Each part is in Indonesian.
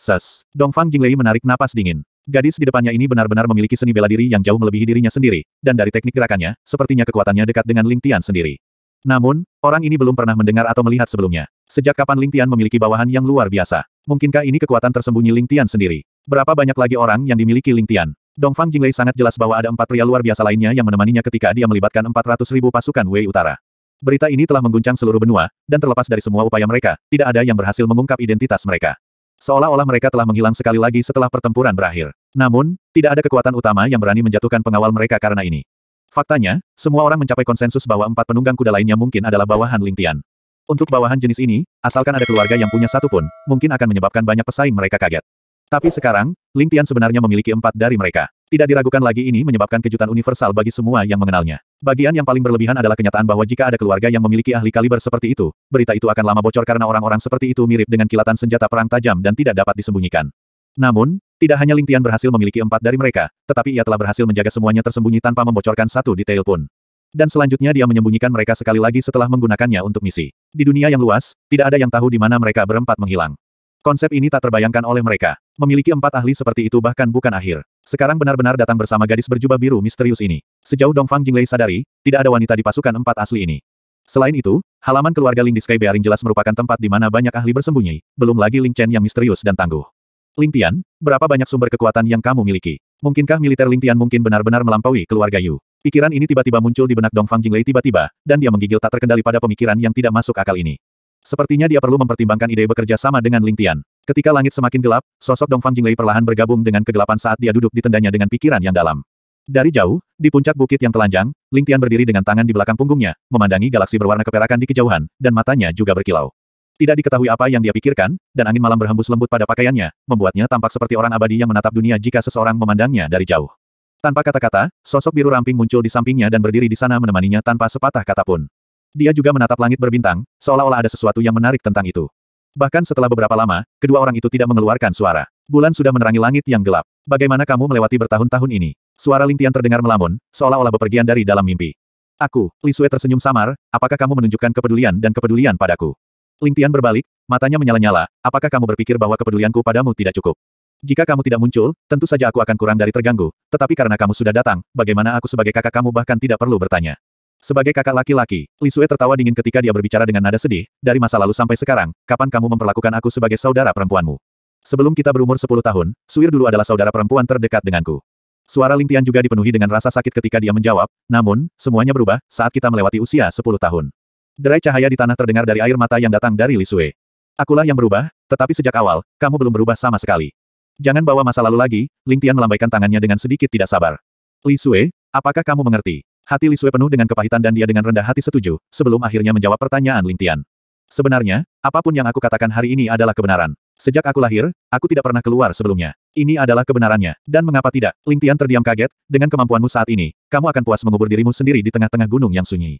Ses. Dongfang Jinglei menarik napas dingin. Gadis di depannya ini benar-benar memiliki seni bela diri yang jauh melebihi dirinya sendiri, dan dari teknik gerakannya, sepertinya kekuatannya dekat dengan Ling Tian sendiri. Namun, orang ini belum pernah mendengar atau melihat sebelumnya. Sejak kapan Ling Tian memiliki bawahan yang luar biasa? Mungkinkah ini kekuatan tersembunyi Ling Tian sendiri? Berapa banyak lagi orang yang dimiliki Ling Tian? Dongfang Jinglei sangat jelas bahwa ada empat pria luar biasa lainnya yang menemaninya ketika dia melibatkan 400 ribu pasukan Wei Utara. Berita ini telah mengguncang seluruh benua, dan terlepas dari semua upaya mereka, tidak ada yang berhasil mengungkap identitas mereka. Seolah-olah mereka telah menghilang sekali lagi setelah pertempuran berakhir. Namun, tidak ada kekuatan utama yang berani menjatuhkan pengawal mereka karena ini. Faktanya, semua orang mencapai konsensus bahwa empat penunggang kuda lainnya mungkin adalah bawahan Lingtian. Untuk bawahan jenis ini, asalkan ada keluarga yang punya satu pun, mungkin akan menyebabkan banyak pesaing mereka kaget. Tapi sekarang, Ling Tian sebenarnya memiliki empat dari mereka. Tidak diragukan lagi ini menyebabkan kejutan universal bagi semua yang mengenalnya. Bagian yang paling berlebihan adalah kenyataan bahwa jika ada keluarga yang memiliki ahli kaliber seperti itu, berita itu akan lama bocor karena orang-orang seperti itu mirip dengan kilatan senjata perang tajam dan tidak dapat disembunyikan. Namun, tidak hanya Ling Tian berhasil memiliki empat dari mereka, tetapi ia telah berhasil menjaga semuanya tersembunyi tanpa membocorkan satu detail pun. Dan selanjutnya dia menyembunyikan mereka sekali lagi setelah menggunakannya untuk misi. Di dunia yang luas, tidak ada yang tahu di mana mereka berempat menghilang. Konsep ini tak terbayangkan oleh mereka. Memiliki empat ahli seperti itu bahkan bukan akhir. Sekarang benar-benar datang bersama gadis berjubah biru misterius ini. Sejauh Dongfang Jinglei sadari, tidak ada wanita di pasukan empat asli ini. Selain itu, halaman keluarga Ling di Sky Bearing jelas merupakan tempat di mana banyak ahli bersembunyi, belum lagi Ling Chen yang misterius dan tangguh. Ling Tian, berapa banyak sumber kekuatan yang kamu miliki? Mungkinkah militer Ling Tian mungkin benar-benar melampaui keluarga Yu? Pikiran ini tiba-tiba muncul di benak Dongfang Jinglei tiba-tiba, dan dia menggigil tak terkendali pada pemikiran yang tidak masuk akal ini. Sepertinya dia perlu mempertimbangkan ide bekerja sama dengan Ling Tian. Ketika langit semakin gelap, sosok Dongfang Jinglei perlahan bergabung dengan kegelapan saat dia duduk di tendanya dengan pikiran yang dalam. Dari jauh, di puncak bukit yang telanjang, Ling Tian berdiri dengan tangan di belakang punggungnya, memandangi galaksi berwarna keperakan di kejauhan, dan matanya juga berkilau. Tidak diketahui apa yang dia pikirkan, dan angin malam berhembus lembut pada pakaiannya, membuatnya tampak seperti orang abadi yang menatap dunia jika seseorang memandangnya dari jauh. Tanpa kata-kata, sosok biru ramping muncul di sampingnya dan berdiri di sana menemaninya tanpa sepatah kata pun. Dia juga menatap langit berbintang, seolah-olah ada sesuatu yang menarik tentang itu. Bahkan setelah beberapa lama, kedua orang itu tidak mengeluarkan suara. Bulan sudah menerangi langit yang gelap. Bagaimana kamu melewati bertahun-tahun ini? Suara Lintian terdengar melamun, seolah-olah bepergian dari dalam mimpi. Aku, Li Lisue tersenyum samar, apakah kamu menunjukkan kepedulian dan kepedulian padaku? Lintian berbalik, matanya menyala-nyala, apakah kamu berpikir bahwa kepedulianku padamu tidak cukup? Jika kamu tidak muncul, tentu saja aku akan kurang dari terganggu, tetapi karena kamu sudah datang, bagaimana aku sebagai kakak kamu bahkan tidak perlu bertanya. Sebagai kakak laki-laki, Li Lisue tertawa dingin ketika dia berbicara dengan nada sedih, dari masa lalu sampai sekarang, kapan kamu memperlakukan aku sebagai saudara perempuanmu? Sebelum kita berumur 10 tahun, Suir dulu adalah saudara perempuan terdekat denganku. Suara lintian juga dipenuhi dengan rasa sakit ketika dia menjawab, namun, semuanya berubah saat kita melewati usia 10 tahun. Derai cahaya di tanah terdengar dari air mata yang datang dari Li Lisue. Akulah yang berubah, tetapi sejak awal, kamu belum berubah sama sekali. Jangan bawa masa lalu lagi, Lintian melambaikan tangannya dengan sedikit tidak sabar. Li Sue, apakah kamu mengerti? Hati Lisue penuh dengan kepahitan dan dia dengan rendah hati setuju, sebelum akhirnya menjawab pertanyaan Lintian. Sebenarnya, apapun yang aku katakan hari ini adalah kebenaran. Sejak aku lahir, aku tidak pernah keluar sebelumnya. Ini adalah kebenarannya, dan mengapa tidak? Lintian terdiam kaget, dengan kemampuanmu saat ini, kamu akan puas mengubur dirimu sendiri di tengah-tengah gunung yang sunyi.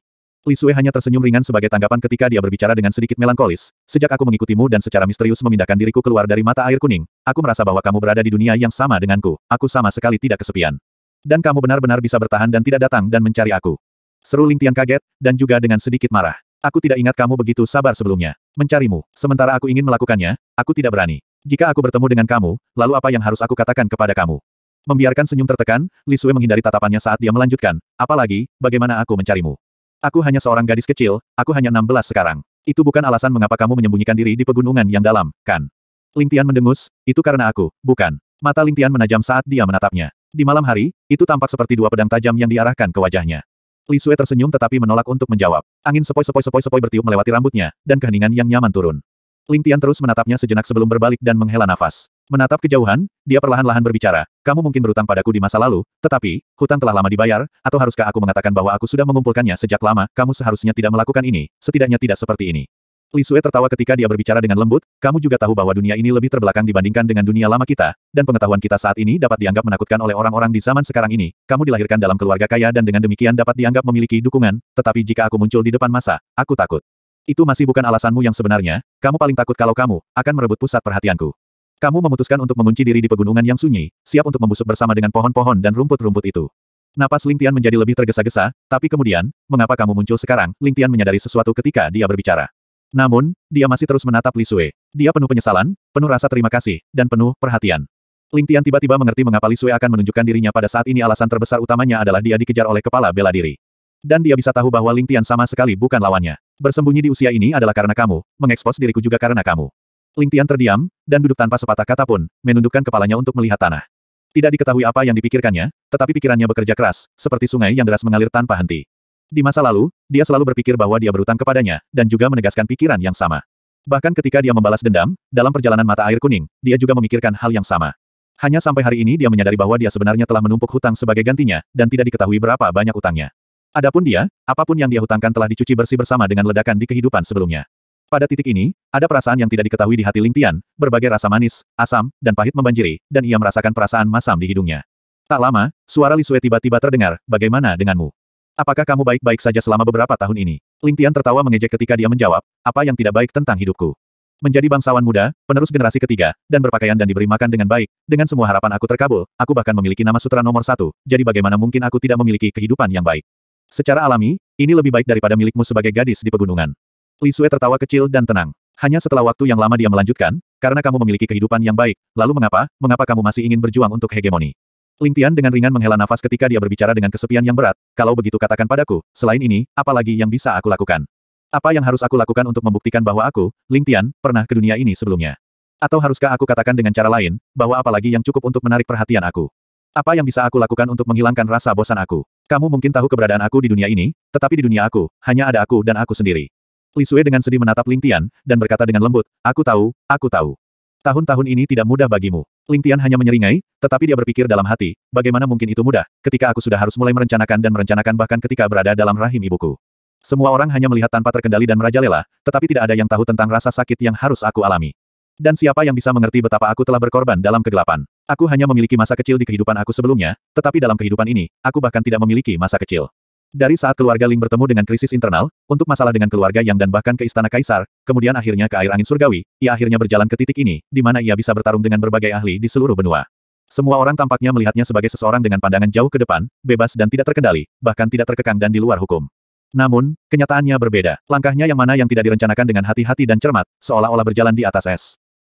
Lisue hanya tersenyum ringan sebagai tanggapan ketika dia berbicara dengan sedikit melankolis. Sejak aku mengikutimu dan secara misterius memindahkan diriku keluar dari mata air kuning, aku merasa bahwa kamu berada di dunia yang sama denganku. Aku sama sekali tidak kesepian. Dan kamu benar-benar bisa bertahan dan tidak datang dan mencari aku. Seru Ling Tian kaget, dan juga dengan sedikit marah. Aku tidak ingat kamu begitu sabar sebelumnya. Mencarimu, sementara aku ingin melakukannya, aku tidak berani. Jika aku bertemu dengan kamu, lalu apa yang harus aku katakan kepada kamu? Membiarkan senyum tertekan, Li Sui menghindari tatapannya saat dia melanjutkan, apalagi, bagaimana aku mencarimu? Aku hanya seorang gadis kecil, aku hanya 16 sekarang. Itu bukan alasan mengapa kamu menyembunyikan diri di pegunungan yang dalam, kan? Ling Tian mendengus, itu karena aku, bukan. Mata Ling Tian menajam saat dia menatapnya. Di malam hari, itu tampak seperti dua pedang tajam yang diarahkan ke wajahnya. Li Sue tersenyum tetapi menolak untuk menjawab. Angin sepoi-sepoi-sepoi-sepoi bertiup melewati rambutnya, dan keheningan yang nyaman turun. Ling Tian terus menatapnya sejenak sebelum berbalik dan menghela nafas. Menatap kejauhan, dia perlahan-lahan berbicara, kamu mungkin berutang padaku di masa lalu, tetapi, hutang telah lama dibayar, atau haruskah aku mengatakan bahwa aku sudah mengumpulkannya sejak lama, kamu seharusnya tidak melakukan ini, setidaknya tidak seperti ini. Li Sue tertawa ketika dia berbicara dengan lembut, kamu juga tahu bahwa dunia ini lebih terbelakang dibandingkan dengan dunia lama kita, dan pengetahuan kita saat ini dapat dianggap menakutkan oleh orang-orang di zaman sekarang ini. Kamu dilahirkan dalam keluarga kaya dan dengan demikian dapat dianggap memiliki dukungan, tetapi jika aku muncul di depan masa, aku takut. Itu masih bukan alasanmu yang sebenarnya, kamu paling takut kalau kamu, akan merebut pusat perhatianku. Kamu memutuskan untuk mengunci diri di pegunungan yang sunyi, siap untuk membusuk bersama dengan pohon-pohon dan rumput-rumput itu. Napas Ling Tian menjadi lebih tergesa-gesa, tapi kemudian, mengapa kamu muncul sekarang? Ling Tian menyadari sesuatu ketika dia berbicara. Namun, dia masih terus menatap Li Sui. Dia penuh penyesalan, penuh rasa terima kasih, dan penuh perhatian. Ling Tian tiba-tiba mengerti mengapa Li Sui akan menunjukkan dirinya pada saat ini alasan terbesar utamanya adalah dia dikejar oleh kepala bela diri. Dan dia bisa tahu bahwa Ling Tian sama sekali bukan lawannya. Bersembunyi di usia ini adalah karena kamu, mengekspos diriku juga karena kamu. Ling Tian terdiam, dan duduk tanpa sepatah kata pun, menundukkan kepalanya untuk melihat tanah. Tidak diketahui apa yang dipikirkannya, tetapi pikirannya bekerja keras, seperti sungai yang deras mengalir tanpa henti. Di masa lalu, dia selalu berpikir bahwa dia berutang kepadanya, dan juga menegaskan pikiran yang sama. Bahkan ketika dia membalas dendam, dalam perjalanan mata air kuning, dia juga memikirkan hal yang sama. Hanya sampai hari ini dia menyadari bahwa dia sebenarnya telah menumpuk hutang sebagai gantinya, dan tidak diketahui berapa banyak hutangnya. Adapun dia, apapun yang dia hutangkan telah dicuci bersih bersama dengan ledakan di kehidupan sebelumnya. Pada titik ini, ada perasaan yang tidak diketahui di hati Lingtian, berbagai rasa manis, asam, dan pahit membanjiri, dan ia merasakan perasaan masam di hidungnya. Tak lama, suara Lisue tiba-tiba terdengar, bagaimana denganmu? Apakah kamu baik-baik saja selama beberapa tahun ini? Ling Tian tertawa mengejek ketika dia menjawab, apa yang tidak baik tentang hidupku? Menjadi bangsawan muda, penerus generasi ketiga, dan berpakaian dan diberi makan dengan baik, dengan semua harapan aku terkabul, aku bahkan memiliki nama sutra nomor satu, jadi bagaimana mungkin aku tidak memiliki kehidupan yang baik? Secara alami, ini lebih baik daripada milikmu sebagai gadis di pegunungan. Li Sue tertawa kecil dan tenang. Hanya setelah waktu yang lama dia melanjutkan, karena kamu memiliki kehidupan yang baik, lalu mengapa, mengapa kamu masih ingin berjuang untuk hegemoni? Lingtian dengan ringan menghela nafas ketika dia berbicara dengan kesepian yang berat, kalau begitu katakan padaku, selain ini, apalagi yang bisa aku lakukan? Apa yang harus aku lakukan untuk membuktikan bahwa aku, Lingtian, pernah ke dunia ini sebelumnya? Atau haruskah aku katakan dengan cara lain, bahwa apalagi yang cukup untuk menarik perhatian aku? Apa yang bisa aku lakukan untuk menghilangkan rasa bosan aku? Kamu mungkin tahu keberadaan aku di dunia ini, tetapi di dunia aku, hanya ada aku dan aku sendiri. Li Sui dengan sedih menatap Lingtian, dan berkata dengan lembut, aku tahu, aku tahu. Tahun-tahun ini tidak mudah bagimu. Ling Tian hanya menyeringai, tetapi dia berpikir dalam hati, bagaimana mungkin itu mudah, ketika aku sudah harus mulai merencanakan dan merencanakan bahkan ketika berada dalam rahim ibuku. Semua orang hanya melihat tanpa terkendali dan merajalela, tetapi tidak ada yang tahu tentang rasa sakit yang harus aku alami. Dan siapa yang bisa mengerti betapa aku telah berkorban dalam kegelapan? Aku hanya memiliki masa kecil di kehidupan aku sebelumnya, tetapi dalam kehidupan ini, aku bahkan tidak memiliki masa kecil. Dari saat keluarga Ling bertemu dengan krisis internal, untuk masalah dengan keluarga Yang dan bahkan ke istana kaisar, kemudian akhirnya ke air angin surgawi, ia akhirnya berjalan ke titik ini, di mana ia bisa bertarung dengan berbagai ahli di seluruh benua. Semua orang tampaknya melihatnya sebagai seseorang dengan pandangan jauh ke depan, bebas dan tidak terkendali, bahkan tidak terkekang dan di luar hukum. Namun, kenyataannya berbeda. Langkahnya yang mana yang tidak direncanakan dengan hati-hati dan cermat, seolah-olah berjalan di atas es.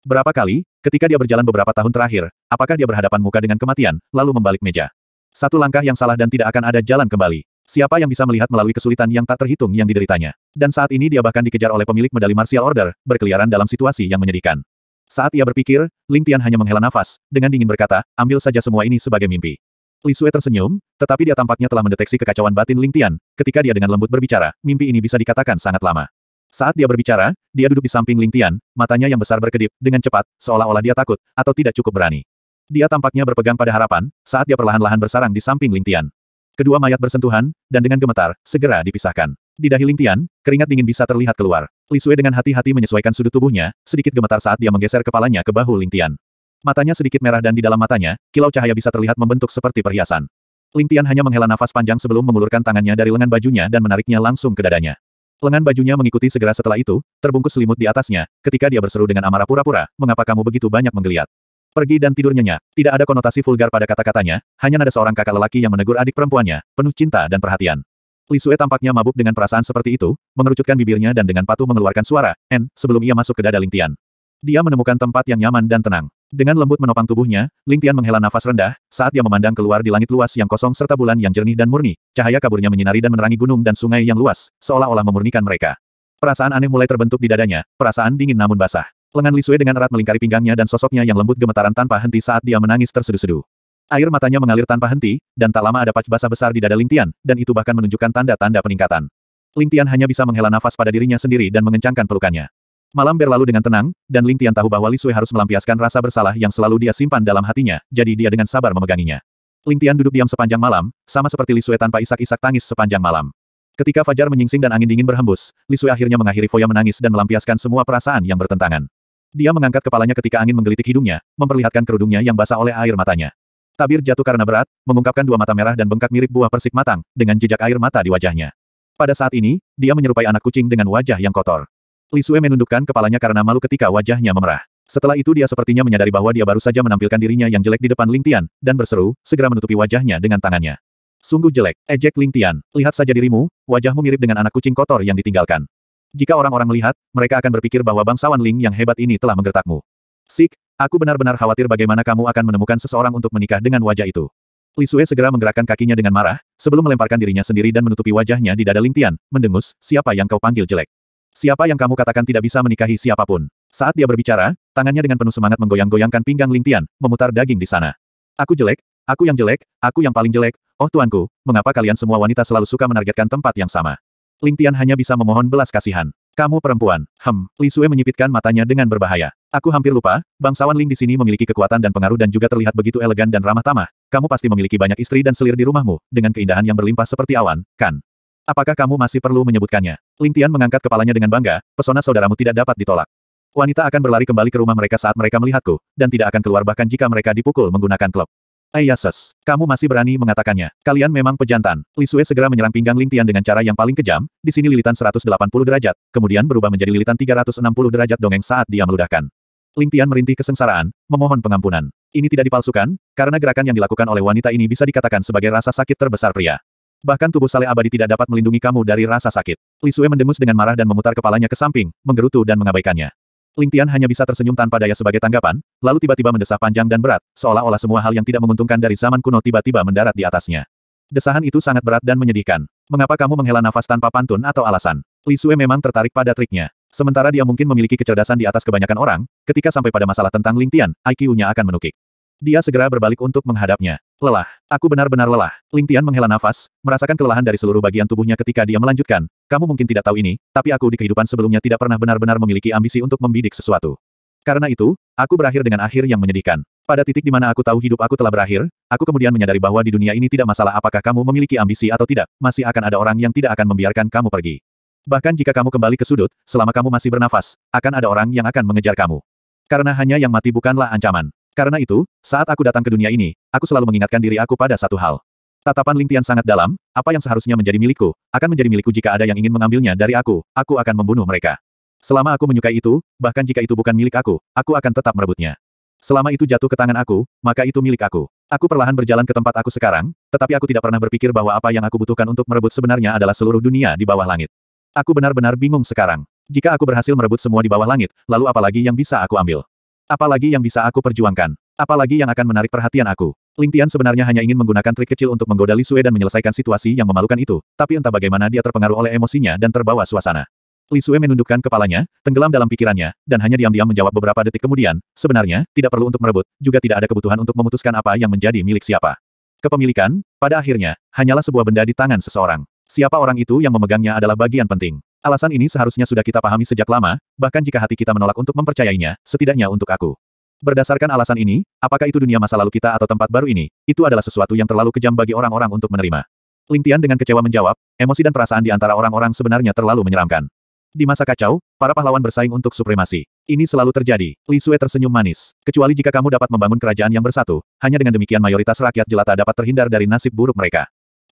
Berapa kali, ketika dia berjalan beberapa tahun terakhir, apakah dia berhadapan muka dengan kematian, lalu membalik meja? Satu langkah yang salah dan tidak akan ada jalan kembali. Siapa yang bisa melihat melalui kesulitan yang tak terhitung yang dideritanya? Dan saat ini dia bahkan dikejar oleh pemilik medali martial order, berkeliaran dalam situasi yang menyedihkan. Saat ia berpikir, Ling Tian hanya menghela nafas, dengan dingin berkata, ambil saja semua ini sebagai mimpi. Li Sue tersenyum, tetapi dia tampaknya telah mendeteksi kekacauan batin Ling Tian, ketika dia dengan lembut berbicara, mimpi ini bisa dikatakan sangat lama. Saat dia berbicara, dia duduk di samping Ling Tian, matanya yang besar berkedip, dengan cepat, seolah-olah dia takut, atau tidak cukup berani. Dia tampaknya berpegang pada harapan, saat dia perlahan-lahan bersarang di samping Ling Tian. Kedua mayat bersentuhan, dan dengan gemetar, segera dipisahkan. Di dahi Ling Tian, keringat dingin bisa terlihat keluar. Li Sui dengan hati-hati menyesuaikan sudut tubuhnya, sedikit gemetar saat dia menggeser kepalanya ke bahu Ling Tian. Matanya sedikit merah dan di dalam matanya, kilau cahaya bisa terlihat membentuk seperti perhiasan. Ling Tian hanya menghela nafas panjang sebelum mengulurkan tangannya dari lengan bajunya dan menariknya langsung ke dadanya. Lengan bajunya mengikuti segera setelah itu, terbungkus selimut di atasnya, ketika dia berseru dengan amarah pura-pura, mengapa kamu begitu banyak menggeliat? Pergi dan tidur nyenyak, tidak ada konotasi vulgar pada kata-katanya, hanya ada seorang kakak lelaki yang menegur adik perempuannya, penuh cinta dan perhatian. Li Sue tampaknya mabuk dengan perasaan seperti itu, mengerucutkan bibirnya dan dengan patuh mengeluarkan suara, N, sebelum ia masuk ke dada Ling Tian. Dia menemukan tempat yang nyaman dan tenang. Dengan lembut menopang tubuhnya, Ling Tian menghela nafas rendah, saat ia memandang keluar di langit luas yang kosong serta bulan yang jernih dan murni, cahaya kaburnya menyinari dan menerangi gunung dan sungai yang luas, seolah-olah memurnikan mereka. Perasaan aneh mulai terbentuk di dadanya, perasaan dingin namun basah. Lengan Lisue dengan erat melingkari pinggangnya dan sosoknya yang lembut gemetaran tanpa henti saat dia menangis terseduh-seduh. Air matanya mengalir tanpa henti, dan tak lama ada pacu basah besar di dada Lingtian, dan itu bahkan menunjukkan tanda-tanda peningkatan. Lingtian hanya bisa menghela nafas pada dirinya sendiri dan mengencangkan pelukannya. Malam berlalu dengan tenang, dan Lingtian tahu bahwa Lisue harus melampiaskan rasa bersalah yang selalu dia simpan dalam hatinya, jadi dia dengan sabar memeganginya. Lingtian duduk diam sepanjang malam, sama seperti Lisue tanpa isak-isak tangis sepanjang malam. Ketika fajar menyingsing dan angin dingin berhembus, Lisue akhirnya mengakhiri foya menangis dan melampiaskan semua perasaan yang bertentangan. Dia mengangkat kepalanya ketika angin menggelitik hidungnya, memperlihatkan kerudungnya yang basah oleh air matanya. Tabir jatuh karena berat, mengungkapkan dua mata merah dan bengkak mirip buah persik matang, dengan jejak air mata di wajahnya. Pada saat ini, dia menyerupai anak kucing dengan wajah yang kotor. Li Sue menundukkan kepalanya karena malu ketika wajahnya memerah. Setelah itu dia sepertinya menyadari bahwa dia baru saja menampilkan dirinya yang jelek di depan Ling Tian, dan berseru, segera menutupi wajahnya dengan tangannya. Sungguh jelek, ejek Ling Tian. lihat saja dirimu, wajahmu mirip dengan anak kucing kotor yang ditinggalkan. Jika orang-orang melihat, mereka akan berpikir bahwa bangsawan Ling yang hebat ini telah menggertakmu. Sik, aku benar-benar khawatir bagaimana kamu akan menemukan seseorang untuk menikah dengan wajah itu. Li Sue segera menggerakkan kakinya dengan marah, sebelum melemparkan dirinya sendiri dan menutupi wajahnya di dada Ling Tian, mendengus, siapa yang kau panggil jelek? Siapa yang kamu katakan tidak bisa menikahi siapapun? Saat dia berbicara, tangannya dengan penuh semangat menggoyang-goyangkan pinggang Ling Tian, memutar daging di sana. Aku jelek, aku yang jelek, aku yang paling jelek, oh tuanku, mengapa kalian semua wanita selalu suka menargetkan tempat yang sama? Ling Tian hanya bisa memohon belas kasihan. Kamu perempuan, hem, Li Sue menyipitkan matanya dengan berbahaya. Aku hampir lupa, bangsawan Ling di sini memiliki kekuatan dan pengaruh dan juga terlihat begitu elegan dan ramah tamah. Kamu pasti memiliki banyak istri dan selir di rumahmu, dengan keindahan yang berlimpah seperti awan, kan? Apakah kamu masih perlu menyebutkannya? Ling Tian mengangkat kepalanya dengan bangga, pesona saudaramu tidak dapat ditolak. Wanita akan berlari kembali ke rumah mereka saat mereka melihatku, dan tidak akan keluar bahkan jika mereka dipukul menggunakan klub. Ayases, kamu masih berani mengatakannya. Kalian memang pejantan. Lisue segera menyerang pinggang Ling Tian dengan cara yang paling kejam, di sini lilitan 180 derajat, kemudian berubah menjadi lilitan 360 derajat dongeng saat dia meludahkan. Ling Tian merintih kesengsaraan, memohon pengampunan. Ini tidak dipalsukan, karena gerakan yang dilakukan oleh wanita ini bisa dikatakan sebagai rasa sakit terbesar pria. Bahkan tubuh Sale abadi tidak dapat melindungi kamu dari rasa sakit. Lisue mendengus dengan marah dan memutar kepalanya ke samping, menggerutu dan mengabaikannya. Ling Tian hanya bisa tersenyum tanpa daya sebagai tanggapan, lalu tiba-tiba mendesah panjang dan berat, seolah-olah semua hal yang tidak menguntungkan dari zaman kuno tiba-tiba mendarat di atasnya. Desahan itu sangat berat dan menyedihkan. Mengapa kamu menghela nafas tanpa pantun atau alasan? Li Sue memang tertarik pada triknya. Sementara dia mungkin memiliki kecerdasan di atas kebanyakan orang, ketika sampai pada masalah tentang Ling Tian, IQ-nya akan menukik. Dia segera berbalik untuk menghadapnya. Lelah. Aku benar-benar lelah. Ling Tian menghela nafas, merasakan kelelahan dari seluruh bagian tubuhnya ketika dia melanjutkan. Kamu mungkin tidak tahu ini, tapi aku di kehidupan sebelumnya tidak pernah benar-benar memiliki ambisi untuk membidik sesuatu. Karena itu, aku berakhir dengan akhir yang menyedihkan. Pada titik di mana aku tahu hidup aku telah berakhir, aku kemudian menyadari bahwa di dunia ini tidak masalah apakah kamu memiliki ambisi atau tidak, masih akan ada orang yang tidak akan membiarkan kamu pergi. Bahkan jika kamu kembali ke sudut, selama kamu masih bernafas, akan ada orang yang akan mengejar kamu. Karena hanya yang mati bukanlah ancaman. Karena itu, saat aku datang ke dunia ini, aku selalu mengingatkan diri aku pada satu hal. Tatapan Lingtian sangat dalam, apa yang seharusnya menjadi milikku, akan menjadi milikku jika ada yang ingin mengambilnya dari aku, aku akan membunuh mereka. Selama aku menyukai itu, bahkan jika itu bukan milik aku, aku akan tetap merebutnya. Selama itu jatuh ke tangan aku, maka itu milik aku. Aku perlahan berjalan ke tempat aku sekarang, tetapi aku tidak pernah berpikir bahwa apa yang aku butuhkan untuk merebut sebenarnya adalah seluruh dunia di bawah langit. Aku benar-benar bingung sekarang. Jika aku berhasil merebut semua di bawah langit, lalu apalagi yang bisa aku ambil? Apalagi yang bisa aku perjuangkan? Apalagi yang akan menarik perhatian aku? Ling Tian sebenarnya hanya ingin menggunakan trik kecil untuk menggoda Li Sui dan menyelesaikan situasi yang memalukan itu, tapi entah bagaimana dia terpengaruh oleh emosinya dan terbawa suasana. Li Sui menundukkan kepalanya, tenggelam dalam pikirannya, dan hanya diam-diam menjawab beberapa detik kemudian, sebenarnya, tidak perlu untuk merebut, juga tidak ada kebutuhan untuk memutuskan apa yang menjadi milik siapa. Kepemilikan, pada akhirnya, hanyalah sebuah benda di tangan seseorang. Siapa orang itu yang memegangnya adalah bagian penting. Alasan ini seharusnya sudah kita pahami sejak lama, bahkan jika hati kita menolak untuk mempercayainya, setidaknya untuk aku. Berdasarkan alasan ini, apakah itu dunia masa lalu kita atau tempat baru ini, itu adalah sesuatu yang terlalu kejam bagi orang-orang untuk menerima. Lingtian dengan kecewa menjawab, emosi dan perasaan di antara orang-orang sebenarnya terlalu menyeramkan. Di masa kacau, para pahlawan bersaing untuk supremasi. Ini selalu terjadi. Li Sue tersenyum manis. Kecuali jika kamu dapat membangun kerajaan yang bersatu, hanya dengan demikian mayoritas rakyat jelata dapat terhindar dari nasib buruk mereka.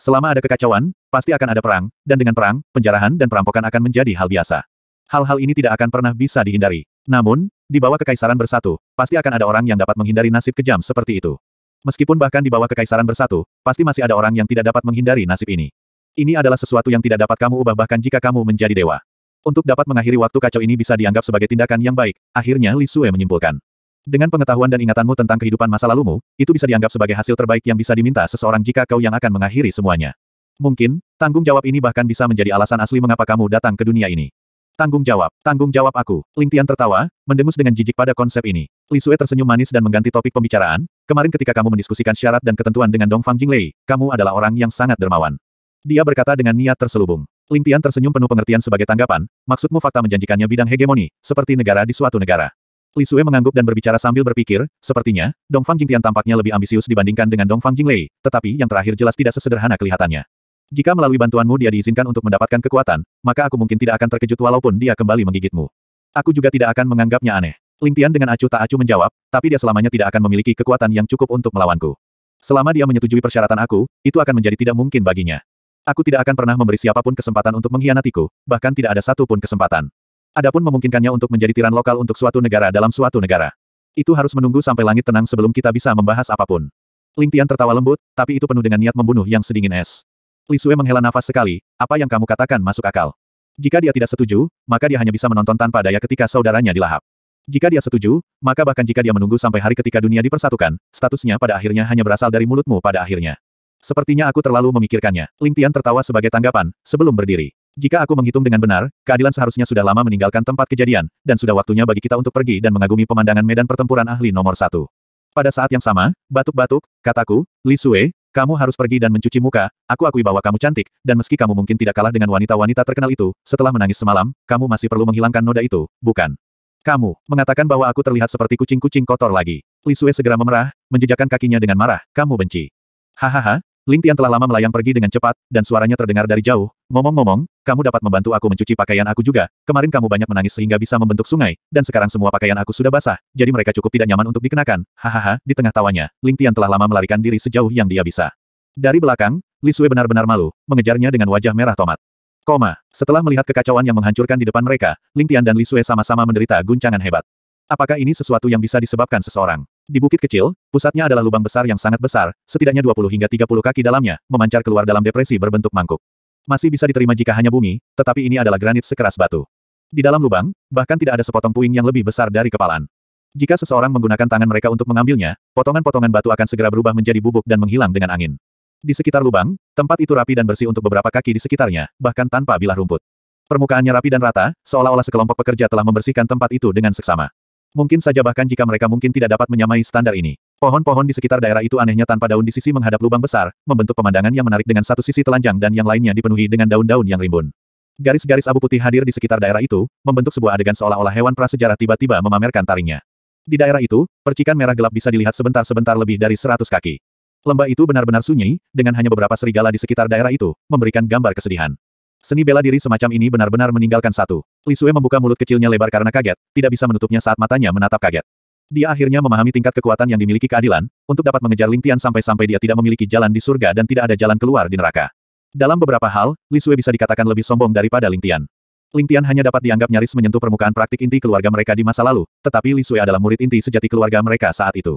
Selama ada kekacauan, pasti akan ada perang, dan dengan perang, penjarahan dan perampokan akan menjadi hal biasa. Hal-hal ini tidak akan pernah bisa dihindari. Namun, di bawah kekaisaran bersatu, pasti akan ada orang yang dapat menghindari nasib kejam seperti itu. Meskipun bahkan di bawah kekaisaran bersatu, pasti masih ada orang yang tidak dapat menghindari nasib ini. Ini adalah sesuatu yang tidak dapat kamu ubah bahkan jika kamu menjadi dewa. Untuk dapat mengakhiri waktu kacau ini bisa dianggap sebagai tindakan yang baik, akhirnya Li Sue menyimpulkan. Dengan pengetahuan dan ingatanmu tentang kehidupan masa lalumu, itu bisa dianggap sebagai hasil terbaik yang bisa diminta seseorang jika kau yang akan mengakhiri semuanya. Mungkin, tanggung jawab ini bahkan bisa menjadi alasan asli mengapa kamu datang ke dunia ini. Tanggung jawab, tanggung jawab aku. Ling Tian tertawa, mendengus dengan jijik pada konsep ini. Li Sue tersenyum manis dan mengganti topik pembicaraan. Kemarin ketika kamu mendiskusikan syarat dan ketentuan dengan Dong Fang Jinglei, kamu adalah orang yang sangat dermawan. Dia berkata dengan niat terselubung. Ling Tian tersenyum penuh pengertian sebagai tanggapan, maksudmu fakta menjanjikannya bidang hegemoni, seperti negara di suatu negara. Li Sue mengangguk dan berbicara sambil berpikir, sepertinya, Dong Fang Jingtian tampaknya lebih ambisius dibandingkan dengan Dong Fang Jinglei, tetapi yang terakhir jelas tidak sesederhana kelihatannya. Jika melalui bantuanmu dia diizinkan untuk mendapatkan kekuatan, maka aku mungkin tidak akan terkejut walaupun dia kembali menggigitmu. Aku juga tidak akan menganggapnya aneh. Ling Tian dengan acuh tak acuh menjawab, tapi dia selamanya tidak akan memiliki kekuatan yang cukup untuk melawanku. Selama dia menyetujui persyaratan aku, itu akan menjadi tidak mungkin baginya. Aku tidak akan pernah memberi siapapun kesempatan untuk mengkhianatiku, bahkan tidak ada satu pun kesempatan. Adapun memungkinkannya untuk menjadi tiran lokal untuk suatu negara dalam suatu negara. Itu harus menunggu sampai langit tenang sebelum kita bisa membahas apapun. Ling Tian tertawa lembut, tapi itu penuh dengan niat membunuh yang sedingin es. Li Sue menghela nafas sekali, apa yang kamu katakan masuk akal. Jika dia tidak setuju, maka dia hanya bisa menonton tanpa daya ketika saudaranya dilahap. Jika dia setuju, maka bahkan jika dia menunggu sampai hari ketika dunia dipersatukan, statusnya pada akhirnya hanya berasal dari mulutmu pada akhirnya. Sepertinya aku terlalu memikirkannya. Ling Tian tertawa sebagai tanggapan, sebelum berdiri. Jika aku menghitung dengan benar, keadilan seharusnya sudah lama meninggalkan tempat kejadian, dan sudah waktunya bagi kita untuk pergi dan mengagumi pemandangan medan pertempuran ahli nomor satu. Pada saat yang sama, batuk-batuk, kataku, Li Sue, kamu harus pergi dan mencuci muka, aku akui bahwa kamu cantik, dan meski kamu mungkin tidak kalah dengan wanita-wanita terkenal itu, setelah menangis semalam, kamu masih perlu menghilangkan noda itu, bukan? Kamu, mengatakan bahwa aku terlihat seperti kucing-kucing kotor lagi. Li Sue segera memerah, menjejakkan kakinya dengan marah, kamu benci. Hahaha, Ling Tian telah lama melayang pergi dengan cepat, dan suaranya terdengar dari jauh. Ngomong-ngomong, kamu dapat membantu aku mencuci pakaian aku juga. Kemarin kamu banyak menangis sehingga bisa membentuk sungai, dan sekarang semua pakaian aku sudah basah, jadi mereka cukup tidak nyaman untuk dikenakan. Hahaha, di tengah tawanya, Ling Tian telah lama melarikan diri sejauh yang dia bisa. Dari belakang, Li Sui benar-benar malu, mengejarnya dengan wajah merah tomat. Koma, setelah melihat kekacauan yang menghancurkan di depan mereka, Ling Tian dan Li Sui sama-sama menderita guncangan hebat. Apakah ini sesuatu yang bisa disebabkan seseorang? Di bukit kecil, pusatnya adalah lubang besar yang sangat besar, setidaknya 20 hingga 30 kaki dalamnya, memancar keluar dalam depresi berbentuk mangkuk. Masih bisa diterima jika hanya bumi, tetapi ini adalah granit sekeras batu. Di dalam lubang, bahkan tidak ada sepotong puing yang lebih besar dari kepalan. Jika seseorang menggunakan tangan mereka untuk mengambilnya, potongan-potongan batu akan segera berubah menjadi bubuk dan menghilang dengan angin. Di sekitar lubang, tempat itu rapi dan bersih untuk beberapa kaki di sekitarnya, bahkan tanpa bilah rumput. Permukaannya rapi dan rata, seolah-olah sekelompok pekerja telah membersihkan tempat itu dengan seksama. Mungkin saja bahkan jika mereka mungkin tidak dapat menyamai standar ini. Pohon-pohon di sekitar daerah itu anehnya tanpa daun di sisi menghadap lubang besar, membentuk pemandangan yang menarik dengan satu sisi telanjang dan yang lainnya dipenuhi dengan daun-daun yang rimbun. Garis-garis abu putih hadir di sekitar daerah itu, membentuk sebuah adegan seolah-olah hewan prasejarah tiba-tiba memamerkan taringnya. Di daerah itu, percikan merah gelap bisa dilihat sebentar-sebentar lebih dari seratus kaki. Lembah itu benar-benar sunyi, dengan hanya beberapa serigala di sekitar daerah itu, memberikan gambar kesedihan. Seni bela diri semacam ini benar-benar meninggalkan satu. Li Lisue membuka mulut kecilnya lebar karena kaget, tidak bisa menutupnya saat matanya menatap kaget. Dia akhirnya memahami tingkat kekuatan yang dimiliki keadilan, untuk dapat mengejar Ling Tian sampai-sampai dia tidak memiliki jalan di surga dan tidak ada jalan keluar di neraka. Dalam beberapa hal, Li Lisue bisa dikatakan lebih sombong daripada Ling Tian. Ling Tian hanya dapat dianggap nyaris menyentuh permukaan praktik inti keluarga mereka di masa lalu, tetapi Li Lisue adalah murid inti sejati keluarga mereka saat itu.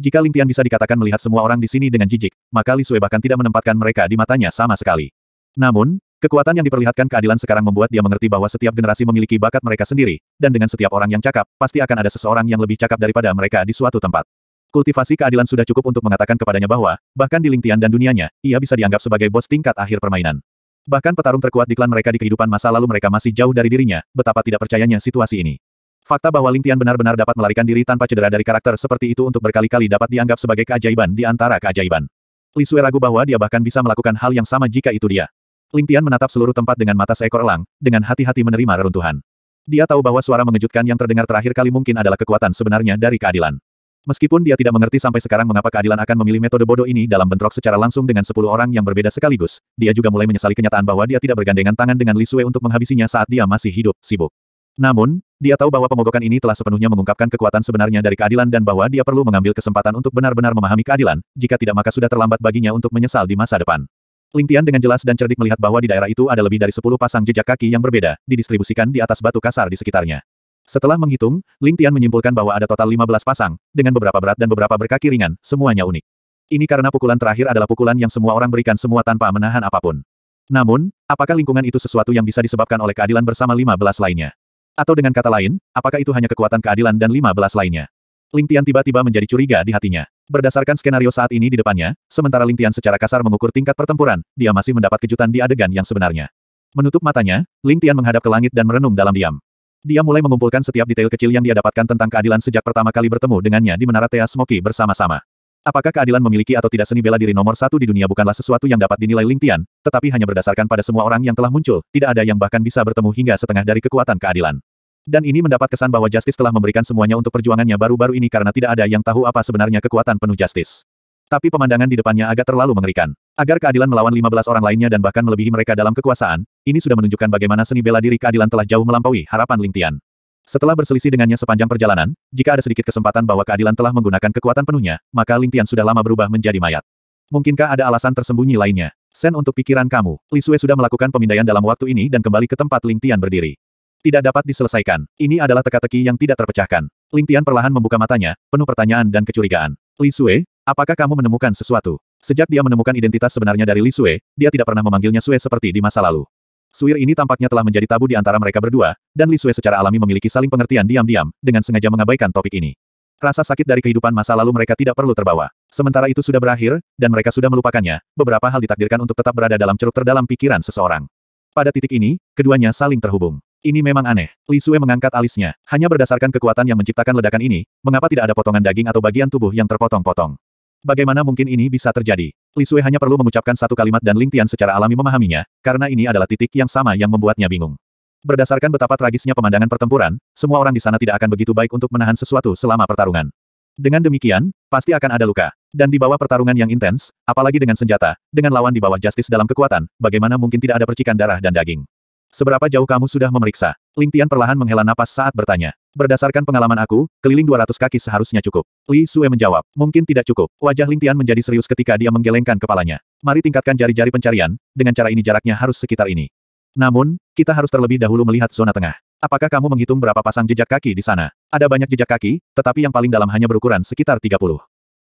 Jika Ling Tian bisa dikatakan melihat semua orang di sini dengan jijik, maka Li Lisue bahkan tidak menempatkan mereka di matanya sama sekali. Namun, Kekuatan yang diperlihatkan keadilan sekarang membuat dia mengerti bahwa setiap generasi memiliki bakat mereka sendiri, dan dengan setiap orang yang cakap, pasti akan ada seseorang yang lebih cakap daripada mereka di suatu tempat. Kultivasi keadilan sudah cukup untuk mengatakan kepadanya bahwa, bahkan di Lingtian dan dunianya, ia bisa dianggap sebagai bos tingkat akhir permainan. Bahkan petarung terkuat di klan mereka di kehidupan masa lalu mereka masih jauh dari dirinya, betapa tidak percayanya situasi ini. Fakta bahwa Lingtian benar-benar dapat melarikan diri tanpa cedera dari karakter seperti itu untuk berkali-kali dapat dianggap sebagai keajaiban di antara keajaiban. Li Sui ragu bahwa dia bahkan bisa melakukan hal yang sama jika itu dia. Lingtian menatap seluruh tempat dengan mata seekor elang, dengan hati-hati menerima reruntuhan. Dia tahu bahwa suara mengejutkan yang terdengar terakhir kali mungkin adalah kekuatan sebenarnya dari keadilan. Meskipun dia tidak mengerti sampai sekarang mengapa keadilan akan memilih metode bodoh ini dalam bentrok secara langsung dengan sepuluh orang yang berbeda sekaligus, dia juga mulai menyesali kenyataan bahwa dia tidak bergandengan tangan dengan Li Sui untuk menghabisinya saat dia masih hidup, sibuk. Namun, dia tahu bahwa pemogokan ini telah sepenuhnya mengungkapkan kekuatan sebenarnya dari keadilan dan bahwa dia perlu mengambil kesempatan untuk benar-benar memahami keadilan, jika tidak maka sudah terlambat baginya untuk menyesal di masa depan. Ling Tian dengan jelas dan cerdik melihat bahwa di daerah itu ada lebih dari 10 pasang jejak kaki yang berbeda, didistribusikan di atas batu kasar di sekitarnya. Setelah menghitung, Ling Tian menyimpulkan bahwa ada total 15 pasang, dengan beberapa berat dan beberapa berkaki ringan, semuanya unik. Ini karena pukulan terakhir adalah pukulan yang semua orang berikan semua tanpa menahan apapun. Namun, apakah lingkungan itu sesuatu yang bisa disebabkan oleh keadilan bersama 15 lainnya? Atau dengan kata lain, apakah itu hanya kekuatan keadilan dan 15 lainnya? Ling Tian tiba-tiba menjadi curiga di hatinya. Berdasarkan skenario saat ini di depannya, sementara Ling Tian secara kasar mengukur tingkat pertempuran, dia masih mendapat kejutan di adegan yang sebenarnya. Menutup matanya, Ling Tian menghadap ke langit dan merenung dalam diam. Dia mulai mengumpulkan setiap detail kecil yang dia dapatkan tentang keadilan sejak pertama kali bertemu dengannya di Menara Tea Smoky bersama-sama. Apakah keadilan memiliki atau tidak seni bela diri nomor satu di dunia bukanlah sesuatu yang dapat dinilai Ling Tian, tetapi hanya berdasarkan pada semua orang yang telah muncul, tidak ada yang bahkan bisa bertemu hingga setengah dari kekuatan keadilan. Dan ini mendapat kesan bahwa Justice telah memberikan semuanya untuk perjuangannya baru-baru ini karena tidak ada yang tahu apa sebenarnya kekuatan penuh Justice. Tapi pemandangan di depannya agak terlalu mengerikan. Agar keadilan melawan 15 orang lainnya dan bahkan melebihi mereka dalam kekuasaan, ini sudah menunjukkan bagaimana seni bela diri keadilan telah jauh melampaui harapan Lingtian. Setelah berselisih dengannya sepanjang perjalanan, jika ada sedikit kesempatan bahwa keadilan telah menggunakan kekuatan penuhnya, maka Lingtian sudah lama berubah menjadi mayat. Mungkinkah ada alasan tersembunyi lainnya? Sen untuk pikiran kamu, Li Sue sudah melakukan pemindaian dalam waktu ini dan kembali ke tempat Lingtian berdiri. Tidak dapat diselesaikan. Ini adalah teka-teki yang tidak terpecahkan. Ling Tian perlahan membuka matanya, penuh pertanyaan dan kecurigaan. Li Sue, apakah kamu menemukan sesuatu? Sejak dia menemukan identitas sebenarnya dari Li Sue, dia tidak pernah memanggilnya Sue seperti di masa lalu. Suir ini tampaknya telah menjadi tabu di antara mereka berdua, dan Li Sue secara alami memiliki saling pengertian diam-diam, dengan sengaja mengabaikan topik ini. Rasa sakit dari kehidupan masa lalu mereka tidak perlu terbawa. Sementara itu sudah berakhir, dan mereka sudah melupakannya, beberapa hal ditakdirkan untuk tetap berada dalam ceruk terdalam pikiran seseorang. Pada titik ini, keduanya saling terhubung. Ini memang aneh. Li Sue mengangkat alisnya. Hanya berdasarkan kekuatan yang menciptakan ledakan ini, mengapa tidak ada potongan daging atau bagian tubuh yang terpotong-potong? Bagaimana mungkin ini bisa terjadi? Li Sue hanya perlu mengucapkan satu kalimat dan Ling Tian secara alami memahaminya, karena ini adalah titik yang sama yang membuatnya bingung. Berdasarkan betapa tragisnya pemandangan pertempuran, semua orang di sana tidak akan begitu baik untuk menahan sesuatu selama pertarungan. Dengan demikian, pasti akan ada luka. Dan di bawah pertarungan yang intens, apalagi dengan senjata, dengan lawan di bawah justice dalam kekuatan, bagaimana mungkin tidak ada percikan darah dan daging. Seberapa jauh kamu sudah memeriksa? Ling Tian perlahan menghela napas saat bertanya. Berdasarkan pengalaman aku, keliling 200 kaki seharusnya cukup. Li Sue menjawab, mungkin tidak cukup. Wajah Ling Tian menjadi serius ketika dia menggelengkan kepalanya. Mari tingkatkan jari-jari pencarian, dengan cara ini jaraknya harus sekitar ini. Namun, kita harus terlebih dahulu melihat zona tengah. Apakah kamu menghitung berapa pasang jejak kaki di sana? Ada banyak jejak kaki, tetapi yang paling dalam hanya berukuran sekitar 30.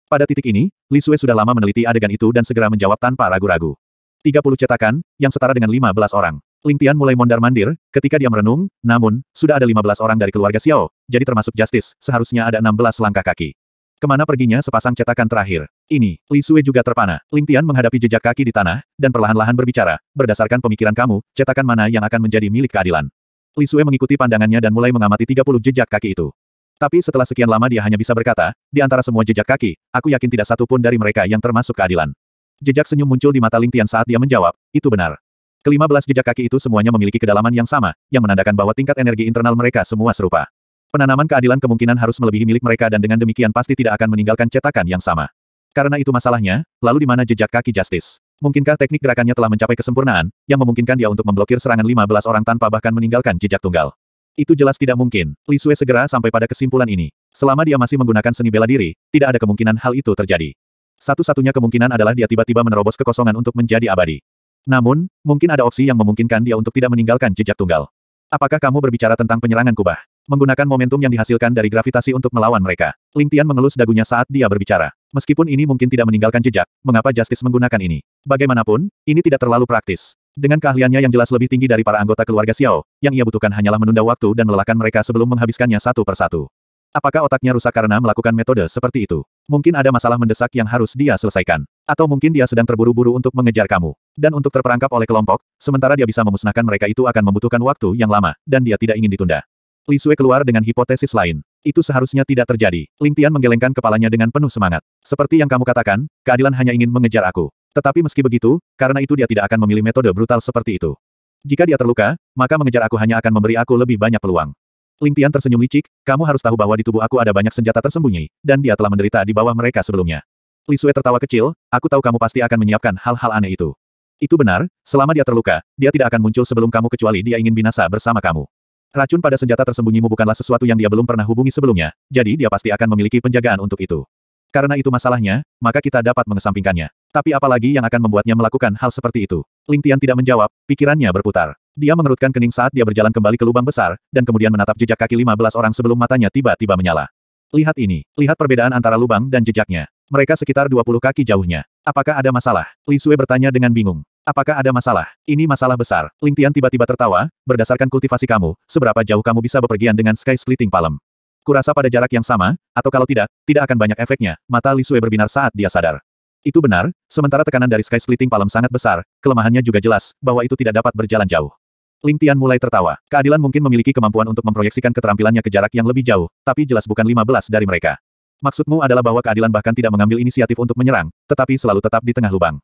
Pada titik ini, Li Sue sudah lama meneliti adegan itu dan segera menjawab tanpa ragu-ragu. 30 cetakan, yang setara dengan 15 orang. Ling Tian mulai mondar-mandir, ketika dia merenung, namun, sudah ada 15 orang dari keluarga Xiao, jadi termasuk Justice, seharusnya ada 16 langkah kaki. Kemana perginya sepasang cetakan terakhir? Ini, Li Sui juga terpana. Ling Tian menghadapi jejak kaki di tanah, dan perlahan-lahan berbicara, berdasarkan pemikiran kamu, cetakan mana yang akan menjadi milik keadilan. Li Sui mengikuti pandangannya dan mulai mengamati 30 jejak kaki itu. Tapi setelah sekian lama dia hanya bisa berkata, di antara semua jejak kaki, aku yakin tidak satu pun dari mereka yang termasuk keadilan. Jejak senyum muncul di mata Ling Tian saat dia menjawab, itu benar. Kelima belas jejak kaki itu semuanya memiliki kedalaman yang sama, yang menandakan bahwa tingkat energi internal mereka semua serupa. Penanaman keadilan kemungkinan harus melebihi milik mereka dan dengan demikian pasti tidak akan meninggalkan cetakan yang sama. Karena itu masalahnya, lalu di mana jejak kaki Justice? Mungkinkah teknik gerakannya telah mencapai kesempurnaan, yang memungkinkan dia untuk memblokir serangan 15 orang tanpa bahkan meninggalkan jejak tunggal? Itu jelas tidak mungkin. Li Sui segera sampai pada kesimpulan ini. Selama dia masih menggunakan seni bela diri, tidak ada kemungkinan hal itu terjadi. Satu-satunya kemungkinan adalah dia tiba-tiba menerobos kekosongan untuk menjadi abadi. Namun, mungkin ada opsi yang memungkinkan dia untuk tidak meninggalkan jejak tunggal. Apakah kamu berbicara tentang penyerangan kubah? Menggunakan momentum yang dihasilkan dari gravitasi untuk melawan mereka. Ling Tian mengelus dagunya saat dia berbicara. Meskipun ini mungkin tidak meninggalkan jejak, mengapa Justice menggunakan ini? Bagaimanapun, ini tidak terlalu praktis. Dengan keahliannya yang jelas lebih tinggi dari para anggota keluarga Xiao, yang ia butuhkan hanyalah menunda waktu dan melelahkan mereka sebelum menghabiskannya satu persatu. Apakah otaknya rusak karena melakukan metode seperti itu? Mungkin ada masalah mendesak yang harus dia selesaikan. Atau mungkin dia sedang terburu-buru untuk mengejar kamu. Dan untuk terperangkap oleh kelompok, sementara dia bisa memusnahkan mereka itu akan membutuhkan waktu yang lama, dan dia tidak ingin ditunda. Li Sui keluar dengan hipotesis lain. Itu seharusnya tidak terjadi. Ling Tian menggelengkan kepalanya dengan penuh semangat. Seperti yang kamu katakan, keadilan hanya ingin mengejar aku. Tetapi meski begitu, karena itu dia tidak akan memilih metode brutal seperti itu. Jika dia terluka, maka mengejar aku hanya akan memberi aku lebih banyak peluang. Ling Tian tersenyum licik, kamu harus tahu bahwa di tubuh aku ada banyak senjata tersembunyi, dan dia telah menderita di bawah mereka sebelumnya. Li Sue tertawa kecil, aku tahu kamu pasti akan menyiapkan hal-hal aneh itu. Itu benar, selama dia terluka, dia tidak akan muncul sebelum kamu kecuali dia ingin binasa bersama kamu. Racun pada senjata tersembunyimu bukanlah sesuatu yang dia belum pernah hubungi sebelumnya, jadi dia pasti akan memiliki penjagaan untuk itu. Karena itu masalahnya, maka kita dapat mengesampingkannya. Tapi apalagi yang akan membuatnya melakukan hal seperti itu? Ling Tian tidak menjawab, pikirannya berputar. Dia mengerutkan kening saat dia berjalan kembali ke lubang besar, dan kemudian menatap jejak kaki 15 orang sebelum matanya tiba-tiba menyala. Lihat ini, lihat perbedaan antara lubang dan jejaknya. Mereka sekitar 20 kaki jauhnya. Apakah ada masalah? Li Sui bertanya dengan bingung. Apakah ada masalah? Ini masalah besar. Ling Tian tiba-tiba tertawa, berdasarkan kultivasi kamu, seberapa jauh kamu bisa bepergian dengan Sky Splitting Palm? Kurasa pada jarak yang sama, atau kalau tidak, tidak akan banyak efeknya, mata Li Sui berbinar saat dia sadar. Itu benar, sementara tekanan dari Sky Splitting Palm sangat besar, kelemahannya juga jelas, bahwa itu tidak dapat berjalan jauh. Ling Tian mulai tertawa. Keadilan mungkin memiliki kemampuan untuk memproyeksikan keterampilannya ke jarak yang lebih jauh, tapi jelas bukan 15 dari mereka. Maksudmu adalah bahwa keadilan bahkan tidak mengambil inisiatif untuk menyerang, tetapi selalu tetap di tengah lubang.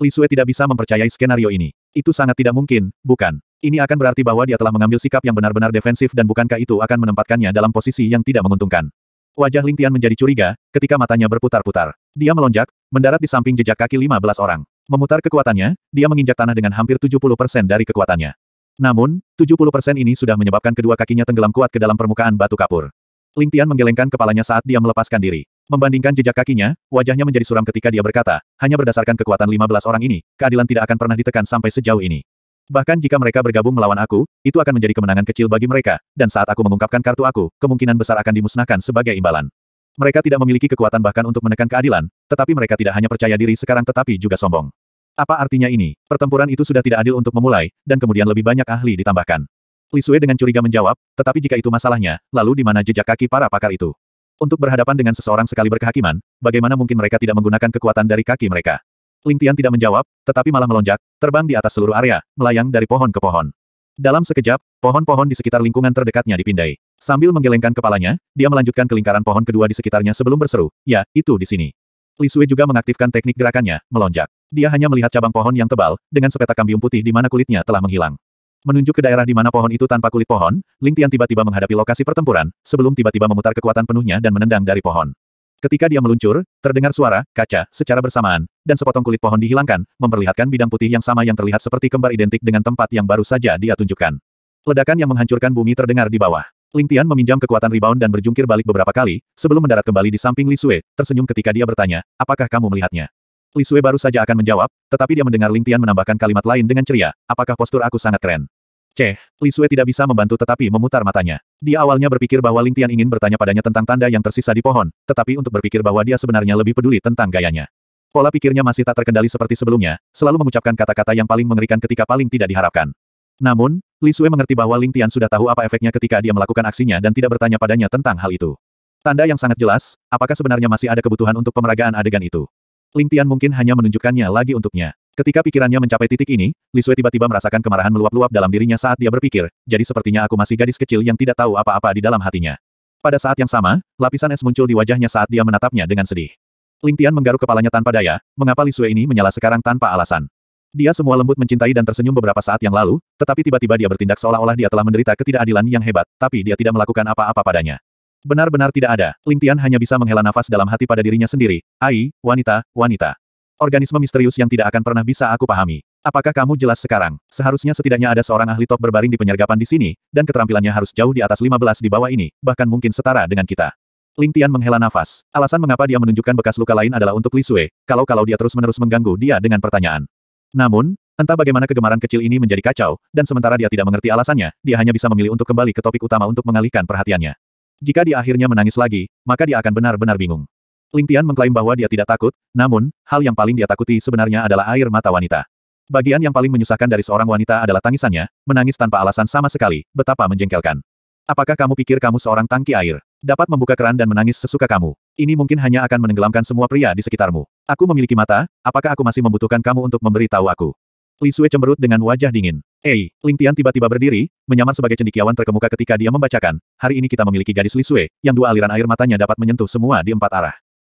Li Sue tidak bisa mempercayai skenario ini. Itu sangat tidak mungkin, bukan? Ini akan berarti bahwa dia telah mengambil sikap yang benar-benar defensif dan bukankah itu akan menempatkannya dalam posisi yang tidak menguntungkan. Wajah Ling Tian menjadi curiga, ketika matanya berputar-putar. Dia melonjak, mendarat di samping jejak kaki 15 orang. Memutar kekuatannya, dia menginjak tanah dengan hampir 70% dari kekuatannya. Namun, 70% ini sudah menyebabkan kedua kakinya tenggelam kuat ke dalam permukaan batu kapur. Ling Tian menggelengkan kepalanya saat dia melepaskan diri. Membandingkan jejak kakinya, wajahnya menjadi suram ketika dia berkata, hanya berdasarkan kekuatan 15 orang ini, keadilan tidak akan pernah ditekan sampai sejauh ini. Bahkan jika mereka bergabung melawan aku, itu akan menjadi kemenangan kecil bagi mereka, dan saat aku mengungkapkan kartu aku, kemungkinan besar akan dimusnahkan sebagai imbalan. Mereka tidak memiliki kekuatan bahkan untuk menekan keadilan, tetapi mereka tidak hanya percaya diri sekarang tetapi juga sombong. Apa artinya ini? Pertempuran itu sudah tidak adil untuk memulai, dan kemudian lebih banyak ahli ditambahkan. Lisue dengan curiga menjawab, tetapi jika itu masalahnya, lalu di mana jejak kaki para pakar itu? Untuk berhadapan dengan seseorang sekali berkehakiman, bagaimana mungkin mereka tidak menggunakan kekuatan dari kaki mereka? Ling Tian tidak menjawab, tetapi malah melonjak, terbang di atas seluruh area, melayang dari pohon ke pohon. Dalam sekejap, pohon-pohon di sekitar lingkungan terdekatnya dipindai. Sambil menggelengkan kepalanya, dia melanjutkan ke lingkaran pohon kedua di sekitarnya sebelum berseru, ya, itu di sini. Lisue juga mengaktifkan teknik gerakannya, melonjak. Dia hanya melihat cabang pohon yang tebal, dengan sepetak kambium putih di mana kulitnya telah menghilang. Menunjuk ke daerah di mana pohon itu tanpa kulit pohon, Ling Tian tiba-tiba menghadapi lokasi pertempuran, sebelum tiba-tiba memutar kekuatan penuhnya dan menendang dari pohon. Ketika dia meluncur, terdengar suara, kaca, secara bersamaan, dan sepotong kulit pohon dihilangkan, memperlihatkan bidang putih yang sama yang terlihat seperti kembar identik dengan tempat yang baru saja dia tunjukkan. Ledakan yang menghancurkan bumi terdengar di bawah. Ling Tian meminjam kekuatan rebound dan berjungkir balik beberapa kali, sebelum mendarat kembali di samping Li Sui, tersenyum ketika dia bertanya, apakah kamu melihatnya? Li Sui baru saja akan menjawab, tetapi dia mendengar Ling Tian menambahkan kalimat lain dengan ceria, apakah postur aku sangat keren? Ceh, Li Sui tidak bisa membantu tetapi memutar matanya. Dia awalnya berpikir bahwa Ling Tian ingin bertanya padanya tentang tanda yang tersisa di pohon, tetapi untuk berpikir bahwa dia sebenarnya lebih peduli tentang gayanya. Pola pikirnya masih tak terkendali seperti sebelumnya, selalu mengucapkan kata-kata yang paling mengerikan ketika paling tidak diharapkan. Namun, Li Sui mengerti bahwa Ling Tian sudah tahu apa efeknya ketika dia melakukan aksinya dan tidak bertanya padanya tentang hal itu. Tanda yang sangat jelas, apakah sebenarnya masih ada kebutuhan untuk pemeragaan adegan itu. Ling Tian mungkin hanya menunjukkannya lagi untuknya. Ketika pikirannya mencapai titik ini, Lisue tiba-tiba merasakan kemarahan meluap-luap dalam dirinya saat dia berpikir, jadi sepertinya aku masih gadis kecil yang tidak tahu apa-apa di dalam hatinya. Pada saat yang sama, lapisan es muncul di wajahnya saat dia menatapnya dengan sedih. Ling Tian menggaruk kepalanya tanpa daya, mengapa Lisue ini menyala sekarang tanpa alasan. Dia semua lembut mencintai dan tersenyum beberapa saat yang lalu, tetapi tiba-tiba dia bertindak seolah-olah dia telah menderita ketidakadilan yang hebat, tapi dia tidak melakukan apa-apa padanya. Benar-benar tidak ada, Ling Tian hanya bisa menghela nafas dalam hati pada dirinya sendiri, ai, wanita, wanita. Organisme misterius yang tidak akan pernah bisa aku pahami. Apakah kamu jelas sekarang? Seharusnya setidaknya ada seorang ahli top berbaring di penyergapan di sini, dan keterampilannya harus jauh di atas 15 di bawah ini, bahkan mungkin setara dengan kita. Ling Tian menghela nafas. Alasan mengapa dia menunjukkan bekas luka lain adalah untuk Li Sui, kalau-kalau dia terus-menerus mengganggu dia dengan pertanyaan. Namun, entah bagaimana kegemaran kecil ini menjadi kacau, dan sementara dia tidak mengerti alasannya, dia hanya bisa memilih untuk kembali ke topik utama untuk mengalihkan perhatiannya. Jika dia akhirnya menangis lagi, maka dia akan benar-benar bingung. Ling Tian mengklaim bahwa dia tidak takut, namun, hal yang paling dia takuti sebenarnya adalah air mata wanita. Bagian yang paling menyusahkan dari seorang wanita adalah tangisannya, menangis tanpa alasan sama sekali, betapa menjengkelkan. Apakah kamu pikir kamu seorang tangki air? Dapat membuka keran dan menangis sesuka kamu. Ini mungkin hanya akan menenggelamkan semua pria di sekitarmu. Aku memiliki mata, apakah aku masih membutuhkan kamu untuk memberi tahu aku? Li Sui cemberut dengan wajah dingin. Ei, Ling Tian tiba-tiba berdiri, menyamar sebagai cendikiawan terkemuka ketika dia membacakan, hari ini kita memiliki gadis Li Sui, yang dua aliran air matanya dapat menyentuh semua di empat arah.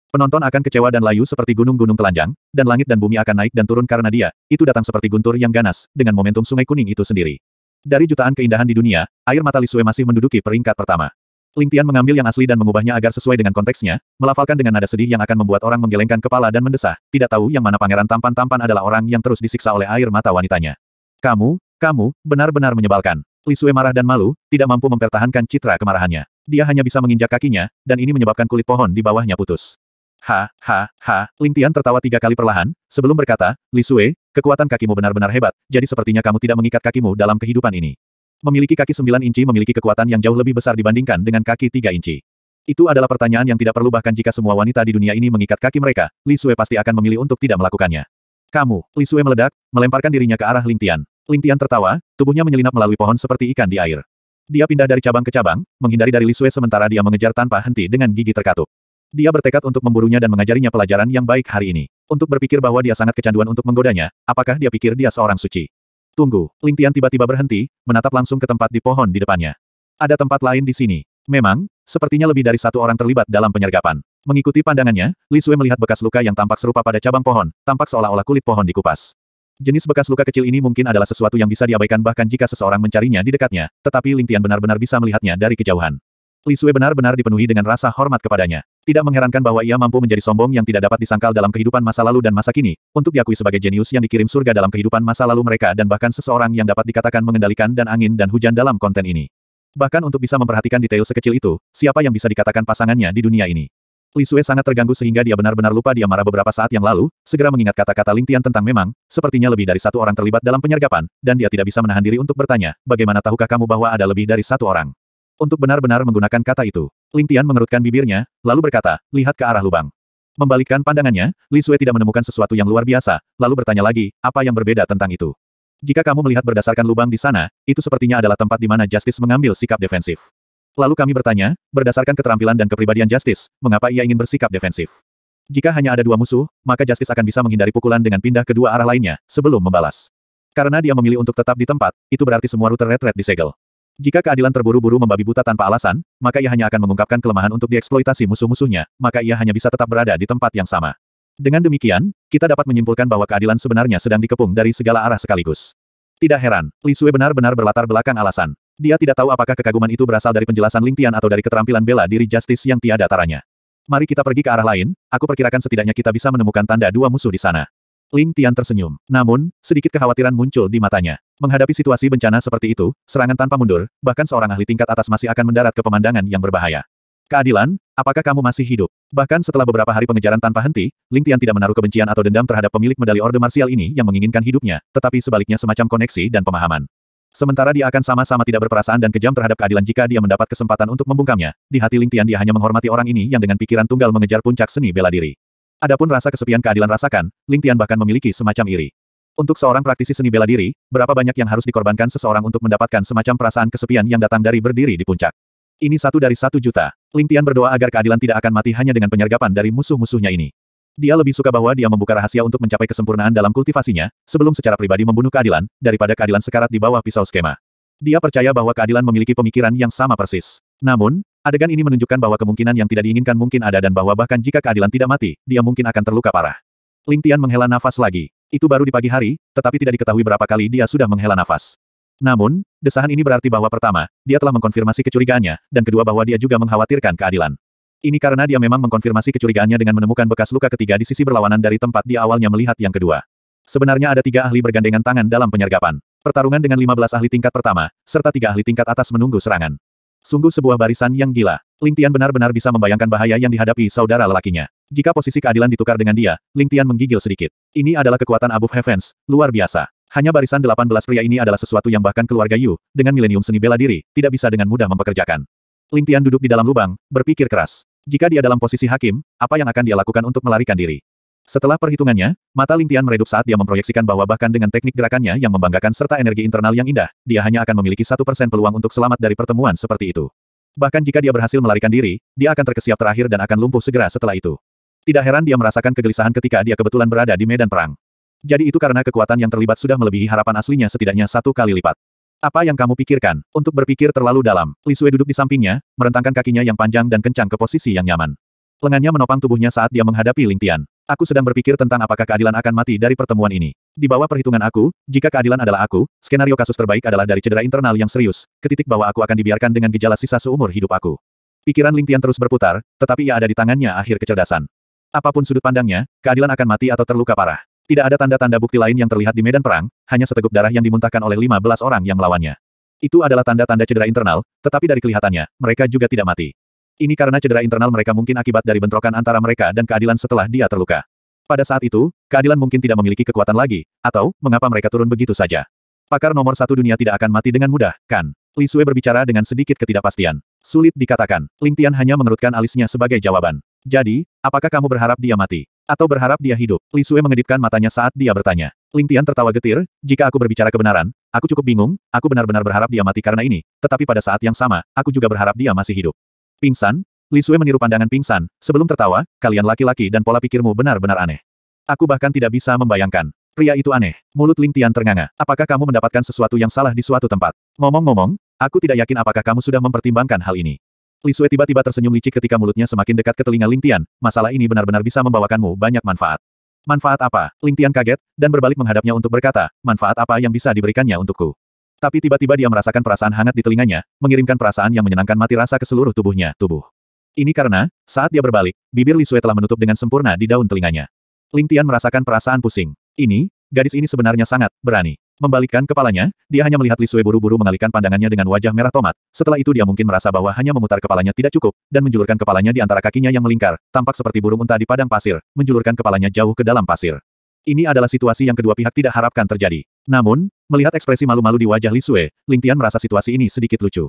Penonton akan kecewa dan layu seperti gunung-gunung telanjang, dan langit dan bumi akan naik dan turun karena dia, itu datang seperti guntur yang ganas, dengan momentum sungai kuning itu sendiri. Dari jutaan keindahan di dunia, air mata Lisue masih menduduki peringkat pertama. Lingtian mengambil yang asli dan mengubahnya agar sesuai dengan konteksnya, melafalkan dengan nada sedih yang akan membuat orang menggelengkan kepala dan mendesah, tidak tahu yang mana pangeran tampan-tampan adalah orang yang terus disiksa oleh air mata wanitanya. Kamu, kamu, benar-benar menyebalkan. Lisue marah dan malu, tidak mampu mempertahankan citra kemarahannya. Dia hanya bisa menginjak kakinya, dan ini menyebabkan kulit pohon di bawahnya putus. Ha, ha, ha, Ling Tian tertawa tiga kali perlahan, sebelum berkata, Li Sue, kekuatan kakimu benar-benar hebat, jadi sepertinya kamu tidak mengikat kakimu dalam kehidupan ini. Memiliki kaki sembilan inci memiliki kekuatan yang jauh lebih besar dibandingkan dengan kaki tiga inci. Itu adalah pertanyaan yang tidak perlu bahkan jika semua wanita di dunia ini mengikat kaki mereka, Li Sue pasti akan memilih untuk tidak melakukannya. Kamu, Li Sue meledak, melemparkan dirinya ke arah Ling Tian. Ling Tian tertawa, tubuhnya menyelinap melalui pohon seperti ikan di air. Dia pindah dari cabang ke cabang, menghindari dari Li Sue sementara dia mengejar tanpa henti dengan gigi terkatup. Dia bertekad untuk memburunya dan mengajarinya pelajaran yang baik hari ini. Untuk berpikir bahwa dia sangat kecanduan untuk menggodanya, apakah dia pikir dia seorang suci? Tunggu, Lingtian tiba-tiba berhenti, menatap langsung ke tempat di pohon di depannya. Ada tempat lain di sini. Memang, sepertinya lebih dari satu orang terlibat dalam penyergapan. Mengikuti pandangannya, Li Sui melihat bekas luka yang tampak serupa pada cabang pohon, tampak seolah-olah kulit pohon dikupas. Jenis bekas luka kecil ini mungkin adalah sesuatu yang bisa diabaikan bahkan jika seseorang mencarinya di dekatnya, tetapi Lingtian benar-benar bisa melihatnya dari kejauhan. Li Sui benar-benar dipenuhi dengan rasa hormat kepadanya. Tidak mengherankan bahwa ia mampu menjadi sombong yang tidak dapat disangkal dalam kehidupan masa lalu dan masa kini, untuk diakui sebagai jenius yang dikirim surga dalam kehidupan masa lalu mereka dan bahkan seseorang yang dapat dikatakan mengendalikan dan angin dan hujan dalam konten ini. Bahkan untuk bisa memperhatikan detail sekecil itu, siapa yang bisa dikatakan pasangannya di dunia ini. Li Sue sangat terganggu sehingga dia benar-benar lupa dia marah beberapa saat yang lalu, segera mengingat kata-kata Ling Tian tentang memang, sepertinya lebih dari satu orang terlibat dalam penyergapan, dan dia tidak bisa menahan diri untuk bertanya, bagaimana tahukah kamu bahwa ada lebih dari satu orang? untuk benar-benar menggunakan kata itu. Lintian mengerutkan bibirnya, lalu berkata, lihat ke arah lubang. Membalikkan pandangannya, Li Sui tidak menemukan sesuatu yang luar biasa, lalu bertanya lagi, apa yang berbeda tentang itu? Jika kamu melihat berdasarkan lubang di sana, itu sepertinya adalah tempat di mana Justice mengambil sikap defensif. Lalu kami bertanya, berdasarkan keterampilan dan kepribadian Justice, mengapa ia ingin bersikap defensif? Jika hanya ada dua musuh, maka Justice akan bisa menghindari pukulan dengan pindah ke dua arah lainnya, sebelum membalas. Karena dia memilih untuk tetap di tempat, itu berarti semua rute retret disegel. Jika keadilan terburu-buru membabi buta tanpa alasan, maka ia hanya akan mengungkapkan kelemahan untuk dieksploitasi musuh-musuhnya, maka ia hanya bisa tetap berada di tempat yang sama. Dengan demikian, kita dapat menyimpulkan bahwa keadilan sebenarnya sedang dikepung dari segala arah sekaligus. Tidak heran, Li Sui benar-benar berlatar belakang alasan. Dia tidak tahu apakah kekaguman itu berasal dari penjelasan Ling Tian atau dari keterampilan bela diri Justice yang tiada taranya. Mari kita pergi ke arah lain, aku perkirakan setidaknya kita bisa menemukan tanda dua musuh di sana. Ling Tian tersenyum. Namun, sedikit kekhawatiran muncul di matanya. Menghadapi situasi bencana seperti itu, serangan tanpa mundur, bahkan seorang ahli tingkat atas masih akan mendarat ke pemandangan yang berbahaya. Keadilan, apakah kamu masih hidup? Bahkan setelah beberapa hari pengejaran tanpa henti, Ling Tian tidak menaruh kebencian atau dendam terhadap pemilik medali Orde Marsial ini yang menginginkan hidupnya, tetapi sebaliknya semacam koneksi dan pemahaman. Sementara dia akan sama-sama tidak berperasaan dan kejam terhadap keadilan jika dia mendapat kesempatan untuk membungkamnya, di hati Ling Tian dia hanya menghormati orang ini yang dengan pikiran tunggal mengejar puncak seni bela diri. Adapun rasa kesepian keadilan rasakan, Ling Tian bahkan memiliki semacam iri. Untuk seorang praktisi seni bela diri, berapa banyak yang harus dikorbankan seseorang untuk mendapatkan semacam perasaan kesepian yang datang dari berdiri di puncak. Ini satu dari satu juta. Ling Tian berdoa agar keadilan tidak akan mati hanya dengan penyergapan dari musuh-musuhnya ini. Dia lebih suka bahwa dia membuka rahasia untuk mencapai kesempurnaan dalam kultivasinya, sebelum secara pribadi membunuh keadilan, daripada keadilan sekarat di bawah pisau skema. Dia percaya bahwa keadilan memiliki pemikiran yang sama persis. Namun, Adegan ini menunjukkan bahwa kemungkinan yang tidak diinginkan mungkin ada dan bahwa bahkan jika keadilan tidak mati, dia mungkin akan terluka parah. Ling Tian menghela nafas lagi. Itu baru di pagi hari, tetapi tidak diketahui berapa kali dia sudah menghela nafas. Namun, desahan ini berarti bahwa pertama, dia telah mengkonfirmasi kecurigaannya, dan kedua bahwa dia juga mengkhawatirkan keadilan. Ini karena dia memang mengkonfirmasi kecurigaannya dengan menemukan bekas luka ketiga di sisi berlawanan dari tempat dia awalnya melihat yang kedua. Sebenarnya ada tiga ahli bergandengan tangan dalam penyergapan. Pertarungan dengan 15 ahli tingkat pertama, serta tiga ahli tingkat atas menunggu serangan. Sungguh sebuah barisan yang gila. Ling Tian benar-benar bisa membayangkan bahaya yang dihadapi saudara lelakinya. Jika posisi keadilan ditukar dengan dia, Ling Tian menggigil sedikit. Ini adalah kekuatan Abu Heavens, luar biasa. Hanya barisan 18 pria ini adalah sesuatu yang bahkan keluarga Yu, dengan milenium seni bela diri, tidak bisa dengan mudah mempekerjakan. Ling Tian duduk di dalam lubang, berpikir keras. Jika dia dalam posisi hakim, apa yang akan dia lakukan untuk melarikan diri? Setelah perhitungannya, mata Lingtian meredup saat dia memproyeksikan bahwa bahkan dengan teknik gerakannya yang membanggakan serta energi internal yang indah, dia hanya akan memiliki satu persen peluang untuk selamat dari pertemuan seperti itu. Bahkan jika dia berhasil melarikan diri, dia akan terkesiap terakhir dan akan lumpuh segera setelah itu. Tidak heran dia merasakan kegelisahan ketika dia kebetulan berada di medan perang. Jadi itu karena kekuatan yang terlibat sudah melebihi harapan aslinya setidaknya satu kali lipat. Apa yang kamu pikirkan? Untuk berpikir terlalu dalam, Li Sui duduk di sampingnya, merentangkan kakinya yang panjang dan kencang ke posisi yang nyaman. Lengannya menopang tubuhnya saat dia menghadapi Lingtian. Aku sedang berpikir tentang apakah keadilan akan mati dari pertemuan ini. Di bawah perhitungan aku, jika keadilan adalah aku, skenario kasus terbaik adalah dari cedera internal yang serius, ke titik bahwa aku akan dibiarkan dengan gejala sisa seumur hidup aku. Pikiran Lingtian terus berputar, tetapi ia ada di tangannya akhir kecerdasan. Apapun sudut pandangnya, keadilan akan mati atau terluka parah. Tidak ada tanda-tanda bukti lain yang terlihat di medan perang, hanya seteguk darah yang dimuntahkan oleh 15 orang yang melawannya. Itu adalah tanda-tanda cedera internal, tetapi dari kelihatannya, mereka juga tidak mati. Ini karena cedera internal mereka mungkin akibat dari bentrokan antara mereka dan keadilan setelah dia terluka. Pada saat itu, keadilan mungkin tidak memiliki kekuatan lagi, atau, mengapa mereka turun begitu saja. Pakar nomor satu dunia tidak akan mati dengan mudah, kan? Li Sui berbicara dengan sedikit ketidakpastian. Sulit dikatakan, Ling Tian hanya mengerutkan alisnya sebagai jawaban. Jadi, apakah kamu berharap dia mati? Atau berharap dia hidup? Li Sui mengedipkan matanya saat dia bertanya. Ling Tian tertawa getir, jika aku berbicara kebenaran, aku cukup bingung, aku benar-benar berharap dia mati karena ini, tetapi pada saat yang sama, aku juga berharap dia masih hidup. Pingsan? Li Sui meniru pandangan pingsan, sebelum tertawa, kalian laki-laki dan pola pikirmu benar-benar aneh. Aku bahkan tidak bisa membayangkan. Pria itu aneh. Mulut Ling Tian ternganga. Apakah kamu mendapatkan sesuatu yang salah di suatu tempat? Ngomong-ngomong, aku tidak yakin apakah kamu sudah mempertimbangkan hal ini. Li Sui tiba-tiba tersenyum licik ketika mulutnya semakin dekat ke telinga Ling Tian. Masalah ini benar-benar bisa membawakanmu banyak manfaat. Manfaat apa? Ling Tian kaget, dan berbalik menghadapnya untuk berkata, manfaat apa yang bisa diberikannya untukku? Tapi tiba-tiba dia merasakan perasaan hangat di telinganya, mengirimkan perasaan yang menyenangkan mati rasa ke seluruh tubuhnya, tubuh. Ini karena, saat dia berbalik, bibir Li Sui telah menutup dengan sempurna di daun telinganya. Ling Tian merasakan perasaan pusing. Ini, gadis ini sebenarnya sangat berani. Membalikkan kepalanya, dia hanya melihat Li Sui buru-buru mengalihkan pandangannya dengan wajah merah tomat. Setelah itu dia mungkin merasa bahwa hanya memutar kepalanya tidak cukup, dan menjulurkan kepalanya di antara kakinya yang melingkar, tampak seperti burung unta di padang pasir, menjulurkan kepalanya jauh ke dalam pasir. Ini adalah situasi yang kedua pihak tidak harapkan terjadi. Namun, melihat ekspresi malu-malu di wajah Li Sue, Ling Tian merasa situasi ini sedikit lucu.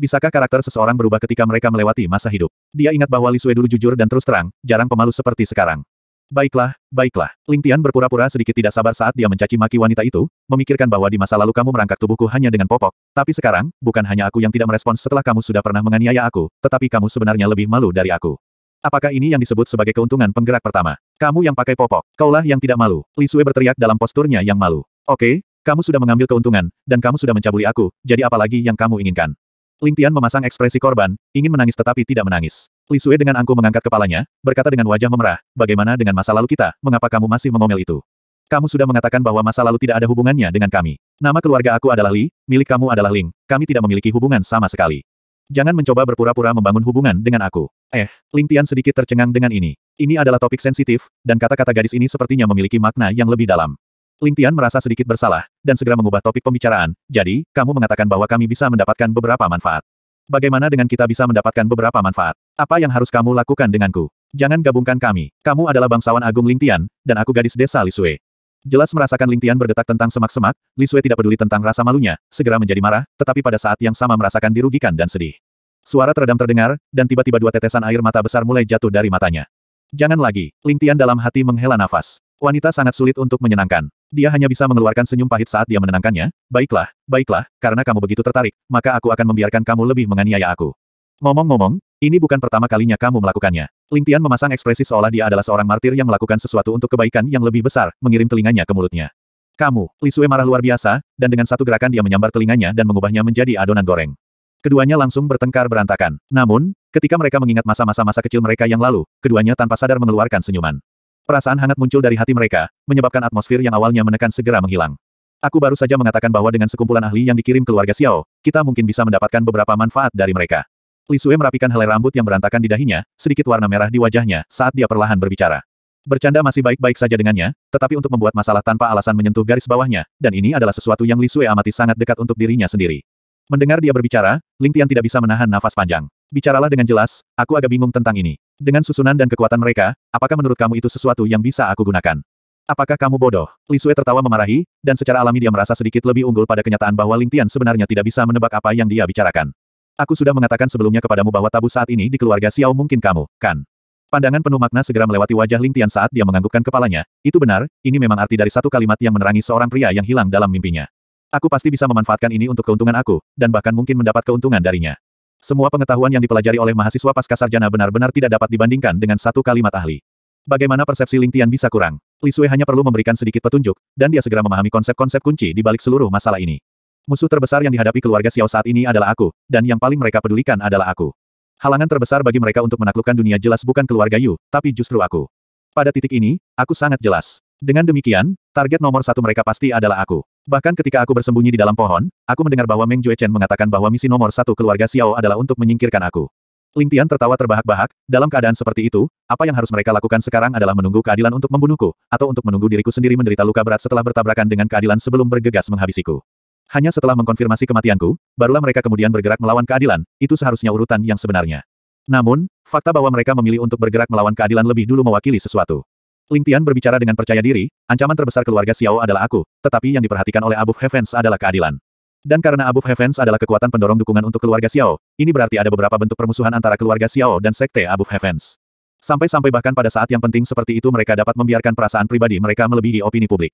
Bisakah karakter seseorang berubah ketika mereka melewati masa hidup? Dia ingat bahwa Li Sue dulu jujur dan terus terang, jarang pemalu seperti sekarang. Baiklah, baiklah. Ling Tian berpura-pura sedikit tidak sabar saat dia mencaci maki wanita itu, memikirkan bahwa di masa lalu kamu merangkak tubuhku hanya dengan popok, tapi sekarang, bukan hanya aku yang tidak merespons setelah kamu sudah pernah menganiaya aku, tetapi kamu sebenarnya lebih malu dari aku. Apakah ini yang disebut sebagai keuntungan penggerak pertama? Kamu yang pakai popok, kaulah yang tidak malu. Li Sui berteriak dalam posturnya yang malu. Oke, kamu sudah mengambil keuntungan, dan kamu sudah mencabuli aku, jadi apalagi yang kamu inginkan? Ling Tian memasang ekspresi korban, ingin menangis tetapi tidak menangis. Li Sui dengan angku mengangkat kepalanya, berkata dengan wajah memerah, bagaimana dengan masa lalu kita, mengapa kamu masih mengomel itu? Kamu sudah mengatakan bahwa masa lalu tidak ada hubungannya dengan kami. Nama keluarga aku adalah Li, milik kamu adalah Ling, kami tidak memiliki hubungan sama sekali. Jangan mencoba berpura-pura membangun hubungan dengan aku. Eh, Ling Tian sedikit tercengang dengan ini. Ini adalah topik sensitif, dan kata-kata gadis ini sepertinya memiliki makna yang lebih dalam. Ling Tian merasa sedikit bersalah, dan segera mengubah topik pembicaraan, jadi, kamu mengatakan bahwa kami bisa mendapatkan beberapa manfaat. Bagaimana dengan kita bisa mendapatkan beberapa manfaat? Apa yang harus kamu lakukan denganku? Jangan gabungkan kami. Kamu adalah bangsawan agung Ling Tian, dan aku gadis desa Lisue. Jelas merasakan Ling berdetak tentang semak-semak, Li Sui tidak peduli tentang rasa malunya, segera menjadi marah, tetapi pada saat yang sama merasakan dirugikan dan sedih. Suara teredam terdengar, dan tiba-tiba dua tetesan air mata besar mulai jatuh dari matanya. Jangan lagi, Ling dalam hati menghela nafas. Wanita sangat sulit untuk menyenangkan. Dia hanya bisa mengeluarkan senyum pahit saat dia menenangkannya, baiklah, baiklah, karena kamu begitu tertarik, maka aku akan membiarkan kamu lebih menganiaya aku. Ngomong-ngomong, ini bukan pertama kalinya kamu melakukannya. Ling Tian memasang ekspresi seolah dia adalah seorang martir yang melakukan sesuatu untuk kebaikan yang lebih besar, mengirim telinganya ke mulutnya. Kamu, Li Sue marah luar biasa, dan dengan satu gerakan dia menyambar telinganya dan mengubahnya menjadi adonan goreng. Keduanya langsung bertengkar berantakan. Namun, ketika mereka mengingat masa-masa masa kecil mereka yang lalu, keduanya tanpa sadar mengeluarkan senyuman. Perasaan hangat muncul dari hati mereka, menyebabkan atmosfer yang awalnya menekan segera menghilang. Aku baru saja mengatakan bahwa dengan sekumpulan ahli yang dikirim keluarga Xiao, kita mungkin bisa mendapatkan beberapa manfaat dari mereka. Li Sue merapikan helai rambut yang berantakan di dahinya, sedikit warna merah di wajahnya, saat dia perlahan berbicara. Bercanda masih baik-baik saja dengannya, tetapi untuk membuat masalah tanpa alasan menyentuh garis bawahnya, dan ini adalah sesuatu yang Li Sue amati sangat dekat untuk dirinya sendiri. Mendengar dia berbicara, Ling Tian tidak bisa menahan nafas panjang. Bicaralah dengan jelas, aku agak bingung tentang ini. Dengan susunan dan kekuatan mereka, apakah menurut kamu itu sesuatu yang bisa aku gunakan? Apakah kamu bodoh? Li Sue tertawa memarahi, dan secara alami dia merasa sedikit lebih unggul pada kenyataan bahwa Ling Tian sebenarnya tidak bisa menebak apa yang dia bicarakan. Aku sudah mengatakan sebelumnya kepadamu bahwa tabu saat ini di keluarga Xiao mungkin kamu, kan? Pandangan penuh makna segera melewati wajah Ling Tian saat dia menganggukkan kepalanya. Itu benar, ini memang arti dari satu kalimat yang menerangi seorang pria yang hilang dalam mimpinya. Aku pasti bisa memanfaatkan ini untuk keuntungan aku, dan bahkan mungkin mendapat keuntungan darinya. Semua pengetahuan yang dipelajari oleh mahasiswa pasca sarjana benar-benar tidak dapat dibandingkan dengan satu kalimat ahli. Bagaimana persepsi Ling Tian bisa kurang? Li Sui hanya perlu memberikan sedikit petunjuk, dan dia segera memahami konsep-konsep kunci di balik seluruh masalah ini. Musuh terbesar yang dihadapi keluarga Xiao saat ini adalah aku, dan yang paling mereka pedulikan adalah aku. Halangan terbesar bagi mereka untuk menaklukkan dunia jelas bukan keluarga Yu, tapi justru aku. Pada titik ini, aku sangat jelas. Dengan demikian, target nomor satu mereka pasti adalah aku. Bahkan ketika aku bersembunyi di dalam pohon, aku mendengar bahwa Meng Jue Chen mengatakan bahwa misi nomor satu keluarga Xiao adalah untuk menyingkirkan aku. Ling Tian tertawa terbahak-bahak, dalam keadaan seperti itu, apa yang harus mereka lakukan sekarang adalah menunggu keadilan untuk membunuhku, atau untuk menunggu diriku sendiri menderita luka berat setelah bertabrakan dengan keadilan sebelum bergegas menghabisiku. Hanya setelah mengkonfirmasi kematianku, barulah mereka kemudian bergerak melawan keadilan, itu seharusnya urutan yang sebenarnya. Namun, fakta bahwa mereka memilih untuk bergerak melawan keadilan lebih dulu mewakili sesuatu. Ling Tian berbicara dengan percaya diri, ancaman terbesar keluarga Xiao adalah aku, tetapi yang diperhatikan oleh Abu Heavens adalah keadilan. Dan karena Abu Heavens adalah kekuatan pendorong dukungan untuk keluarga Xiao, ini berarti ada beberapa bentuk permusuhan antara keluarga Xiao dan sekte Abu Heavens. Sampai-sampai bahkan pada saat yang penting seperti itu mereka dapat membiarkan perasaan pribadi mereka melebihi opini publik.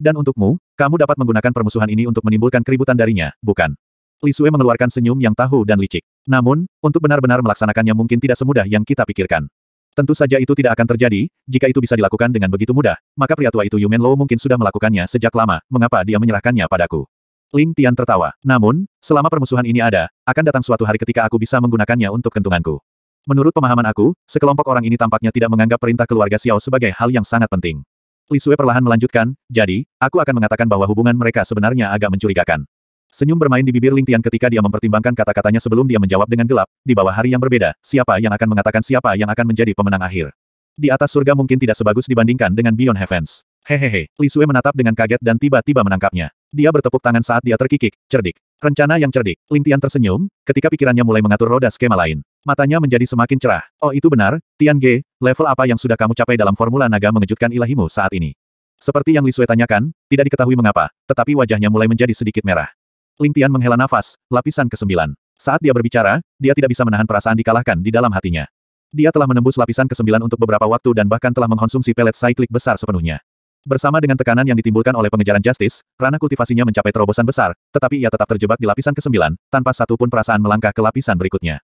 Dan untukmu, kamu dapat menggunakan permusuhan ini untuk menimbulkan keributan darinya, bukan? Li Sui mengeluarkan senyum yang tahu dan licik. Namun, untuk benar-benar melaksanakannya mungkin tidak semudah yang kita pikirkan. Tentu saja itu tidak akan terjadi, jika itu bisa dilakukan dengan begitu mudah, maka pria tua itu Yumen Lo mungkin sudah melakukannya sejak lama, mengapa dia menyerahkannya padaku? Ling Tian tertawa. Namun, selama permusuhan ini ada, akan datang suatu hari ketika aku bisa menggunakannya untuk kentunganku. Menurut pemahaman aku, sekelompok orang ini tampaknya tidak menganggap perintah keluarga Xiao sebagai hal yang sangat penting. Lisue perlahan melanjutkan, jadi, aku akan mengatakan bahwa hubungan mereka sebenarnya agak mencurigakan. Senyum bermain di bibir Lingtian ketika dia mempertimbangkan kata-katanya sebelum dia menjawab dengan gelap, di bawah hari yang berbeda, siapa yang akan mengatakan siapa yang akan menjadi pemenang akhir. Di atas surga mungkin tidak sebagus dibandingkan dengan Beyond Heavens. Hehehe, Lisue menatap dengan kaget dan tiba-tiba menangkapnya. Dia bertepuk tangan saat dia terkikik, cerdik. Rencana yang cerdik, Lingtian tersenyum, ketika pikirannya mulai mengatur roda skema lain. Matanya menjadi semakin cerah. Oh itu benar, Tian Ge, level apa yang sudah kamu capai dalam formula naga mengejutkan ilahimu saat ini? Seperti yang Li Sui tanyakan, tidak diketahui mengapa, tetapi wajahnya mulai menjadi sedikit merah. Ling Tian menghela nafas, lapisan ke-9. Saat dia berbicara, dia tidak bisa menahan perasaan dikalahkan di dalam hatinya. Dia telah menembus lapisan ke-9 untuk beberapa waktu dan bahkan telah mengkonsumsi pelet cyclic besar sepenuhnya. Bersama dengan tekanan yang ditimbulkan oleh pengejaran justice, ranah kultivasinya mencapai terobosan besar, tetapi ia tetap terjebak di lapisan ke-9, tanpa satu pun perasaan melangkah ke lapisan berikutnya.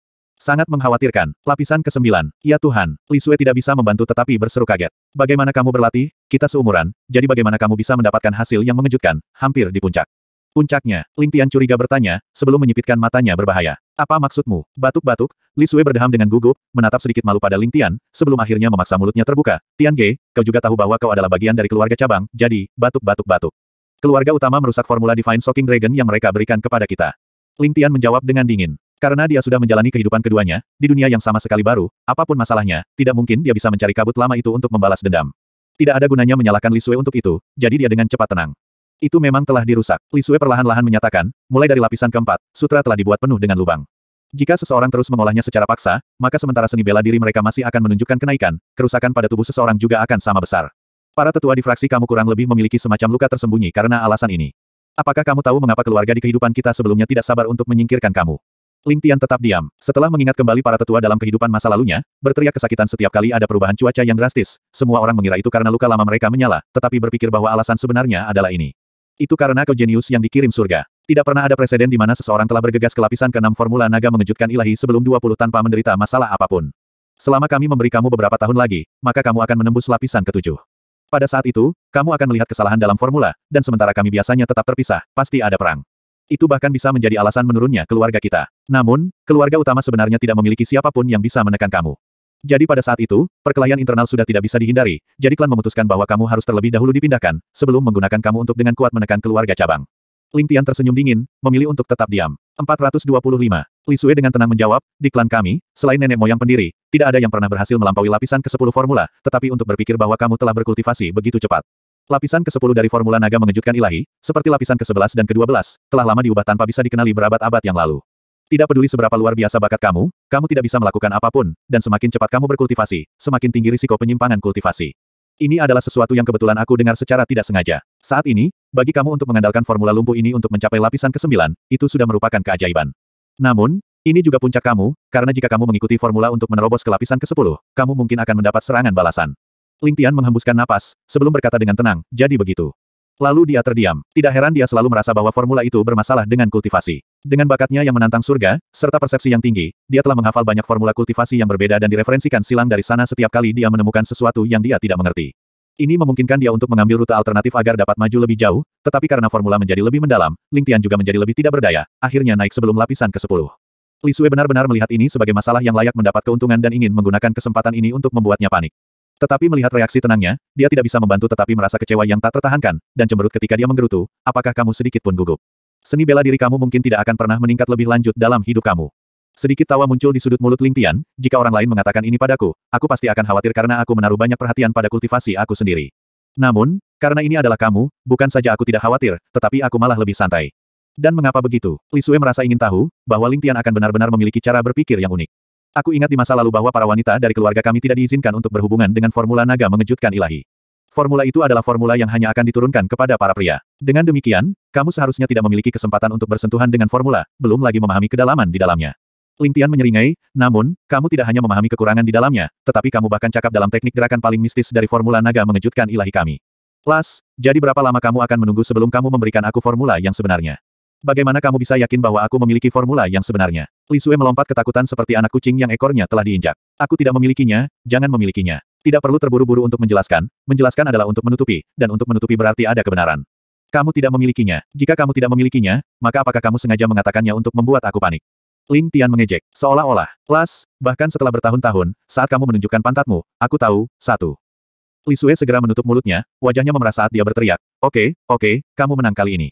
Sangat mengkhawatirkan. Lapisan ke-9. Ya Tuhan, Lisue tidak bisa membantu tetapi berseru kaget. Bagaimana kamu berlatih? Kita seumuran, jadi bagaimana kamu bisa mendapatkan hasil yang mengejutkan, hampir di puncak. Puncaknya, Ling Tian curiga bertanya, sebelum menyipitkan matanya berbahaya. Apa maksudmu? Batuk-batuk, Lisue berdeham dengan gugup, menatap sedikit malu pada Ling Tian, sebelum akhirnya memaksa mulutnya terbuka. Tian Ge, kau juga tahu bahwa kau adalah bagian dari keluarga cabang, jadi, batuk-batuk-batuk. Keluarga utama merusak formula Divine Shocking Dragon yang mereka berikan kepada kita. Ling Tian menjawab dengan dingin. Karena dia sudah menjalani kehidupan keduanya, di dunia yang sama sekali baru, apapun masalahnya, tidak mungkin dia bisa mencari kabut lama itu untuk membalas dendam. Tidak ada gunanya menyalahkan Lisue untuk itu, jadi dia dengan cepat tenang. Itu memang telah dirusak. Lisue perlahan-lahan menyatakan, mulai dari lapisan keempat, sutra telah dibuat penuh dengan lubang. Jika seseorang terus mengolahnya secara paksa, maka sementara seni bela diri mereka masih akan menunjukkan kenaikan, kerusakan pada tubuh seseorang juga akan sama besar. Para tetua di fraksi kamu kurang lebih memiliki semacam luka tersembunyi karena alasan ini. Apakah kamu tahu mengapa keluarga di kehidupan kita sebelumnya tidak sabar untuk menyingkirkan kamu? Ling Tian tetap diam. Setelah mengingat kembali para tetua dalam kehidupan masa lalunya, berteriak kesakitan setiap kali ada perubahan cuaca yang drastis. Semua orang mengira itu karena luka lama mereka menyala, tetapi berpikir bahwa alasan sebenarnya adalah ini. Itu karena kejenius yang dikirim surga. Tidak pernah ada presiden di mana seseorang telah bergegas ke lapisan keenam formula naga mengejutkan ilahi sebelum 20 tanpa menderita masalah apapun. Selama kami memberi kamu beberapa tahun lagi, maka kamu akan menembus lapisan ketujuh. Pada saat itu, kamu akan melihat kesalahan dalam formula, dan sementara kami biasanya tetap terpisah, pasti ada perang. Itu bahkan bisa menjadi alasan menurunnya keluarga kita. Namun, keluarga utama sebenarnya tidak memiliki siapapun yang bisa menekan kamu. Jadi pada saat itu, perkelahian internal sudah tidak bisa dihindari, jadi klan memutuskan bahwa kamu harus terlebih dahulu dipindahkan, sebelum menggunakan kamu untuk dengan kuat menekan keluarga cabang. Ling Tian tersenyum dingin, memilih untuk tetap diam. 425. Li Sui dengan tenang menjawab, di klan kami, selain nenek moyang pendiri, tidak ada yang pernah berhasil melampaui lapisan ke-10 formula, tetapi untuk berpikir bahwa kamu telah berkultivasi begitu cepat. Lapisan ke-10 dari formula naga mengejutkan ilahi, seperti lapisan ke-11 dan ke-12, telah lama diubah tanpa bisa dikenali berabad-abad yang lalu. Tidak peduli seberapa luar biasa bakat kamu, kamu tidak bisa melakukan apapun, dan semakin cepat kamu berkultivasi, semakin tinggi risiko penyimpangan kultivasi. Ini adalah sesuatu yang kebetulan aku dengar secara tidak sengaja. Saat ini, bagi kamu untuk mengandalkan formula lumpuh ini untuk mencapai lapisan ke-9, itu sudah merupakan keajaiban. Namun, ini juga puncak kamu, karena jika kamu mengikuti formula untuk menerobos ke lapisan ke-10, kamu mungkin akan mendapat serangan balasan. Ling Tian menghembuskan napas, sebelum berkata dengan tenang, jadi begitu. Lalu dia terdiam. Tidak heran dia selalu merasa bahwa formula itu bermasalah dengan kultivasi. Dengan bakatnya yang menantang surga, serta persepsi yang tinggi, dia telah menghafal banyak formula kultivasi yang berbeda dan direferensikan silang dari sana setiap kali dia menemukan sesuatu yang dia tidak mengerti. Ini memungkinkan dia untuk mengambil rute alternatif agar dapat maju lebih jauh, tetapi karena formula menjadi lebih mendalam, Ling Tian juga menjadi lebih tidak berdaya, akhirnya naik sebelum lapisan ke-10. Li Sui benar-benar melihat ini sebagai masalah yang layak mendapat keuntungan dan ingin menggunakan kesempatan ini untuk membuatnya panik. Tetapi melihat reaksi tenangnya, dia tidak bisa membantu tetapi merasa kecewa yang tak tertahankan, dan cemberut ketika dia menggerutu, apakah kamu sedikit pun gugup? Seni bela diri kamu mungkin tidak akan pernah meningkat lebih lanjut dalam hidup kamu. Sedikit tawa muncul di sudut mulut Ling Tian, jika orang lain mengatakan ini padaku, aku pasti akan khawatir karena aku menaruh banyak perhatian pada kultivasi aku sendiri. Namun, karena ini adalah kamu, bukan saja aku tidak khawatir, tetapi aku malah lebih santai. Dan mengapa begitu? Li Sue merasa ingin tahu, bahwa Ling Tian akan benar-benar memiliki cara berpikir yang unik. Aku ingat di masa lalu bahwa para wanita dari keluarga kami tidak diizinkan untuk berhubungan dengan formula naga mengejutkan ilahi. Formula itu adalah formula yang hanya akan diturunkan kepada para pria. Dengan demikian, kamu seharusnya tidak memiliki kesempatan untuk bersentuhan dengan formula, belum lagi memahami kedalaman di dalamnya. Lintian menyeringai, namun, kamu tidak hanya memahami kekurangan di dalamnya, tetapi kamu bahkan cakap dalam teknik gerakan paling mistis dari formula naga mengejutkan ilahi kami. Las, jadi berapa lama kamu akan menunggu sebelum kamu memberikan aku formula yang sebenarnya? Bagaimana kamu bisa yakin bahwa aku memiliki formula yang sebenarnya? Li Sue melompat ketakutan seperti anak kucing yang ekornya telah diinjak. Aku tidak memilikinya, jangan memilikinya. Tidak perlu terburu-buru untuk menjelaskan, menjelaskan adalah untuk menutupi, dan untuk menutupi berarti ada kebenaran. Kamu tidak memilikinya. Jika kamu tidak memilikinya, maka apakah kamu sengaja mengatakannya untuk membuat aku panik? Ling Tian mengejek, seolah-olah, Las, bahkan setelah bertahun-tahun, saat kamu menunjukkan pantatmu, aku tahu, satu. Li Sue segera menutup mulutnya, wajahnya memerah saat dia berteriak, oke, okay, oke, okay, kamu menang kali ini.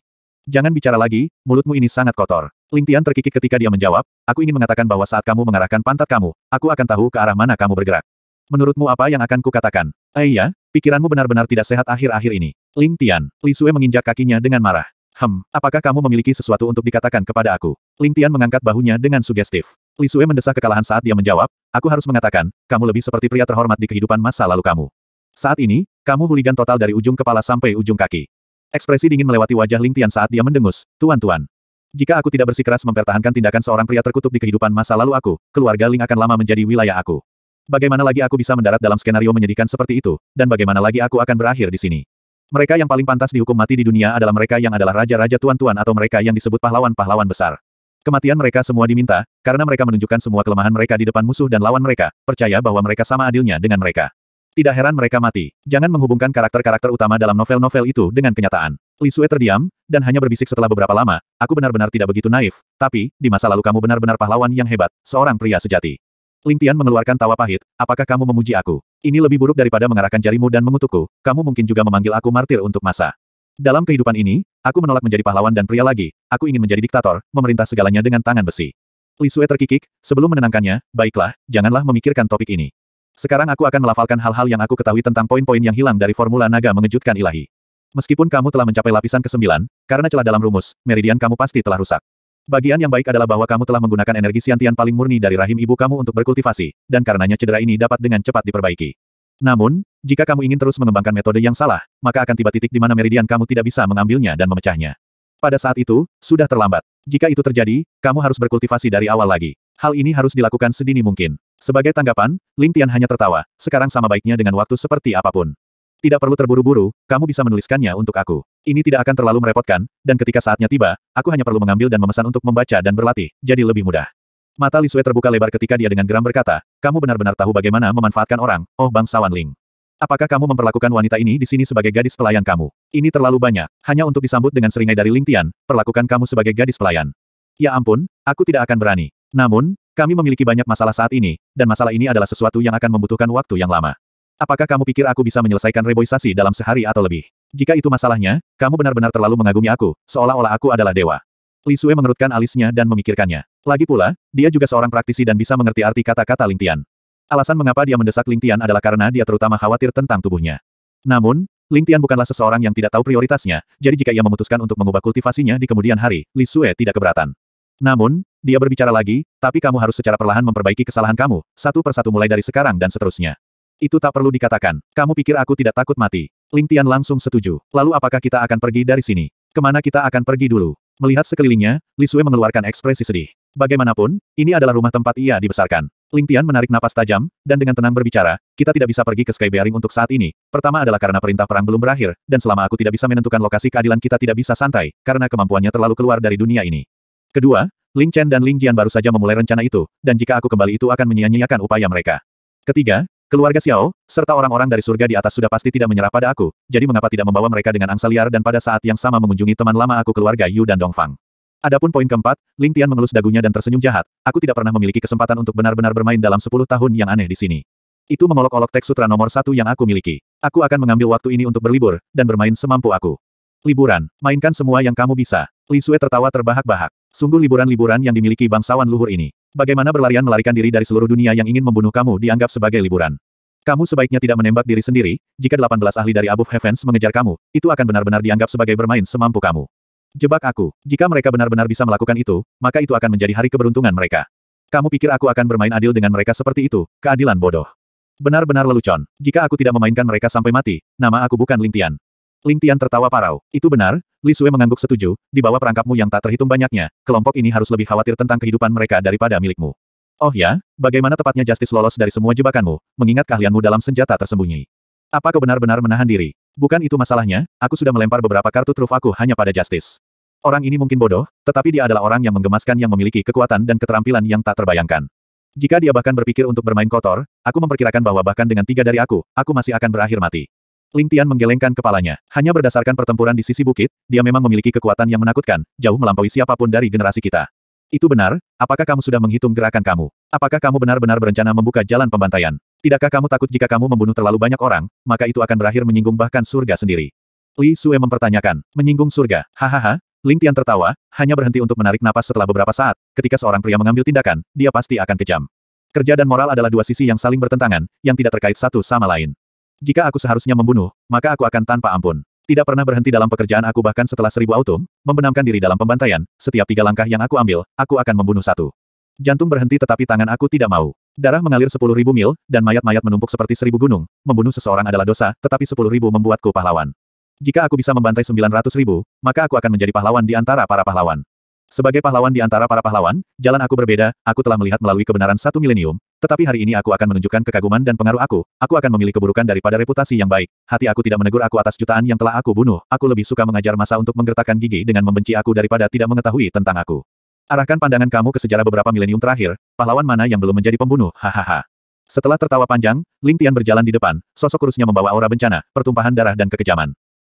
Jangan bicara lagi, mulutmu ini sangat kotor. Ling Tian terkikik ketika dia menjawab, aku ingin mengatakan bahwa saat kamu mengarahkan pantat kamu, aku akan tahu ke arah mana kamu bergerak. Menurutmu apa yang akan kukatakan? Eh iya, pikiranmu benar-benar tidak sehat akhir-akhir ini. Ling Tian, Li Sue menginjak kakinya dengan marah. Hem, apakah kamu memiliki sesuatu untuk dikatakan kepada aku? Ling Tian mengangkat bahunya dengan sugestif. Li Sue mendesah kekalahan saat dia menjawab, aku harus mengatakan, kamu lebih seperti pria terhormat di kehidupan masa lalu kamu. Saat ini, kamu huligan total dari ujung kepala sampai ujung kaki. Ekspresi dingin melewati wajah Ling Tian saat dia mendengus, tuan-tuan. Jika aku tidak bersikeras mempertahankan tindakan seorang pria terkutuk di kehidupan masa lalu aku, keluarga Ling akan lama menjadi wilayah aku. Bagaimana lagi aku bisa mendarat dalam skenario menyedihkan seperti itu, dan bagaimana lagi aku akan berakhir di sini? Mereka yang paling pantas dihukum mati di dunia adalah mereka yang adalah raja-raja tuan-tuan atau mereka yang disebut pahlawan-pahlawan besar. Kematian mereka semua diminta, karena mereka menunjukkan semua kelemahan mereka di depan musuh dan lawan mereka, percaya bahwa mereka sama adilnya dengan mereka. Tidak heran mereka mati. Jangan menghubungkan karakter-karakter utama dalam novel-novel itu dengan kenyataan. Li Sue terdiam, dan hanya berbisik setelah beberapa lama, aku benar-benar tidak begitu naif, tapi, di masa lalu kamu benar-benar pahlawan yang hebat, seorang pria sejati. Ling Tian mengeluarkan tawa pahit, apakah kamu memuji aku? Ini lebih buruk daripada mengarahkan jarimu dan mengutukku, kamu mungkin juga memanggil aku martir untuk masa. Dalam kehidupan ini, aku menolak menjadi pahlawan dan pria lagi, aku ingin menjadi diktator, memerintah segalanya dengan tangan besi. Li Sue terkikik, sebelum menenangkannya, baiklah, janganlah memikirkan topik ini. Sekarang aku akan melafalkan hal-hal yang aku ketahui tentang poin-poin yang hilang dari formula naga mengejutkan ilahi. Meskipun kamu telah mencapai lapisan ke-9, karena celah dalam rumus, meridian kamu pasti telah rusak. Bagian yang baik adalah bahwa kamu telah menggunakan energi siantian paling murni dari rahim ibu kamu untuk berkultivasi, dan karenanya cedera ini dapat dengan cepat diperbaiki. Namun, jika kamu ingin terus mengembangkan metode yang salah, maka akan tiba titik di mana meridian kamu tidak bisa mengambilnya dan memecahnya. Pada saat itu, sudah terlambat. Jika itu terjadi, kamu harus berkultivasi dari awal lagi. Hal ini harus dilakukan sedini mungkin. Sebagai tanggapan, Ling Tian hanya tertawa, sekarang sama baiknya dengan waktu seperti apapun. Tidak perlu terburu-buru, kamu bisa menuliskannya untuk aku. Ini tidak akan terlalu merepotkan, dan ketika saatnya tiba, aku hanya perlu mengambil dan memesan untuk membaca dan berlatih, jadi lebih mudah. Mata Li Sui terbuka lebar ketika dia dengan geram berkata, kamu benar-benar tahu bagaimana memanfaatkan orang, oh bangsawan Ling. Apakah kamu memperlakukan wanita ini di sini sebagai gadis pelayan kamu? Ini terlalu banyak, hanya untuk disambut dengan seringai dari Ling Tian, perlakukan kamu sebagai gadis pelayan. Ya ampun, aku tidak akan berani. Namun, kami memiliki banyak masalah saat ini, dan masalah ini adalah sesuatu yang akan membutuhkan waktu yang lama. Apakah kamu pikir aku bisa menyelesaikan reboisasi dalam sehari atau lebih? Jika itu masalahnya, kamu benar-benar terlalu mengagumi aku, seolah-olah aku adalah dewa. Li Sui mengerutkan alisnya dan memikirkannya. Lagi pula, dia juga seorang praktisi dan bisa mengerti arti kata-kata Lingtian. Alasan mengapa dia mendesak Lingtian adalah karena dia terutama khawatir tentang tubuhnya. Namun, Lingtian bukanlah seseorang yang tidak tahu prioritasnya, jadi jika ia memutuskan untuk mengubah kultivasinya di kemudian hari, Li Sui tidak keberatan. Namun, dia berbicara lagi, tapi kamu harus secara perlahan memperbaiki kesalahan kamu, satu persatu mulai dari sekarang dan seterusnya. Itu tak perlu dikatakan. Kamu pikir aku tidak takut mati? Ling Tian langsung setuju. Lalu apakah kita akan pergi dari sini? Kemana kita akan pergi dulu? Melihat sekelilingnya, Li Sui mengeluarkan ekspresi sedih. Bagaimanapun, ini adalah rumah tempat ia dibesarkan. Ling Tian menarik napas tajam, dan dengan tenang berbicara, kita tidak bisa pergi ke Sky Bearing untuk saat ini. Pertama adalah karena perintah perang belum berakhir, dan selama aku tidak bisa menentukan lokasi keadilan kita tidak bisa santai, karena kemampuannya terlalu keluar dari dunia ini. Kedua, Ling Chen dan Ling Jian baru saja memulai rencana itu, dan jika aku kembali itu akan menyia-nyiakan upaya mereka. Ketiga, keluarga Xiao, serta orang-orang dari surga di atas sudah pasti tidak menyerah pada aku, jadi mengapa tidak membawa mereka dengan angsa liar dan pada saat yang sama mengunjungi teman lama aku keluarga Yu dan Dongfang. Adapun poin keempat, Ling Tian mengelus dagunya dan tersenyum jahat, aku tidak pernah memiliki kesempatan untuk benar-benar bermain dalam 10 tahun yang aneh di sini. Itu mengolok-olok teks sutra nomor satu yang aku miliki. Aku akan mengambil waktu ini untuk berlibur, dan bermain semampu aku. Liburan, mainkan semua yang kamu bisa. Li Sue tertawa terbahak-bahak. Sungguh liburan-liburan yang dimiliki bangsawan luhur ini. Bagaimana berlarian melarikan diri dari seluruh dunia yang ingin membunuh kamu dianggap sebagai liburan. Kamu sebaiknya tidak menembak diri sendiri, jika 18 ahli dari Above Heavens mengejar kamu, itu akan benar-benar dianggap sebagai bermain semampu kamu. Jebak aku, jika mereka benar-benar bisa melakukan itu, maka itu akan menjadi hari keberuntungan mereka. Kamu pikir aku akan bermain adil dengan mereka seperti itu, keadilan bodoh. Benar-benar lelucon, jika aku tidak memainkan mereka sampai mati, nama aku bukan Lintian, Ling Tian tertawa parau. Itu benar, Li Sue mengangguk setuju, di bawah perangkapmu yang tak terhitung banyaknya, kelompok ini harus lebih khawatir tentang kehidupan mereka daripada milikmu. Oh ya, bagaimana tepatnya Justice lolos dari semua jebakanmu, mengingat keahlianmu dalam senjata tersembunyi? Apa kau benar-benar menahan diri? Bukan itu masalahnya, aku sudah melempar beberapa kartu truf aku hanya pada Justice. Orang ini mungkin bodoh, tetapi dia adalah orang yang menggemaskan yang memiliki kekuatan dan keterampilan yang tak terbayangkan. Jika dia bahkan berpikir untuk bermain kotor, aku memperkirakan bahwa bahkan dengan tiga dari aku, aku masih akan berakhir mati. Ling Tian menggelengkan kepalanya. Hanya berdasarkan pertempuran di sisi bukit, dia memang memiliki kekuatan yang menakutkan, jauh melampaui siapapun dari generasi kita. Itu benar, apakah kamu sudah menghitung gerakan kamu? Apakah kamu benar-benar berencana membuka jalan pembantaian? Tidakkah kamu takut jika kamu membunuh terlalu banyak orang, maka itu akan berakhir menyinggung bahkan surga sendiri? Li Sue mempertanyakan, menyinggung surga, hahaha, Ling Tian tertawa, hanya berhenti untuk menarik napas setelah beberapa saat. Ketika seorang pria mengambil tindakan, dia pasti akan kejam. Kerja dan moral adalah dua sisi yang saling bertentangan, yang tidak terkait satu sama lain. Jika aku seharusnya membunuh, maka aku akan tanpa ampun. Tidak pernah berhenti dalam pekerjaan aku bahkan setelah seribu autum, membenamkan diri dalam pembantaian, setiap tiga langkah yang aku ambil, aku akan membunuh satu. Jantung berhenti tetapi tangan aku tidak mau. Darah mengalir sepuluh ribu mil, dan mayat-mayat menumpuk seperti seribu gunung. Membunuh seseorang adalah dosa, tetapi sepuluh ribu membuatku pahlawan. Jika aku bisa membantai sembilan ratus ribu, maka aku akan menjadi pahlawan di antara para pahlawan. Sebagai pahlawan di antara para pahlawan, jalan aku berbeda, aku telah melihat melalui kebenaran satu milenium, tetapi hari ini aku akan menunjukkan kekaguman dan pengaruh aku, aku akan memilih keburukan daripada reputasi yang baik. Hati aku tidak menegur aku atas jutaan yang telah aku bunuh, aku lebih suka mengajar masa untuk menggertakkan gigi dengan membenci aku daripada tidak mengetahui tentang aku. Arahkan pandangan kamu ke sejarah beberapa milenium terakhir, pahlawan mana yang belum menjadi pembunuh, hahaha. Setelah tertawa panjang, Ling Tian berjalan di depan, sosok kurusnya membawa aura bencana, pertumpahan darah dan kekejaman.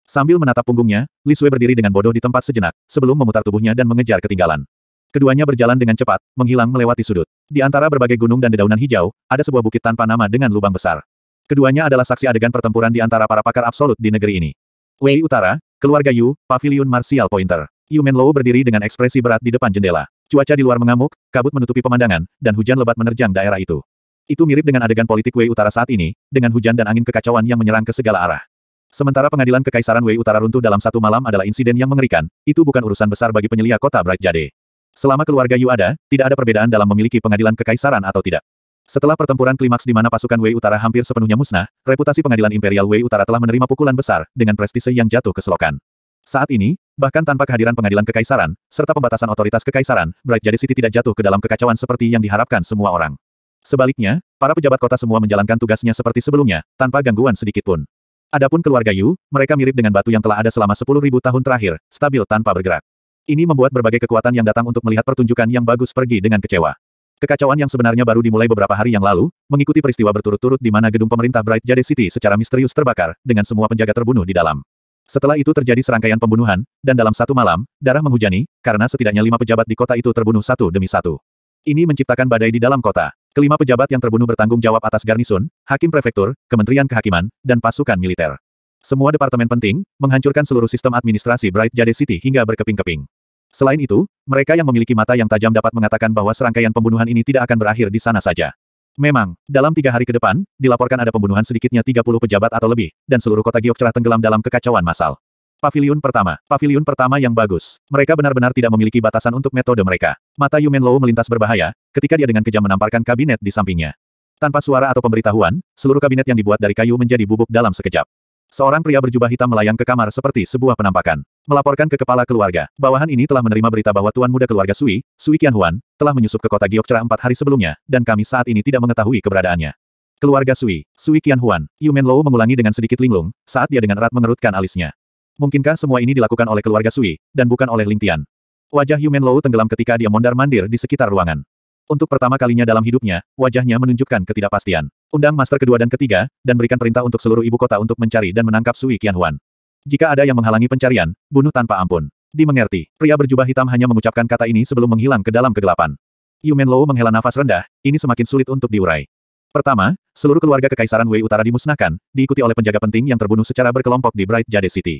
Sambil menatap punggungnya, Li Sui berdiri dengan bodoh di tempat sejenak, sebelum memutar tubuhnya dan mengejar ketinggalan. Keduanya berjalan dengan cepat, menghilang melewati sudut. Di antara berbagai gunung dan dedaunan hijau, ada sebuah bukit tanpa nama dengan lubang besar. Keduanya adalah saksi adegan pertempuran di antara para pakar absolut di negeri ini. Wei Utara, keluarga Yu, Pavilion Martial Pointer. Yu Menlo berdiri dengan ekspresi berat di depan jendela. Cuaca di luar mengamuk, kabut menutupi pemandangan, dan hujan lebat menerjang daerah itu. Itu mirip dengan adegan politik Wei Utara saat ini, dengan hujan dan angin kekacauan yang menyerang ke segala arah. Sementara pengadilan kekaisaran Wei Utara runtuh dalam satu malam adalah insiden yang mengerikan, itu bukan urusan besar bagi penyelia kota Bright Jade. Selama keluarga Yu ada, tidak ada perbedaan dalam memiliki pengadilan kekaisaran atau tidak. Setelah pertempuran klimaks di mana pasukan Wei Utara hampir sepenuhnya musnah, reputasi pengadilan Imperial Wei Utara telah menerima pukulan besar, dengan prestise yang jatuh ke selokan. Saat ini, bahkan tanpa kehadiran pengadilan kekaisaran, serta pembatasan otoritas kekaisaran, Bright Jade City tidak jatuh ke dalam kekacauan seperti yang diharapkan semua orang. Sebaliknya, para pejabat kota semua menjalankan tugasnya seperti sebelumnya, tanpa gangguan sedikitpun. Adapun keluarga Yu, mereka mirip dengan batu yang telah ada selama sepuluh ribu tahun terakhir, stabil tanpa bergerak. Ini membuat berbagai kekuatan yang datang untuk melihat pertunjukan yang bagus pergi dengan kecewa. Kekacauan yang sebenarnya baru dimulai beberapa hari yang lalu, mengikuti peristiwa berturut-turut di mana gedung pemerintah Bright Jade City secara misterius terbakar, dengan semua penjaga terbunuh di dalam. Setelah itu terjadi serangkaian pembunuhan, dan dalam satu malam, darah menghujani, karena setidaknya lima pejabat di kota itu terbunuh satu demi satu. Ini menciptakan badai di dalam kota. Kelima pejabat yang terbunuh bertanggung jawab atas garnisun, hakim prefektur, kementerian kehakiman, dan pasukan militer. Semua departemen penting, menghancurkan seluruh sistem administrasi Bright Jade City hingga berkeping-keping. Selain itu, mereka yang memiliki mata yang tajam dapat mengatakan bahwa serangkaian pembunuhan ini tidak akan berakhir di sana saja. Memang, dalam tiga hari ke depan, dilaporkan ada pembunuhan sedikitnya 30 pejabat atau lebih, dan seluruh kota Giokcerah tenggelam dalam kekacauan massal. Pavilion pertama, pavilion pertama yang bagus. Mereka benar-benar tidak memiliki batasan untuk metode mereka. Mata Yumen Low melintas berbahaya, ketika dia dengan kejam menamparkan kabinet di sampingnya. Tanpa suara atau pemberitahuan, seluruh kabinet yang dibuat dari kayu menjadi bubuk dalam sekejap. Seorang pria berjubah hitam melayang ke kamar seperti sebuah penampakan. Melaporkan ke kepala keluarga, bawahan ini telah menerima berita bahwa tuan muda keluarga Sui, Sui Qianhuan, telah menyusup ke kota Giokcera empat hari sebelumnya, dan kami saat ini tidak mengetahui keberadaannya. Keluarga Sui, Sui Qianhuan, Yumen Low mengulangi dengan sedikit linglung, saat dia dengan erat mengerutkan alisnya. Mungkinkah semua ini dilakukan oleh keluarga Sui, dan bukan oleh Ling Tian? Wajah Yumen Lou tenggelam ketika dia mondar-mandir di sekitar ruangan. Untuk pertama kalinya dalam hidupnya, wajahnya menunjukkan ketidakpastian. Undang master kedua dan ketiga, dan berikan perintah untuk seluruh ibu kota untuk mencari dan menangkap Sui Qianhuan. Jika ada yang menghalangi pencarian, bunuh tanpa ampun. Dimengerti, pria berjubah hitam hanya mengucapkan kata ini sebelum menghilang ke dalam kegelapan. Yumen Lou menghela nafas rendah, ini semakin sulit untuk diurai. Pertama, seluruh keluarga Kekaisaran Wei Utara dimusnahkan, diikuti oleh penjaga penting yang terbunuh secara berkelompok di Bright Jade City.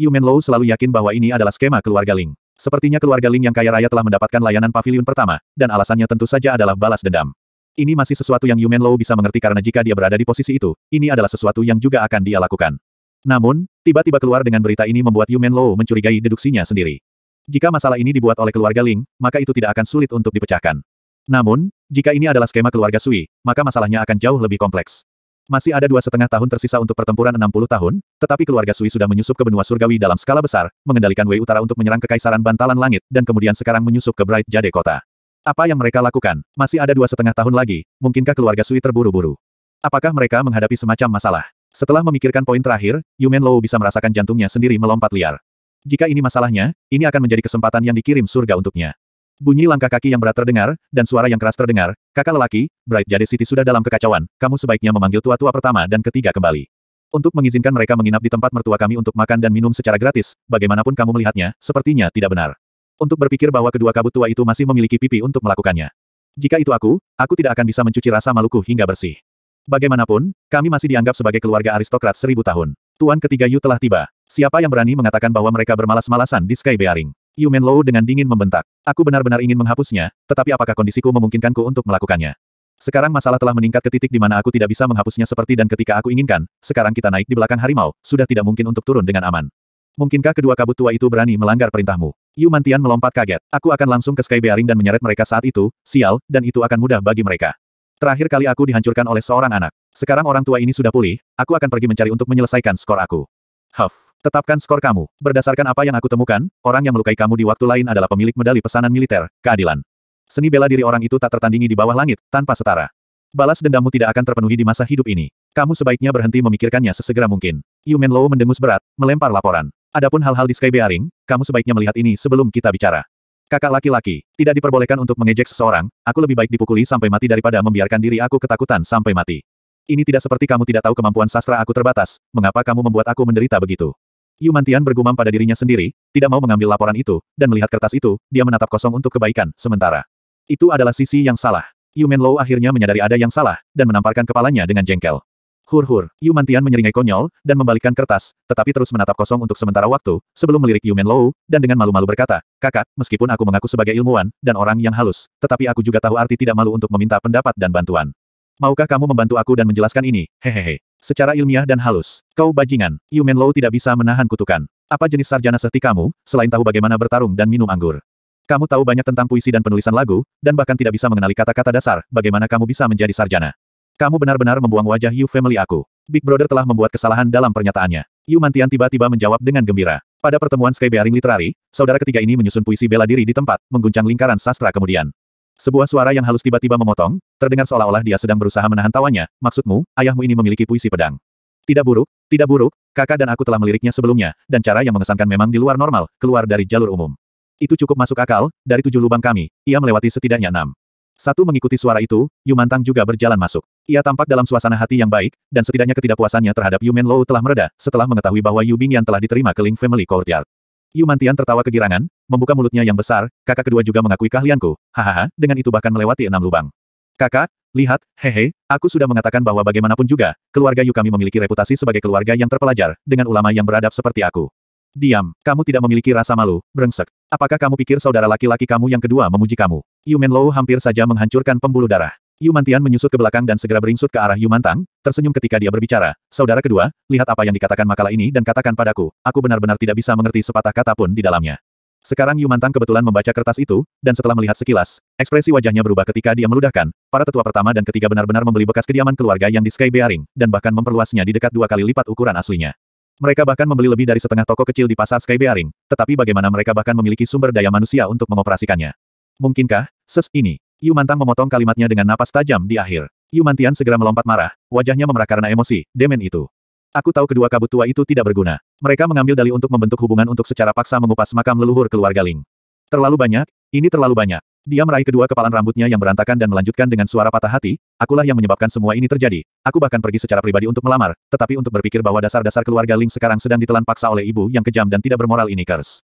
Yumen Lou selalu yakin bahwa ini adalah skema keluarga Ling. Sepertinya keluarga Ling yang kaya raya telah mendapatkan layanan pavilion pertama, dan alasannya tentu saja adalah balas dendam. Ini masih sesuatu yang Yumen Lou bisa mengerti karena jika dia berada di posisi itu, ini adalah sesuatu yang juga akan dia lakukan. Namun, tiba-tiba keluar dengan berita ini membuat Yumen Lou mencurigai deduksinya sendiri. Jika masalah ini dibuat oleh keluarga Ling, maka itu tidak akan sulit untuk dipecahkan. Namun, jika ini adalah skema keluarga Sui, maka masalahnya akan jauh lebih kompleks. Masih ada dua setengah tahun tersisa untuk pertempuran 60 tahun, tetapi keluarga Sui sudah menyusup ke benua surgawi dalam skala besar, mengendalikan Wei Utara untuk menyerang Kekaisaran Bantalan Langit, dan kemudian sekarang menyusup ke Bright Jade Kota. Apa yang mereka lakukan? Masih ada dua setengah tahun lagi, mungkinkah keluarga Sui terburu-buru? Apakah mereka menghadapi semacam masalah? Setelah memikirkan poin terakhir, Yumen Lou bisa merasakan jantungnya sendiri melompat liar. Jika ini masalahnya, ini akan menjadi kesempatan yang dikirim surga untuknya. Bunyi langkah kaki yang berat terdengar, dan suara yang keras terdengar. Kakak lelaki, Bright Jade City sudah dalam kekacauan, kamu sebaiknya memanggil tua-tua pertama dan ketiga kembali. Untuk mengizinkan mereka menginap di tempat mertua kami untuk makan dan minum secara gratis, bagaimanapun kamu melihatnya, sepertinya tidak benar. Untuk berpikir bahwa kedua kabut tua itu masih memiliki pipi untuk melakukannya. Jika itu aku, aku tidak akan bisa mencuci rasa maluku hingga bersih. Bagaimanapun, kami masih dianggap sebagai keluarga aristokrat seribu tahun. Tuan ketiga Yu telah tiba. Siapa yang berani mengatakan bahwa mereka bermalas-malasan di Sky Bearing? Yumen Lou dengan dingin membentak. Aku benar-benar ingin menghapusnya, tetapi apakah kondisiku memungkinkanku untuk melakukannya? Sekarang masalah telah meningkat ke titik di mana aku tidak bisa menghapusnya seperti dan ketika aku inginkan, sekarang kita naik di belakang harimau, sudah tidak mungkin untuk turun dengan aman. Mungkinkah kedua kabut tua itu berani melanggar perintahmu? Yu Mantian melompat kaget. Aku akan langsung ke Sky Bearing dan menyeret mereka saat itu, sial, dan itu akan mudah bagi mereka. Terakhir kali aku dihancurkan oleh seorang anak. Sekarang orang tua ini sudah pulih, aku akan pergi mencari untuk menyelesaikan skor aku. Huff, tetapkan skor kamu. Berdasarkan apa yang aku temukan, orang yang melukai kamu di waktu lain adalah pemilik medali pesanan militer, keadilan. Seni bela diri orang itu tak tertandingi di bawah langit, tanpa setara. Balas dendammu tidak akan terpenuhi di masa hidup ini. Kamu sebaiknya berhenti memikirkannya sesegera mungkin. Yumen Low mendengus berat, melempar laporan. Adapun hal-hal di Sky Bearing, kamu sebaiknya melihat ini sebelum kita bicara. Kakak laki-laki, tidak diperbolehkan untuk mengejek seseorang, aku lebih baik dipukuli sampai mati daripada membiarkan diri aku ketakutan sampai mati. Ini tidak seperti kamu tidak tahu kemampuan sastra aku terbatas, mengapa kamu membuat aku menderita begitu? Yumantian bergumam pada dirinya sendiri, tidak mau mengambil laporan itu, dan melihat kertas itu, dia menatap kosong untuk kebaikan, sementara. Itu adalah sisi yang salah. Yumen Low akhirnya menyadari ada yang salah, dan menamparkan kepalanya dengan jengkel. Hur-hur, Yumantian menyeringai konyol, dan membalikkan kertas, tetapi terus menatap kosong untuk sementara waktu, sebelum melirik Yumen Low, dan dengan malu-malu berkata, Kakak, meskipun aku mengaku sebagai ilmuwan, dan orang yang halus, tetapi aku juga tahu arti tidak malu untuk meminta pendapat dan bantuan. Maukah kamu membantu aku dan menjelaskan ini? Hehehe. Secara ilmiah dan halus. Kau bajingan. Yumen Low tidak bisa menahan kutukan. Apa jenis sarjana seti kamu, selain tahu bagaimana bertarung dan minum anggur? Kamu tahu banyak tentang puisi dan penulisan lagu, dan bahkan tidak bisa mengenali kata-kata dasar, bagaimana kamu bisa menjadi sarjana. Kamu benar-benar membuang wajah Yu Family aku. Big Brother telah membuat kesalahan dalam pernyataannya. Yu Mantian tiba-tiba menjawab dengan gembira. Pada pertemuan Skybearing Literary, saudara ketiga ini menyusun puisi bela diri di tempat, mengguncang lingkaran sastra kemudian. Sebuah suara yang halus tiba-tiba memotong, terdengar seolah-olah dia sedang berusaha menahan tawanya, maksudmu, ayahmu ini memiliki puisi pedang. Tidak buruk, tidak buruk, kakak dan aku telah meliriknya sebelumnya, dan cara yang mengesankan memang di luar normal, keluar dari jalur umum. Itu cukup masuk akal, dari tujuh lubang kami, ia melewati setidaknya enam. Satu mengikuti suara itu, Yu Yumantang juga berjalan masuk. Ia tampak dalam suasana hati yang baik, dan setidaknya ketidakpuasannya terhadap Yumen Low telah mereda, setelah mengetahui bahwa Yu Bingyan telah diterima ke Ling Family Courtyard. Yumantian tertawa kegirangan, membuka mulutnya yang besar, kakak kedua juga mengakui keahlianku, hahaha, dengan itu bahkan melewati enam lubang. Kakak, lihat, hehe, aku sudah mengatakan bahwa bagaimanapun juga, keluarga Yu kami memiliki reputasi sebagai keluarga yang terpelajar, dengan ulama yang beradab seperti aku. Diam, kamu tidak memiliki rasa malu, brengsek. Apakah kamu pikir saudara laki-laki kamu yang kedua memuji kamu? Yu Menlo hampir saja menghancurkan pembuluh darah. Yumantian menyusut ke belakang dan segera beringsut ke arah Yumantang, tersenyum ketika dia berbicara. Saudara kedua, lihat apa yang dikatakan makalah ini dan katakan padaku, aku benar-benar tidak bisa mengerti sepatah kata pun di dalamnya. Sekarang Yumantang kebetulan membaca kertas itu, dan setelah melihat sekilas, ekspresi wajahnya berubah ketika dia meludahkan, para tetua pertama dan ketiga benar-benar membeli bekas kediaman keluarga yang di Sky Bearing, dan bahkan memperluasnya di dekat dua kali lipat ukuran aslinya. Mereka bahkan membeli lebih dari setengah toko kecil di pasar Sky Bearing, tetapi bagaimana mereka bahkan memiliki sumber daya manusia untuk mengoperasikannya. Mungkinkah, ses ini Yu Mantang memotong kalimatnya dengan napas tajam di akhir. Yu Mantian segera melompat marah, wajahnya memerah karena emosi, demen itu. Aku tahu kedua kabut tua itu tidak berguna. Mereka mengambil dalih untuk membentuk hubungan untuk secara paksa mengupas makam leluhur keluarga Ling. Terlalu banyak, ini terlalu banyak. Dia meraih kedua kepalan rambutnya yang berantakan dan melanjutkan dengan suara patah hati, akulah yang menyebabkan semua ini terjadi. Aku bahkan pergi secara pribadi untuk melamar, tetapi untuk berpikir bahwa dasar-dasar keluarga Ling sekarang sedang ditelan paksa oleh ibu yang kejam dan tidak bermoral ini curse.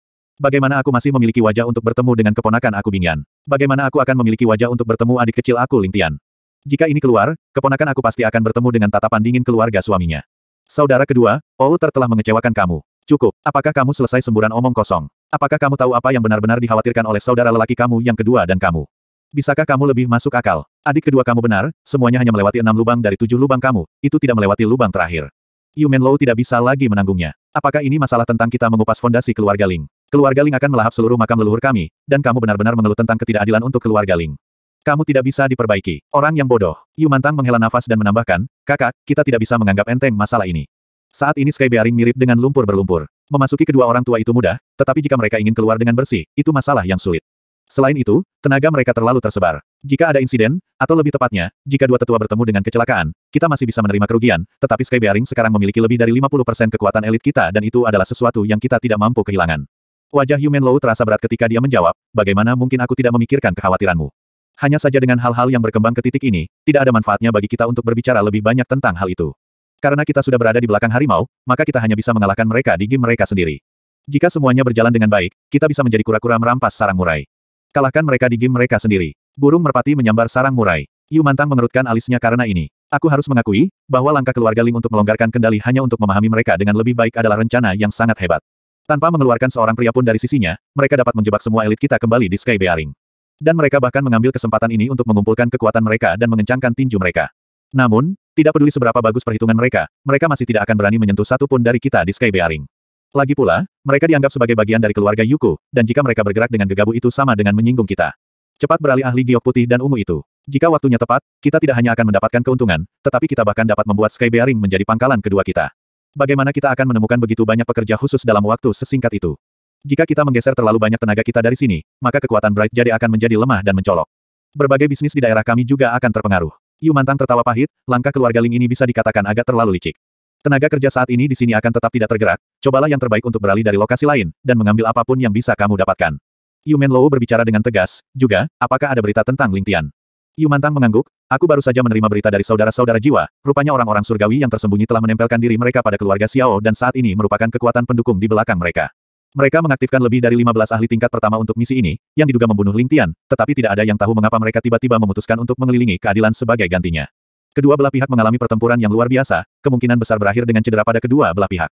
Bagaimana aku masih memiliki wajah untuk bertemu dengan keponakan aku Bingyan? Bagaimana aku akan memiliki wajah untuk bertemu adik kecil aku Lingtian? Jika ini keluar, keponakan aku pasti akan bertemu dengan tatapan dingin keluarga suaminya. Saudara kedua, Outer telah mengecewakan kamu. Cukup, apakah kamu selesai semburan omong kosong? Apakah kamu tahu apa yang benar-benar dikhawatirkan oleh saudara lelaki kamu yang kedua dan kamu? Bisakah kamu lebih masuk akal? Adik kedua kamu benar, semuanya hanya melewati enam lubang dari tujuh lubang kamu, itu tidak melewati lubang terakhir. Yumen Low tidak bisa lagi menanggungnya. Apakah ini masalah tentang kita mengupas fondasi keluarga Ling? Keluarga Ling akan melahap seluruh makam leluhur kami, dan kamu benar-benar mengeluh tentang ketidakadilan untuk keluarga Ling. Kamu tidak bisa diperbaiki. Orang yang bodoh. Yu Mantang menghela nafas dan menambahkan, kakak, kita tidak bisa menganggap enteng masalah ini. Saat ini Sky Bearing mirip dengan lumpur berlumpur. Memasuki kedua orang tua itu mudah, tetapi jika mereka ingin keluar dengan bersih, itu masalah yang sulit. Selain itu, tenaga mereka terlalu tersebar. Jika ada insiden, atau lebih tepatnya, jika dua tetua bertemu dengan kecelakaan, kita masih bisa menerima kerugian, tetapi Sky Bearing sekarang memiliki lebih dari 50% kekuatan elit kita dan itu adalah sesuatu yang kita tidak mampu kehilangan. Wajah Yumen Lou terasa berat ketika dia menjawab, bagaimana mungkin aku tidak memikirkan kekhawatiranmu. Hanya saja dengan hal-hal yang berkembang ke titik ini, tidak ada manfaatnya bagi kita untuk berbicara lebih banyak tentang hal itu. Karena kita sudah berada di belakang harimau, maka kita hanya bisa mengalahkan mereka di game mereka sendiri. Jika semuanya berjalan dengan baik, kita bisa menjadi kura-kura merampas sarang murai. Kalahkan mereka di game mereka sendiri. Burung merpati menyambar sarang murai. Yu Mantang mengerutkan alisnya karena ini. Aku harus mengakui, bahwa langkah keluarga Ling untuk melonggarkan kendali hanya untuk memahami mereka dengan lebih baik adalah rencana yang sangat hebat. Tanpa mengeluarkan seorang pria pun dari sisinya, mereka dapat menjebak semua elit kita kembali di Sky Bearing. Dan mereka bahkan mengambil kesempatan ini untuk mengumpulkan kekuatan mereka dan mengencangkan tinju mereka. Namun, tidak peduli seberapa bagus perhitungan mereka, mereka masih tidak akan berani menyentuh satu pun dari kita di Sky Bearing. Lagi pula, mereka dianggap sebagai bagian dari keluarga Yuku, dan jika mereka bergerak dengan gegabah itu sama dengan menyinggung kita. Cepat beralih ahli giok putih dan ungu itu. Jika waktunya tepat, kita tidak hanya akan mendapatkan keuntungan, tetapi kita bahkan dapat membuat Sky Bearing menjadi pangkalan kedua kita. Bagaimana kita akan menemukan begitu banyak pekerja khusus dalam waktu sesingkat itu? Jika kita menggeser terlalu banyak tenaga kita dari sini, maka kekuatan Bright Jade akan menjadi lemah dan mencolok. Berbagai bisnis di daerah kami juga akan terpengaruh. Yu Mantang tertawa pahit, langkah keluarga Ling ini bisa dikatakan agak terlalu licik. Tenaga kerja saat ini di sini akan tetap tidak tergerak, cobalah yang terbaik untuk beralih dari lokasi lain, dan mengambil apapun yang bisa kamu dapatkan. Yu Menlou berbicara dengan tegas, juga, apakah ada berita tentang Ling Tian? Yu Mantang mengangguk, Aku baru saja menerima berita dari saudara-saudara jiwa, rupanya orang-orang surgawi yang tersembunyi telah menempelkan diri mereka pada keluarga Xiao dan saat ini merupakan kekuatan pendukung di belakang mereka. Mereka mengaktifkan lebih dari 15 ahli tingkat pertama untuk misi ini, yang diduga membunuh Ling Tian, tetapi tidak ada yang tahu mengapa mereka tiba-tiba memutuskan untuk mengelilingi keadilan sebagai gantinya. Kedua belah pihak mengalami pertempuran yang luar biasa, kemungkinan besar berakhir dengan cedera pada kedua belah pihak.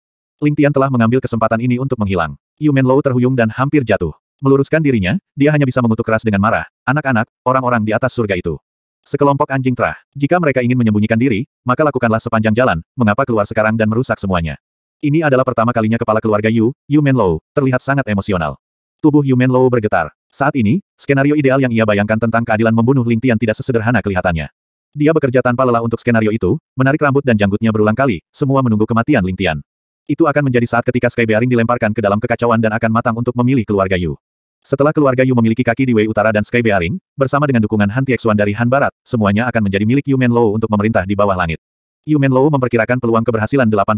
Ling Tian telah mengambil kesempatan ini untuk menghilang. Yu Menlo terhuyung dan hampir jatuh. Meluruskan dirinya, dia hanya bisa mengutuk keras dengan marah. Anak-anak, orang-orang di atas surga itu. Sekelompok anjing terah. Jika mereka ingin menyembunyikan diri, maka lakukanlah sepanjang jalan, mengapa keluar sekarang dan merusak semuanya. Ini adalah pertama kalinya kepala keluarga Yu, Yu Menlow, terlihat sangat emosional. Tubuh Yu Menlow bergetar. Saat ini, skenario ideal yang ia bayangkan tentang keadilan membunuh Ling Tian tidak sesederhana kelihatannya. Dia bekerja tanpa lelah untuk skenario itu, menarik rambut dan janggutnya berulang kali, semua menunggu kematian Ling Tian. Itu akan menjadi saat ketika Sky Bearing dilemparkan ke dalam kekacauan dan akan matang untuk memilih keluarga Yu. Setelah keluarga Yu memiliki kaki di Wei Utara dan Sky Bearing, bersama dengan dukungan Han Tiexuan dari Han Barat, semuanya akan menjadi milik Yu Menlo untuk memerintah di bawah langit. Yu Menlo memperkirakan peluang keberhasilan 80%.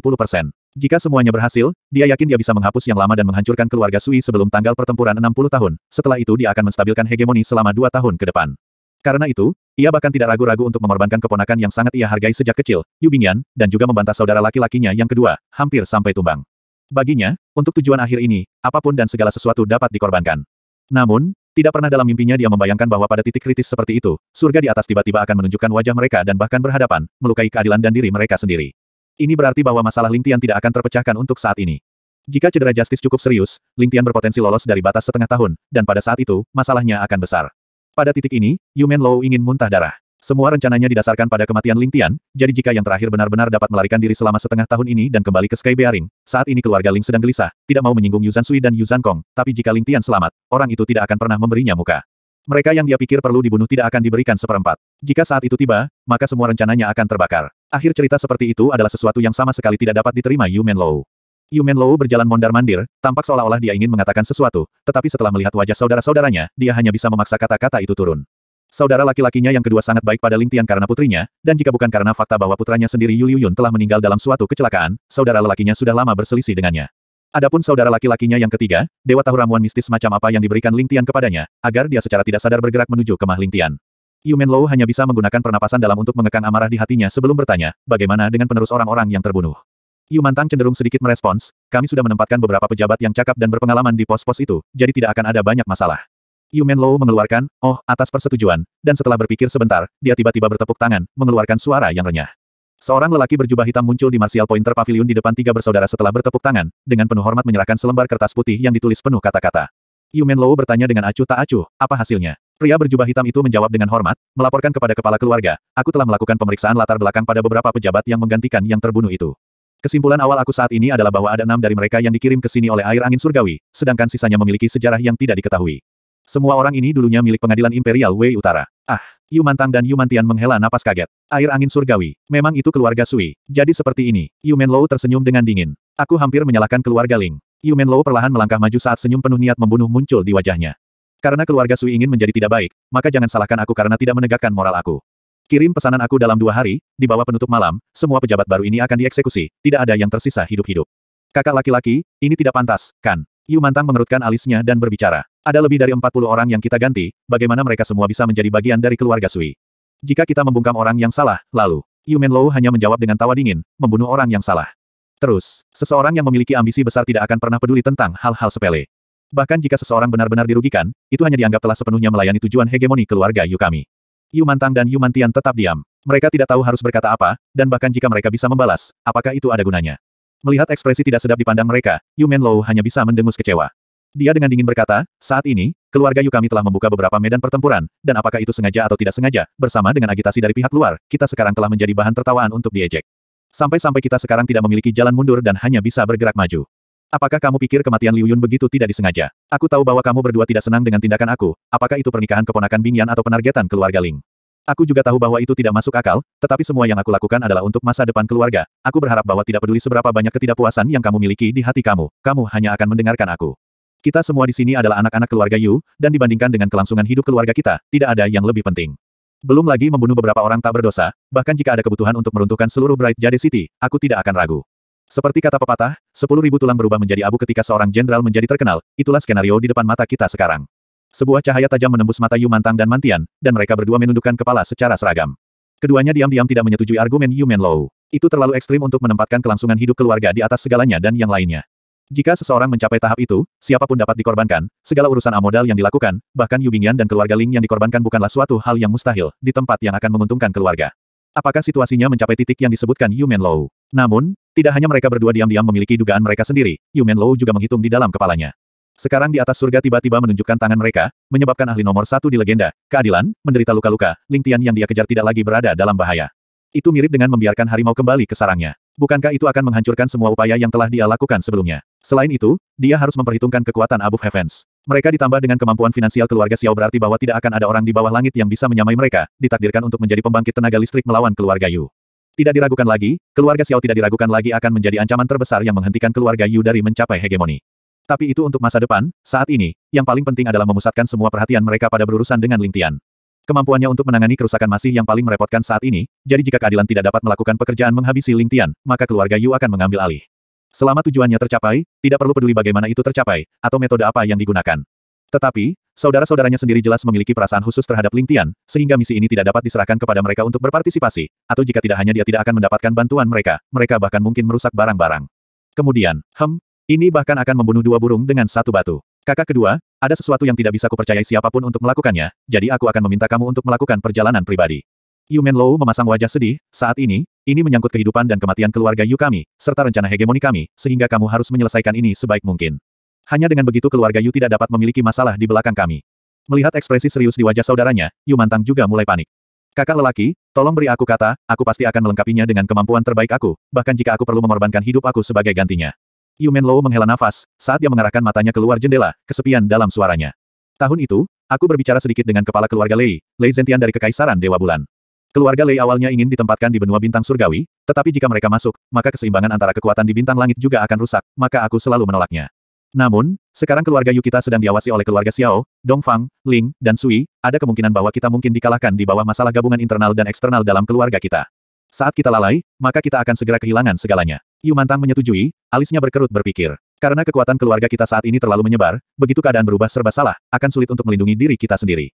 Jika semuanya berhasil, dia yakin dia bisa menghapus yang lama dan menghancurkan keluarga Sui sebelum tanggal pertempuran 60 tahun. Setelah itu dia akan menstabilkan hegemoni selama dua tahun ke depan. Karena itu, ia bahkan tidak ragu-ragu untuk mengorbankan keponakan yang sangat ia hargai sejak kecil, Yu Bingyan, dan juga membantah saudara laki-lakinya yang kedua, hampir sampai tumbang. Baginya, untuk tujuan akhir ini, apapun dan segala sesuatu dapat dikorbankan. Namun, tidak pernah dalam mimpinya dia membayangkan bahwa pada titik kritis seperti itu, surga di atas tiba-tiba akan menunjukkan wajah mereka dan bahkan berhadapan, melukai keadilan dan diri mereka sendiri. Ini berarti bahwa masalah Lingtian tidak akan terpecahkan untuk saat ini. Jika cedera Justice cukup serius, Lingtian berpotensi lolos dari batas setengah tahun, dan pada saat itu, masalahnya akan besar. Pada titik ini, Yumen Low ingin muntah darah. Semua rencananya didasarkan pada kematian Ling Tian, jadi jika yang terakhir benar-benar dapat melarikan diri selama setengah tahun ini dan kembali ke Sky Bearing, saat ini keluarga Ling sedang gelisah, tidak mau menyinggung Yuzan Sui dan Yuzan Kong, tapi jika Ling Tian selamat, orang itu tidak akan pernah memberinya muka. Mereka yang dia pikir perlu dibunuh tidak akan diberikan seperempat. Jika saat itu tiba, maka semua rencananya akan terbakar. Akhir cerita seperti itu adalah sesuatu yang sama sekali tidak dapat diterima Yu Yu Lou. Men Lou berjalan mondar-mandir, tampak seolah-olah dia ingin mengatakan sesuatu, tetapi setelah melihat wajah saudara-saudaranya, dia hanya bisa memaksa kata-kata itu turun. Saudara laki-lakinya yang kedua sangat baik pada Lingtian karena putrinya, dan jika bukan karena fakta bahwa putranya sendiri Yu Liu telah meninggal dalam suatu kecelakaan, saudara lelakinya sudah lama berselisih dengannya. Adapun saudara laki-lakinya yang ketiga, Dewa Tahu Ramuan mistis macam apa yang diberikan Lingtian kepadanya, agar dia secara tidak sadar bergerak menuju kemah Lingtian. Yumen Lou hanya bisa menggunakan pernapasan dalam untuk mengekang amarah di hatinya sebelum bertanya, bagaimana dengan penerus orang-orang yang terbunuh. Yu Mantang cenderung sedikit merespons, kami sudah menempatkan beberapa pejabat yang cakap dan berpengalaman di pos-pos itu, jadi tidak akan ada banyak masalah. Yumen Lou mengeluarkan, oh, atas persetujuan, dan setelah berpikir sebentar, dia tiba-tiba bertepuk tangan, mengeluarkan suara yang renyah. Seorang lelaki berjubah hitam muncul di Martial Pointer Pavilion di depan tiga bersaudara setelah bertepuk tangan, dengan penuh hormat menyerahkan selembar kertas putih yang ditulis penuh kata-kata. Yumen Lou bertanya dengan acuh tak acuh, apa hasilnya? Pria berjubah hitam itu menjawab dengan hormat, melaporkan kepada kepala keluarga, aku telah melakukan pemeriksaan latar belakang pada beberapa pejabat yang menggantikan yang terbunuh itu. Kesimpulan awal aku saat ini adalah bahwa ada enam dari mereka yang dikirim ke sini oleh air angin surgawi, sedangkan sisanya memiliki sejarah yang tidak diketahui. Semua orang ini dulunya milik pengadilan Imperial Wei Utara. Ah, Yu Mantang dan Yu Mantian menghela napas kaget. Air angin surgawi, memang itu keluarga Sui. Jadi seperti ini, Yu Menlou tersenyum dengan dingin. Aku hampir menyalahkan keluarga Ling. Yu Menlou perlahan melangkah maju saat senyum penuh niat membunuh muncul di wajahnya. Karena keluarga Sui ingin menjadi tidak baik, maka jangan salahkan aku karena tidak menegakkan moral aku. Kirim pesanan aku dalam dua hari, di bawah penutup malam, semua pejabat baru ini akan dieksekusi, tidak ada yang tersisa hidup-hidup. Kakak laki-laki, ini tidak pantas, kan? Yu Mantang mengerutkan alisnya dan berbicara. Ada lebih dari 40 orang yang kita ganti, bagaimana mereka semua bisa menjadi bagian dari keluarga Sui? Jika kita membungkam orang yang salah, lalu, Yumen Lou hanya menjawab dengan tawa dingin, membunuh orang yang salah. Terus, seseorang yang memiliki ambisi besar tidak akan pernah peduli tentang hal-hal sepele. Bahkan jika seseorang benar-benar dirugikan, itu hanya dianggap telah sepenuhnya melayani tujuan hegemoni keluarga Yu kami. Yu Mantang dan Yu Mantian tetap diam. Mereka tidak tahu harus berkata apa, dan bahkan jika mereka bisa membalas, apakah itu ada gunanya. Melihat ekspresi tidak sedap dipandang mereka, Yu Menlou hanya bisa mendengus kecewa. Dia dengan dingin berkata, saat ini, keluarga Yu kami telah membuka beberapa medan pertempuran, dan apakah itu sengaja atau tidak sengaja, bersama dengan agitasi dari pihak luar, kita sekarang telah menjadi bahan tertawaan untuk diejek. Sampai-sampai kita sekarang tidak memiliki jalan mundur dan hanya bisa bergerak maju. Apakah kamu pikir kematian Liu Yun begitu tidak disengaja? Aku tahu bahwa kamu berdua tidak senang dengan tindakan aku, apakah itu pernikahan keponakan Bingyan atau penargetan keluarga Ling? Aku juga tahu bahwa itu tidak masuk akal, tetapi semua yang aku lakukan adalah untuk masa depan keluarga. Aku berharap bahwa tidak peduli seberapa banyak ketidakpuasan yang kamu miliki di hati kamu, kamu hanya akan mendengarkan aku. Kita semua di sini adalah anak-anak keluarga Yu, dan dibandingkan dengan kelangsungan hidup keluarga kita, tidak ada yang lebih penting. Belum lagi membunuh beberapa orang tak berdosa, bahkan jika ada kebutuhan untuk meruntuhkan seluruh Bright Jade City, aku tidak akan ragu. Seperti kata pepatah, sepuluh ribu tulang berubah menjadi abu ketika seorang jenderal menjadi terkenal, itulah skenario di depan mata kita sekarang. Sebuah cahaya tajam menembus mata Yu Mantang dan Mantian, dan mereka berdua menundukkan kepala secara seragam. Keduanya diam-diam tidak menyetujui argumen Yu Menlou. Itu terlalu ekstrim untuk menempatkan kelangsungan hidup keluarga di atas segalanya dan yang lainnya. Jika seseorang mencapai tahap itu, siapapun dapat dikorbankan, segala urusan amodal yang dilakukan, bahkan Yubingyan dan keluarga Ling yang dikorbankan bukanlah suatu hal yang mustahil, di tempat yang akan menguntungkan keluarga. Apakah situasinya mencapai titik yang disebutkan Yumen Low? Namun, tidak hanya mereka berdua diam-diam memiliki dugaan mereka sendiri, Yumen Low juga menghitung di dalam kepalanya. Sekarang di atas surga tiba-tiba menunjukkan tangan mereka, menyebabkan ahli nomor satu di legenda, keadilan, menderita luka-luka, Ling Tian yang dia kejar tidak lagi berada dalam bahaya. Itu mirip dengan membiarkan harimau kembali ke sarangnya. Bukankah itu akan menghancurkan semua upaya yang telah dia lakukan sebelumnya? Selain itu, dia harus memperhitungkan kekuatan Above Heavens. Mereka ditambah dengan kemampuan finansial keluarga Xiao berarti bahwa tidak akan ada orang di bawah langit yang bisa menyamai mereka, ditakdirkan untuk menjadi pembangkit tenaga listrik melawan keluarga Yu. Tidak diragukan lagi, keluarga Xiao tidak diragukan lagi akan menjadi ancaman terbesar yang menghentikan keluarga Yu dari mencapai hegemoni. Tapi itu untuk masa depan, saat ini, yang paling penting adalah memusatkan semua perhatian mereka pada berurusan dengan Lingtian. Kemampuannya untuk menangani kerusakan masih yang paling merepotkan saat ini, jadi jika keadilan tidak dapat melakukan pekerjaan menghabisi Lingtian, maka keluarga Yu akan mengambil alih. Selama tujuannya tercapai, tidak perlu peduli bagaimana itu tercapai, atau metode apa yang digunakan. Tetapi, saudara-saudaranya sendiri jelas memiliki perasaan khusus terhadap Ling Tian, sehingga misi ini tidak dapat diserahkan kepada mereka untuk berpartisipasi, atau jika tidak hanya dia tidak akan mendapatkan bantuan mereka, mereka bahkan mungkin merusak barang-barang. Kemudian, hem, ini bahkan akan membunuh dua burung dengan satu batu. Kakak kedua, ada sesuatu yang tidak bisa kupercayai siapapun untuk melakukannya, jadi aku akan meminta kamu untuk melakukan perjalanan pribadi. Yumen Menlou memasang wajah sedih, saat ini, ini menyangkut kehidupan dan kematian keluarga Yu kami, serta rencana hegemoni kami, sehingga kamu harus menyelesaikan ini sebaik mungkin. Hanya dengan begitu keluarga Yu tidak dapat memiliki masalah di belakang kami. Melihat ekspresi serius di wajah saudaranya, Yu Mantang juga mulai panik. Kakak lelaki, tolong beri aku kata, aku pasti akan melengkapinya dengan kemampuan terbaik aku, bahkan jika aku perlu mengorbankan hidup aku sebagai gantinya. Yumen Lou menghela nafas, saat dia mengarahkan matanya keluar jendela, kesepian dalam suaranya. Tahun itu, aku berbicara sedikit dengan kepala keluarga Lei, Lei Zentian dari Kekaisaran Dewa Bulan. Keluarga Lei awalnya ingin ditempatkan di benua bintang surgawi, tetapi jika mereka masuk, maka keseimbangan antara kekuatan di bintang langit juga akan rusak, maka aku selalu menolaknya. Namun, sekarang keluarga Yu kita sedang diawasi oleh keluarga Xiao, Dongfang, Ling, dan Sui, ada kemungkinan bahwa kita mungkin dikalahkan di bawah masalah gabungan internal dan eksternal dalam keluarga kita. Saat kita lalai, maka kita akan segera kehilangan segalanya. Yu Mantang menyetujui, alisnya berkerut berpikir. Karena kekuatan keluarga kita saat ini terlalu menyebar, begitu keadaan berubah serba salah, akan sulit untuk melindungi diri kita sendiri.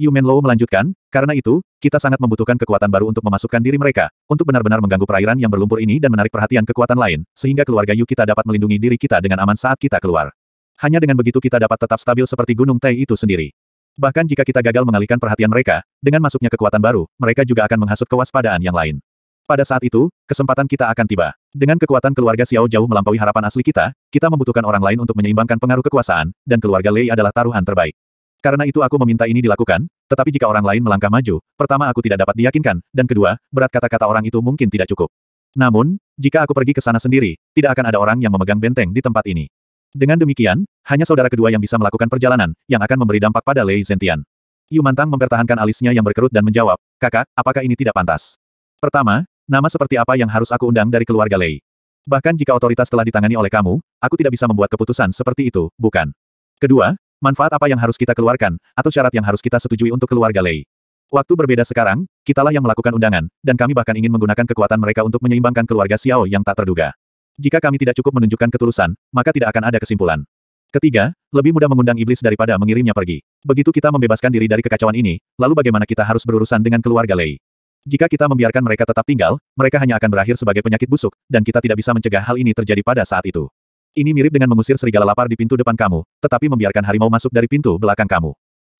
Yumen Low melanjutkan, karena itu, kita sangat membutuhkan kekuatan baru untuk memasukkan diri mereka, untuk benar-benar mengganggu perairan yang berlumpur ini dan menarik perhatian kekuatan lain, sehingga keluarga Yu kita dapat melindungi diri kita dengan aman saat kita keluar. Hanya dengan begitu kita dapat tetap stabil seperti gunung Tai itu sendiri. Bahkan jika kita gagal mengalihkan perhatian mereka, dengan masuknya kekuatan baru, mereka juga akan menghasut kewaspadaan yang lain. Pada saat itu, kesempatan kita akan tiba. Dengan kekuatan keluarga Xiao jauh melampaui harapan asli kita, kita membutuhkan orang lain untuk menyeimbangkan pengaruh kekuasaan, dan keluarga Lei adalah taruhan terbaik. Karena itu aku meminta ini dilakukan, tetapi jika orang lain melangkah maju, pertama aku tidak dapat diyakinkan, dan kedua, berat kata-kata orang itu mungkin tidak cukup. Namun, jika aku pergi ke sana sendiri, tidak akan ada orang yang memegang benteng di tempat ini. Dengan demikian, hanya saudara kedua yang bisa melakukan perjalanan, yang akan memberi dampak pada Lei Zentian. Yu Mantang mempertahankan alisnya yang berkerut dan menjawab, kakak, apakah ini tidak pantas? Pertama, nama seperti apa yang harus aku undang dari keluarga Lei? Bahkan jika otoritas telah ditangani oleh kamu, aku tidak bisa membuat keputusan seperti itu, bukan? Kedua, Manfaat apa yang harus kita keluarkan, atau syarat yang harus kita setujui untuk keluarga Lei? Waktu berbeda sekarang, kitalah yang melakukan undangan, dan kami bahkan ingin menggunakan kekuatan mereka untuk menyeimbangkan keluarga Xiao yang tak terduga. Jika kami tidak cukup menunjukkan ketulusan, maka tidak akan ada kesimpulan. Ketiga, lebih mudah mengundang iblis daripada mengirimnya pergi. Begitu kita membebaskan diri dari kekacauan ini, lalu bagaimana kita harus berurusan dengan keluarga Lei? Jika kita membiarkan mereka tetap tinggal, mereka hanya akan berakhir sebagai penyakit busuk, dan kita tidak bisa mencegah hal ini terjadi pada saat itu. Ini mirip dengan mengusir serigala lapar di pintu depan kamu, tetapi membiarkan harimau masuk dari pintu belakang kamu.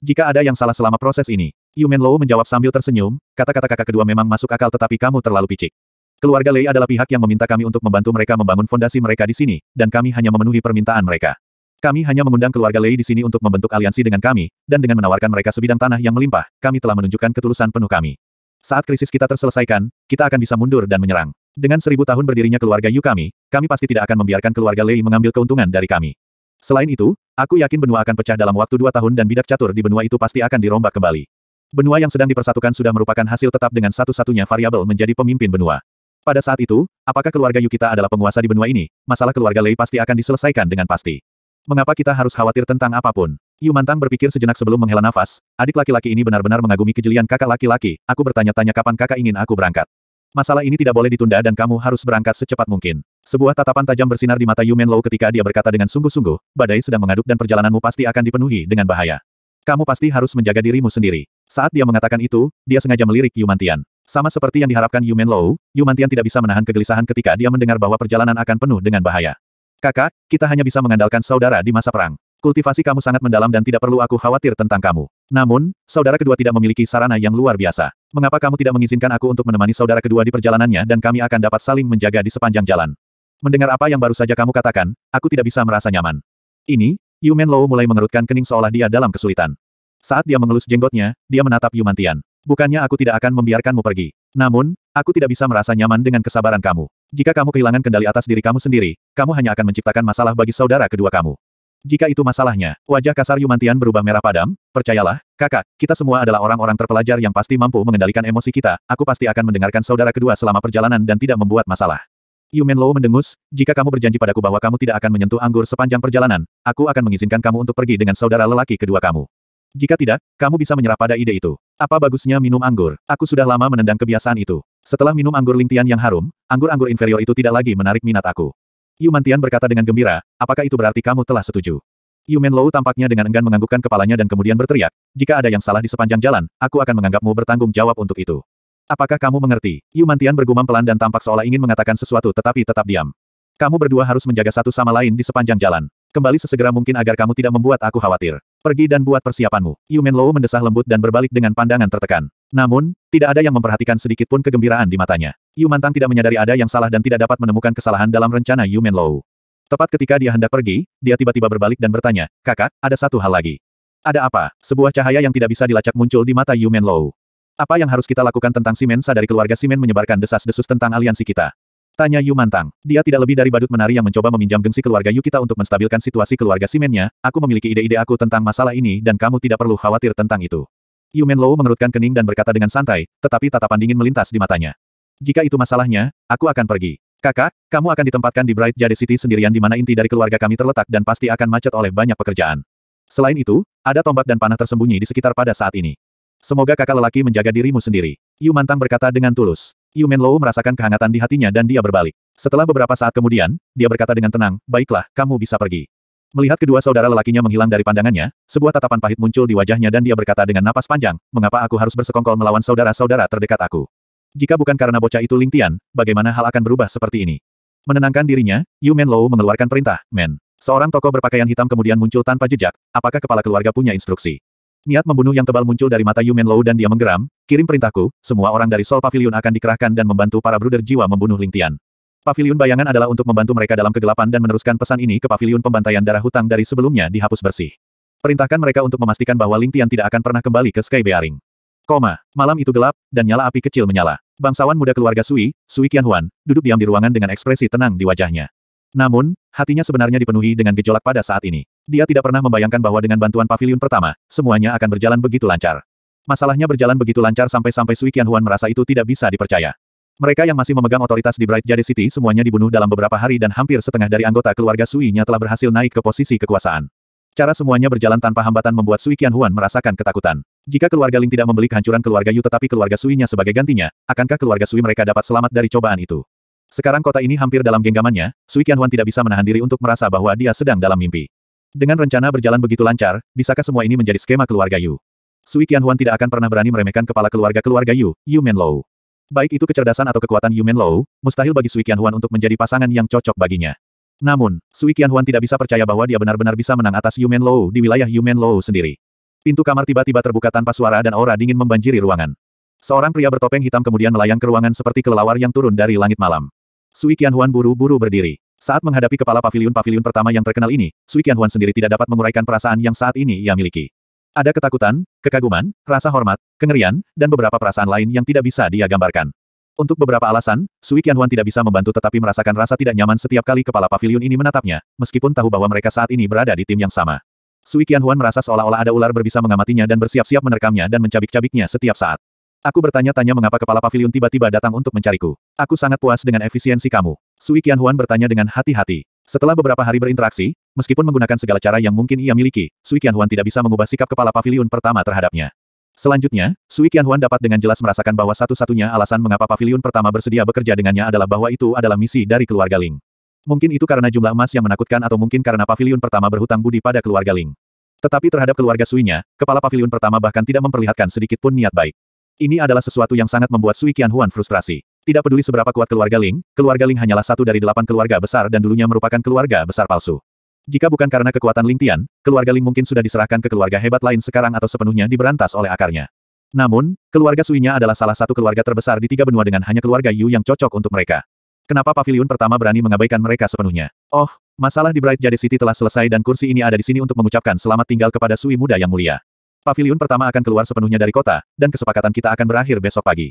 Jika ada yang salah selama proses ini, Yumen Lou menjawab sambil tersenyum, kata-kata kakak kedua memang masuk akal tetapi kamu terlalu picik. Keluarga Lei adalah pihak yang meminta kami untuk membantu mereka membangun fondasi mereka di sini, dan kami hanya memenuhi permintaan mereka. Kami hanya mengundang keluarga Lei di sini untuk membentuk aliansi dengan kami, dan dengan menawarkan mereka sebidang tanah yang melimpah, kami telah menunjukkan ketulusan penuh kami. Saat krisis kita terselesaikan, kita akan bisa mundur dan menyerang. Dengan seribu tahun berdirinya keluarga Yu kami, kami pasti tidak akan membiarkan keluarga Lei mengambil keuntungan dari kami. Selain itu, aku yakin benua akan pecah dalam waktu dua tahun dan bidak catur di benua itu pasti akan dirombak kembali. Benua yang sedang dipersatukan sudah merupakan hasil tetap dengan satu-satunya variabel menjadi pemimpin benua. Pada saat itu, apakah keluarga Yu kita adalah penguasa di benua ini, masalah keluarga Lei pasti akan diselesaikan dengan pasti. Mengapa kita harus khawatir tentang apapun? Yu Mantang berpikir sejenak sebelum menghela nafas, adik laki-laki ini benar-benar mengagumi kejelian kakak laki-laki, aku bertanya-tanya kapan kakak ingin aku berangkat. Masalah ini tidak boleh ditunda dan kamu harus berangkat secepat mungkin. Sebuah tatapan tajam bersinar di mata Yumen Low ketika dia berkata dengan sungguh-sungguh, badai sedang mengaduk dan perjalananmu pasti akan dipenuhi dengan bahaya. Kamu pasti harus menjaga dirimu sendiri. Saat dia mengatakan itu, dia sengaja melirik Yumantian. Sama seperti yang diharapkan Yumen Low, Yumantian tidak bisa menahan kegelisahan ketika dia mendengar bahwa perjalanan akan penuh dengan bahaya. Kakak, kita hanya bisa mengandalkan saudara di masa perang. Kultivasi kamu sangat mendalam dan tidak perlu aku khawatir tentang kamu. Namun, saudara kedua tidak memiliki sarana yang luar biasa. Mengapa kamu tidak mengizinkan aku untuk menemani saudara kedua di perjalanannya dan kami akan dapat saling menjaga di sepanjang jalan? Mendengar apa yang baru saja kamu katakan, aku tidak bisa merasa nyaman. Ini, Yumen Lou mulai mengerutkan kening seolah dia dalam kesulitan. Saat dia mengelus jenggotnya, dia menatap Yumantian. Mantian. Bukannya aku tidak akan membiarkanmu pergi. Namun, aku tidak bisa merasa nyaman dengan kesabaran kamu. Jika kamu kehilangan kendali atas diri kamu sendiri, kamu hanya akan menciptakan masalah bagi saudara kedua kamu. Jika itu masalahnya, wajah kasar Yumantian berubah merah padam, percayalah, kakak, kita semua adalah orang-orang terpelajar yang pasti mampu mengendalikan emosi kita, aku pasti akan mendengarkan saudara kedua selama perjalanan dan tidak membuat masalah. Yumen Lo mendengus, jika kamu berjanji padaku bahwa kamu tidak akan menyentuh anggur sepanjang perjalanan, aku akan mengizinkan kamu untuk pergi dengan saudara lelaki kedua kamu. Jika tidak, kamu bisa menyerah pada ide itu. Apa bagusnya minum anggur? Aku sudah lama menendang kebiasaan itu. Setelah minum anggur lingtian yang harum, anggur-anggur inferior itu tidak lagi menarik minat aku. Yumantian berkata dengan gembira, apakah itu berarti kamu telah setuju? Yumen Menlou tampaknya dengan enggan menganggukkan kepalanya dan kemudian berteriak, jika ada yang salah di sepanjang jalan, aku akan menganggapmu bertanggung jawab untuk itu. Apakah kamu mengerti? Yumantian bergumam pelan dan tampak seolah ingin mengatakan sesuatu tetapi tetap diam. Kamu berdua harus menjaga satu sama lain di sepanjang jalan. Kembali sesegera mungkin agar kamu tidak membuat aku khawatir. Pergi dan buat persiapanmu. Yumen Menlou mendesah lembut dan berbalik dengan pandangan tertekan. Namun, tidak ada yang memperhatikan sedikit pun kegembiraan di matanya. Yu Mantang tidak menyadari ada yang salah dan tidak dapat menemukan kesalahan dalam rencana Yu Menlou. Tepat ketika dia hendak pergi, dia tiba-tiba berbalik dan bertanya, kakak, ada satu hal lagi. Ada apa? Sebuah cahaya yang tidak bisa dilacak muncul di mata Yu Menlou. Apa yang harus kita lakukan tentang Simensa dari keluarga Simen menyebarkan desas-desus tentang aliansi kita? Tanya Yu Mantang. Dia tidak lebih dari badut menari yang mencoba meminjam gengsi keluarga Yu kita untuk menstabilkan situasi keluarga Simennya. Aku memiliki ide-ide aku tentang masalah ini dan kamu tidak perlu khawatir tentang itu. Yumen Low mengerutkan kening dan berkata dengan santai, tetapi tatapan dingin melintas di matanya. Jika itu masalahnya, aku akan pergi. Kakak, kamu akan ditempatkan di Bright Jade City sendirian di mana inti dari keluarga kami terletak dan pasti akan macet oleh banyak pekerjaan. Selain itu, ada tombak dan panah tersembunyi di sekitar pada saat ini. Semoga kakak lelaki menjaga dirimu sendiri. Yu Mantang berkata dengan tulus. Yu Menlo merasakan kehangatan di hatinya dan dia berbalik. Setelah beberapa saat kemudian, dia berkata dengan tenang, baiklah, kamu bisa pergi. Melihat kedua saudara lelakinya menghilang dari pandangannya, sebuah tatapan pahit muncul di wajahnya dan dia berkata dengan napas panjang, mengapa aku harus bersekongkol melawan saudara-saudara terdekat aku? Jika bukan karena bocah itu Ling Tian, bagaimana hal akan berubah seperti ini? Menenangkan dirinya, Yu Men Lou mengeluarkan perintah, Men. Seorang tokoh berpakaian hitam kemudian muncul tanpa jejak, apakah kepala keluarga punya instruksi? Niat membunuh yang tebal muncul dari mata Yu Men Lou dan dia menggeram, kirim perintahku, semua orang dari Sol Pavilion akan dikerahkan dan membantu para bruder jiwa membunuh Ling Tian. Pavilion bayangan adalah untuk membantu mereka dalam kegelapan dan meneruskan pesan ini ke Pavilion pembantaian darah hutang dari sebelumnya dihapus bersih. Perintahkan mereka untuk memastikan bahwa Ling Tian tidak akan pernah kembali ke Sky Bearing. Koma, malam itu gelap, dan nyala api kecil menyala. Bangsawan muda keluarga Sui, Sui Qianhuan, duduk diam di ruangan dengan ekspresi tenang di wajahnya. Namun, hatinya sebenarnya dipenuhi dengan gejolak pada saat ini. Dia tidak pernah membayangkan bahwa dengan bantuan pavilion pertama, semuanya akan berjalan begitu lancar. Masalahnya berjalan begitu lancar sampai-sampai Sui Qianhuan merasa itu tidak bisa dipercaya. Mereka yang masih memegang otoritas di Bright Jade City semuanya dibunuh dalam beberapa hari dan hampir setengah dari anggota keluarga Sui-nya telah berhasil naik ke posisi kekuasaan. Cara semuanya berjalan tanpa hambatan membuat Sui Qian Huan merasakan ketakutan. Jika keluarga Ling tidak membeli kehancuran keluarga Yu tetapi keluarga Sui-nya sebagai gantinya, akankah keluarga Sui mereka dapat selamat dari cobaan itu? Sekarang kota ini hampir dalam genggamannya, Sui Qian Huan tidak bisa menahan diri untuk merasa bahwa dia sedang dalam mimpi. Dengan rencana berjalan begitu lancar, bisakah semua ini menjadi skema keluarga Yu? Sui Qian Huan tidak akan pernah berani meremehkan kepala keluarga keluarga Yu, Yu Menlou. Baik itu kecerdasan atau kekuatan Yumen low, mustahil bagi Sui Qianhuan untuk menjadi pasangan yang cocok baginya. Namun, Sui Qianhuan tidak bisa percaya bahwa dia benar-benar bisa menang atas Yumen low di wilayah Yumen low sendiri. Pintu kamar tiba-tiba terbuka tanpa suara dan aura dingin membanjiri ruangan. Seorang pria bertopeng hitam kemudian melayang ke ruangan seperti kelelawar yang turun dari langit malam. Sui Qianhuan buru-buru berdiri. Saat menghadapi kepala pavilion-pavilion pertama yang terkenal ini, Sui Qianhuan sendiri tidak dapat menguraikan perasaan yang saat ini ia miliki. Ada ketakutan, kekaguman, rasa hormat, kengerian, dan beberapa perasaan lain yang tidak bisa dia gambarkan. Untuk beberapa alasan, Sui Qianhuan tidak bisa membantu tetapi merasakan rasa tidak nyaman setiap kali kepala pavilion ini menatapnya, meskipun tahu bahwa mereka saat ini berada di tim yang sama. Sui Qianhuan merasa seolah-olah ada ular berbisa mengamatinya dan bersiap-siap menerkamnya dan mencabik-cabiknya setiap saat. Aku bertanya-tanya mengapa kepala pavilion tiba-tiba datang untuk mencariku. Aku sangat puas dengan efisiensi kamu. Sui Qianhuan bertanya dengan hati-hati. Setelah beberapa hari berinteraksi, meskipun menggunakan segala cara yang mungkin ia miliki, Sui Qianhuan tidak bisa mengubah sikap kepala pavilion pertama terhadapnya. Selanjutnya, Sui Qianhuan dapat dengan jelas merasakan bahwa satu-satunya alasan mengapa pavilion pertama bersedia bekerja dengannya adalah bahwa itu adalah misi dari keluarga Ling. Mungkin itu karena jumlah emas yang menakutkan atau mungkin karena pavilion pertama berhutang budi pada keluarga Ling. Tetapi terhadap keluarga Sui-nya, kepala pavilion pertama bahkan tidak memperlihatkan sedikit pun niat baik. Ini adalah sesuatu yang sangat membuat Sui Qianhuan frustrasi. Tidak peduli seberapa kuat keluarga Ling, keluarga Ling hanyalah satu dari delapan keluarga besar dan dulunya merupakan keluarga besar palsu. Jika bukan karena kekuatan Ling Tian, keluarga Ling mungkin sudah diserahkan ke keluarga hebat lain sekarang atau sepenuhnya diberantas oleh akarnya. Namun, keluarga Suinya adalah salah satu keluarga terbesar di tiga benua dengan hanya keluarga Yu yang cocok untuk mereka. Kenapa pavilion pertama berani mengabaikan mereka sepenuhnya? Oh, masalah di Bright Jade City telah selesai dan kursi ini ada di sini untuk mengucapkan selamat tinggal kepada Sui muda yang mulia. Pavilion pertama akan keluar sepenuhnya dari kota, dan kesepakatan kita akan berakhir besok pagi.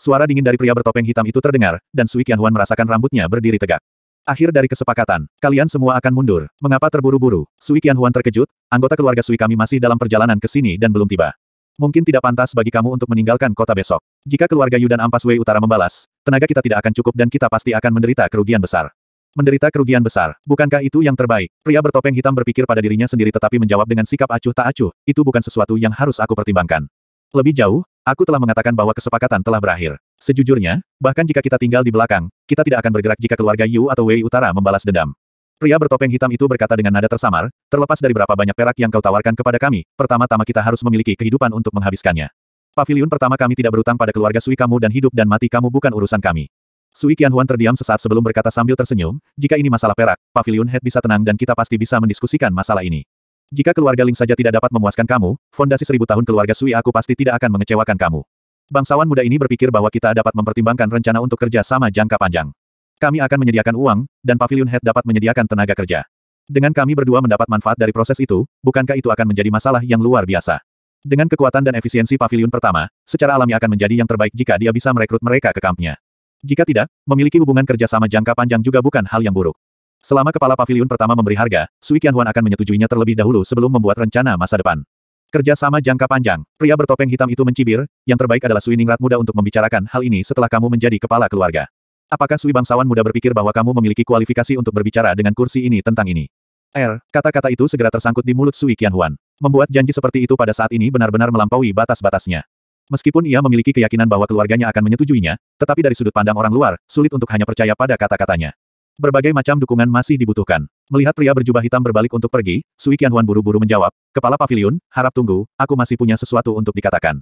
Suara dingin dari pria bertopeng hitam itu terdengar, dan Sui Qianhuan merasakan rambutnya berdiri tegak. Akhir dari kesepakatan, kalian semua akan mundur. Mengapa terburu-buru? Sui Qianhuan terkejut, anggota keluarga Sui kami masih dalam perjalanan ke sini dan belum tiba. Mungkin tidak pantas bagi kamu untuk meninggalkan kota besok. Jika keluarga Yu dan Ampas Wei Utara membalas, tenaga kita tidak akan cukup dan kita pasti akan menderita kerugian besar. Menderita kerugian besar, bukankah itu yang terbaik? Pria bertopeng hitam berpikir pada dirinya sendiri tetapi menjawab dengan sikap acuh tak acuh, itu bukan sesuatu yang harus aku pertimbangkan. Lebih jauh, Aku telah mengatakan bahwa kesepakatan telah berakhir. Sejujurnya, bahkan jika kita tinggal di belakang, kita tidak akan bergerak jika keluarga Yu atau Wei Utara membalas dendam. Pria bertopeng hitam itu berkata dengan nada tersamar, terlepas dari berapa banyak perak yang kau tawarkan kepada kami, pertama-tama kita harus memiliki kehidupan untuk menghabiskannya. Pavilion pertama kami tidak berutang pada keluarga Sui kamu dan hidup dan mati kamu bukan urusan kami. Sui Huan terdiam sesaat sebelum berkata sambil tersenyum, jika ini masalah perak, Pavilion Head bisa tenang dan kita pasti bisa mendiskusikan masalah ini. Jika keluarga Ling saja tidak dapat memuaskan kamu, fondasi seribu tahun keluarga Sui aku pasti tidak akan mengecewakan kamu. Bangsawan muda ini berpikir bahwa kita dapat mempertimbangkan rencana untuk kerja sama jangka panjang. Kami akan menyediakan uang, dan Pavilion Head dapat menyediakan tenaga kerja. Dengan kami berdua mendapat manfaat dari proses itu, bukankah itu akan menjadi masalah yang luar biasa? Dengan kekuatan dan efisiensi pavilion pertama, secara alami akan menjadi yang terbaik jika dia bisa merekrut mereka ke kampnya. Jika tidak, memiliki hubungan kerja sama jangka panjang juga bukan hal yang buruk. Selama kepala pavilion pertama memberi harga, Sui Qianhuan akan menyetujuinya terlebih dahulu sebelum membuat rencana masa depan. Kerja sama jangka panjang, pria bertopeng hitam itu mencibir, yang terbaik adalah Sui Ningrat muda untuk membicarakan hal ini setelah kamu menjadi kepala keluarga. Apakah Sui bangsawan muda berpikir bahwa kamu memiliki kualifikasi untuk berbicara dengan kursi ini tentang ini? Er, kata-kata itu segera tersangkut di mulut Sui Qianhuan. Membuat janji seperti itu pada saat ini benar-benar melampaui batas-batasnya. Meskipun ia memiliki keyakinan bahwa keluarganya akan menyetujuinya, tetapi dari sudut pandang orang luar, sulit untuk hanya percaya pada kata-katanya. Berbagai macam dukungan masih dibutuhkan. Melihat pria berjubah hitam berbalik untuk pergi, Sui Qianhuan buru-buru menjawab, Kepala Pavilion, harap tunggu, aku masih punya sesuatu untuk dikatakan.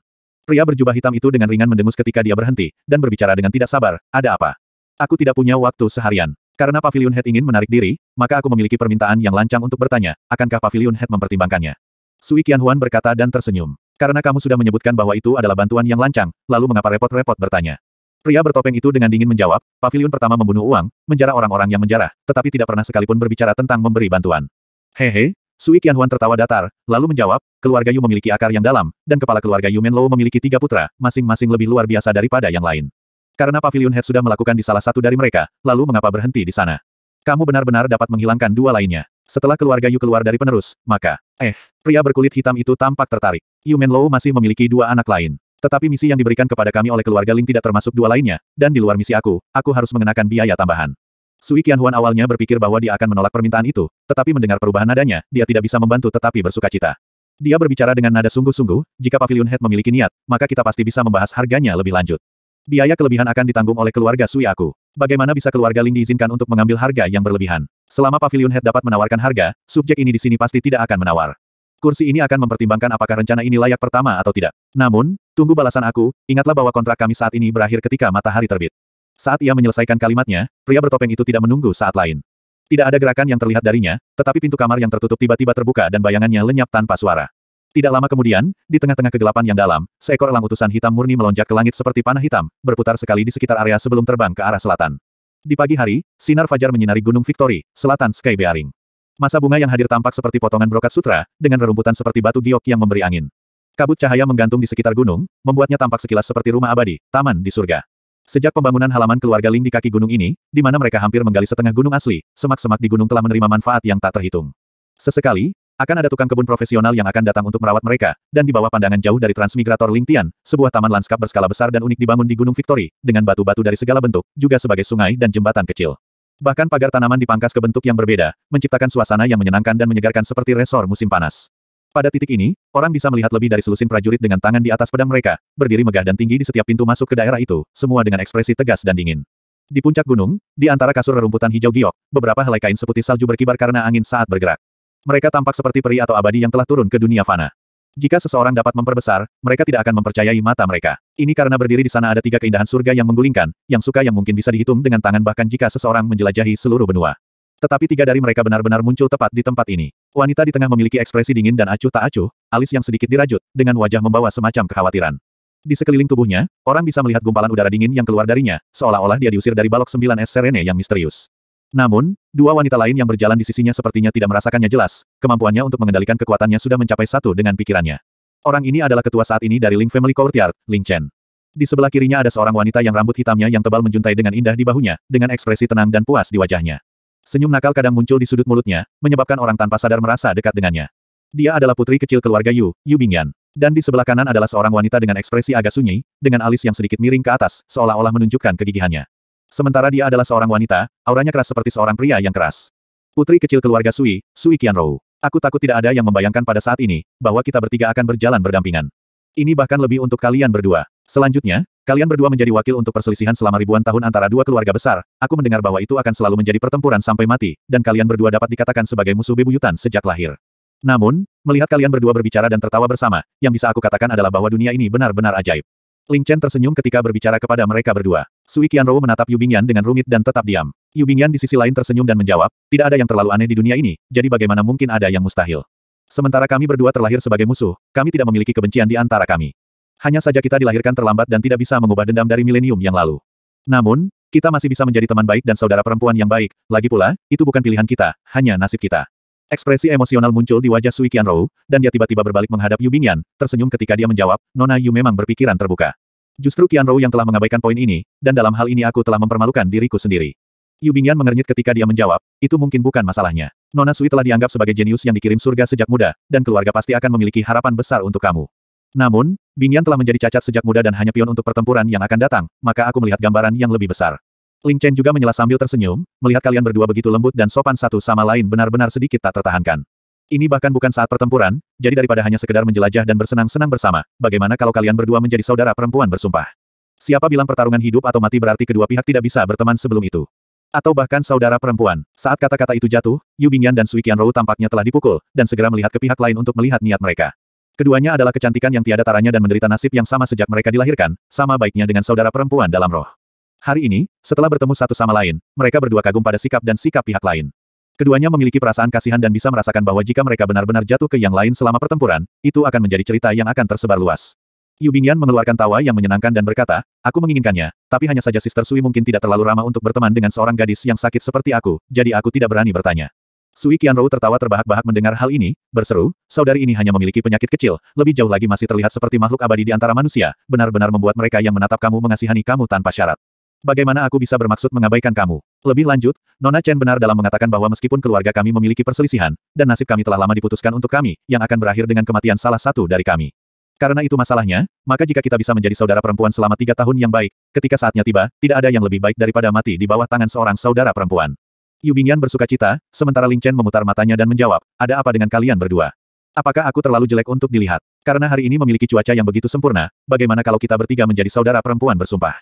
Pria berjubah hitam itu dengan ringan mendengus ketika dia berhenti, dan berbicara dengan tidak sabar, ada apa? Aku tidak punya waktu seharian. Karena Pavilion Head ingin menarik diri, maka aku memiliki permintaan yang lancang untuk bertanya, akankah Pavilion Head mempertimbangkannya? Sui Qianhuan berkata dan tersenyum. Karena kamu sudah menyebutkan bahwa itu adalah bantuan yang lancang, lalu mengapa repot-repot bertanya? Pria bertopeng itu dengan dingin menjawab, pavilion pertama membunuh uang, menjara orang-orang yang menjarah, tetapi tidak pernah sekalipun berbicara tentang memberi bantuan. Hehe, Sui Qianhuan tertawa datar, lalu menjawab, keluarga Yu memiliki akar yang dalam, dan kepala keluarga Yu Menlo memiliki tiga putra, masing-masing lebih luar biasa daripada yang lain. Karena Pavilion Head sudah melakukan di salah satu dari mereka, lalu mengapa berhenti di sana? Kamu benar-benar dapat menghilangkan dua lainnya. Setelah keluarga Yu keluar dari penerus, maka, eh, pria berkulit hitam itu tampak tertarik. Yu Menlo masih memiliki dua anak lain. Tetapi misi yang diberikan kepada kami oleh keluarga Ling tidak termasuk dua lainnya, dan di luar misi aku, aku harus mengenakan biaya tambahan. Sui Huan awalnya berpikir bahwa dia akan menolak permintaan itu, tetapi mendengar perubahan nadanya, dia tidak bisa membantu tetapi bersuka cita. Dia berbicara dengan nada sungguh-sungguh, jika Pavilion Head memiliki niat, maka kita pasti bisa membahas harganya lebih lanjut. Biaya kelebihan akan ditanggung oleh keluarga Sui aku. Bagaimana bisa keluarga Ling diizinkan untuk mengambil harga yang berlebihan? Selama Pavilion Head dapat menawarkan harga, subjek ini di sini pasti tidak akan menawar kursi ini akan mempertimbangkan apakah rencana ini layak pertama atau tidak. Namun, tunggu balasan aku, ingatlah bahwa kontrak kami saat ini berakhir ketika matahari terbit. Saat ia menyelesaikan kalimatnya, pria bertopeng itu tidak menunggu saat lain. Tidak ada gerakan yang terlihat darinya, tetapi pintu kamar yang tertutup tiba-tiba terbuka dan bayangannya lenyap tanpa suara. Tidak lama kemudian, di tengah-tengah kegelapan yang dalam, seekor elang utusan hitam murni melonjak ke langit seperti panah hitam, berputar sekali di sekitar area sebelum terbang ke arah selatan. Di pagi hari, sinar fajar menyinari Gunung Victory, selatan Sky Bearing. Masa bunga yang hadir tampak seperti potongan brokat sutra, dengan rerumputan seperti batu giok yang memberi angin. Kabut cahaya menggantung di sekitar gunung, membuatnya tampak sekilas seperti rumah abadi, taman di surga. Sejak pembangunan halaman keluarga Ling di kaki gunung ini, di mana mereka hampir menggali setengah gunung asli, semak-semak di gunung telah menerima manfaat yang tak terhitung. Sesekali, akan ada tukang kebun profesional yang akan datang untuk merawat mereka, dan di bawah pandangan jauh dari transmigrator Ling Tian, sebuah taman lanskap berskala besar dan unik dibangun di Gunung Victory, dengan batu-batu dari segala bentuk, juga sebagai sungai dan jembatan kecil. Bahkan pagar tanaman dipangkas ke bentuk yang berbeda, menciptakan suasana yang menyenangkan dan menyegarkan seperti resor musim panas. Pada titik ini, orang bisa melihat lebih dari selusin prajurit dengan tangan di atas pedang mereka, berdiri megah dan tinggi di setiap pintu masuk ke daerah itu, semua dengan ekspresi tegas dan dingin. Di puncak gunung, di antara kasur rerumputan hijau giok, beberapa helai kain seputih salju berkibar karena angin saat bergerak. Mereka tampak seperti peri atau abadi yang telah turun ke dunia fana. Jika seseorang dapat memperbesar, mereka tidak akan mempercayai mata mereka. Ini karena berdiri di sana ada tiga keindahan surga yang menggulingkan, yang suka yang mungkin bisa dihitung dengan tangan bahkan jika seseorang menjelajahi seluruh benua. Tetapi tiga dari mereka benar-benar muncul tepat di tempat ini. Wanita di tengah memiliki ekspresi dingin dan acuh tak acuh, alis yang sedikit dirajut, dengan wajah membawa semacam kekhawatiran. Di sekeliling tubuhnya, orang bisa melihat gumpalan udara dingin yang keluar darinya, seolah-olah dia diusir dari balok sembilan es Serene yang misterius. Namun, dua wanita lain yang berjalan di sisinya sepertinya tidak merasakannya jelas, kemampuannya untuk mengendalikan kekuatannya sudah mencapai satu dengan pikirannya. Orang ini adalah ketua saat ini dari Ling Family Courtyard, Ling Chen. Di sebelah kirinya ada seorang wanita yang rambut hitamnya yang tebal menjuntai dengan indah di bahunya, dengan ekspresi tenang dan puas di wajahnya. Senyum nakal kadang muncul di sudut mulutnya, menyebabkan orang tanpa sadar merasa dekat dengannya. Dia adalah putri kecil keluarga Yu, Yu Bingyan. Dan di sebelah kanan adalah seorang wanita dengan ekspresi agak sunyi, dengan alis yang sedikit miring ke atas, seolah-olah menunjukkan kegigihannya. Sementara dia adalah seorang wanita, auranya keras seperti seorang pria yang keras. Putri kecil keluarga Sui, Sui Qianrou. Aku takut tidak ada yang membayangkan pada saat ini, bahwa kita bertiga akan berjalan berdampingan. Ini bahkan lebih untuk kalian berdua. Selanjutnya, kalian berdua menjadi wakil untuk perselisihan selama ribuan tahun antara dua keluarga besar. Aku mendengar bahwa itu akan selalu menjadi pertempuran sampai mati, dan kalian berdua dapat dikatakan sebagai musuh bebuyutan sejak lahir. Namun, melihat kalian berdua berbicara dan tertawa bersama, yang bisa aku katakan adalah bahwa dunia ini benar-benar ajaib. Ling Chen tersenyum ketika berbicara kepada mereka berdua. Sui Qianrou menatap Yu Bingyan dengan rumit dan tetap diam. Yu Bingyan di sisi lain tersenyum dan menjawab, tidak ada yang terlalu aneh di dunia ini, jadi bagaimana mungkin ada yang mustahil. Sementara kami berdua terlahir sebagai musuh, kami tidak memiliki kebencian di antara kami. Hanya saja kita dilahirkan terlambat dan tidak bisa mengubah dendam dari milenium yang lalu. Namun, kita masih bisa menjadi teman baik dan saudara perempuan yang baik, lagi pula, itu bukan pilihan kita, hanya nasib kita. Ekspresi emosional muncul di wajah Sui Qianrou, dan dia tiba-tiba berbalik menghadap Yu Bingyan, tersenyum ketika dia menjawab, Nona Yu memang berpikiran terbuka. Justru Qianrou yang telah mengabaikan poin ini, dan dalam hal ini aku telah mempermalukan diriku sendiri. Yu Bingyan mengernyit ketika dia menjawab, itu mungkin bukan masalahnya. Nona Sui telah dianggap sebagai jenius yang dikirim surga sejak muda, dan keluarga pasti akan memiliki harapan besar untuk kamu. Namun, Bingyan telah menjadi cacat sejak muda dan hanya pion untuk pertempuran yang akan datang, maka aku melihat gambaran yang lebih besar. Ling Chen juga menyela sambil tersenyum, melihat kalian berdua begitu lembut dan sopan satu sama lain benar-benar sedikit tak tertahankan. Ini bahkan bukan saat pertempuran, jadi daripada hanya sekedar menjelajah dan bersenang-senang bersama, bagaimana kalau kalian berdua menjadi saudara perempuan bersumpah? Siapa bilang pertarungan hidup atau mati berarti kedua pihak tidak bisa berteman sebelum itu? Atau bahkan saudara perempuan. Saat kata-kata itu jatuh, Yu Bingyan dan Sui Qianrou tampaknya telah dipukul, dan segera melihat ke pihak lain untuk melihat niat mereka. Keduanya adalah kecantikan yang tiada taranya dan menderita nasib yang sama sejak mereka dilahirkan, sama baiknya dengan saudara perempuan dalam roh. Hari ini, setelah bertemu satu sama lain, mereka berdua kagum pada sikap dan sikap pihak lain. Keduanya memiliki perasaan kasihan dan bisa merasakan bahwa jika mereka benar-benar jatuh ke yang lain selama pertempuran, itu akan menjadi cerita yang akan tersebar luas. Yu Bingyan mengeluarkan tawa yang menyenangkan dan berkata, aku menginginkannya, tapi hanya saja Sister Sui mungkin tidak terlalu ramah untuk berteman dengan seorang gadis yang sakit seperti aku, jadi aku tidak berani bertanya. Sui Qianrou tertawa terbahak-bahak mendengar hal ini, berseru, saudari ini hanya memiliki penyakit kecil, lebih jauh lagi masih terlihat seperti makhluk abadi di antara manusia, benar-benar membuat mereka yang menatap kamu mengasihani kamu tanpa syarat. Bagaimana aku bisa bermaksud mengabaikan kamu? Lebih lanjut, Nona Chen benar dalam mengatakan bahwa meskipun keluarga kami memiliki perselisihan, dan nasib kami telah lama diputuskan untuk kami, yang akan berakhir dengan kematian salah satu dari kami. Karena itu masalahnya, maka jika kita bisa menjadi saudara perempuan selama tiga tahun yang baik, ketika saatnya tiba, tidak ada yang lebih baik daripada mati di bawah tangan seorang saudara perempuan. Yu Bingyan bersuka cita, sementara Ling Chen memutar matanya dan menjawab, ada apa dengan kalian berdua? Apakah aku terlalu jelek untuk dilihat? Karena hari ini memiliki cuaca yang begitu sempurna, bagaimana kalau kita bertiga menjadi saudara perempuan bersumpah?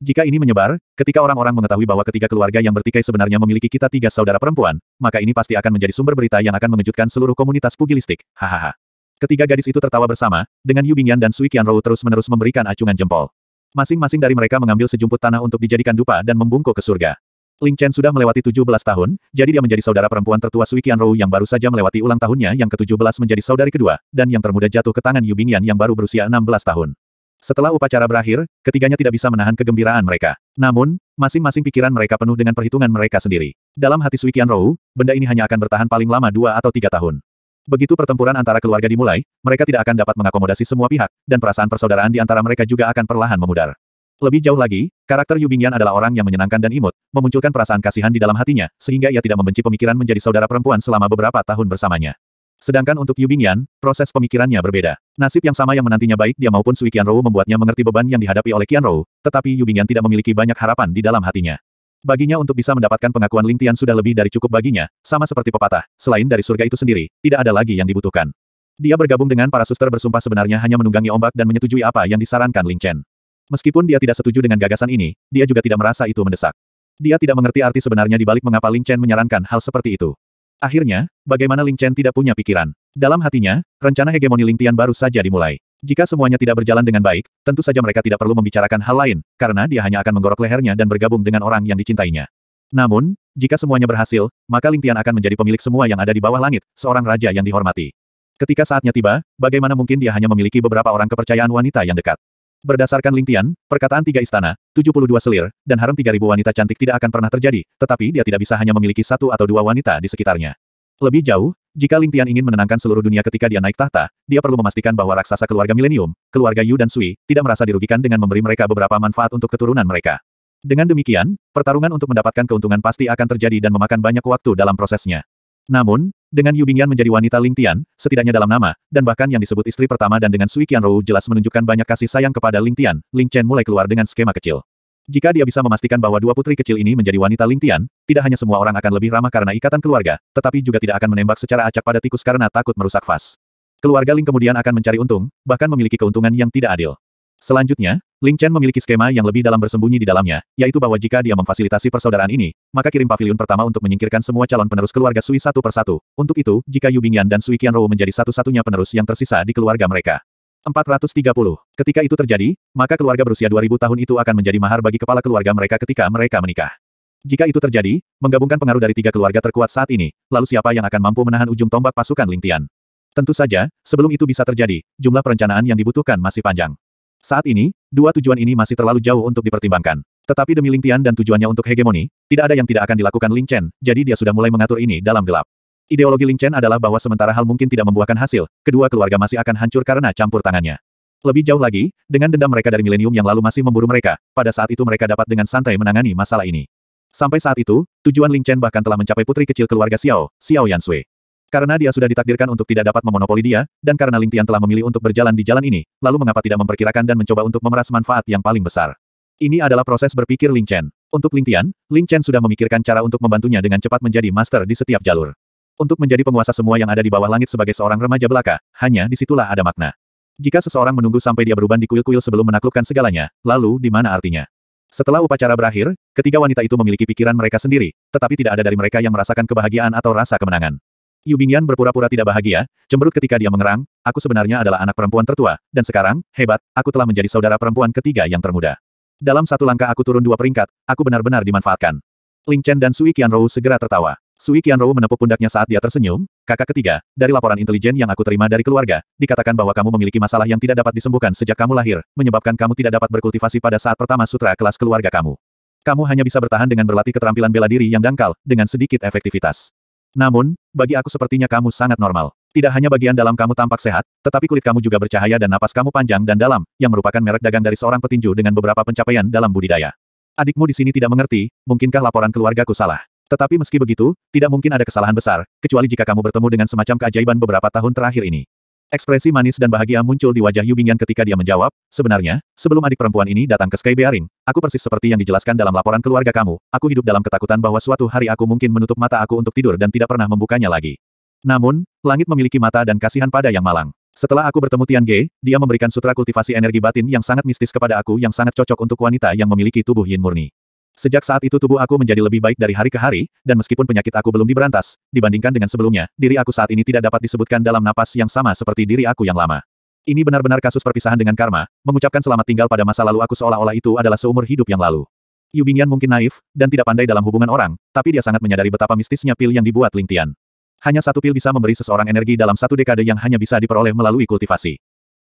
Jika ini menyebar, ketika orang-orang mengetahui bahwa ketiga keluarga yang bertikai sebenarnya memiliki kita tiga saudara perempuan, maka ini pasti akan menjadi sumber berita yang akan mengejutkan seluruh komunitas pugilistik. Hahaha. Ketiga gadis itu tertawa bersama, dengan Yu Bingyan dan Sui Qianrou terus-menerus memberikan acungan jempol. Masing-masing dari mereka mengambil sejumput tanah untuk dijadikan dupa dan membungkuk ke surga. Ling Chen sudah melewati 17 tahun, jadi dia menjadi saudara perempuan tertua Sui Qianrou yang baru saja melewati ulang tahunnya yang ke-17 menjadi saudari kedua, dan yang termuda jatuh ke tangan Yu Bingyan yang baru berusia 16 tahun. Setelah upacara berakhir, ketiganya tidak bisa menahan kegembiraan mereka. Namun, masing-masing pikiran mereka penuh dengan perhitungan mereka sendiri. Dalam hati Suikian Rou, benda ini hanya akan bertahan paling lama dua atau tiga tahun. Begitu pertempuran antara keluarga dimulai, mereka tidak akan dapat mengakomodasi semua pihak, dan perasaan persaudaraan di antara mereka juga akan perlahan memudar. Lebih jauh lagi, karakter Yu Bingyan adalah orang yang menyenangkan dan imut, memunculkan perasaan kasihan di dalam hatinya, sehingga ia tidak membenci pemikiran menjadi saudara perempuan selama beberapa tahun bersamanya. Sedangkan untuk Yu Bingyan, proses pemikirannya berbeda. Nasib yang sama yang menantinya baik dia maupun Sui Qianrou membuatnya mengerti beban yang dihadapi oleh Qianrou, tetapi Yu Bingyan tidak memiliki banyak harapan di dalam hatinya. Baginya untuk bisa mendapatkan pengakuan Ling Tian sudah lebih dari cukup baginya, sama seperti pepatah, selain dari surga itu sendiri, tidak ada lagi yang dibutuhkan. Dia bergabung dengan para suster bersumpah sebenarnya hanya menunggangi ombak dan menyetujui apa yang disarankan Ling Chen. Meskipun dia tidak setuju dengan gagasan ini, dia juga tidak merasa itu mendesak. Dia tidak mengerti arti sebenarnya dibalik mengapa Ling Chen menyarankan hal seperti itu. Akhirnya, bagaimana Ling Chen tidak punya pikiran. Dalam hatinya, rencana hegemoni Ling Tian baru saja dimulai. Jika semuanya tidak berjalan dengan baik, tentu saja mereka tidak perlu membicarakan hal lain, karena dia hanya akan menggorok lehernya dan bergabung dengan orang yang dicintainya. Namun, jika semuanya berhasil, maka Ling Tian akan menjadi pemilik semua yang ada di bawah langit, seorang raja yang dihormati. Ketika saatnya tiba, bagaimana mungkin dia hanya memiliki beberapa orang kepercayaan wanita yang dekat? Berdasarkan Lingtian, perkataan tiga istana, 72 selir, dan harem 3000 wanita cantik tidak akan pernah terjadi, tetapi dia tidak bisa hanya memiliki satu atau dua wanita di sekitarnya. Lebih jauh, jika Lingtian ingin menenangkan seluruh dunia ketika dia naik tahta, dia perlu memastikan bahwa raksasa keluarga milenium, keluarga Yu dan Sui, tidak merasa dirugikan dengan memberi mereka beberapa manfaat untuk keturunan mereka. Dengan demikian, pertarungan untuk mendapatkan keuntungan pasti akan terjadi dan memakan banyak waktu dalam prosesnya. Namun, dengan Yu Bingyan menjadi wanita Ling Tian, setidaknya dalam nama, dan bahkan yang disebut istri pertama dan dengan Sui Qianrou jelas menunjukkan banyak kasih sayang kepada Ling Tian, Ling Chen mulai keluar dengan skema kecil. Jika dia bisa memastikan bahwa dua putri kecil ini menjadi wanita Ling Tian, tidak hanya semua orang akan lebih ramah karena ikatan keluarga, tetapi juga tidak akan menembak secara acak pada tikus karena takut merusak vas. Keluarga Ling kemudian akan mencari untung, bahkan memiliki keuntungan yang tidak adil. Selanjutnya, Ling Chen memiliki skema yang lebih dalam bersembunyi di dalamnya, yaitu bahwa jika dia memfasilitasi persaudaraan ini, maka kirim pavilion pertama untuk menyingkirkan semua calon penerus keluarga Sui satu persatu. Untuk itu, jika Yu Bingyan dan Sui Qianrou menjadi satu-satunya penerus yang tersisa di keluarga mereka. 430. Ketika itu terjadi, maka keluarga berusia 2000 tahun itu akan menjadi mahar bagi kepala keluarga mereka ketika mereka menikah. Jika itu terjadi, menggabungkan pengaruh dari tiga keluarga terkuat saat ini, lalu siapa yang akan mampu menahan ujung tombak pasukan Ling Tian? Tentu saja, sebelum itu bisa terjadi, jumlah perencanaan yang dibutuhkan masih panjang. Saat ini, dua tujuan ini masih terlalu jauh untuk dipertimbangkan. Tetapi demi Ling Tian dan tujuannya untuk hegemoni, tidak ada yang tidak akan dilakukan Ling Chen, jadi dia sudah mulai mengatur ini dalam gelap. Ideologi Ling Chen adalah bahwa sementara hal mungkin tidak membuahkan hasil, kedua keluarga masih akan hancur karena campur tangannya. Lebih jauh lagi, dengan dendam mereka dari milenium yang lalu masih memburu mereka, pada saat itu mereka dapat dengan santai menangani masalah ini. Sampai saat itu, tujuan Ling Chen bahkan telah mencapai putri kecil keluarga Xiao, Xiao Yansui. Karena dia sudah ditakdirkan untuk tidak dapat memonopoli dia, dan karena Ling Tian telah memilih untuk berjalan di jalan ini, lalu mengapa tidak memperkirakan dan mencoba untuk memeras manfaat yang paling besar. Ini adalah proses berpikir Ling Chen. Untuk Ling Tian, Ling Chen sudah memikirkan cara untuk membantunya dengan cepat menjadi master di setiap jalur. Untuk menjadi penguasa semua yang ada di bawah langit sebagai seorang remaja belaka, hanya disitulah ada makna. Jika seseorang menunggu sampai dia beruban di kuil-kuil sebelum menaklukkan segalanya, lalu di mana artinya? Setelah upacara berakhir, ketiga wanita itu memiliki pikiran mereka sendiri, tetapi tidak ada dari mereka yang merasakan kebahagiaan atau rasa kemenangan. Yu Bingyan berpura-pura tidak bahagia, cemberut ketika dia mengerang, aku sebenarnya adalah anak perempuan tertua, dan sekarang, hebat, aku telah menjadi saudara perempuan ketiga yang termuda. Dalam satu langkah aku turun dua peringkat, aku benar-benar dimanfaatkan. Ling Chen dan Sui Qianrou segera tertawa. Sui Qianrou menepuk pundaknya saat dia tersenyum, kakak ketiga, dari laporan intelijen yang aku terima dari keluarga, dikatakan bahwa kamu memiliki masalah yang tidak dapat disembuhkan sejak kamu lahir, menyebabkan kamu tidak dapat berkultivasi pada saat pertama sutra kelas keluarga kamu. Kamu hanya bisa bertahan dengan berlatih keterampilan bela diri yang dangkal, dengan sedikit efektivitas. Namun, bagi aku sepertinya kamu sangat normal. Tidak hanya bagian dalam kamu tampak sehat, tetapi kulit kamu juga bercahaya dan napas kamu panjang dan dalam, yang merupakan merek dagang dari seorang petinju dengan beberapa pencapaian dalam budidaya. Adikmu di sini tidak mengerti, mungkinkah laporan keluargaku salah? Tetapi meski begitu, tidak mungkin ada kesalahan besar, kecuali jika kamu bertemu dengan semacam keajaiban beberapa tahun terakhir ini. Ekspresi manis dan bahagia muncul di wajah Yu ketika dia menjawab, sebenarnya, sebelum adik perempuan ini datang ke Sky Bearing, aku persis seperti yang dijelaskan dalam laporan keluarga kamu, aku hidup dalam ketakutan bahwa suatu hari aku mungkin menutup mata aku untuk tidur dan tidak pernah membukanya lagi. Namun, langit memiliki mata dan kasihan pada yang malang. Setelah aku bertemu Tian Ge, dia memberikan sutra kultivasi energi batin yang sangat mistis kepada aku yang sangat cocok untuk wanita yang memiliki tubuh yin murni. Sejak saat itu tubuh aku menjadi lebih baik dari hari ke hari, dan meskipun penyakit aku belum diberantas, dibandingkan dengan sebelumnya, diri aku saat ini tidak dapat disebutkan dalam napas yang sama seperti diri aku yang lama. Ini benar-benar kasus perpisahan dengan karma, mengucapkan selamat tinggal pada masa lalu aku seolah-olah itu adalah seumur hidup yang lalu. Yu Bingyan mungkin naif, dan tidak pandai dalam hubungan orang, tapi dia sangat menyadari betapa mistisnya pil yang dibuat Ling Tian. Hanya satu pil bisa memberi seseorang energi dalam satu dekade yang hanya bisa diperoleh melalui kultivasi.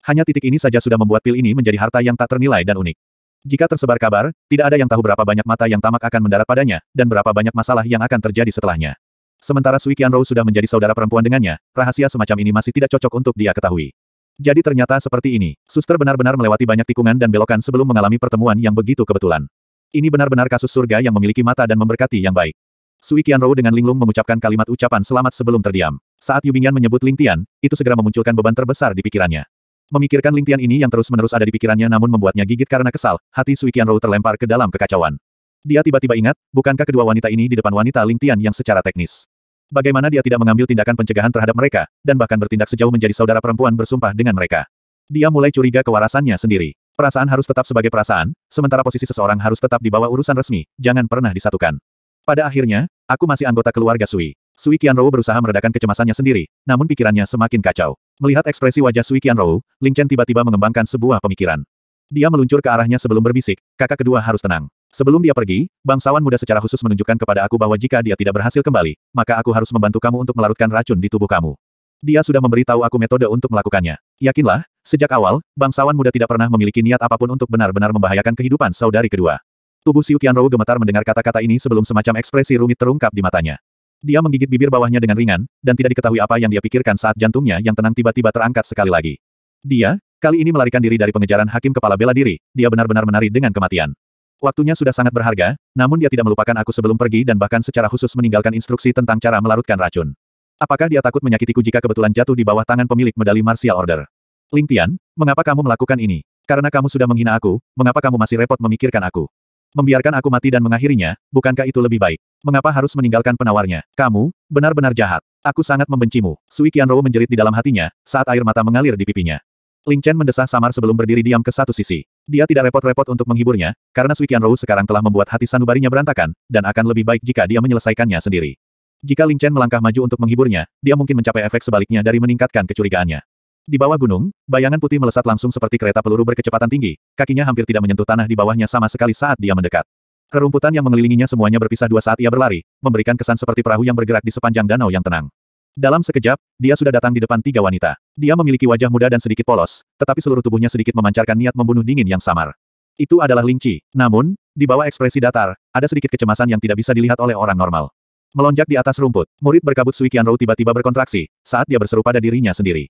Hanya titik ini saja sudah membuat pil ini menjadi harta yang tak ternilai dan unik. Jika tersebar kabar, tidak ada yang tahu berapa banyak mata yang tamak akan mendarat padanya, dan berapa banyak masalah yang akan terjadi setelahnya. Sementara Sui Qianrou sudah menjadi saudara perempuan dengannya, rahasia semacam ini masih tidak cocok untuk dia ketahui. Jadi ternyata seperti ini, suster benar-benar melewati banyak tikungan dan belokan sebelum mengalami pertemuan yang begitu kebetulan. Ini benar-benar kasus surga yang memiliki mata dan memberkati yang baik. Sui Qianrou dengan linglung mengucapkan kalimat ucapan selamat sebelum terdiam. Saat Yubingyan menyebut Ling Tian, itu segera memunculkan beban terbesar di pikirannya. Memikirkan Tian ini yang terus-menerus ada di pikirannya namun membuatnya gigit karena kesal, hati Sui Qianrou terlempar ke dalam kekacauan. Dia tiba-tiba ingat, bukankah kedua wanita ini di depan wanita Tian yang secara teknis. Bagaimana dia tidak mengambil tindakan pencegahan terhadap mereka, dan bahkan bertindak sejauh menjadi saudara perempuan bersumpah dengan mereka. Dia mulai curiga kewarasannya sendiri. Perasaan harus tetap sebagai perasaan, sementara posisi seseorang harus tetap di bawah urusan resmi, jangan pernah disatukan. Pada akhirnya, aku masih anggota keluarga Sui. Sui Qianrou berusaha meredakan kecemasannya sendiri, namun pikirannya semakin kacau. Melihat ekspresi wajah Sui Qianrou, Ling Chen tiba-tiba mengembangkan sebuah pemikiran. Dia meluncur ke arahnya sebelum berbisik, kakak kedua harus tenang. Sebelum dia pergi, bangsawan muda secara khusus menunjukkan kepada aku bahwa jika dia tidak berhasil kembali, maka aku harus membantu kamu untuk melarutkan racun di tubuh kamu. Dia sudah memberitahu aku metode untuk melakukannya. Yakinlah, sejak awal, bangsawan muda tidak pernah memiliki niat apapun untuk benar-benar membahayakan kehidupan saudari kedua. Tubuh Siu Qianrou gemetar mendengar kata-kata ini sebelum semacam ekspresi rumit terungkap di matanya. Dia menggigit bibir bawahnya dengan ringan, dan tidak diketahui apa yang dia pikirkan saat jantungnya yang tenang tiba-tiba terangkat sekali lagi. Dia, kali ini melarikan diri dari pengejaran hakim kepala bela diri, dia benar-benar menari dengan kematian. Waktunya sudah sangat berharga, namun dia tidak melupakan aku sebelum pergi dan bahkan secara khusus meninggalkan instruksi tentang cara melarutkan racun. Apakah dia takut menyakitiku jika kebetulan jatuh di bawah tangan pemilik medali martial order? Ling Tian, mengapa kamu melakukan ini? Karena kamu sudah menghina aku, mengapa kamu masih repot memikirkan aku? Membiarkan aku mati dan mengakhirinya, bukankah itu lebih baik? Mengapa harus meninggalkan penawarnya? Kamu, benar-benar jahat. Aku sangat membencimu. Sui Qianrou menjerit di dalam hatinya, saat air mata mengalir di pipinya. Ling Chen mendesah samar sebelum berdiri diam ke satu sisi. Dia tidak repot-repot untuk menghiburnya, karena Sui Qianrou sekarang telah membuat hati sanubarinya berantakan, dan akan lebih baik jika dia menyelesaikannya sendiri. Jika Ling Chen melangkah maju untuk menghiburnya, dia mungkin mencapai efek sebaliknya dari meningkatkan kecurigaannya. Di bawah gunung, bayangan putih melesat langsung seperti kereta peluru berkecepatan tinggi, kakinya hampir tidak menyentuh tanah di bawahnya sama sekali saat dia mendekat. Rerumputan yang mengelilinginya semuanya berpisah dua saat ia berlari, memberikan kesan seperti perahu yang bergerak di sepanjang danau yang tenang. Dalam sekejap, dia sudah datang di depan tiga wanita. Dia memiliki wajah muda dan sedikit polos, tetapi seluruh tubuhnya sedikit memancarkan niat membunuh dingin yang samar. Itu adalah Lingci. Namun, di bawah ekspresi datar, ada sedikit kecemasan yang tidak bisa dilihat oleh orang normal. Melonjak di atas rumput, murid berkabut Sui Qianrou tiba-tiba berkontraksi, saat dia berseru pada dirinya sendiri.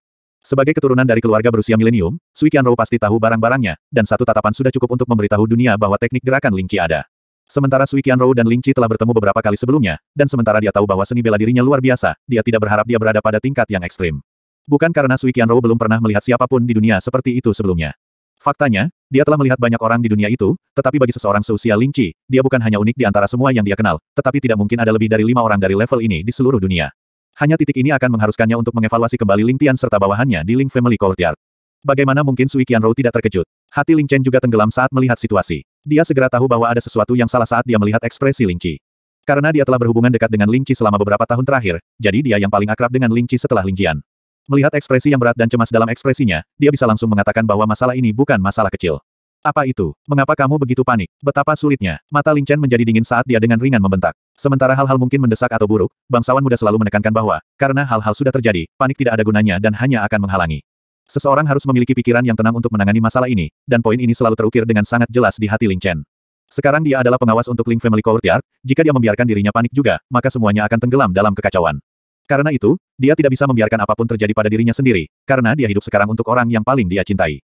Sebagai keturunan dari keluarga berusia milenium, Sui Qianrou pasti tahu barang-barangnya, dan satu tatapan sudah cukup untuk memberitahu dunia bahwa teknik gerakan Lingqi ada. Sementara Sui Qianrou dan Lingqi telah bertemu beberapa kali sebelumnya, dan sementara dia tahu bahwa seni bela dirinya luar biasa, dia tidak berharap dia berada pada tingkat yang ekstrim. Bukan karena Sui Qianrou belum pernah melihat siapapun di dunia seperti itu sebelumnya. Faktanya, dia telah melihat banyak orang di dunia itu, tetapi bagi seseorang seusia Lingqi, dia bukan hanya unik di antara semua yang dia kenal, tetapi tidak mungkin ada lebih dari lima orang dari level ini di seluruh dunia hanya titik ini akan mengharuskannya untuk mengevaluasi kembali Ling Tian serta bawahannya di Ling Family Courtyard. Bagaimana mungkin Sui Qianrou tidak terkejut? Hati Ling Chen juga tenggelam saat melihat situasi. Dia segera tahu bahwa ada sesuatu yang salah saat dia melihat ekspresi Ling Qi. Karena dia telah berhubungan dekat dengan Ling Qi selama beberapa tahun terakhir, jadi dia yang paling akrab dengan Ling Qi setelah Ling Jian. Melihat ekspresi yang berat dan cemas dalam ekspresinya, dia bisa langsung mengatakan bahwa masalah ini bukan masalah kecil. Apa itu? Mengapa kamu begitu panik? Betapa sulitnya. Mata Ling Chen menjadi dingin saat dia dengan ringan membentak. Sementara hal-hal mungkin mendesak atau buruk, bangsawan muda selalu menekankan bahwa, karena hal-hal sudah terjadi, panik tidak ada gunanya dan hanya akan menghalangi. Seseorang harus memiliki pikiran yang tenang untuk menangani masalah ini, dan poin ini selalu terukir dengan sangat jelas di hati Ling Chen. Sekarang dia adalah pengawas untuk Ling Family Courtyard, jika dia membiarkan dirinya panik juga, maka semuanya akan tenggelam dalam kekacauan. Karena itu, dia tidak bisa membiarkan apapun terjadi pada dirinya sendiri, karena dia hidup sekarang untuk orang yang paling dia cintai.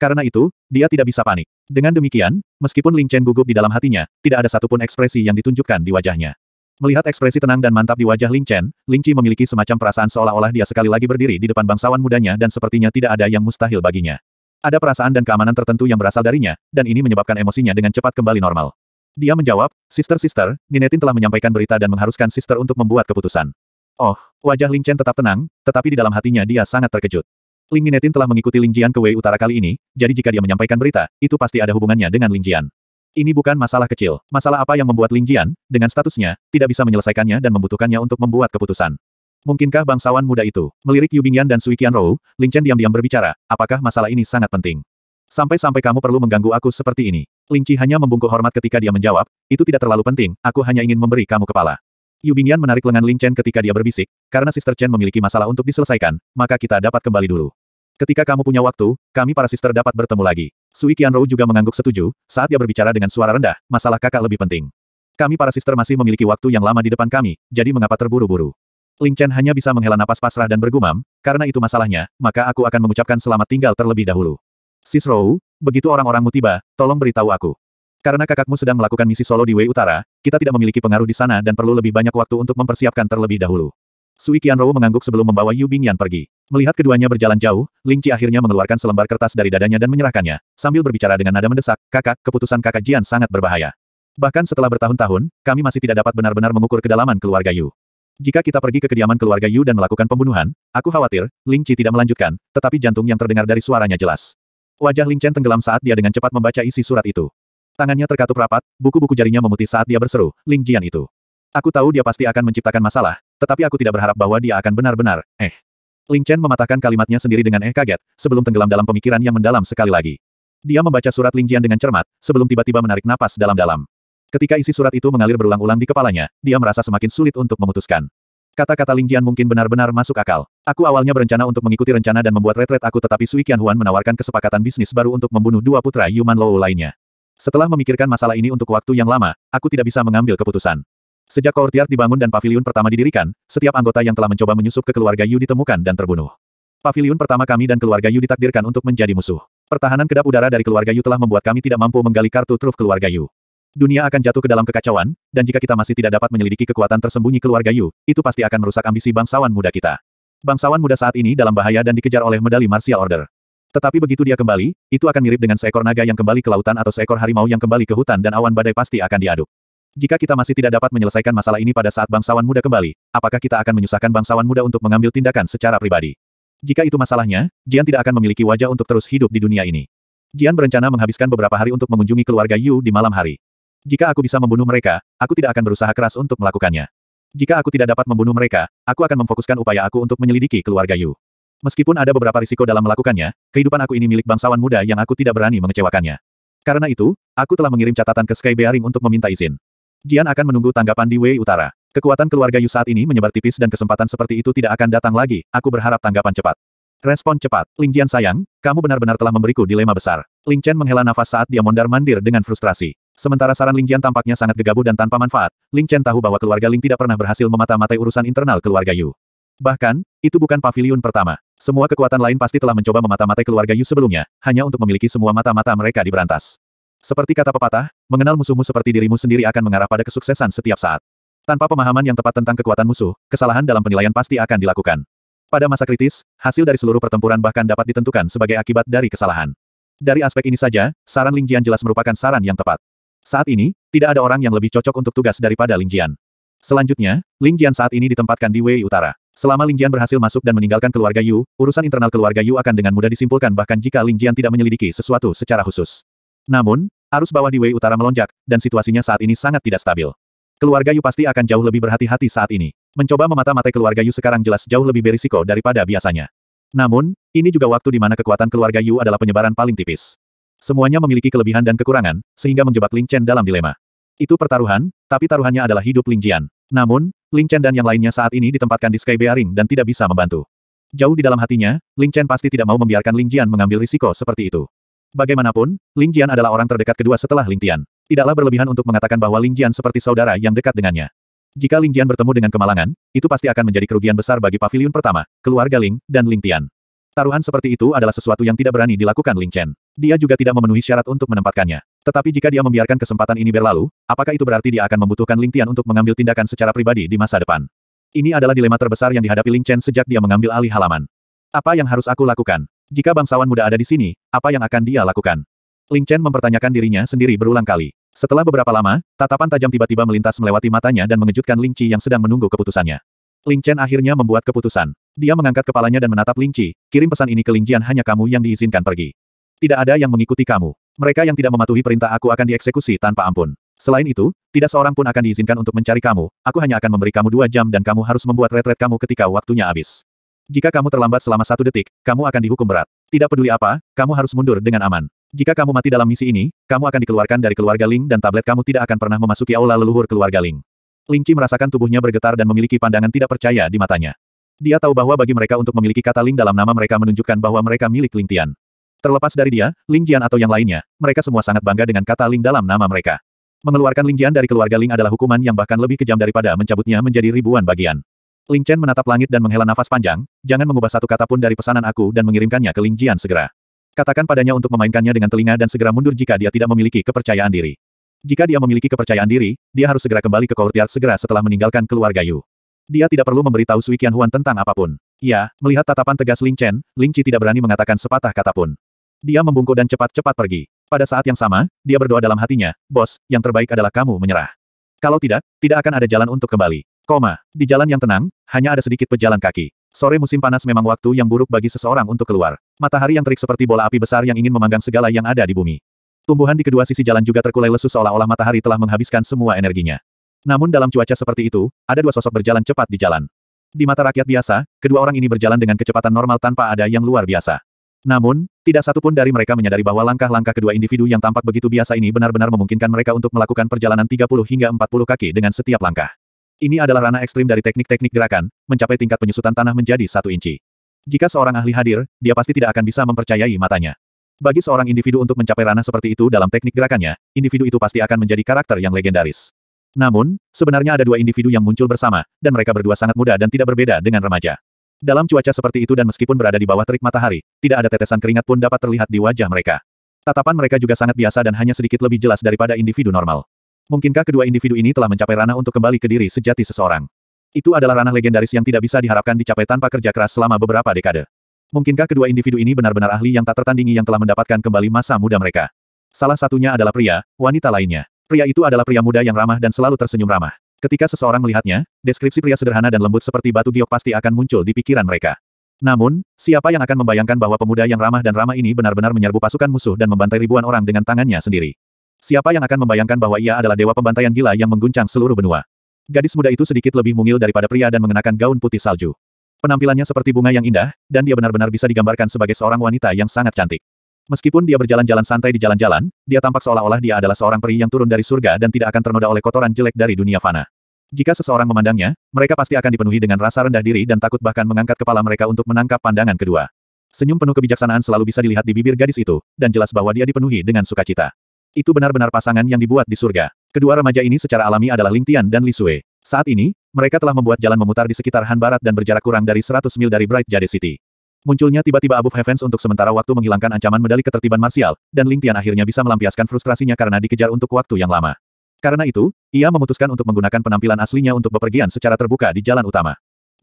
Karena itu, dia tidak bisa panik. Dengan demikian, meskipun Ling Chen gugup di dalam hatinya, tidak ada satupun ekspresi yang ditunjukkan di wajahnya. Melihat ekspresi tenang dan mantap di wajah Ling Chen, Ling Chi memiliki semacam perasaan seolah-olah dia sekali lagi berdiri di depan bangsawan mudanya dan sepertinya tidak ada yang mustahil baginya. Ada perasaan dan keamanan tertentu yang berasal darinya, dan ini menyebabkan emosinya dengan cepat kembali normal. Dia menjawab, Sister-sister, Ninetin telah menyampaikan berita dan mengharuskan sister untuk membuat keputusan. Oh, wajah Ling Chen tetap tenang, tetapi di dalam hatinya dia sangat terkejut. Ling Minetin telah mengikuti Ling Jian ke Wei Utara kali ini, jadi jika dia menyampaikan berita, itu pasti ada hubungannya dengan Ling Jian. Ini bukan masalah kecil. Masalah apa yang membuat Ling Jian, dengan statusnya, tidak bisa menyelesaikannya dan membutuhkannya untuk membuat keputusan. Mungkinkah bangsawan muda itu? Melirik Yu Bingyan dan Sui Qianrou, Ling Chen diam-diam berbicara, apakah masalah ini sangat penting? Sampai-sampai kamu perlu mengganggu aku seperti ini. Ling Chi hanya membungkuk hormat ketika dia menjawab, itu tidak terlalu penting, aku hanya ingin memberi kamu kepala. Yu Bingyan menarik lengan Ling Chen ketika dia berbisik, karena Sister Chen memiliki masalah untuk diselesaikan, maka kita dapat kembali dulu. Ketika kamu punya waktu, kami para sister dapat bertemu lagi. Sui Qianrou juga mengangguk setuju, saat dia berbicara dengan suara rendah, masalah kakak lebih penting. Kami para sister masih memiliki waktu yang lama di depan kami, jadi mengapa terburu-buru? Ling Chen hanya bisa menghela napas pasrah dan bergumam, karena itu masalahnya, maka aku akan mengucapkan selamat tinggal terlebih dahulu. Sis Rou, begitu orang-orangmu tiba, tolong beritahu aku. Karena kakakmu sedang melakukan misi solo di Wei Utara, kita tidak memiliki pengaruh di sana dan perlu lebih banyak waktu untuk mempersiapkan terlebih dahulu. Sui Qianrou mengangguk sebelum membawa Yu Bingyan pergi. Melihat keduanya berjalan jauh, Ling Qi akhirnya mengeluarkan selembar kertas dari dadanya dan menyerahkannya, sambil berbicara dengan nada mendesak, kakak, keputusan kakak Jian sangat berbahaya. Bahkan setelah bertahun-tahun, kami masih tidak dapat benar-benar mengukur kedalaman keluarga Yu. Jika kita pergi ke kediaman keluarga Yu dan melakukan pembunuhan, aku khawatir, Ling Qi tidak melanjutkan, tetapi jantung yang terdengar dari suaranya jelas. Wajah Ling Chen tenggelam saat dia dengan cepat membaca isi surat itu. Tangannya terkatup rapat, buku-buku jarinya memutih saat dia berseru, Ling Jian itu. Aku tahu dia pasti akan menciptakan masalah, tetapi aku tidak berharap bahwa dia akan benar-benar, eh. Ling Chen mematahkan kalimatnya sendiri dengan eh kaget, sebelum tenggelam dalam pemikiran yang mendalam sekali lagi. Dia membaca surat Ling Jian dengan cermat, sebelum tiba-tiba menarik napas dalam-dalam. Ketika isi surat itu mengalir berulang-ulang di kepalanya, dia merasa semakin sulit untuk memutuskan. Kata-kata Ling Jian mungkin benar-benar masuk akal. Aku awalnya berencana untuk mengikuti rencana dan membuat retret aku tetapi Sui Qian Huan menawarkan kesepakatan bisnis baru untuk membunuh dua putra Yuman Lou lainnya. Setelah memikirkan masalah ini untuk waktu yang lama, aku tidak bisa mengambil keputusan. Sejak Kortiar dibangun dan pavilion pertama didirikan, setiap anggota yang telah mencoba menyusup ke keluarga Yu ditemukan dan terbunuh. Pavilion pertama kami dan keluarga Yu ditakdirkan untuk menjadi musuh. Pertahanan kedap udara dari keluarga Yu telah membuat kami tidak mampu menggali kartu truf keluarga Yu. Dunia akan jatuh ke dalam kekacauan, dan jika kita masih tidak dapat menyelidiki kekuatan tersembunyi keluarga Yu, itu pasti akan merusak ambisi bangsawan muda kita. Bangsawan muda saat ini dalam bahaya dan dikejar oleh medali martial order. Tetapi begitu dia kembali, itu akan mirip dengan seekor naga yang kembali ke lautan atau seekor harimau yang kembali ke hutan dan awan badai pasti akan diaduk. Jika kita masih tidak dapat menyelesaikan masalah ini pada saat bangsawan muda kembali, apakah kita akan menyusahkan bangsawan muda untuk mengambil tindakan secara pribadi? Jika itu masalahnya, Jian tidak akan memiliki wajah untuk terus hidup di dunia ini. Jian berencana menghabiskan beberapa hari untuk mengunjungi keluarga Yu di malam hari. Jika aku bisa membunuh mereka, aku tidak akan berusaha keras untuk melakukannya. Jika aku tidak dapat membunuh mereka, aku akan memfokuskan upaya aku untuk menyelidiki keluarga Yu. Meskipun ada beberapa risiko dalam melakukannya, kehidupan aku ini milik bangsawan muda yang aku tidak berani mengecewakannya. Karena itu, aku telah mengirim catatan ke Sky Bearing untuk meminta izin. Jian akan menunggu tanggapan di Wei Utara. Kekuatan keluarga Yu saat ini menyebar tipis dan kesempatan seperti itu tidak akan datang lagi, aku berharap tanggapan cepat. Respon cepat, Ling Jian sayang, kamu benar-benar telah memberiku dilema besar. Ling Chen menghela nafas saat dia mondar-mandir dengan frustrasi. Sementara saran Ling Jian tampaknya sangat gegabah dan tanpa manfaat, Ling Chen tahu bahwa keluarga Ling tidak pernah berhasil memata-matai urusan internal keluarga Yu. Bahkan, itu bukan pavilion pertama. Semua kekuatan lain pasti telah mencoba memata-matai keluarga Yu sebelumnya, hanya untuk memiliki semua mata-mata mereka diberantas. Seperti kata pepatah, mengenal musuhmu seperti dirimu sendiri akan mengarah pada kesuksesan setiap saat. Tanpa pemahaman yang tepat tentang kekuatan musuh, kesalahan dalam penilaian pasti akan dilakukan. Pada masa kritis, hasil dari seluruh pertempuran bahkan dapat ditentukan sebagai akibat dari kesalahan. Dari aspek ini saja, saran Lingjian jelas merupakan saran yang tepat. Saat ini, tidak ada orang yang lebih cocok untuk tugas daripada Lingjian. Selanjutnya, Lingjian saat ini ditempatkan di Wei Utara. Selama Lingjian berhasil masuk dan meninggalkan keluarga Yu, urusan internal keluarga Yu akan dengan mudah disimpulkan bahkan jika Lingjian tidak menyelidiki sesuatu secara khusus. Namun, arus bawah di Wei Utara melonjak, dan situasinya saat ini sangat tidak stabil. Keluarga Yu pasti akan jauh lebih berhati-hati saat ini. Mencoba memata-matai keluarga Yu sekarang jelas jauh lebih berisiko daripada biasanya. Namun, ini juga waktu di mana kekuatan keluarga Yu adalah penyebaran paling tipis. Semuanya memiliki kelebihan dan kekurangan, sehingga menjebak Ling Chen dalam dilema. Itu pertaruhan, tapi taruhannya adalah hidup Ling Jian. Namun, Ling Chen dan yang lainnya saat ini ditempatkan di Sky Bearing dan tidak bisa membantu. Jauh di dalam hatinya, Ling Chen pasti tidak mau membiarkan Ling Jian mengambil risiko seperti itu. Bagaimanapun, Ling Jian adalah orang terdekat kedua setelah Ling Tian. Tidaklah berlebihan untuk mengatakan bahwa Ling Jian seperti saudara yang dekat dengannya. Jika Ling Jian bertemu dengan kemalangan, itu pasti akan menjadi kerugian besar bagi pavilion pertama, keluarga Ling, dan Ling Tian. Taruhan seperti itu adalah sesuatu yang tidak berani dilakukan Ling Chen. Dia juga tidak memenuhi syarat untuk menempatkannya. Tetapi jika dia membiarkan kesempatan ini berlalu, apakah itu berarti dia akan membutuhkan Ling Tian untuk mengambil tindakan secara pribadi di masa depan? Ini adalah dilema terbesar yang dihadapi Ling Chen sejak dia mengambil alih halaman. Apa yang harus aku lakukan? Jika bangsawan muda ada di sini, apa yang akan dia lakukan? Ling Chen mempertanyakan dirinya sendiri berulang kali. Setelah beberapa lama, tatapan tajam tiba-tiba melintas melewati matanya dan mengejutkan Ling Qi yang sedang menunggu keputusannya. Ling Chen akhirnya membuat keputusan. Dia mengangkat kepalanya dan menatap Ling Qi, kirim pesan ini ke Ling Jian hanya kamu yang diizinkan pergi. Tidak ada yang mengikuti kamu. Mereka yang tidak mematuhi perintah aku akan dieksekusi tanpa ampun. Selain itu, tidak seorang pun akan diizinkan untuk mencari kamu, aku hanya akan memberi kamu dua jam dan kamu harus membuat retret kamu ketika waktunya habis. Jika kamu terlambat selama satu detik, kamu akan dihukum berat. Tidak peduli apa, kamu harus mundur dengan aman. Jika kamu mati dalam misi ini, kamu akan dikeluarkan dari keluarga Ling dan tablet kamu tidak akan pernah memasuki aula leluhur keluarga Ling. Ling Qi merasakan tubuhnya bergetar dan memiliki pandangan tidak percaya di matanya. Dia tahu bahwa bagi mereka untuk memiliki kata Ling dalam nama mereka menunjukkan bahwa mereka milik Ling Tian. Terlepas dari dia, Ling Jian atau yang lainnya, mereka semua sangat bangga dengan kata Ling dalam nama mereka. Mengeluarkan Ling Jian dari keluarga Ling adalah hukuman yang bahkan lebih kejam daripada mencabutnya menjadi ribuan bagian. Ling Chen menatap langit dan menghela nafas panjang, jangan mengubah satu kata pun dari pesanan aku dan mengirimkannya ke Ling Jian segera. Katakan padanya untuk memainkannya dengan telinga dan segera mundur jika dia tidak memiliki kepercayaan diri. Jika dia memiliki kepercayaan diri, dia harus segera kembali ke Courtyard segera setelah meninggalkan keluarga Yu. Dia tidak perlu memberitahu Sui Qianhuan tentang apapun. Ya, melihat tatapan tegas Ling Chen, Ling Qi tidak berani mengatakan sepatah kata pun. Dia membungkuk dan cepat-cepat pergi. Pada saat yang sama, dia berdoa dalam hatinya, Bos, yang terbaik adalah kamu menyerah. Kalau tidak, tidak akan ada jalan untuk kembali. Koma. Di jalan yang tenang, hanya ada sedikit pejalan kaki. Sore musim panas memang waktu yang buruk bagi seseorang untuk keluar. Matahari yang terik seperti bola api besar yang ingin memanggang segala yang ada di bumi. Tumbuhan di kedua sisi jalan juga terkulai lesu seolah-olah matahari telah menghabiskan semua energinya. Namun dalam cuaca seperti itu, ada dua sosok berjalan cepat di jalan. Di mata rakyat biasa, kedua orang ini berjalan dengan kecepatan normal tanpa ada yang luar biasa. Namun, tidak satu pun dari mereka menyadari bahwa langkah-langkah kedua individu yang tampak begitu biasa ini benar-benar memungkinkan mereka untuk melakukan perjalanan 30 hingga 40 kaki dengan setiap langkah. Ini adalah ranah ekstrim dari teknik-teknik gerakan, mencapai tingkat penyusutan tanah menjadi satu inci. Jika seorang ahli hadir, dia pasti tidak akan bisa mempercayai matanya. Bagi seorang individu untuk mencapai ranah seperti itu dalam teknik gerakannya, individu itu pasti akan menjadi karakter yang legendaris. Namun, sebenarnya ada dua individu yang muncul bersama, dan mereka berdua sangat muda dan tidak berbeda dengan remaja. Dalam cuaca seperti itu dan meskipun berada di bawah terik matahari, tidak ada tetesan keringat pun dapat terlihat di wajah mereka. Tatapan mereka juga sangat biasa dan hanya sedikit lebih jelas daripada individu normal. Mungkinkah kedua individu ini telah mencapai ranah untuk kembali ke diri sejati seseorang? Itu adalah ranah legendaris yang tidak bisa diharapkan dicapai tanpa kerja keras selama beberapa dekade. Mungkinkah kedua individu ini benar-benar ahli yang tak tertandingi yang telah mendapatkan kembali masa muda mereka? Salah satunya adalah pria, wanita lainnya. Pria itu adalah pria muda yang ramah dan selalu tersenyum ramah. Ketika seseorang melihatnya, deskripsi pria sederhana dan lembut seperti batu giok pasti akan muncul di pikiran mereka. Namun, siapa yang akan membayangkan bahwa pemuda yang ramah dan ramah ini benar-benar menyerbu pasukan musuh dan membantai ribuan orang dengan tangannya sendiri? Siapa yang akan membayangkan bahwa ia adalah dewa pembantaian gila yang mengguncang seluruh benua? Gadis muda itu sedikit lebih mungil daripada pria dan mengenakan gaun putih salju. Penampilannya seperti bunga yang indah, dan dia benar-benar bisa digambarkan sebagai seorang wanita yang sangat cantik. Meskipun dia berjalan-jalan santai di jalan-jalan, dia tampak seolah-olah dia adalah seorang peri yang turun dari surga dan tidak akan ternoda oleh kotoran jelek dari dunia fana. Jika seseorang memandangnya, mereka pasti akan dipenuhi dengan rasa rendah diri dan takut bahkan mengangkat kepala mereka untuk menangkap pandangan kedua. Senyum penuh kebijaksanaan selalu bisa dilihat di bibir gadis itu, dan jelas bahwa dia dipenuhi dengan sukacita. Itu benar-benar pasangan yang dibuat di surga. Kedua remaja ini secara alami adalah Ling Tian dan Li Sui. Saat ini, mereka telah membuat jalan memutar di sekitar Han Barat dan berjarak kurang dari 100 mil dari Bright Jade City. Munculnya tiba-tiba Abu Heavens untuk sementara waktu menghilangkan ancaman medali ketertiban marsial, dan Ling Tian akhirnya bisa melampiaskan frustrasinya karena dikejar untuk waktu yang lama. Karena itu, ia memutuskan untuk menggunakan penampilan aslinya untuk bepergian secara terbuka di jalan utama.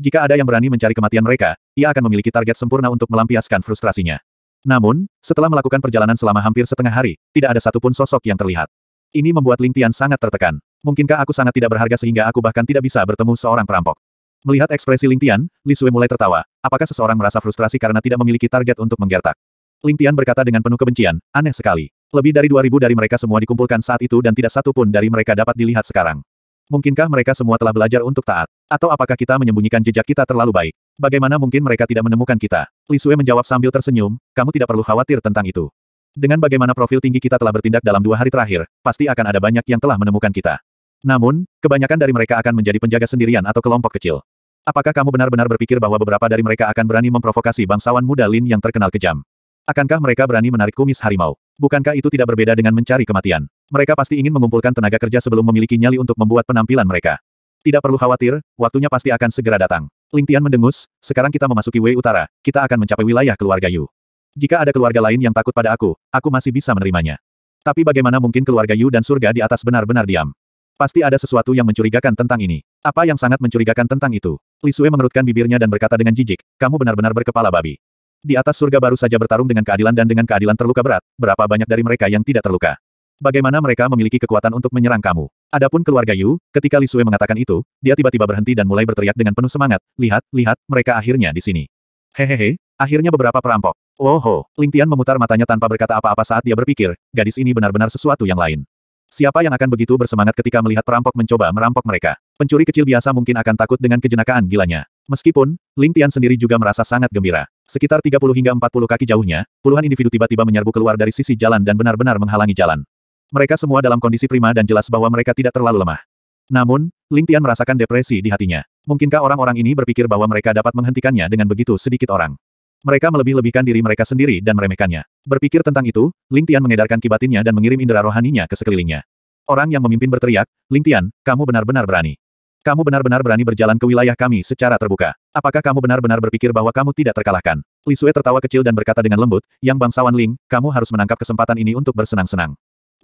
Jika ada yang berani mencari kematian mereka, ia akan memiliki target sempurna untuk melampiaskan frustrasinya. Namun, setelah melakukan perjalanan selama hampir setengah hari, tidak ada satupun sosok yang terlihat. Ini membuat Ling Tian sangat tertekan. Mungkinkah aku sangat tidak berharga sehingga aku bahkan tidak bisa bertemu seorang perampok? Melihat ekspresi Ling Tian, Li Sui mulai tertawa. Apakah seseorang merasa frustrasi karena tidak memiliki target untuk menggertak? Ling Tian berkata dengan penuh kebencian, aneh sekali. Lebih dari 2000 dari mereka semua dikumpulkan saat itu dan tidak satu pun dari mereka dapat dilihat sekarang. Mungkinkah mereka semua telah belajar untuk taat? Atau apakah kita menyembunyikan jejak kita terlalu baik? Bagaimana mungkin mereka tidak menemukan kita? Li Sue menjawab sambil tersenyum, kamu tidak perlu khawatir tentang itu. Dengan bagaimana profil tinggi kita telah bertindak dalam dua hari terakhir, pasti akan ada banyak yang telah menemukan kita. Namun, kebanyakan dari mereka akan menjadi penjaga sendirian atau kelompok kecil. Apakah kamu benar-benar berpikir bahwa beberapa dari mereka akan berani memprovokasi bangsawan muda Lin yang terkenal kejam? Akankah mereka berani menarik kumis harimau? Bukankah itu tidak berbeda dengan mencari kematian? Mereka pasti ingin mengumpulkan tenaga kerja sebelum memiliki nyali untuk membuat penampilan mereka. Tidak perlu khawatir, waktunya pasti akan segera datang. Ling Tian mendengus, sekarang kita memasuki Wei Utara, kita akan mencapai wilayah keluarga Yu. Jika ada keluarga lain yang takut pada aku, aku masih bisa menerimanya. Tapi bagaimana mungkin keluarga Yu dan surga di atas benar-benar diam? Pasti ada sesuatu yang mencurigakan tentang ini. Apa yang sangat mencurigakan tentang itu? Li Sui mengerutkan bibirnya dan berkata dengan jijik, kamu benar-benar berkepala babi. Di atas surga baru saja bertarung dengan keadilan dan dengan keadilan terluka berat, berapa banyak dari mereka yang tidak terluka? Bagaimana mereka memiliki kekuatan untuk menyerang kamu? Adapun keluarga Yu, ketika Li Sui mengatakan itu, dia tiba-tiba berhenti dan mulai berteriak dengan penuh semangat, lihat, lihat, mereka akhirnya di sini. Hehehe, akhirnya beberapa perampok. Woho, oh. Ling Tian memutar matanya tanpa berkata apa-apa saat dia berpikir, gadis ini benar-benar sesuatu yang lain. Siapa yang akan begitu bersemangat ketika melihat perampok mencoba merampok mereka? Pencuri kecil biasa mungkin akan takut dengan kejenakaan gilanya. Meskipun, Ling Tian sendiri juga merasa sangat gembira. Sekitar 30 hingga 40 kaki jauhnya, puluhan individu tiba-tiba menyerbu keluar dari sisi jalan dan benar-benar menghalangi jalan. Mereka semua dalam kondisi prima dan jelas bahwa mereka tidak terlalu lemah. Namun, Ling Tian merasakan depresi di hatinya. Mungkinkah orang-orang ini berpikir bahwa mereka dapat menghentikannya dengan begitu sedikit orang? Mereka melebih-lebihkan diri mereka sendiri dan meremehkannya. Berpikir tentang itu, Ling Tian mengedarkan kibatinnya dan mengirim indera rohaninya ke sekelilingnya. Orang yang memimpin berteriak, Ling Tian, kamu benar-benar berani. Kamu benar-benar berani berjalan ke wilayah kami secara terbuka. Apakah kamu benar-benar berpikir bahwa kamu tidak terkalahkan? Li Sue tertawa kecil dan berkata dengan lembut, Yang bangsawan Ling, kamu harus menangkap kesempatan ini untuk bersenang-senang.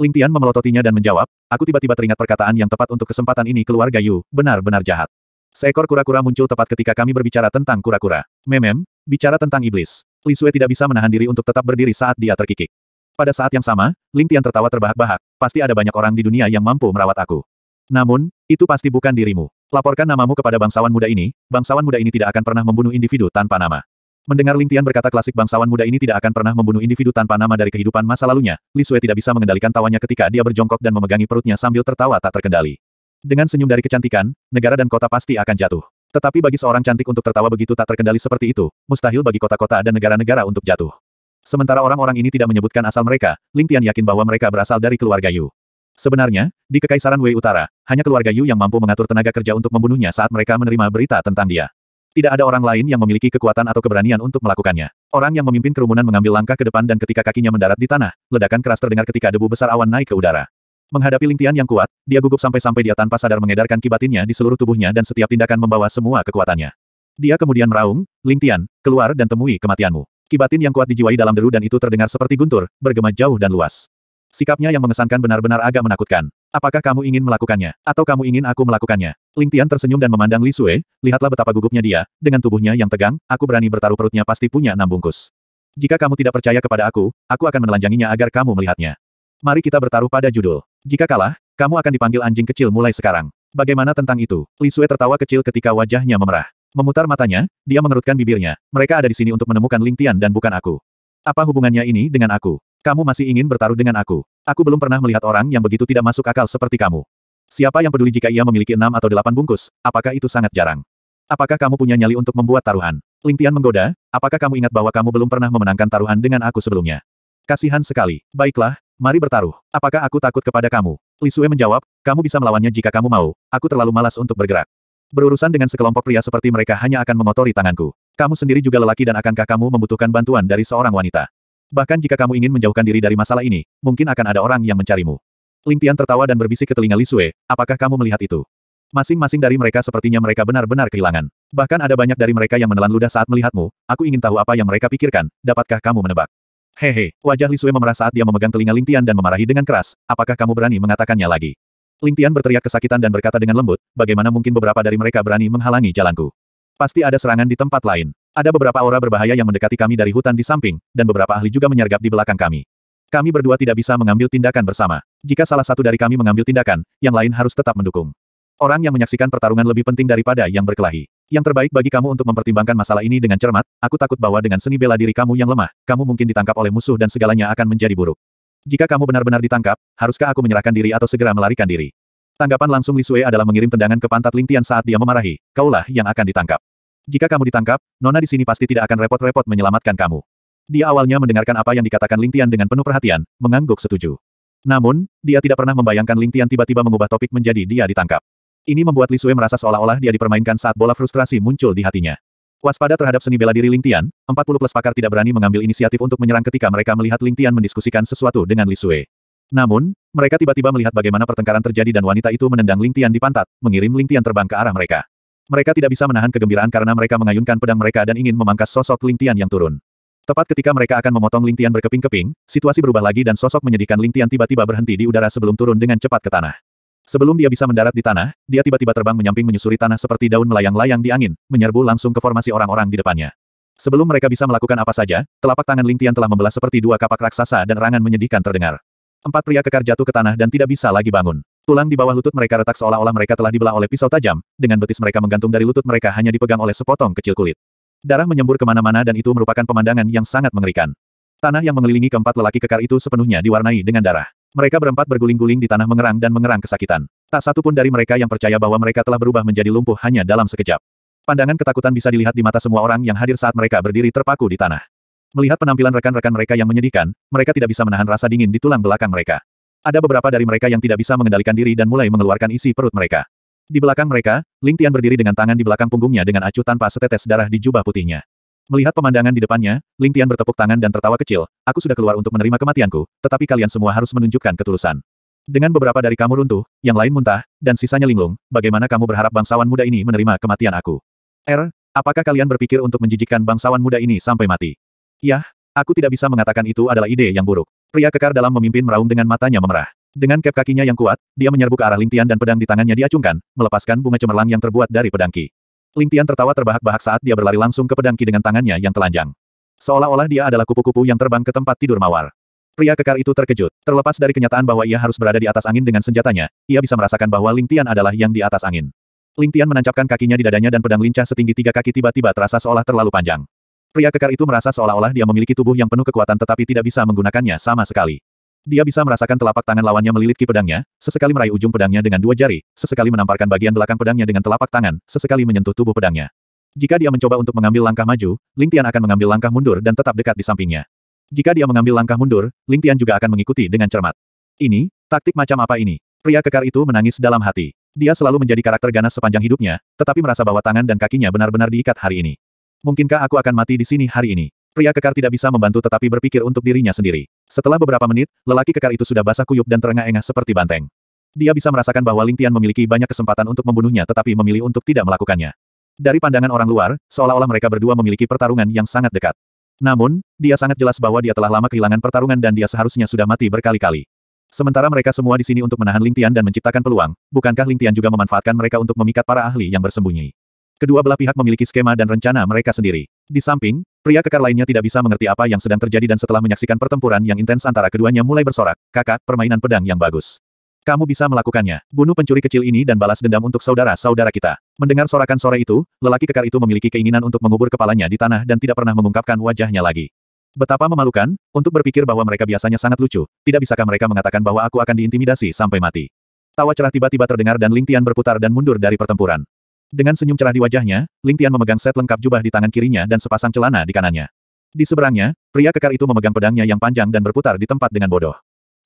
Ling Tian memelototinya dan menjawab, aku tiba-tiba teringat perkataan yang tepat untuk kesempatan ini keluarga Yu, benar-benar jahat. Seekor kura-kura muncul tepat ketika kami berbicara tentang kura-kura. Memem, bicara tentang iblis. Li Sue tidak bisa menahan diri untuk tetap berdiri saat dia terkikik. Pada saat yang sama, Ling Tian tertawa terbahak-bahak, pasti ada banyak orang di dunia yang mampu merawat aku. Namun, itu pasti bukan dirimu. Laporkan namamu kepada bangsawan muda ini, bangsawan muda ini tidak akan pernah membunuh individu tanpa nama. Mendengar Ling Tian berkata klasik bangsawan muda ini tidak akan pernah membunuh individu tanpa nama dari kehidupan masa lalunya, Li Sui tidak bisa mengendalikan tawanya ketika dia berjongkok dan memegangi perutnya sambil tertawa tak terkendali. Dengan senyum dari kecantikan, negara dan kota pasti akan jatuh. Tetapi bagi seorang cantik untuk tertawa begitu tak terkendali seperti itu, mustahil bagi kota-kota dan negara-negara untuk jatuh. Sementara orang-orang ini tidak menyebutkan asal mereka, Ling Tian yakin bahwa mereka berasal dari keluarga Yu. Sebenarnya, di Kekaisaran Wei Utara, hanya keluarga Yu yang mampu mengatur tenaga kerja untuk membunuhnya saat mereka menerima berita tentang dia. Tidak ada orang lain yang memiliki kekuatan atau keberanian untuk melakukannya. Orang yang memimpin kerumunan mengambil langkah ke depan dan ketika kakinya mendarat di tanah, ledakan keras terdengar ketika debu besar awan naik ke udara. Menghadapi Lingtian yang kuat, dia gugup sampai-sampai dia tanpa sadar mengedarkan kibatinnya di seluruh tubuhnya dan setiap tindakan membawa semua kekuatannya. Dia kemudian meraung, Lingtian, keluar dan temui kematianmu. Kibatin yang kuat dijiwai dalam deru dan itu terdengar seperti guntur, bergema jauh dan luas. Sikapnya yang mengesankan benar-benar agak menakutkan. Apakah kamu ingin melakukannya? Atau kamu ingin aku melakukannya? Ling Tian tersenyum dan memandang Li Sue, lihatlah betapa gugupnya dia, dengan tubuhnya yang tegang, aku berani bertaruh perutnya pasti punya enam bungkus. Jika kamu tidak percaya kepada aku, aku akan menelanjanginya agar kamu melihatnya. Mari kita bertaruh pada judul. Jika kalah, kamu akan dipanggil anjing kecil mulai sekarang. Bagaimana tentang itu? Li Sue tertawa kecil ketika wajahnya memerah. Memutar matanya, dia mengerutkan bibirnya. Mereka ada di sini untuk menemukan Ling Tian dan bukan aku. Apa hubungannya ini dengan aku? Kamu masih ingin bertaruh dengan aku. Aku belum pernah melihat orang yang begitu tidak masuk akal seperti kamu. Siapa yang peduli jika ia memiliki enam atau delapan bungkus, apakah itu sangat jarang? Apakah kamu punya nyali untuk membuat taruhan? Ling Tian menggoda, apakah kamu ingat bahwa kamu belum pernah memenangkan taruhan dengan aku sebelumnya? Kasihan sekali. Baiklah, mari bertaruh. Apakah aku takut kepada kamu? Li Sui menjawab, kamu bisa melawannya jika kamu mau, aku terlalu malas untuk bergerak. Berurusan dengan sekelompok pria seperti mereka hanya akan mengotori tanganku. Kamu sendiri juga lelaki dan akankah kamu membutuhkan bantuan dari seorang wanita? Bahkan jika kamu ingin menjauhkan diri dari masalah ini, mungkin akan ada orang yang mencarimu. Ling Tian tertawa dan berbisik ke telinga Li Sui. apakah kamu melihat itu? Masing-masing dari mereka sepertinya mereka benar-benar kehilangan. Bahkan ada banyak dari mereka yang menelan ludah saat melihatmu, aku ingin tahu apa yang mereka pikirkan, dapatkah kamu menebak? Hehe, wajah Li Sui memerah saat dia memegang telinga Ling Tian dan memarahi dengan keras, apakah kamu berani mengatakannya lagi? Ling Tian berteriak kesakitan dan berkata dengan lembut, bagaimana mungkin beberapa dari mereka berani menghalangi jalanku? Pasti ada serangan di tempat lain. Ada beberapa aura berbahaya yang mendekati kami dari hutan di samping, dan beberapa ahli juga menyergap di belakang kami. Kami berdua tidak bisa mengambil tindakan bersama. Jika salah satu dari kami mengambil tindakan, yang lain harus tetap mendukung. Orang yang menyaksikan pertarungan lebih penting daripada yang berkelahi. Yang terbaik bagi kamu untuk mempertimbangkan masalah ini dengan cermat, aku takut bahwa dengan seni bela diri kamu yang lemah, kamu mungkin ditangkap oleh musuh dan segalanya akan menjadi buruk. Jika kamu benar-benar ditangkap, haruskah aku menyerahkan diri atau segera melarikan diri? Tanggapan langsung Li Lisue adalah mengirim tendangan ke pantat Lingtian saat dia memarahi, kaulah yang akan ditangkap. Jika kamu ditangkap, Nona di sini pasti tidak akan repot-repot menyelamatkan kamu. Dia awalnya mendengarkan apa yang dikatakan Tian dengan penuh perhatian, mengangguk setuju. Namun, dia tidak pernah membayangkan Tian tiba-tiba mengubah topik menjadi dia ditangkap. Ini membuat Li Sui merasa seolah-olah dia dipermainkan saat bola frustrasi muncul di hatinya. Waspada terhadap seni bela diri Tian, 40 plus pakar tidak berani mengambil inisiatif untuk menyerang ketika mereka melihat Tian mendiskusikan sesuatu dengan Li Sui. Namun, mereka tiba-tiba melihat bagaimana pertengkaran terjadi dan wanita itu menendang Tian di pantat, mengirim Tian terbang ke arah mereka. Mereka tidak bisa menahan kegembiraan karena mereka mengayunkan pedang mereka dan ingin memangkas sosok Lingtian yang turun. Tepat ketika mereka akan memotong Lingtian berkeping-keping, situasi berubah lagi dan sosok menyedihkan Lingtian tiba-tiba berhenti di udara sebelum turun dengan cepat ke tanah. Sebelum dia bisa mendarat di tanah, dia tiba-tiba terbang menyamping menyusuri tanah seperti daun melayang-layang di angin, menyerbu langsung ke formasi orang-orang di depannya. Sebelum mereka bisa melakukan apa saja, telapak tangan Lingtian telah membelah seperti dua kapak raksasa dan rangan menyedihkan terdengar. Empat pria kekar jatuh ke tanah dan tidak bisa lagi bangun. Tulang di bawah lutut mereka retak seolah-olah mereka telah dibelah oleh pisau tajam, dengan betis mereka menggantung dari lutut mereka hanya dipegang oleh sepotong kecil kulit. Darah menyembur kemana-mana dan itu merupakan pemandangan yang sangat mengerikan. Tanah yang mengelilingi keempat lelaki kekar itu sepenuhnya diwarnai dengan darah. Mereka berempat berguling-guling di tanah mengerang dan mengerang kesakitan. Tak satu pun dari mereka yang percaya bahwa mereka telah berubah menjadi lumpuh hanya dalam sekejap. Pandangan ketakutan bisa dilihat di mata semua orang yang hadir saat mereka berdiri terpaku di tanah. Melihat penampilan rekan-rekan mereka yang menyedihkan, mereka tidak bisa menahan rasa dingin di tulang belakang mereka. Ada beberapa dari mereka yang tidak bisa mengendalikan diri dan mulai mengeluarkan isi perut mereka. Di belakang mereka, Ling Tian berdiri dengan tangan di belakang punggungnya dengan acuh tanpa setetes darah di jubah putihnya. Melihat pemandangan di depannya, Ling Tian bertepuk tangan dan tertawa kecil, aku sudah keluar untuk menerima kematianku, tetapi kalian semua harus menunjukkan ketulusan. Dengan beberapa dari kamu runtuh, yang lain muntah, dan sisanya linglung, bagaimana kamu berharap bangsawan muda ini menerima kematian aku? Er, apakah kalian berpikir untuk menjijikkan bangsawan muda ini sampai mati? Yah, aku tidak bisa mengatakan itu adalah ide yang buruk. Pria kekar dalam memimpin meraung dengan matanya memerah. Dengan kep kakinya yang kuat, dia menyerbu ke arah Lingtian dan pedang di tangannya diacungkan, melepaskan bunga cemerlang yang terbuat dari pedangki. Lingtian tertawa terbahak-bahak saat dia berlari langsung ke pedangki dengan tangannya yang telanjang. Seolah-olah dia adalah kupu-kupu yang terbang ke tempat tidur mawar. Pria kekar itu terkejut, terlepas dari kenyataan bahwa ia harus berada di atas angin dengan senjatanya, ia bisa merasakan bahwa Lingtian adalah yang di atas angin. Lingtian menancapkan kakinya di dadanya dan pedang lincah setinggi tiga kaki tiba-tiba terasa seolah terlalu panjang. Pria kekar itu merasa seolah-olah dia memiliki tubuh yang penuh kekuatan tetapi tidak bisa menggunakannya sama sekali. Dia bisa merasakan telapak tangan lawannya melilit ki pedangnya, sesekali meraih ujung pedangnya dengan dua jari, sesekali menamparkan bagian belakang pedangnya dengan telapak tangan, sesekali menyentuh tubuh pedangnya. Jika dia mencoba untuk mengambil langkah maju, Ling Tian akan mengambil langkah mundur dan tetap dekat di sampingnya. Jika dia mengambil langkah mundur, Ling Tian juga akan mengikuti dengan cermat. Ini, taktik macam apa ini? Pria kekar itu menangis dalam hati. Dia selalu menjadi karakter ganas sepanjang hidupnya, tetapi merasa bahwa tangan dan kakinya benar-benar diikat hari ini. Mungkinkah aku akan mati di sini hari ini? Pria kekar tidak bisa membantu tetapi berpikir untuk dirinya sendiri. Setelah beberapa menit, lelaki kekar itu sudah basah kuyup dan terengah-engah seperti banteng. Dia bisa merasakan bahwa Ling Tian memiliki banyak kesempatan untuk membunuhnya tetapi memilih untuk tidak melakukannya. Dari pandangan orang luar, seolah-olah mereka berdua memiliki pertarungan yang sangat dekat. Namun, dia sangat jelas bahwa dia telah lama kehilangan pertarungan dan dia seharusnya sudah mati berkali-kali. Sementara mereka semua di sini untuk menahan Ling Tian dan menciptakan peluang, bukankah Ling Tian juga memanfaatkan mereka untuk memikat para ahli yang bersembunyi? Kedua belah pihak memiliki skema dan rencana mereka sendiri. Di samping, pria kekar lainnya tidak bisa mengerti apa yang sedang terjadi dan setelah menyaksikan pertempuran yang intens antara keduanya mulai bersorak, kakak, permainan pedang yang bagus. Kamu bisa melakukannya. Bunuh pencuri kecil ini dan balas dendam untuk saudara-saudara kita. Mendengar sorakan sore itu, lelaki kekar itu memiliki keinginan untuk mengubur kepalanya di tanah dan tidak pernah mengungkapkan wajahnya lagi. Betapa memalukan, untuk berpikir bahwa mereka biasanya sangat lucu, tidak bisakah mereka mengatakan bahwa aku akan diintimidasi sampai mati. Tawa cerah tiba-tiba terdengar dan Ling Tian berputar dan mundur dari pertempuran. Dengan senyum cerah di wajahnya, Ling Tian memegang set lengkap jubah di tangan kirinya dan sepasang celana di kanannya. Di seberangnya, pria kekar itu memegang pedangnya yang panjang dan berputar di tempat dengan bodoh.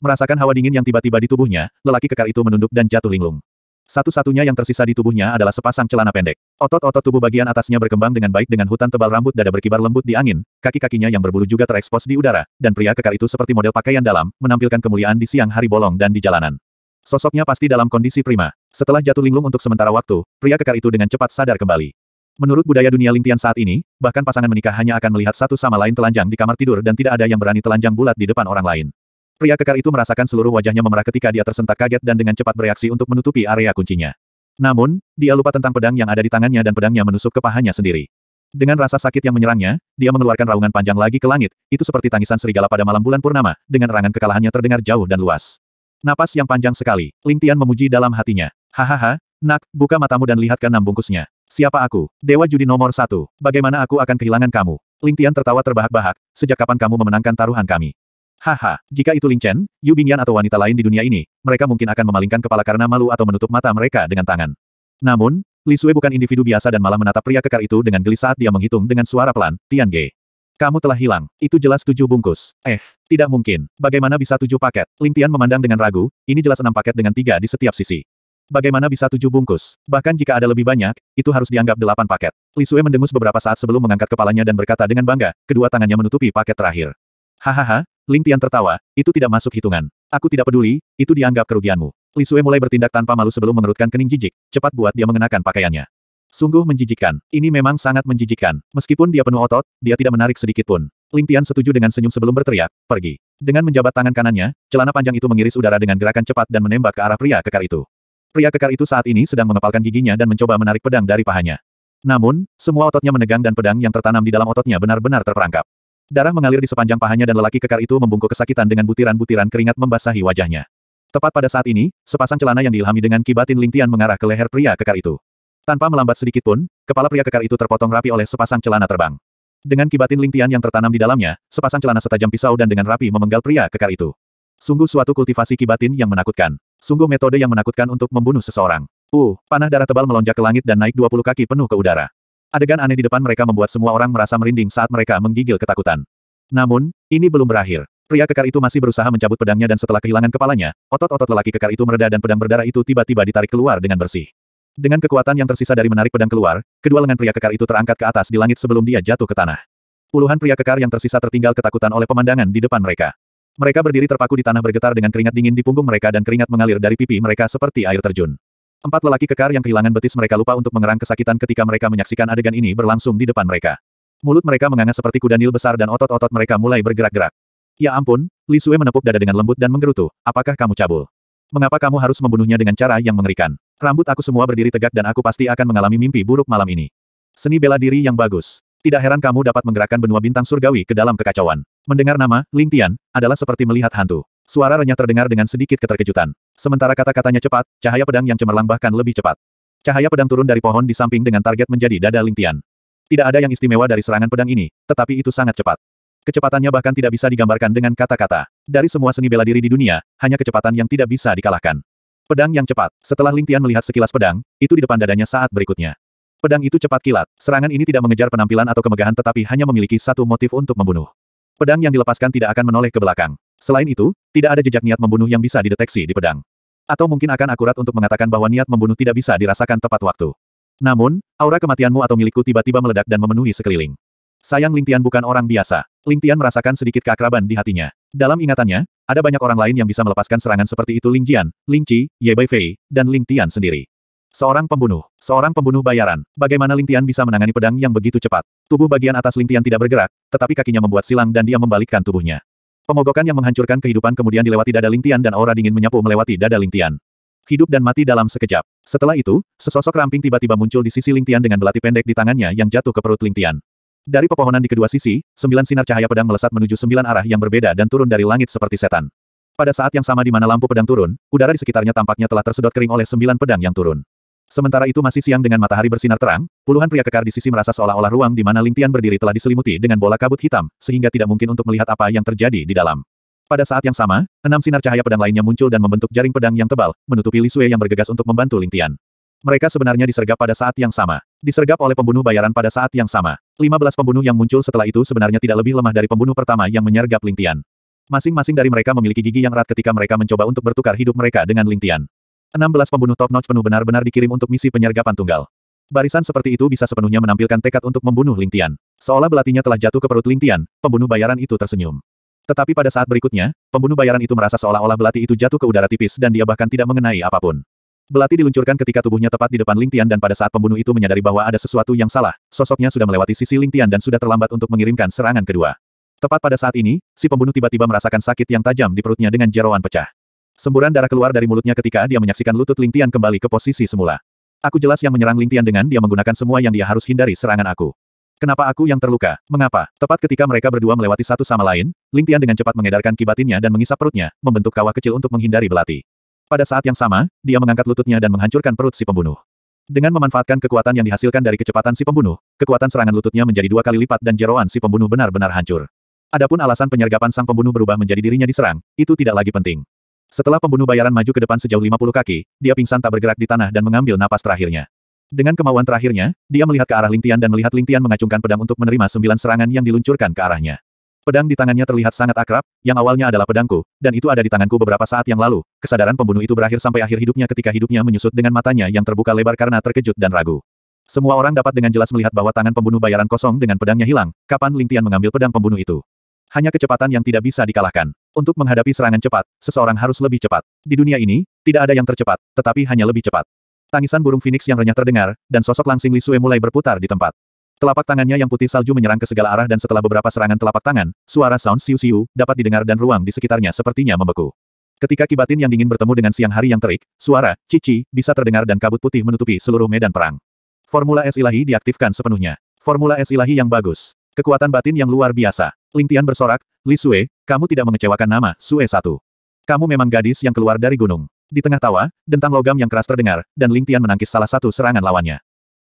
Merasakan hawa dingin yang tiba-tiba di tubuhnya, lelaki kekar itu menunduk dan jatuh linglung. Satu-satunya yang tersisa di tubuhnya adalah sepasang celana pendek. Otot-otot tubuh bagian atasnya berkembang dengan baik dengan hutan tebal rambut dada berkibar lembut di angin, kaki-kakinya yang berbulu juga terekspos di udara, dan pria kekar itu seperti model pakaian dalam, menampilkan kemuliaan di siang hari bolong dan di jalanan. Sosoknya pasti dalam kondisi prima. Setelah jatuh linglung untuk sementara waktu, pria kekar itu dengan cepat sadar kembali. Menurut budaya dunia Lingtian saat ini, bahkan pasangan menikah hanya akan melihat satu sama lain telanjang di kamar tidur dan tidak ada yang berani telanjang bulat di depan orang lain. Pria kekar itu merasakan seluruh wajahnya memerah ketika dia tersentak kaget dan dengan cepat bereaksi untuk menutupi area kuncinya. Namun, dia lupa tentang pedang yang ada di tangannya dan pedangnya menusuk ke pahanya sendiri. Dengan rasa sakit yang menyerangnya, dia mengeluarkan raungan panjang lagi ke langit, itu seperti tangisan serigala pada malam bulan purnama, dengan rangan kekalahannya terdengar jauh dan luas. Napas yang panjang sekali, Ling Tian memuji dalam hatinya. Hahaha, nak, buka matamu dan lihat ke enam bungkusnya. Siapa aku? Dewa judi nomor satu. Bagaimana aku akan kehilangan kamu? Ling Tian tertawa terbahak-bahak. Sejak kapan kamu memenangkan taruhan kami? Haha, jika itu Ling Chen, Yu Bingyan atau wanita lain di dunia ini, mereka mungkin akan memalingkan kepala karena malu atau menutup mata mereka dengan tangan. Namun, Li Sui bukan individu biasa dan malah menatap pria kekar itu dengan geli saat dia menghitung dengan suara pelan, Tian Ge. Kamu telah hilang, itu jelas tujuh bungkus. Eh, tidak mungkin. Bagaimana bisa tujuh paket? Ling Tian memandang dengan ragu, ini jelas enam paket dengan tiga di setiap sisi. Bagaimana bisa tujuh bungkus? Bahkan jika ada lebih banyak, itu harus dianggap delapan paket. Li Sue mendengus beberapa saat sebelum mengangkat kepalanya dan berkata dengan bangga, kedua tangannya menutupi paket terakhir. Hahaha, Ling Tian tertawa, itu tidak masuk hitungan. Aku tidak peduli, itu dianggap kerugianmu. Li Sue mulai bertindak tanpa malu sebelum mengerutkan kening jijik, cepat buat dia mengenakan pakaiannya. Sungguh menjijikan. ini memang sangat menjijikan. Meskipun dia penuh otot, dia tidak menarik sedikit pun. Limpian setuju dengan senyum sebelum berteriak, pergi. Dengan menjabat tangan kanannya, celana panjang itu mengiris udara dengan gerakan cepat dan menembak ke arah pria kekar itu. Pria kekar itu saat ini sedang mengepalkan giginya dan mencoba menarik pedang dari pahanya. Namun, semua ototnya menegang dan pedang yang tertanam di dalam ototnya benar-benar terperangkap. Darah mengalir di sepanjang pahanya dan lelaki kekar itu membungkuk kesakitan dengan butiran-butiran keringat membasahi wajahnya. Tepat pada saat ini, sepasang celana yang diilhami dengan kibatin Ling Tian mengarah ke leher pria kekar itu. Tanpa melambat sedikit pun, kepala pria kekar itu terpotong rapi oleh sepasang celana terbang. Dengan kibatin lingtian yang tertanam di dalamnya, sepasang celana setajam pisau dan dengan rapi memenggal pria kekar itu. Sungguh suatu kultivasi kibatin yang menakutkan. Sungguh metode yang menakutkan untuk membunuh seseorang. Uh, panah darah tebal melonjak ke langit dan naik 20 kaki penuh ke udara. Adegan aneh di depan mereka membuat semua orang merasa merinding saat mereka menggigil ketakutan. Namun, ini belum berakhir. Pria kekar itu masih berusaha mencabut pedangnya dan setelah kehilangan kepalanya, otot-otot lelaki kekar itu mereda dan pedang berdarah itu tiba-tiba ditarik keluar dengan bersih. Dengan kekuatan yang tersisa dari menarik pedang keluar, kedua lengan pria kekar itu terangkat ke atas di langit sebelum dia jatuh ke tanah. Puluhan pria kekar yang tersisa tertinggal ketakutan oleh pemandangan di depan mereka. Mereka berdiri terpaku di tanah bergetar dengan keringat dingin di punggung mereka dan keringat mengalir dari pipi mereka seperti air terjun. Empat lelaki kekar yang kehilangan betis mereka lupa untuk mengerang kesakitan ketika mereka menyaksikan adegan ini berlangsung di depan mereka. Mulut mereka menganga seperti kuda nil besar dan otot-otot mereka mulai bergerak-gerak. Ya ampun, Li Sue menepuk dada dengan lembut dan menggerutu, apakah kamu cabul? Mengapa kamu harus membunuhnya dengan cara yang mengerikan? Rambut aku semua berdiri tegak dan aku pasti akan mengalami mimpi buruk malam ini. Seni bela diri yang bagus. Tidak heran kamu dapat menggerakkan benua bintang surgawi ke dalam kekacauan. Mendengar nama, Ling Tian, adalah seperti melihat hantu. Suara renyah terdengar dengan sedikit keterkejutan. Sementara kata-katanya cepat, cahaya pedang yang cemerlang bahkan lebih cepat. Cahaya pedang turun dari pohon di samping dengan target menjadi dada Ling Tian. Tidak ada yang istimewa dari serangan pedang ini, tetapi itu sangat cepat. Kecepatannya bahkan tidak bisa digambarkan dengan kata-kata. Dari semua seni bela diri di dunia, hanya kecepatan yang tidak bisa dikalahkan. Pedang yang cepat. Setelah Ling Tian melihat sekilas pedang, itu di depan dadanya saat berikutnya. Pedang itu cepat kilat. Serangan ini tidak mengejar penampilan atau kemegahan tetapi hanya memiliki satu motif untuk membunuh. Pedang yang dilepaskan tidak akan menoleh ke belakang. Selain itu, tidak ada jejak niat membunuh yang bisa dideteksi di pedang. Atau mungkin akan akurat untuk mengatakan bahwa niat membunuh tidak bisa dirasakan tepat waktu. Namun, aura kematianmu atau milikku tiba-tiba meledak dan memenuhi sekeliling. Sayang Lingtian bukan orang biasa. Lingtian merasakan sedikit keakraban di hatinya. Dalam ingatannya, ada banyak orang lain yang bisa melepaskan serangan seperti itu Ling Jian, Ling Qi, Ye Bai Fei, dan Ling Tian sendiri. Seorang pembunuh, seorang pembunuh bayaran, bagaimana Ling Tian bisa menangani pedang yang begitu cepat? Tubuh bagian atas Ling Tian tidak bergerak, tetapi kakinya membuat silang dan dia membalikkan tubuhnya. Pemogokan yang menghancurkan kehidupan kemudian dilewati dada Ling Tian dan aura dingin menyapu melewati dada Ling Tian hidup dan mati dalam sekejap. Setelah itu, sesosok ramping tiba-tiba muncul di sisi Lingtian dengan belati pendek di tangannya yang jatuh ke perut Lingtian. Dari pepohonan di kedua sisi, sembilan sinar cahaya pedang melesat menuju sembilan arah yang berbeda dan turun dari langit seperti setan. Pada saat yang sama di mana lampu pedang turun, udara di sekitarnya tampaknya telah tersedot kering oleh sembilan pedang yang turun. Sementara itu masih siang dengan matahari bersinar terang, puluhan pria kekar di sisi merasa seolah-olah ruang di mana Lintian berdiri telah diselimuti dengan bola kabut hitam, sehingga tidak mungkin untuk melihat apa yang terjadi di dalam. Pada saat yang sama, enam sinar cahaya pedang lainnya muncul dan membentuk jaring pedang yang tebal, menutupi Lisue yang bergegas untuk membantu Lintian. Mereka sebenarnya disergap pada saat yang sama. Disergap oleh pembunuh bayaran pada saat yang sama. 15 pembunuh yang muncul setelah itu sebenarnya tidak lebih lemah dari pembunuh pertama yang menyergap Lingtian. Masing-masing dari mereka memiliki gigi yang erat ketika mereka mencoba untuk bertukar hidup mereka dengan Lingtian. 16 pembunuh top notch penuh benar-benar dikirim untuk misi penyergapan tunggal. Barisan seperti itu bisa sepenuhnya menampilkan tekad untuk membunuh Lingtian. Seolah belatinya telah jatuh ke perut Lingtian, pembunuh bayaran itu tersenyum. Tetapi pada saat berikutnya, pembunuh bayaran itu merasa seolah-olah belati itu jatuh ke udara tipis dan dia bahkan tidak mengenai apapun. Belati diluncurkan ketika tubuhnya tepat di depan Lingtian dan pada saat pembunuh itu menyadari bahwa ada sesuatu yang salah, sosoknya sudah melewati sisi Lingtian dan sudah terlambat untuk mengirimkan serangan kedua. Tepat pada saat ini, si pembunuh tiba-tiba merasakan sakit yang tajam di perutnya dengan jeroan pecah. Semburan darah keluar dari mulutnya ketika dia menyaksikan lutut Lingtian kembali ke posisi semula. Aku jelas yang menyerang Lingtian dengan dia menggunakan semua yang dia harus hindari serangan aku. Kenapa aku yang terluka? Mengapa? Tepat ketika mereka berdua melewati satu sama lain, Lingtian dengan cepat mengedarkan kibatinnya dan mengisap perutnya, membentuk kawah kecil untuk menghindari belati. Pada saat yang sama, dia mengangkat lututnya dan menghancurkan perut si pembunuh. Dengan memanfaatkan kekuatan yang dihasilkan dari kecepatan si pembunuh, kekuatan serangan lututnya menjadi dua kali lipat dan jeroan si pembunuh benar-benar hancur. Adapun alasan penyergapan sang pembunuh berubah menjadi dirinya diserang, itu tidak lagi penting. Setelah pembunuh bayaran maju ke depan sejauh 50 kaki, dia pingsan tak bergerak di tanah dan mengambil napas terakhirnya. Dengan kemauan terakhirnya, dia melihat ke arah Lingtian dan melihat Lingtian mengacungkan pedang untuk menerima sembilan serangan yang diluncurkan ke arahnya. Pedang di tangannya terlihat sangat akrab, yang awalnya adalah pedangku, dan itu ada di tanganku beberapa saat yang lalu. Kesadaran pembunuh itu berakhir sampai akhir hidupnya ketika hidupnya menyusut dengan matanya yang terbuka lebar karena terkejut dan ragu. Semua orang dapat dengan jelas melihat bahwa tangan pembunuh bayaran kosong dengan pedangnya hilang, kapan Lingtian mengambil pedang pembunuh itu. Hanya kecepatan yang tidak bisa dikalahkan. Untuk menghadapi serangan cepat, seseorang harus lebih cepat. Di dunia ini, tidak ada yang tercepat, tetapi hanya lebih cepat. Tangisan burung phoenix yang renyah terdengar, dan sosok langsing Lisue mulai berputar di tempat. Telapak tangannya yang putih salju menyerang ke segala arah dan setelah beberapa serangan telapak tangan, suara sound siu-siu dapat didengar dan ruang di sekitarnya sepertinya membeku. Ketika kibatin yang dingin bertemu dengan siang hari yang terik, suara, cici, bisa terdengar dan kabut putih menutupi seluruh medan perang. Formula es ilahi diaktifkan sepenuhnya. Formula es ilahi yang bagus. Kekuatan batin yang luar biasa. Lingtian bersorak, Li Sue, kamu tidak mengecewakan nama Sue satu. Kamu memang gadis yang keluar dari gunung. Di tengah tawa, dentang logam yang keras terdengar, dan Lingtian menangkis salah satu serangan lawannya.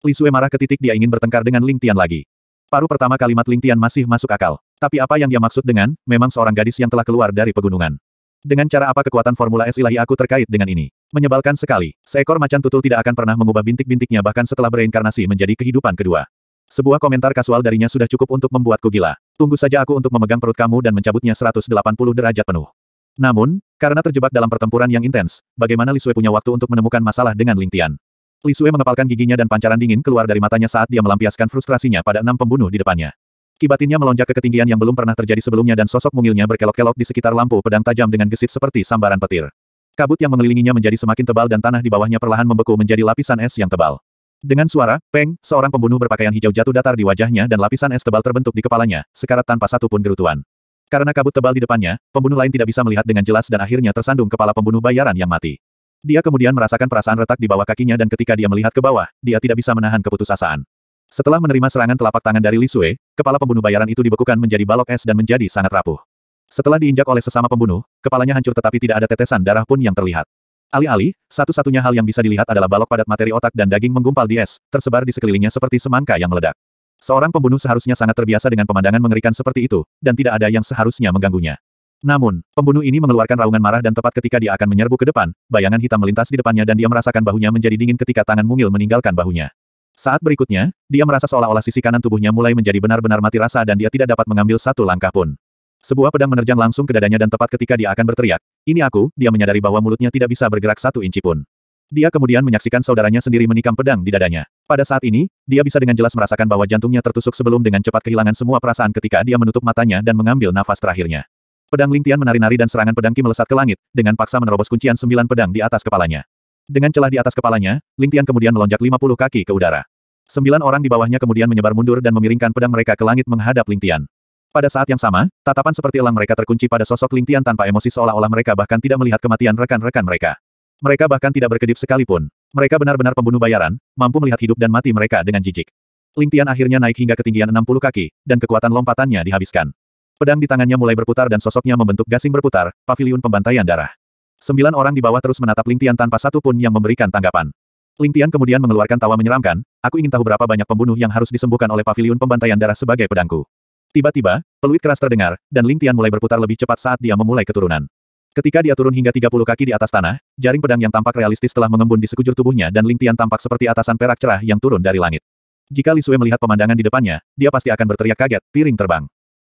Li Sue marah ke titik dia ingin bertengkar dengan Ling Tian lagi. Paru pertama kalimat Ling Tian masih masuk akal. Tapi apa yang dia maksud dengan, memang seorang gadis yang telah keluar dari pegunungan. Dengan cara apa kekuatan formula S ilahi aku terkait dengan ini? Menyebalkan sekali, seekor macan tutul tidak akan pernah mengubah bintik-bintiknya bahkan setelah bereinkarnasi menjadi kehidupan kedua. Sebuah komentar kasual darinya sudah cukup untuk membuatku gila. Tunggu saja aku untuk memegang perut kamu dan mencabutnya 180 derajat penuh. Namun, karena terjebak dalam pertempuran yang intens, bagaimana Lisue punya waktu untuk menemukan masalah dengan Lingtian? Li Sue mengepalkan giginya dan pancaran dingin keluar dari matanya saat dia melampiaskan frustrasinya pada enam pembunuh di depannya. Kibatinnya melonjak ke ketinggian yang belum pernah terjadi sebelumnya dan sosok mungilnya berkelok-kelok di sekitar lampu pedang tajam dengan gesit seperti sambaran petir. Kabut yang mengelilinginya menjadi semakin tebal dan tanah di bawahnya perlahan membeku menjadi lapisan es yang tebal. Dengan suara, peng, seorang pembunuh berpakaian hijau jatuh datar di wajahnya dan lapisan es tebal terbentuk di kepalanya, sekarat tanpa satu pun gerutuan. Karena kabut tebal di depannya, pembunuh lain tidak bisa melihat dengan jelas dan akhirnya tersandung kepala pembunuh bayaran yang mati. Dia kemudian merasakan perasaan retak di bawah kakinya dan ketika dia melihat ke bawah, dia tidak bisa menahan keputusasaan. Setelah menerima serangan telapak tangan dari Li Sui, kepala pembunuh bayaran itu dibekukan menjadi balok es dan menjadi sangat rapuh. Setelah diinjak oleh sesama pembunuh, kepalanya hancur tetapi tidak ada tetesan darah pun yang terlihat. Alih-alih, satu-satunya hal yang bisa dilihat adalah balok padat materi otak dan daging menggumpal di es, tersebar di sekelilingnya seperti semangka yang meledak. Seorang pembunuh seharusnya sangat terbiasa dengan pemandangan mengerikan seperti itu, dan tidak ada yang seharusnya mengganggunya. Namun, pembunuh ini mengeluarkan raungan marah dan tepat ketika dia akan menyerbu ke depan, bayangan hitam melintas di depannya dan dia merasakan bahunya menjadi dingin ketika tangan mungil meninggalkan bahunya. Saat berikutnya, dia merasa seolah-olah sisi kanan tubuhnya mulai menjadi benar-benar mati rasa dan dia tidak dapat mengambil satu langkah pun. Sebuah pedang menerjang langsung ke dadanya dan tepat ketika dia akan berteriak, ini aku, dia menyadari bahwa mulutnya tidak bisa bergerak satu inci pun. Dia kemudian menyaksikan saudaranya sendiri menikam pedang di dadanya. Pada saat ini, dia bisa dengan jelas merasakan bahwa jantungnya tertusuk sebelum dengan cepat kehilangan semua perasaan ketika dia menutup matanya dan mengambil nafas terakhirnya. Pedang Lingtian menari-nari dan serangan pedang Qi melesat ke langit, dengan paksa menerobos kuncian sembilan pedang di atas kepalanya. Dengan celah di atas kepalanya, Lingtian kemudian melonjak 50 kaki ke udara. Sembilan orang di bawahnya kemudian menyebar mundur dan memiringkan pedang mereka ke langit menghadap Lingtian. Pada saat yang sama, tatapan seperti elang mereka terkunci pada sosok Lingtian tanpa emosi seolah-olah mereka bahkan tidak melihat kematian rekan-rekan mereka. Mereka bahkan tidak berkedip sekalipun. Mereka benar-benar pembunuh bayaran, mampu melihat hidup dan mati mereka dengan jijik. Lingtian akhirnya naik hingga ketinggian 60 kaki, dan kekuatan lompatannya dihabiskan. Pedang di tangannya mulai berputar dan sosoknya membentuk gasing berputar, pavilion pembantaian darah. Sembilan orang di bawah terus menatap Lingtian tanpa satu pun yang memberikan tanggapan. Lingtian kemudian mengeluarkan tawa menyeramkan, aku ingin tahu berapa banyak pembunuh yang harus disembuhkan oleh pavilion pembantaian darah sebagai pedangku. Tiba-tiba, peluit keras terdengar, dan Lingtian mulai berputar lebih cepat saat dia memulai keturunan. Ketika dia turun hingga 30 kaki di atas tanah, jaring pedang yang tampak realistis telah mengembun di sekujur tubuhnya dan Lingtian tampak seperti atasan perak cerah yang turun dari langit. Jika Lisue melihat pemandangan di depannya, dia pasti akan berteriak kaget, piring terbang.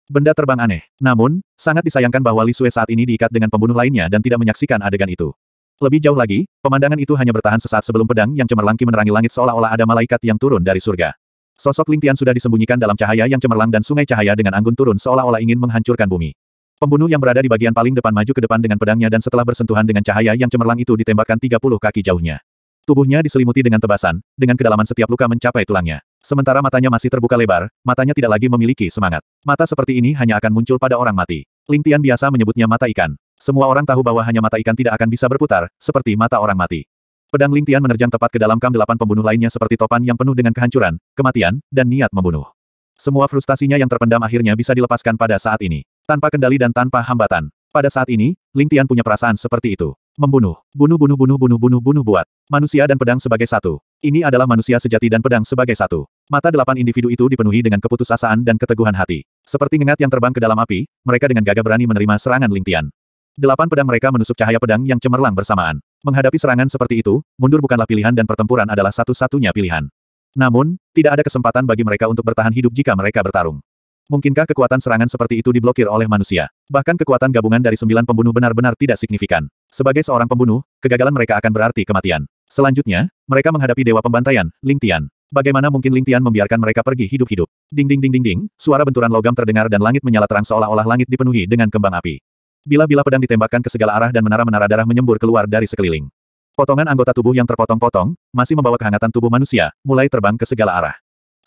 Benda terbang aneh. Namun, sangat disayangkan bahwa Li Sue saat ini diikat dengan pembunuh lainnya dan tidak menyaksikan adegan itu. Lebih jauh lagi, pemandangan itu hanya bertahan sesaat sebelum pedang yang cemerlangki menerangi langit seolah-olah ada malaikat yang turun dari surga. Sosok Ling sudah disembunyikan dalam cahaya yang cemerlang dan sungai cahaya dengan anggun turun seolah-olah ingin menghancurkan bumi. Pembunuh yang berada di bagian paling depan maju ke depan dengan pedangnya dan setelah bersentuhan dengan cahaya yang cemerlang itu ditembakkan 30 kaki jauhnya. Tubuhnya diselimuti dengan tebasan, dengan kedalaman setiap luka mencapai tulangnya. Sementara matanya masih terbuka lebar, matanya tidak lagi memiliki semangat. Mata seperti ini hanya akan muncul pada orang mati. Ling Tian biasa menyebutnya mata ikan. Semua orang tahu bahwa hanya mata ikan tidak akan bisa berputar, seperti mata orang mati. Pedang Ling Tian menerjang tepat ke dalam kam delapan pembunuh lainnya seperti topan yang penuh dengan kehancuran, kematian, dan niat membunuh. Semua frustasinya yang terpendam akhirnya bisa dilepaskan pada saat ini. Tanpa kendali dan tanpa hambatan. Pada saat ini, Ling Tian punya perasaan seperti itu. Membunuh, bunuh bunuh bunuh bunuh bunuh bunuh buat. Manusia dan pedang sebagai satu. Ini adalah manusia sejati dan pedang sebagai satu. Mata delapan individu itu dipenuhi dengan keputusasaan dan keteguhan hati. Seperti ngengat yang terbang ke dalam api, mereka dengan gagah berani menerima serangan Lingtian. Delapan pedang mereka menusuk cahaya pedang yang cemerlang bersamaan. Menghadapi serangan seperti itu, mundur bukanlah pilihan dan pertempuran adalah satu-satunya pilihan. Namun, tidak ada kesempatan bagi mereka untuk bertahan hidup jika mereka bertarung. Mungkinkah kekuatan serangan seperti itu diblokir oleh manusia? Bahkan kekuatan gabungan dari sembilan pembunuh benar-benar tidak signifikan. Sebagai seorang pembunuh, kegagalan mereka akan berarti kematian. Selanjutnya, mereka menghadapi dewa pembantaian, Ling Tian. Bagaimana mungkin Ling Tian membiarkan mereka pergi hidup-hidup? Ding ding ding ding ding, suara benturan logam terdengar dan langit menyala terang seolah-olah langit dipenuhi dengan kembang api. Bila-bila pedang ditembakkan ke segala arah dan menara-menara darah menyembur keluar dari sekeliling. Potongan anggota tubuh yang terpotong-potong, masih membawa kehangatan tubuh manusia, mulai terbang ke segala arah.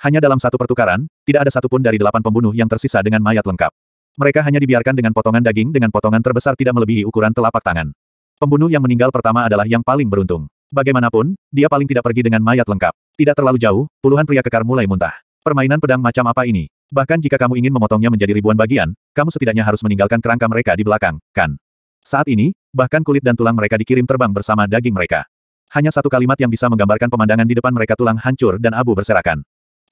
Hanya dalam satu pertukaran, tidak ada satupun dari delapan pembunuh yang tersisa dengan mayat lengkap. Mereka hanya dibiarkan dengan potongan daging dengan potongan terbesar tidak melebihi ukuran telapak tangan. Pembunuh yang meninggal pertama adalah yang paling beruntung. Bagaimanapun, dia paling tidak pergi dengan mayat lengkap. Tidak terlalu jauh, puluhan pria kekar mulai muntah. Permainan pedang macam apa ini? Bahkan jika kamu ingin memotongnya menjadi ribuan bagian, kamu setidaknya harus meninggalkan kerangka mereka di belakang, kan? Saat ini, bahkan kulit dan tulang mereka dikirim terbang bersama daging mereka. Hanya satu kalimat yang bisa menggambarkan pemandangan di depan mereka tulang hancur dan abu berserakan.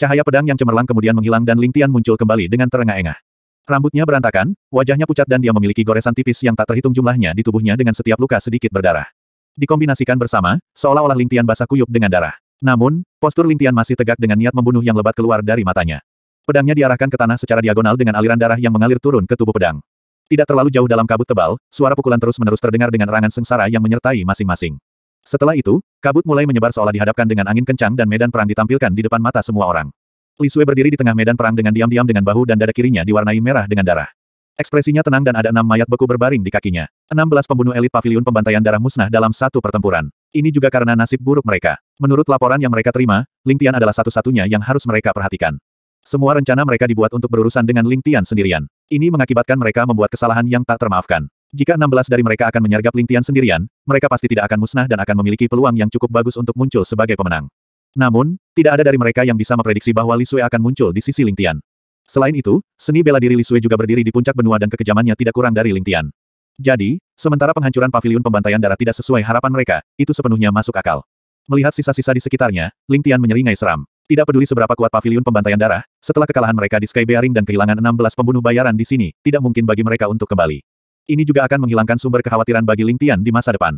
Cahaya pedang yang cemerlang kemudian menghilang dan Ling muncul kembali dengan terengah-engah. Rambutnya berantakan, wajahnya pucat dan dia memiliki goresan tipis yang tak terhitung jumlahnya di tubuhnya dengan setiap luka sedikit berdarah. Dikombinasikan bersama, seolah-olah Ling basah kuyup dengan darah. Namun, postur Ling masih tegak dengan niat membunuh yang lebat keluar dari matanya. Pedangnya diarahkan ke tanah secara diagonal dengan aliran darah yang mengalir turun ke tubuh pedang. Tidak terlalu jauh dalam kabut tebal, suara pukulan terus-menerus terdengar dengan rangan sengsara yang menyertai masing-masing. Setelah itu, kabut mulai menyebar seolah dihadapkan dengan angin kencang dan medan perang ditampilkan di depan mata semua orang. Li Sui berdiri di tengah medan perang dengan diam-diam dengan bahu dan dada kirinya diwarnai merah dengan darah. Ekspresinya tenang dan ada enam mayat beku berbaring di kakinya. Enam belas pembunuh elit pavilion pembantaian darah musnah dalam satu pertempuran. Ini juga karena nasib buruk mereka. Menurut laporan yang mereka terima, Ling Tian adalah satu-satunya yang harus mereka perhatikan. Semua rencana mereka dibuat untuk berurusan dengan Ling Tian sendirian. Ini mengakibatkan mereka membuat kesalahan yang tak termaafkan. Jika 16 dari mereka akan menyergap Lingtian sendirian, mereka pasti tidak akan musnah dan akan memiliki peluang yang cukup bagus untuk muncul sebagai pemenang. Namun, tidak ada dari mereka yang bisa memprediksi bahwa Li Sui akan muncul di sisi Lingtian. Selain itu, seni bela diri Li Sui juga berdiri di puncak benua dan kekejamannya tidak kurang dari Lingtian. Jadi, sementara penghancuran pavilion pembantaian darah tidak sesuai harapan mereka, itu sepenuhnya masuk akal. Melihat sisa-sisa di sekitarnya, Lingtian menyeringai seram. Tidak peduli seberapa kuat pavilion pembantaian darah, setelah kekalahan mereka di Sky Bearing dan kehilangan 16 pembunuh bayaran di sini, tidak mungkin bagi mereka untuk kembali. Ini juga akan menghilangkan sumber kekhawatiran bagi Ling Tian di masa depan.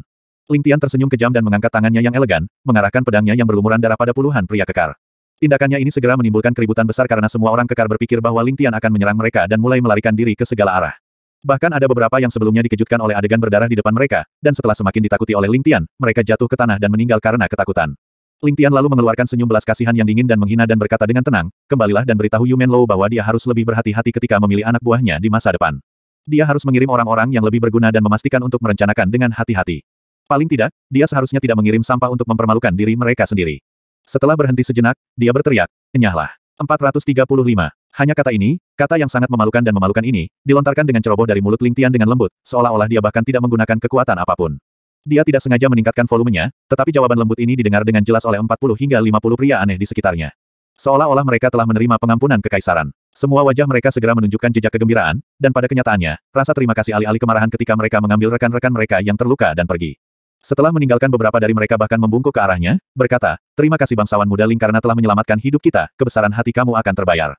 Ling Tian tersenyum kejam dan mengangkat tangannya yang elegan, mengarahkan pedangnya yang berlumuran darah pada puluhan pria kekar. Tindakannya ini segera menimbulkan keributan besar karena semua orang kekar berpikir bahwa Ling Tian akan menyerang mereka dan mulai melarikan diri ke segala arah. Bahkan ada beberapa yang sebelumnya dikejutkan oleh adegan berdarah di depan mereka, dan setelah semakin ditakuti oleh Ling Tian, mereka jatuh ke tanah dan meninggal karena ketakutan. Ling Tian lalu mengeluarkan senyum belas kasihan yang dingin dan menghina dan berkata dengan tenang, kembalilah dan beritahu Yumen Lou bahwa dia harus lebih berhati-hati ketika memilih anak buahnya di masa depan. Dia harus mengirim orang-orang yang lebih berguna dan memastikan untuk merencanakan dengan hati-hati. Paling tidak, dia seharusnya tidak mengirim sampah untuk mempermalukan diri mereka sendiri. Setelah berhenti sejenak, dia berteriak, Enyahlah. 435. Hanya kata ini, kata yang sangat memalukan dan memalukan ini, dilontarkan dengan ceroboh dari mulut Lingtian dengan lembut, seolah-olah dia bahkan tidak menggunakan kekuatan apapun. Dia tidak sengaja meningkatkan volumenya, tetapi jawaban lembut ini didengar dengan jelas oleh 40 hingga 50 pria aneh di sekitarnya. Seolah-olah mereka telah menerima pengampunan kekaisaran. Semua wajah mereka segera menunjukkan jejak kegembiraan, dan pada kenyataannya, rasa terima kasih alih-alih kemarahan ketika mereka mengambil rekan-rekan mereka yang terluka dan pergi. Setelah meninggalkan beberapa dari mereka bahkan membungkuk ke arahnya, berkata, Terima kasih bangsawan muda Ling karena telah menyelamatkan hidup kita, kebesaran hati kamu akan terbayar.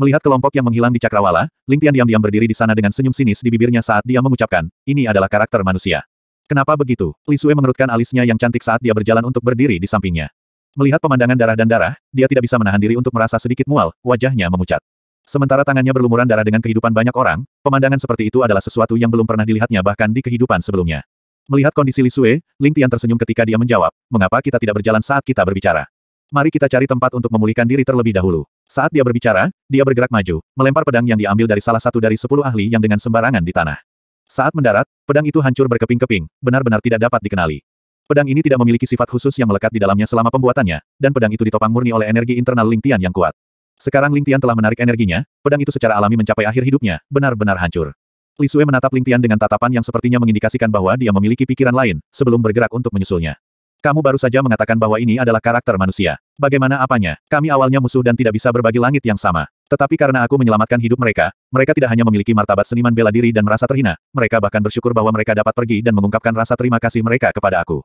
Melihat kelompok yang menghilang di Cakrawala, Ling Tian diam-diam berdiri di sana dengan senyum sinis di bibirnya saat dia mengucapkan, ini adalah karakter manusia. Kenapa begitu? Li Sue mengerutkan alisnya yang cantik saat dia berjalan untuk berdiri di sampingnya. Melihat pemandangan darah dan darah, dia tidak bisa menahan diri untuk merasa sedikit mual, wajahnya memucat. Sementara tangannya berlumuran darah dengan kehidupan banyak orang, pemandangan seperti itu adalah sesuatu yang belum pernah dilihatnya bahkan di kehidupan sebelumnya. Melihat kondisi Li Sue, Ling Tian tersenyum ketika dia menjawab, mengapa kita tidak berjalan saat kita berbicara? Mari kita cari tempat untuk memulihkan diri terlebih dahulu. Saat dia berbicara, dia bergerak maju, melempar pedang yang diambil dari salah satu dari sepuluh ahli yang dengan sembarangan di tanah. Saat mendarat, pedang itu hancur berkeping-keping, benar-benar tidak dapat dikenali. Pedang ini tidak memiliki sifat khusus yang melekat di dalamnya selama pembuatannya, dan pedang itu ditopang murni oleh energi internal Ling Tian yang kuat. Sekarang Ling Tian telah menarik energinya, pedang itu secara alami mencapai akhir hidupnya, benar-benar hancur. Li Sue menatap Ling Tian dengan tatapan yang sepertinya mengindikasikan bahwa dia memiliki pikiran lain, sebelum bergerak untuk menyusulnya. Kamu baru saja mengatakan bahwa ini adalah karakter manusia. Bagaimana apanya? Kami awalnya musuh dan tidak bisa berbagi langit yang sama. Tetapi karena aku menyelamatkan hidup mereka, mereka tidak hanya memiliki martabat seniman bela diri dan merasa terhina, mereka bahkan bersyukur bahwa mereka dapat pergi dan mengungkapkan rasa terima kasih mereka kepada aku.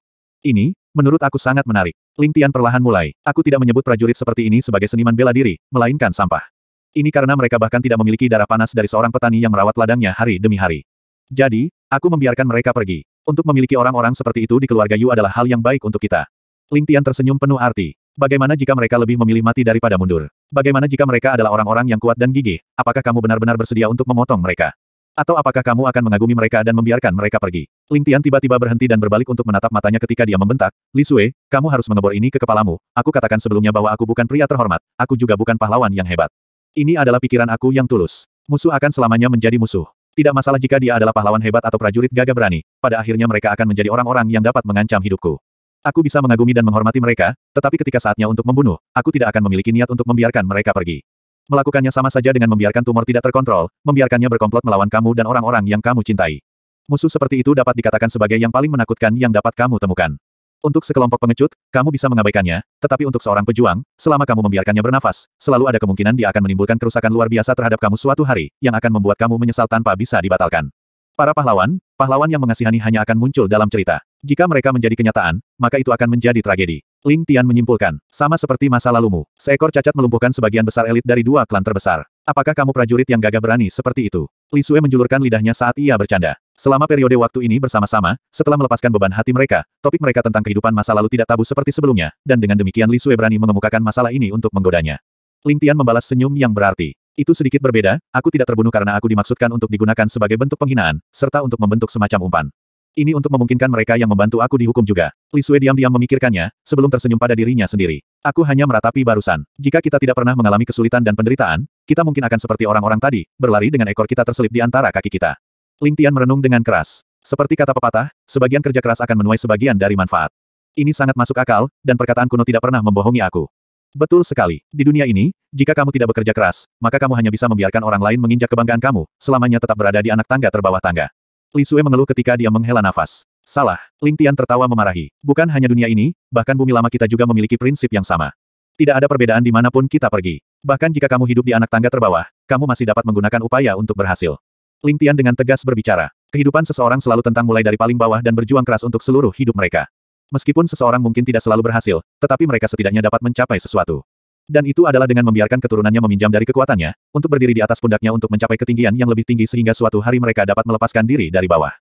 Ini, menurut aku sangat menarik. Ling Tian perlahan mulai, aku tidak menyebut prajurit seperti ini sebagai seniman bela diri, melainkan sampah. Ini karena mereka bahkan tidak memiliki darah panas dari seorang petani yang merawat ladangnya hari demi hari. Jadi, aku membiarkan mereka pergi. Untuk memiliki orang-orang seperti itu di keluarga Yu adalah hal yang baik untuk kita. Ling Tian tersenyum penuh arti. Bagaimana jika mereka lebih memilih mati daripada mundur? Bagaimana jika mereka adalah orang-orang yang kuat dan gigih? Apakah kamu benar-benar bersedia untuk memotong mereka? Atau apakah kamu akan mengagumi mereka dan membiarkan mereka pergi? Ling Tian tiba-tiba berhenti dan berbalik untuk menatap matanya ketika dia membentak, Li Sui, kamu harus mengebor ini ke kepalamu, aku katakan sebelumnya bahwa aku bukan pria terhormat, aku juga bukan pahlawan yang hebat. Ini adalah pikiran aku yang tulus. Musuh akan selamanya menjadi musuh. Tidak masalah jika dia adalah pahlawan hebat atau prajurit gagah berani, pada akhirnya mereka akan menjadi orang-orang yang dapat mengancam hidupku. Aku bisa mengagumi dan menghormati mereka, tetapi ketika saatnya untuk membunuh, aku tidak akan memiliki niat untuk membiarkan mereka pergi. Melakukannya sama saja dengan membiarkan tumor tidak terkontrol, membiarkannya berkomplot melawan kamu dan orang-orang yang kamu cintai. Musuh seperti itu dapat dikatakan sebagai yang paling menakutkan yang dapat kamu temukan. Untuk sekelompok pengecut, kamu bisa mengabaikannya, tetapi untuk seorang pejuang, selama kamu membiarkannya bernafas, selalu ada kemungkinan dia akan menimbulkan kerusakan luar biasa terhadap kamu suatu hari, yang akan membuat kamu menyesal tanpa bisa dibatalkan. Para pahlawan, pahlawan yang mengasihani hanya akan muncul dalam cerita. Jika mereka menjadi kenyataan, maka itu akan menjadi tragedi. Ling Tian menyimpulkan, sama seperti masa lalumu, seekor cacat melumpuhkan sebagian besar elit dari dua klan terbesar. Apakah kamu prajurit yang gagah berani seperti itu? Li Sue menjulurkan lidahnya saat ia bercanda. Selama periode waktu ini bersama-sama, setelah melepaskan beban hati mereka, topik mereka tentang kehidupan masa lalu tidak tabu seperti sebelumnya, dan dengan demikian Li Sue berani mengemukakan masalah ini untuk menggodanya. Ling Tian membalas senyum yang berarti. Itu sedikit berbeda, aku tidak terbunuh karena aku dimaksudkan untuk digunakan sebagai bentuk penghinaan, serta untuk membentuk semacam umpan. Ini untuk memungkinkan mereka yang membantu aku dihukum juga. Li Sui diam-diam memikirkannya, sebelum tersenyum pada dirinya sendiri. Aku hanya meratapi barusan. Jika kita tidak pernah mengalami kesulitan dan penderitaan, kita mungkin akan seperti orang-orang tadi, berlari dengan ekor kita terselip di antara kaki kita. Ling Tian merenung dengan keras. Seperti kata pepatah, sebagian kerja keras akan menuai sebagian dari manfaat. Ini sangat masuk akal, dan perkataan kuno tidak pernah membohongi aku. Betul sekali. Di dunia ini, jika kamu tidak bekerja keras, maka kamu hanya bisa membiarkan orang lain menginjak kebanggaan kamu, selamanya tetap berada di anak tangga terbawah tangga. Li Sue mengeluh ketika dia menghela nafas. Salah, Ling Tian tertawa memarahi. Bukan hanya dunia ini, bahkan bumi lama kita juga memiliki prinsip yang sama. Tidak ada perbedaan di dimanapun kita pergi. Bahkan jika kamu hidup di anak tangga terbawah, kamu masih dapat menggunakan upaya untuk berhasil. Ling Tian dengan tegas berbicara. Kehidupan seseorang selalu tentang mulai dari paling bawah dan berjuang keras untuk seluruh hidup mereka. Meskipun seseorang mungkin tidak selalu berhasil, tetapi mereka setidaknya dapat mencapai sesuatu. Dan itu adalah dengan membiarkan keturunannya meminjam dari kekuatannya, untuk berdiri di atas pundaknya untuk mencapai ketinggian yang lebih tinggi sehingga suatu hari mereka dapat melepaskan diri dari bawah.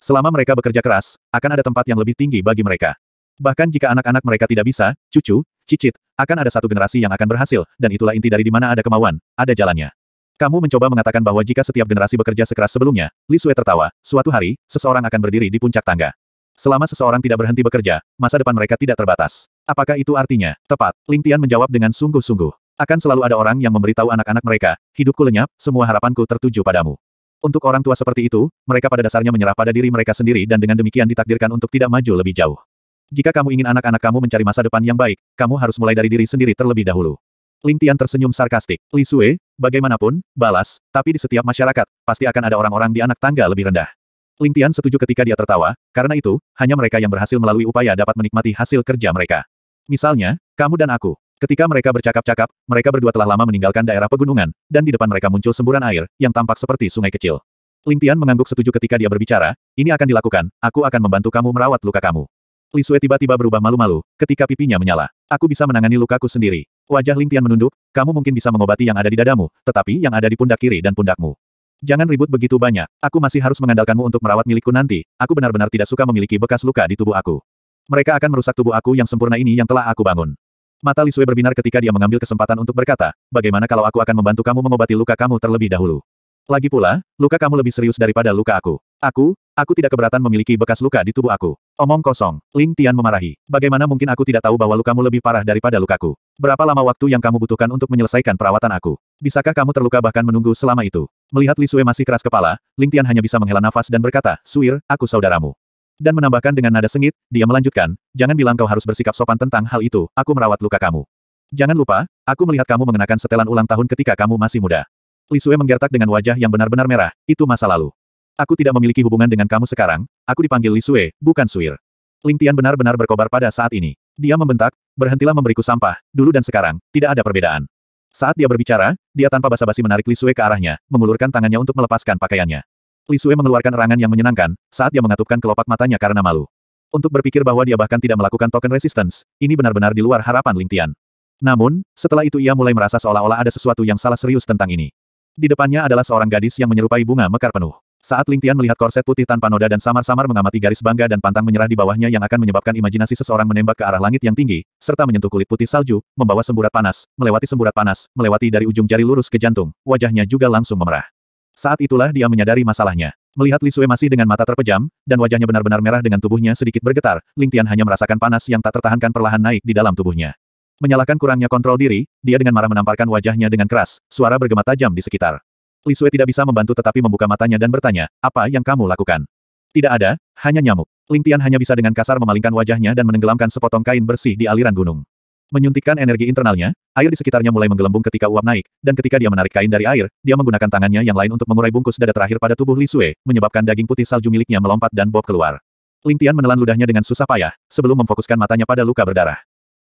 Selama mereka bekerja keras, akan ada tempat yang lebih tinggi bagi mereka. Bahkan jika anak-anak mereka tidak bisa, cucu, cicit, akan ada satu generasi yang akan berhasil, dan itulah inti dari di mana ada kemauan, ada jalannya. Kamu mencoba mengatakan bahwa jika setiap generasi bekerja sekeras sebelumnya, Li Sue tertawa, suatu hari, seseorang akan berdiri di puncak tangga. Selama seseorang tidak berhenti bekerja, masa depan mereka tidak terbatas. Apakah itu artinya? Tepat. Ling Tian menjawab dengan sungguh-sungguh. Akan selalu ada orang yang memberitahu anak-anak mereka, hidupku lenyap, semua harapanku tertuju padamu. Untuk orang tua seperti itu, mereka pada dasarnya menyerah pada diri mereka sendiri dan dengan demikian ditakdirkan untuk tidak maju lebih jauh. Jika kamu ingin anak-anak kamu mencari masa depan yang baik, kamu harus mulai dari diri sendiri terlebih dahulu. Ling Tian tersenyum sarkastik. Li Sue, bagaimanapun, balas, tapi di setiap masyarakat, pasti akan ada orang-orang di anak tangga lebih rendah. Ling Tian setuju ketika dia tertawa, karena itu, hanya mereka yang berhasil melalui upaya dapat menikmati hasil kerja mereka. Misalnya, kamu dan aku. Ketika mereka bercakap-cakap, mereka berdua telah lama meninggalkan daerah pegunungan, dan di depan mereka muncul semburan air, yang tampak seperti sungai kecil. Ling Tian mengangguk setuju ketika dia berbicara, ini akan dilakukan, aku akan membantu kamu merawat luka kamu. Li Sui tiba-tiba berubah malu-malu, ketika pipinya menyala. Aku bisa menangani lukaku sendiri. Wajah Ling Tian menunduk, kamu mungkin bisa mengobati yang ada di dadamu, tetapi yang ada di pundak kiri dan pundakmu. Jangan ribut begitu banyak, aku masih harus mengandalkanmu untuk merawat milikku nanti, aku benar-benar tidak suka memiliki bekas luka di tubuh aku. Mereka akan merusak tubuh aku yang sempurna ini yang telah aku bangun. Mata Lisue berbinar ketika dia mengambil kesempatan untuk berkata, bagaimana kalau aku akan membantu kamu mengobati luka kamu terlebih dahulu. Lagi pula, luka kamu lebih serius daripada luka aku. Aku, Aku tidak keberatan memiliki bekas luka di tubuh aku. Omong kosong, Ling Tian memarahi. Bagaimana mungkin aku tidak tahu bahwa lukamu lebih parah daripada lukaku? Berapa lama waktu yang kamu butuhkan untuk menyelesaikan perawatan aku? Bisakah kamu terluka bahkan menunggu selama itu? Melihat Li Sui masih keras kepala, Ling Tian hanya bisa menghela nafas dan berkata, Suir, aku saudaramu. Dan menambahkan dengan nada sengit, dia melanjutkan, jangan bilang kau harus bersikap sopan tentang hal itu, aku merawat luka kamu. Jangan lupa, aku melihat kamu mengenakan setelan ulang tahun ketika kamu masih muda. Li Sue menggertak dengan wajah yang benar-benar merah, itu masa lalu. Aku tidak memiliki hubungan dengan kamu sekarang, aku dipanggil Li Sue, bukan Suir. Ling Tian benar-benar berkobar pada saat ini. Dia membentak, berhentilah memberiku sampah, dulu dan sekarang, tidak ada perbedaan. Saat dia berbicara, dia tanpa basa-basi menarik Li Sue ke arahnya, mengulurkan tangannya untuk melepaskan pakaiannya. Li Sue mengeluarkan erangan yang menyenangkan, saat dia mengatupkan kelopak matanya karena malu. Untuk berpikir bahwa dia bahkan tidak melakukan token resistance, ini benar-benar di luar harapan Ling Tian. Namun, setelah itu ia mulai merasa seolah-olah ada sesuatu yang salah serius tentang ini. Di depannya adalah seorang gadis yang menyerupai bunga mekar penuh. Saat Ling Tian melihat korset putih tanpa noda dan samar-samar mengamati garis bangga dan pantang menyerah di bawahnya yang akan menyebabkan imajinasi seseorang menembak ke arah langit yang tinggi, serta menyentuh kulit putih salju, membawa semburat panas, melewati semburat panas, melewati dari ujung jari lurus ke jantung, wajahnya juga langsung memerah. Saat itulah dia menyadari masalahnya. Melihat Li Sue masih dengan mata terpejam, dan wajahnya benar-benar merah dengan tubuhnya sedikit bergetar, Ling Tian hanya merasakan panas yang tak tertahankan perlahan naik di dalam tubuhnya. Menyalahkan kurangnya kontrol diri, dia dengan marah menamparkan wajahnya dengan keras, suara bergema tajam di sekitar. Lisue tidak bisa membantu tetapi membuka matanya dan bertanya, apa yang kamu lakukan? Tidak ada, hanya nyamuk. Ling Tian hanya bisa dengan kasar memalingkan wajahnya dan menenggelamkan sepotong kain bersih di aliran gunung. Menyuntikkan energi internalnya, air di sekitarnya mulai menggelembung ketika uap naik, dan ketika dia menarik kain dari air, dia menggunakan tangannya yang lain untuk mengurai bungkus dada terakhir pada tubuh Lisue, menyebabkan daging putih salju miliknya melompat dan bob keluar. Ling Tian menelan ludahnya dengan susah payah, sebelum memfokuskan matanya pada luka berdarah.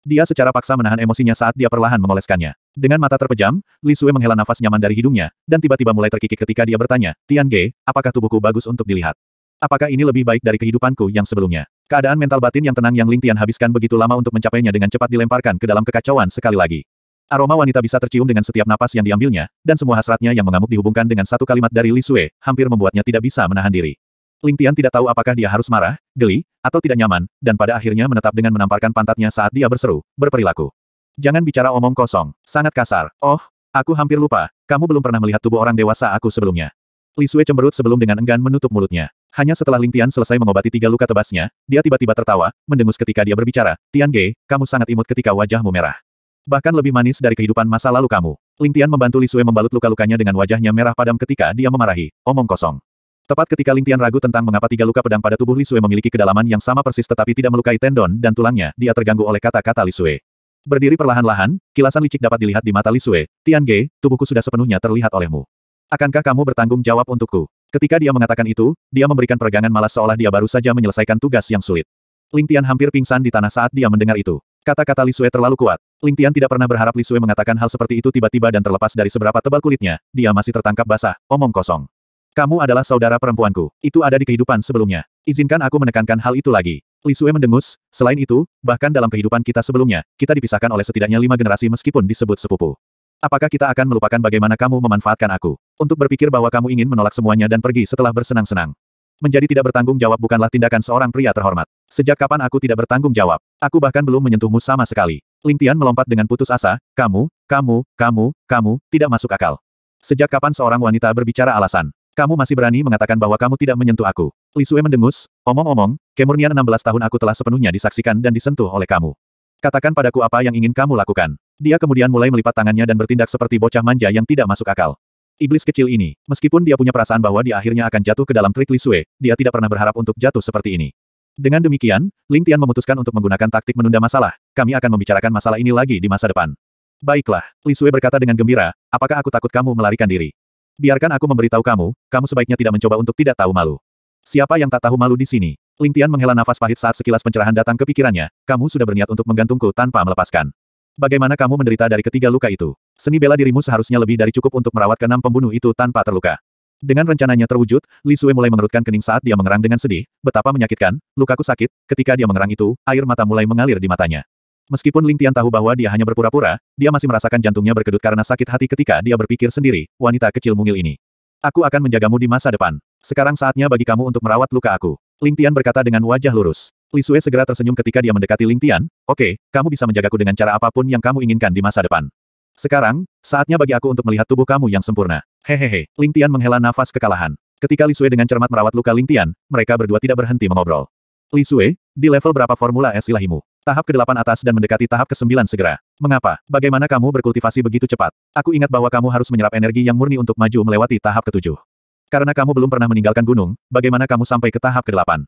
Dia secara paksa menahan emosinya saat dia perlahan mengoleskannya. Dengan mata terpejam, Li Sui menghela nafas nyaman dari hidungnya, dan tiba-tiba mulai terkikik ketika dia bertanya, Tian Ge, apakah tubuhku bagus untuk dilihat? Apakah ini lebih baik dari kehidupanku yang sebelumnya? Keadaan mental batin yang tenang yang Ling Tian habiskan begitu lama untuk mencapainya dengan cepat dilemparkan ke dalam kekacauan sekali lagi. Aroma wanita bisa tercium dengan setiap napas yang diambilnya, dan semua hasratnya yang mengamuk dihubungkan dengan satu kalimat dari Li Sui, hampir membuatnya tidak bisa menahan diri. Ling Tian tidak tahu apakah dia harus marah, geli, atau tidak nyaman, dan pada akhirnya menetap dengan menamparkan pantatnya saat dia berseru, berperilaku. Jangan bicara omong kosong, sangat kasar. Oh, aku hampir lupa, kamu belum pernah melihat tubuh orang dewasa aku sebelumnya. Li Sui cemberut sebelum dengan enggan menutup mulutnya. Hanya setelah Ling Tian selesai mengobati tiga luka tebasnya, dia tiba-tiba tertawa, mendengus ketika dia berbicara, Tian Ge, kamu sangat imut ketika wajahmu merah. Bahkan lebih manis dari kehidupan masa lalu kamu. Ling Tian membantu Li Sui membalut luka-lukanya dengan wajahnya merah padam ketika dia memarahi, omong kosong. Tepat ketika Ling Tian ragu tentang mengapa tiga luka pedang pada tubuh Li Sui memiliki kedalaman yang sama persis tetapi tidak melukai tendon dan tulangnya, dia terganggu oleh kata-kata Li Sui. Berdiri perlahan-lahan, kilasan licik dapat dilihat di mata Li Sui. Tian Ge, tubuhku sudah sepenuhnya terlihat olehmu. Akankah kamu bertanggung jawab untukku? Ketika dia mengatakan itu, dia memberikan peregangan malas seolah dia baru saja menyelesaikan tugas yang sulit. Ling Tian hampir pingsan di tanah saat dia mendengar itu. Kata-kata Li Sui terlalu kuat. Ling Tian tidak pernah berharap Li Sui mengatakan hal seperti itu tiba-tiba dan terlepas dari seberapa tebal kulitnya, dia masih tertangkap basah, omong kosong. Kamu adalah saudara perempuanku. Itu ada di kehidupan sebelumnya. Izinkan aku menekankan hal itu lagi. Li Sue mendengus, selain itu, bahkan dalam kehidupan kita sebelumnya, kita dipisahkan oleh setidaknya lima generasi meskipun disebut sepupu. Apakah kita akan melupakan bagaimana kamu memanfaatkan aku? Untuk berpikir bahwa kamu ingin menolak semuanya dan pergi setelah bersenang-senang. Menjadi tidak bertanggung jawab bukanlah tindakan seorang pria terhormat. Sejak kapan aku tidak bertanggung jawab? Aku bahkan belum menyentuhmu sama sekali. Lintian melompat dengan putus asa, kamu, kamu, kamu, kamu, tidak masuk akal. Sejak kapan seorang wanita berbicara alasan? Kamu masih berani mengatakan bahwa kamu tidak menyentuh aku. Li Sue mendengus, omong-omong, kemurnian 16 tahun aku telah sepenuhnya disaksikan dan disentuh oleh kamu. Katakan padaku apa yang ingin kamu lakukan. Dia kemudian mulai melipat tangannya dan bertindak seperti bocah manja yang tidak masuk akal. Iblis kecil ini, meskipun dia punya perasaan bahwa dia akhirnya akan jatuh ke dalam trik Li Sue, dia tidak pernah berharap untuk jatuh seperti ini. Dengan demikian, Ling Tian memutuskan untuk menggunakan taktik menunda masalah, kami akan membicarakan masalah ini lagi di masa depan. Baiklah, Li Sue berkata dengan gembira, apakah aku takut kamu melarikan diri? Biarkan aku memberitahu kamu, kamu sebaiknya tidak mencoba untuk tidak tahu malu. Siapa yang tak tahu malu di sini? Ling Tian menghela nafas pahit saat sekilas pencerahan datang ke pikirannya, kamu sudah berniat untuk menggantungku tanpa melepaskan. Bagaimana kamu menderita dari ketiga luka itu? Seni bela dirimu seharusnya lebih dari cukup untuk merawat keenam pembunuh itu tanpa terluka. Dengan rencananya terwujud, Li Sui mulai mengerutkan kening saat dia mengerang dengan sedih, betapa menyakitkan, lukaku sakit, ketika dia mengerang itu, air mata mulai mengalir di matanya. Meskipun Ling Tian tahu bahwa dia hanya berpura-pura, dia masih merasakan jantungnya berkedut karena sakit hati ketika dia berpikir sendiri, wanita kecil mungil ini. Aku akan menjagamu di masa depan. Sekarang saatnya bagi kamu untuk merawat luka aku. Ling Tian berkata dengan wajah lurus. Li Sue segera tersenyum ketika dia mendekati Ling Tian, oke, okay, kamu bisa menjagaku dengan cara apapun yang kamu inginkan di masa depan. Sekarang, saatnya bagi aku untuk melihat tubuh kamu yang sempurna. Hehehe, Ling Tian menghela nafas kekalahan. Ketika Li Sue dengan cermat merawat luka Ling Tian, mereka berdua tidak berhenti mengobrol. Li Sue, di level berapa formula es ilahimu? Tahap ke-8 atas dan mendekati tahap ke-9 segera. Mengapa? Bagaimana kamu berkultivasi begitu cepat? Aku ingat bahwa kamu harus menyerap energi yang murni untuk maju melewati tahap ke-7. Karena kamu belum pernah meninggalkan gunung, bagaimana kamu sampai ke tahap ke-8?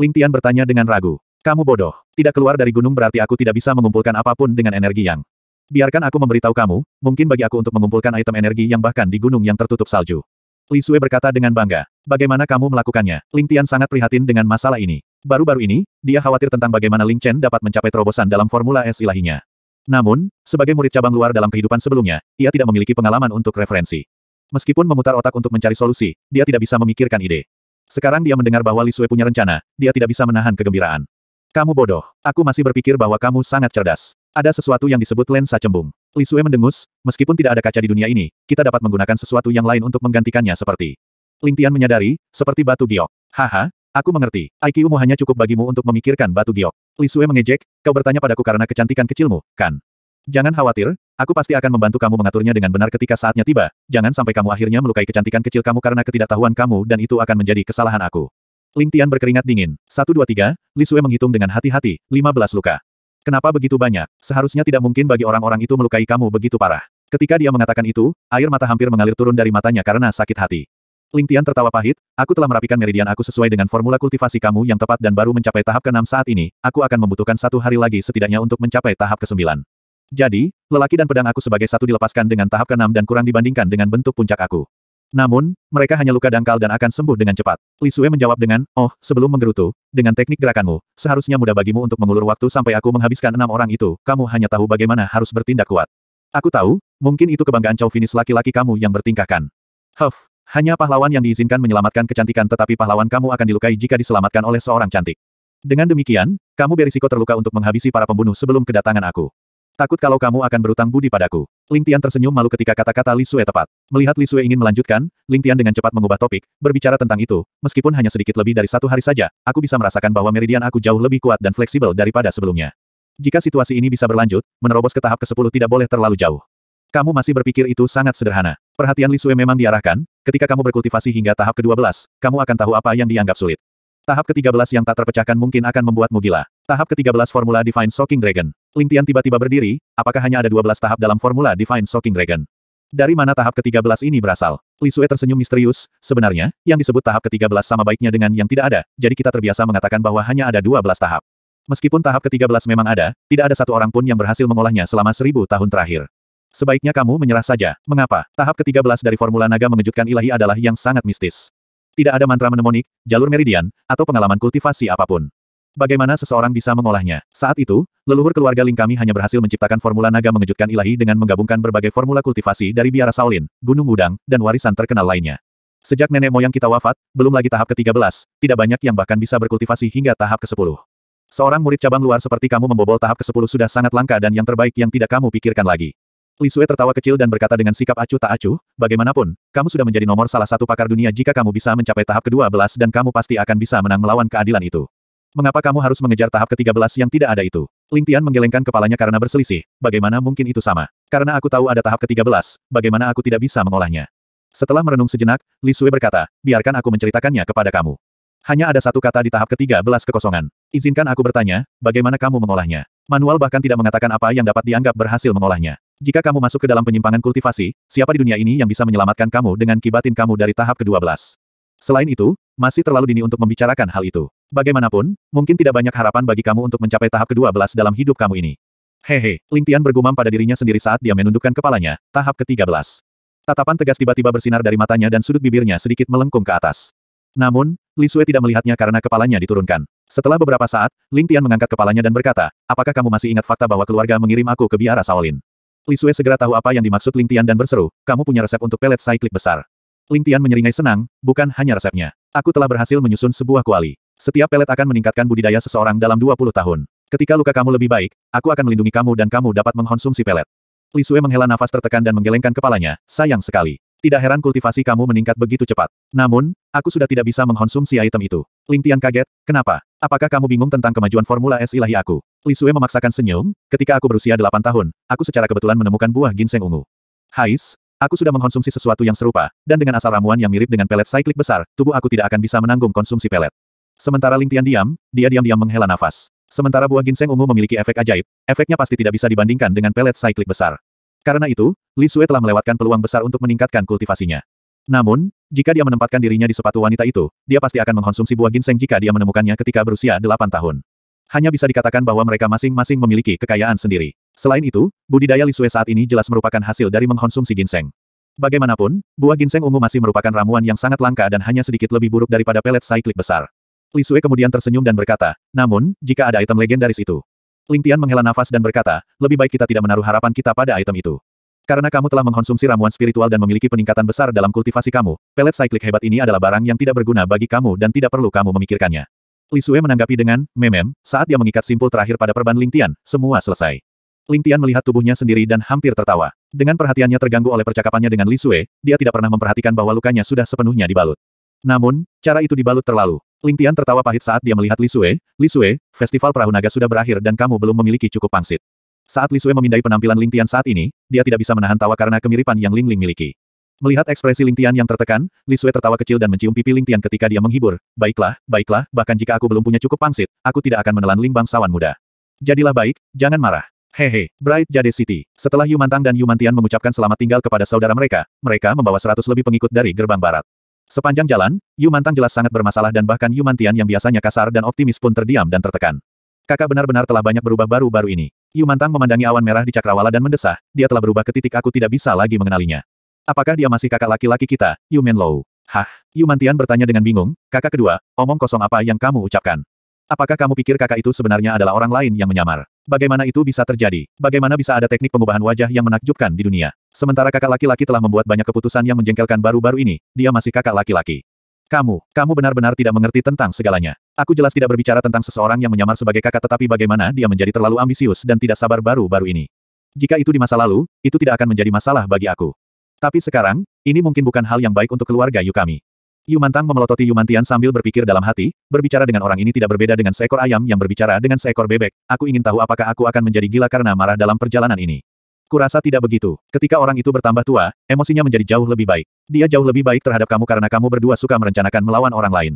Ling Tian bertanya dengan ragu. Kamu bodoh. Tidak keluar dari gunung berarti aku tidak bisa mengumpulkan apapun dengan energi yang. Biarkan aku memberitahu kamu, mungkin bagi aku untuk mengumpulkan item energi yang bahkan di gunung yang tertutup salju. Li Sui berkata dengan bangga. Bagaimana kamu melakukannya? Ling Tian sangat prihatin dengan masalah ini. Baru-baru ini, dia khawatir tentang bagaimana Ling Chen dapat mencapai terobosan dalam formula es ilahinya. Namun, sebagai murid cabang luar dalam kehidupan sebelumnya, ia tidak memiliki pengalaman untuk referensi. Meskipun memutar otak untuk mencari solusi, dia tidak bisa memikirkan ide. Sekarang dia mendengar bahwa Li Sui punya rencana, dia tidak bisa menahan kegembiraan. Kamu bodoh, aku masih berpikir bahwa kamu sangat cerdas. Ada sesuatu yang disebut lensa cembung. Li Sui mendengus, meskipun tidak ada kaca di dunia ini, kita dapat menggunakan sesuatu yang lain untuk menggantikannya seperti. Ling Tian menyadari, seperti batu giok. Haha, Aku mengerti, iq hanya cukup bagimu untuk memikirkan batu giok. Li Su'e mengejek, kau bertanya padaku karena kecantikan kecilmu, kan? Jangan khawatir, aku pasti akan membantu kamu mengaturnya dengan benar ketika saatnya tiba. Jangan sampai kamu akhirnya melukai kecantikan kecil kamu karena ketidaktahuan kamu dan itu akan menjadi kesalahan aku. Ling Tian berkeringat dingin. 1 2 3, Su'e menghitung dengan hati-hati, 15 luka. Kenapa begitu banyak? Seharusnya tidak mungkin bagi orang-orang itu melukai kamu begitu parah. Ketika dia mengatakan itu, air mata hampir mengalir turun dari matanya karena sakit hati. Ling Tian tertawa pahit, aku telah merapikan meridian aku sesuai dengan formula kultivasi kamu yang tepat dan baru mencapai tahap ke-6 saat ini, aku akan membutuhkan satu hari lagi setidaknya untuk mencapai tahap ke-9. Jadi, lelaki dan pedang aku sebagai satu dilepaskan dengan tahap ke-6 dan kurang dibandingkan dengan bentuk puncak aku. Namun, mereka hanya luka dangkal dan akan sembuh dengan cepat. Li Sue menjawab dengan, oh, sebelum menggerutu, dengan teknik gerakanmu, seharusnya mudah bagimu untuk mengulur waktu sampai aku menghabiskan enam orang itu, kamu hanya tahu bagaimana harus bertindak kuat. Aku tahu, mungkin itu kebanggaan Chow finish laki-laki kamu yang bertingkahkan. Huff, hanya pahlawan yang diizinkan menyelamatkan kecantikan tetapi pahlawan kamu akan dilukai jika diselamatkan oleh seorang cantik. Dengan demikian, kamu berisiko terluka untuk menghabisi para pembunuh sebelum kedatangan aku. Takut kalau kamu akan berutang budi padaku. Ling Tian tersenyum malu ketika kata-kata Li Sue tepat. Melihat Li Sue ingin melanjutkan, Ling Tian dengan cepat mengubah topik, berbicara tentang itu, meskipun hanya sedikit lebih dari satu hari saja, aku bisa merasakan bahwa meridian aku jauh lebih kuat dan fleksibel daripada sebelumnya. Jika situasi ini bisa berlanjut, menerobos ke tahap ke-10 tidak boleh terlalu jauh. Kamu masih berpikir itu sangat sederhana. Perhatian Li Lisue memang diarahkan, ketika kamu berkultivasi hingga tahap ke-12, kamu akan tahu apa yang dianggap sulit. Tahap ke-13 yang tak terpecahkan mungkin akan membuatmu gila. Tahap ke-13 formula Divine Shocking Dragon. Ling Tian tiba-tiba berdiri, apakah hanya ada 12 tahap dalam formula Divine Shocking Dragon? Dari mana tahap ke-13 ini berasal? Li Lisue tersenyum misterius, sebenarnya, yang disebut tahap ke-13 sama baiknya dengan yang tidak ada, jadi kita terbiasa mengatakan bahwa hanya ada 12 tahap. Meskipun tahap ke-13 memang ada, tidak ada satu orang pun yang berhasil mengolahnya selama seribu tahun terakhir. Sebaiknya kamu menyerah saja. Mengapa? Tahap ke-13 dari formula naga mengejutkan ilahi adalah yang sangat mistis. Tidak ada mantra menemonik, jalur meridian, atau pengalaman kultivasi apapun. Bagaimana seseorang bisa mengolahnya? Saat itu, leluhur keluarga Ling kami hanya berhasil menciptakan formula naga mengejutkan ilahi dengan menggabungkan berbagai formula kultivasi dari biara Saulin, Gunung Udang, dan warisan terkenal lainnya. Sejak nenek moyang kita wafat, belum lagi tahap ke-13, tidak banyak yang bahkan bisa berkultivasi hingga tahap ke-10. Seorang murid cabang luar seperti kamu membobol tahap ke-10 sudah sangat langka dan yang terbaik yang tidak kamu pikirkan lagi. Li Lisue tertawa kecil dan berkata dengan sikap acuh tak acuh, bagaimanapun, kamu sudah menjadi nomor salah satu pakar dunia jika kamu bisa mencapai tahap ke-12 dan kamu pasti akan bisa menang melawan keadilan itu. Mengapa kamu harus mengejar tahap ke-13 yang tidak ada itu? Ling Tian menggelengkan kepalanya karena berselisih, bagaimana mungkin itu sama? Karena aku tahu ada tahap ke-13, bagaimana aku tidak bisa mengolahnya? Setelah merenung sejenak, Li Lisue berkata, biarkan aku menceritakannya kepada kamu. Hanya ada satu kata di tahap ke-13 kekosongan. Izinkan aku bertanya, bagaimana kamu mengolahnya? Manual bahkan tidak mengatakan apa yang dapat dianggap berhasil mengolahnya. Jika kamu masuk ke dalam penyimpangan kultivasi, siapa di dunia ini yang bisa menyelamatkan kamu dengan kibatin kamu dari tahap ke-12? Selain itu, masih terlalu dini untuk membicarakan hal itu. Bagaimanapun, mungkin tidak banyak harapan bagi kamu untuk mencapai tahap ke-12 dalam hidup kamu ini. Hehe, Ling Tian bergumam pada dirinya sendiri saat dia menundukkan kepalanya, tahap ke-13. Tatapan tegas tiba-tiba bersinar dari matanya dan sudut bibirnya sedikit melengkung ke atas. Namun, Li Sui tidak melihatnya karena kepalanya diturunkan. Setelah beberapa saat, Ling Tian mengangkat kepalanya dan berkata, apakah kamu masih ingat fakta bahwa keluarga mengirim aku ke biara Shaolin? Li Sue segera tahu apa yang dimaksud Ling Tian dan berseru, kamu punya resep untuk pelet cyclic besar. Ling Tian menyeringai senang, bukan hanya resepnya. Aku telah berhasil menyusun sebuah kuali. Setiap pelet akan meningkatkan budidaya seseorang dalam 20 tahun. Ketika luka kamu lebih baik, aku akan melindungi kamu dan kamu dapat mengkonsumsi pelet. Li Sue menghela nafas tertekan dan menggelengkan kepalanya, sayang sekali. Tidak heran kultivasi kamu meningkat begitu cepat. Namun, aku sudah tidak bisa mengkonsumsi item itu. Ling Tian kaget, kenapa? Apakah kamu bingung tentang kemajuan formula es ilahi aku? Li Sue memaksakan senyum, ketika aku berusia 8 tahun, aku secara kebetulan menemukan buah ginseng ungu. Hais, aku sudah mengkonsumsi sesuatu yang serupa, dan dengan asal ramuan yang mirip dengan pelet saiklik besar, tubuh aku tidak akan bisa menanggung konsumsi pelet. Sementara Ling Tian diam, dia diam-diam menghela nafas. Sementara buah ginseng ungu memiliki efek ajaib, efeknya pasti tidak bisa dibandingkan dengan pelet saiklik besar. Karena itu, Li Sue telah melewatkan peluang besar untuk meningkatkan kultivasinya. Namun, jika dia menempatkan dirinya di sepatu wanita itu, dia pasti akan mengkonsumsi buah ginseng jika dia menemukannya ketika berusia 8 tahun. Hanya bisa dikatakan bahwa mereka masing-masing memiliki kekayaan sendiri. Selain itu, budidaya Lisue saat ini jelas merupakan hasil dari mengkonsumsi ginseng. Bagaimanapun, buah ginseng ungu masih merupakan ramuan yang sangat langka dan hanya sedikit lebih buruk daripada pelet saiklik besar. Lisue kemudian tersenyum dan berkata, namun, jika ada item legendaris itu. Lingtian menghela nafas dan berkata, lebih baik kita tidak menaruh harapan kita pada item itu. Karena kamu telah mengkonsumsi ramuan spiritual dan memiliki peningkatan besar dalam kultivasi kamu, pelet cyclic hebat ini adalah barang yang tidak berguna bagi kamu dan tidak perlu kamu memikirkannya. Li Lisue menanggapi dengan, memem, saat dia mengikat simpul terakhir pada perban Lingtian, semua selesai. Lingtian melihat tubuhnya sendiri dan hampir tertawa. Dengan perhatiannya terganggu oleh percakapannya dengan Li Lisue, dia tidak pernah memperhatikan bahwa lukanya sudah sepenuhnya dibalut. Namun, cara itu dibalut terlalu. Lingtian tertawa pahit saat dia melihat Li Li Lisue, festival perahu naga sudah berakhir dan kamu belum memiliki cukup pangsit. Saat Li Sui memindai penampilan Ling Tian saat ini, dia tidak bisa menahan tawa karena kemiripan yang Ling Ling miliki. Melihat ekspresi Ling Tian yang tertekan, Li Sui tertawa kecil dan mencium pipi Ling Tian ketika dia menghibur. Baiklah, baiklah, bahkan jika aku belum punya cukup pangsit, aku tidak akan menelan Ling sawan muda. Jadilah baik, jangan marah. Hehe, Bright Jade City. Setelah Yu Mantang dan Yu Mantian mengucapkan selamat tinggal kepada saudara mereka, mereka membawa seratus lebih pengikut dari gerbang barat. Sepanjang jalan, Yu Mantang jelas sangat bermasalah dan bahkan Yu Mantian yang biasanya kasar dan optimis pun terdiam dan tertekan. Kakak benar-benar telah banyak berubah baru-baru ini. Yumantang memandangi awan merah di cakrawala dan mendesah, dia telah berubah ke titik aku tidak bisa lagi mengenalinya. Apakah dia masih kakak laki-laki kita, Yumen Lou? Hah? Yumantian bertanya dengan bingung, kakak kedua, omong kosong apa yang kamu ucapkan? Apakah kamu pikir kakak itu sebenarnya adalah orang lain yang menyamar? Bagaimana itu bisa terjadi? Bagaimana bisa ada teknik pengubahan wajah yang menakjubkan di dunia? Sementara kakak laki-laki telah membuat banyak keputusan yang menjengkelkan baru-baru ini, dia masih kakak laki-laki. Kamu, kamu benar-benar tidak mengerti tentang segalanya. Aku jelas tidak berbicara tentang seseorang yang menyamar sebagai kakak tetapi bagaimana dia menjadi terlalu ambisius dan tidak sabar baru-baru ini. Jika itu di masa lalu, itu tidak akan menjadi masalah bagi aku. Tapi sekarang, ini mungkin bukan hal yang baik untuk keluarga Yukami. Yumantang memelototi Yumantian sambil berpikir dalam hati, berbicara dengan orang ini tidak berbeda dengan seekor ayam yang berbicara dengan seekor bebek, aku ingin tahu apakah aku akan menjadi gila karena marah dalam perjalanan ini. Kurasa tidak begitu. Ketika orang itu bertambah tua, emosinya menjadi jauh lebih baik. Dia jauh lebih baik terhadap kamu karena kamu berdua suka merencanakan melawan orang lain.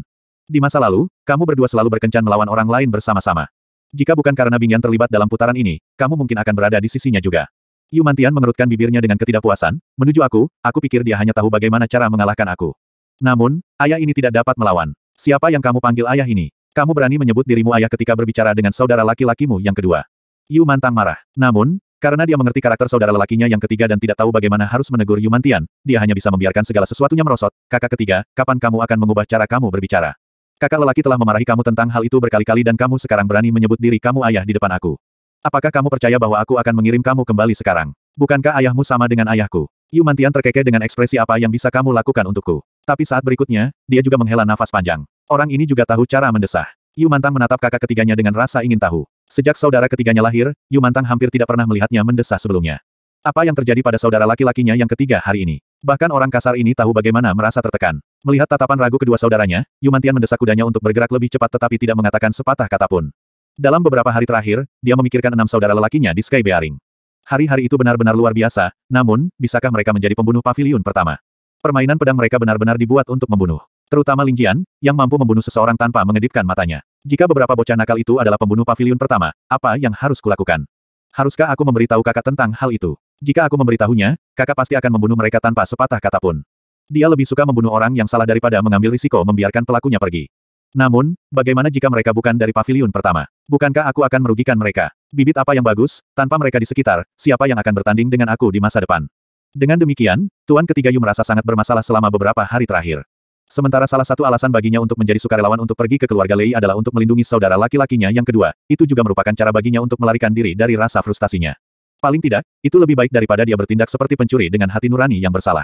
Di masa lalu, kamu berdua selalu berkencan melawan orang lain bersama-sama. Jika bukan karena Bingyan terlibat dalam putaran ini, kamu mungkin akan berada di sisinya juga. Yu Mantian mengerutkan bibirnya dengan ketidakpuasan, menuju aku, aku pikir dia hanya tahu bagaimana cara mengalahkan aku. Namun, ayah ini tidak dapat melawan. Siapa yang kamu panggil ayah ini? Kamu berani menyebut dirimu ayah ketika berbicara dengan saudara laki-lakimu yang kedua. Yu Mantang marah. Namun, karena dia mengerti karakter saudara lelakinya yang ketiga dan tidak tahu bagaimana harus menegur Yumantian, dia hanya bisa membiarkan segala sesuatunya merosot. Kakak ketiga, kapan kamu akan mengubah cara kamu berbicara? Kakak lelaki telah memarahi kamu tentang hal itu berkali-kali dan kamu sekarang berani menyebut diri kamu ayah di depan aku. Apakah kamu percaya bahwa aku akan mengirim kamu kembali sekarang? Bukankah ayahmu sama dengan ayahku? Yumantian terkekeh dengan ekspresi apa yang bisa kamu lakukan untukku. Tapi saat berikutnya, dia juga menghela nafas panjang. Orang ini juga tahu cara mendesah. Yumantang menatap kakak ketiganya dengan rasa ingin tahu. Sejak saudara ketiganya lahir, Yu Mantang hampir tidak pernah melihatnya mendesah sebelumnya. Apa yang terjadi pada saudara laki-lakinya yang ketiga hari ini? Bahkan orang kasar ini tahu bagaimana merasa tertekan. Melihat tatapan ragu kedua saudaranya, Yumantian mendesak kudanya untuk bergerak lebih cepat tetapi tidak mengatakan sepatah kata pun. Dalam beberapa hari terakhir, dia memikirkan enam saudara lelakinya di Sky Bearing. Hari-hari itu benar-benar luar biasa, namun, bisakah mereka menjadi pembunuh pavilion pertama? Permainan pedang mereka benar-benar dibuat untuk membunuh. Terutama Lingjian, yang mampu membunuh seseorang tanpa mengedipkan matanya. Jika beberapa bocah nakal itu adalah pembunuh pavilion pertama, apa yang harus kulakukan? Haruskah aku memberitahu kakak tentang hal itu? Jika aku memberitahunya, kakak pasti akan membunuh mereka tanpa sepatah kata pun. Dia lebih suka membunuh orang yang salah daripada mengambil risiko membiarkan pelakunya pergi. Namun, bagaimana jika mereka bukan dari pavilion pertama? Bukankah aku akan merugikan mereka? Bibit apa yang bagus, tanpa mereka di sekitar, siapa yang akan bertanding dengan aku di masa depan? Dengan demikian, Tuan Ketiga Yu merasa sangat bermasalah selama beberapa hari terakhir. Sementara salah satu alasan baginya untuk menjadi sukarelawan untuk pergi ke keluarga Lei adalah untuk melindungi saudara laki-lakinya yang kedua, itu juga merupakan cara baginya untuk melarikan diri dari rasa frustasinya. Paling tidak, itu lebih baik daripada dia bertindak seperti pencuri dengan hati nurani yang bersalah.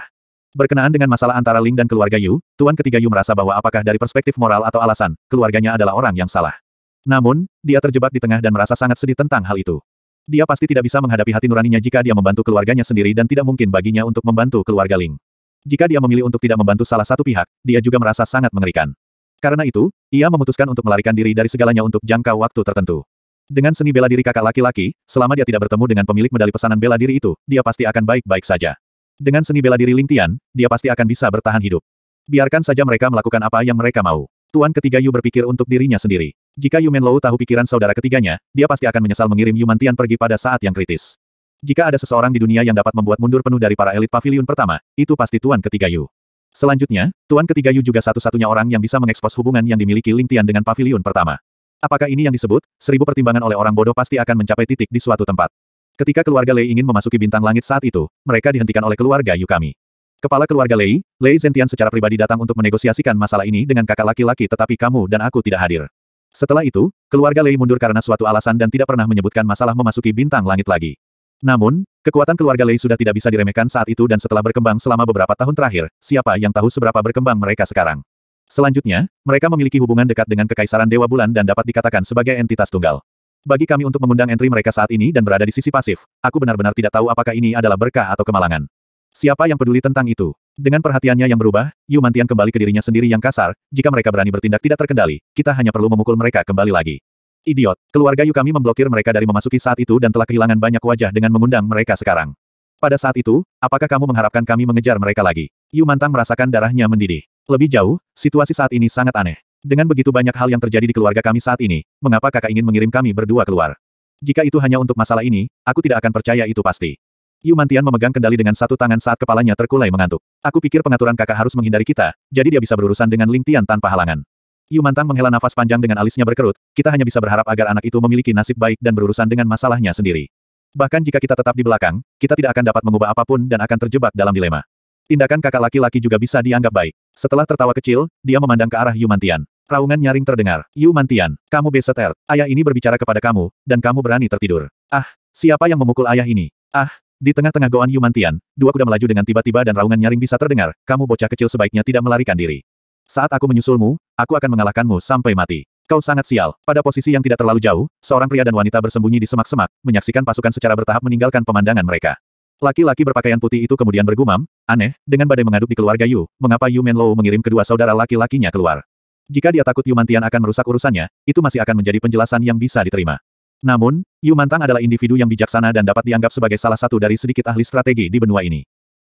Berkenaan dengan masalah antara Ling dan keluarga Yu, tuan ketiga Yu merasa bahwa apakah dari perspektif moral atau alasan, keluarganya adalah orang yang salah. Namun, dia terjebak di tengah dan merasa sangat sedih tentang hal itu. Dia pasti tidak bisa menghadapi hati nuraninya jika dia membantu keluarganya sendiri dan tidak mungkin baginya untuk membantu keluarga Ling. Jika dia memilih untuk tidak membantu salah satu pihak, dia juga merasa sangat mengerikan. Karena itu, ia memutuskan untuk melarikan diri dari segalanya untuk jangka waktu tertentu. Dengan seni bela diri kakak laki-laki, selama dia tidak bertemu dengan pemilik medali pesanan bela diri itu, dia pasti akan baik-baik saja. Dengan seni bela diri Lingtian, dia pasti akan bisa bertahan hidup. Biarkan saja mereka melakukan apa yang mereka mau. Tuan ketiga Yu berpikir untuk dirinya sendiri. Jika Yu Menlou tahu pikiran saudara ketiganya, dia pasti akan menyesal mengirim Yu Mantian pergi pada saat yang kritis. Jika ada seseorang di dunia yang dapat membuat mundur penuh dari para elit pavilion pertama, itu pasti Tuan Ketiga Yu. Selanjutnya, Tuan Ketiga Yu juga satu-satunya orang yang bisa mengekspos hubungan yang dimiliki Ling Tian dengan pavilion pertama. Apakah ini yang disebut, seribu pertimbangan oleh orang bodoh pasti akan mencapai titik di suatu tempat. Ketika keluarga Lei ingin memasuki bintang langit saat itu, mereka dihentikan oleh keluarga Yu kami. Kepala keluarga Lei, Lei Zentian secara pribadi datang untuk menegosiasikan masalah ini dengan kakak laki-laki tetapi kamu dan aku tidak hadir. Setelah itu, keluarga Lei mundur karena suatu alasan dan tidak pernah menyebutkan masalah memasuki bintang langit lagi. Namun, kekuatan keluarga Lei sudah tidak bisa diremehkan saat itu dan setelah berkembang selama beberapa tahun terakhir, siapa yang tahu seberapa berkembang mereka sekarang. Selanjutnya, mereka memiliki hubungan dekat dengan Kekaisaran Dewa Bulan dan dapat dikatakan sebagai entitas tunggal. Bagi kami untuk mengundang entry mereka saat ini dan berada di sisi pasif, aku benar-benar tidak tahu apakah ini adalah berkah atau kemalangan. Siapa yang peduli tentang itu? Dengan perhatiannya yang berubah, Yu Mantian kembali ke dirinya sendiri yang kasar, jika mereka berani bertindak tidak terkendali, kita hanya perlu memukul mereka kembali lagi. Idiot. Keluarga Yukami memblokir mereka dari memasuki saat itu dan telah kehilangan banyak wajah dengan mengundang mereka sekarang. Pada saat itu, apakah kamu mengharapkan kami mengejar mereka lagi? Yu Mantang merasakan darahnya mendidih. Lebih jauh, situasi saat ini sangat aneh. Dengan begitu banyak hal yang terjadi di keluarga kami saat ini, mengapa kakak ingin mengirim kami berdua keluar? Jika itu hanya untuk masalah ini, aku tidak akan percaya itu pasti. Yu Mantian memegang kendali dengan satu tangan saat kepalanya terkulai mengantuk. Aku pikir pengaturan kakak harus menghindari kita, jadi dia bisa berurusan dengan Ling Tian tanpa halangan. Yumantang menghela nafas panjang dengan alisnya berkerut, kita hanya bisa berharap agar anak itu memiliki nasib baik dan berurusan dengan masalahnya sendiri. Bahkan jika kita tetap di belakang, kita tidak akan dapat mengubah apapun dan akan terjebak dalam dilema. Tindakan kakak laki-laki juga bisa dianggap baik. Setelah tertawa kecil, dia memandang ke arah Yumantian. Raungan nyaring terdengar. Yumantian, kamu beseter. Ayah ini berbicara kepada kamu, dan kamu berani tertidur. Ah, siapa yang memukul ayah ini? Ah, di tengah-tengah goan Yumantian, dua kuda melaju dengan tiba-tiba dan raungan nyaring bisa terdengar, kamu bocah kecil sebaiknya tidak melarikan diri. Saat aku menyusulmu, aku akan mengalahkanmu sampai mati. Kau sangat sial. Pada posisi yang tidak terlalu jauh, seorang pria dan wanita bersembunyi di semak-semak, menyaksikan pasukan secara bertahap meninggalkan pemandangan mereka. Laki-laki berpakaian putih itu kemudian bergumam, aneh, dengan badai mengaduk di keluarga Yu, mengapa Yu Menlo mengirim kedua saudara laki-lakinya keluar. Jika dia takut Yu Mantian akan merusak urusannya, itu masih akan menjadi penjelasan yang bisa diterima. Namun, Yu Mantang adalah individu yang bijaksana dan dapat dianggap sebagai salah satu dari sedikit ahli strategi di benua ini.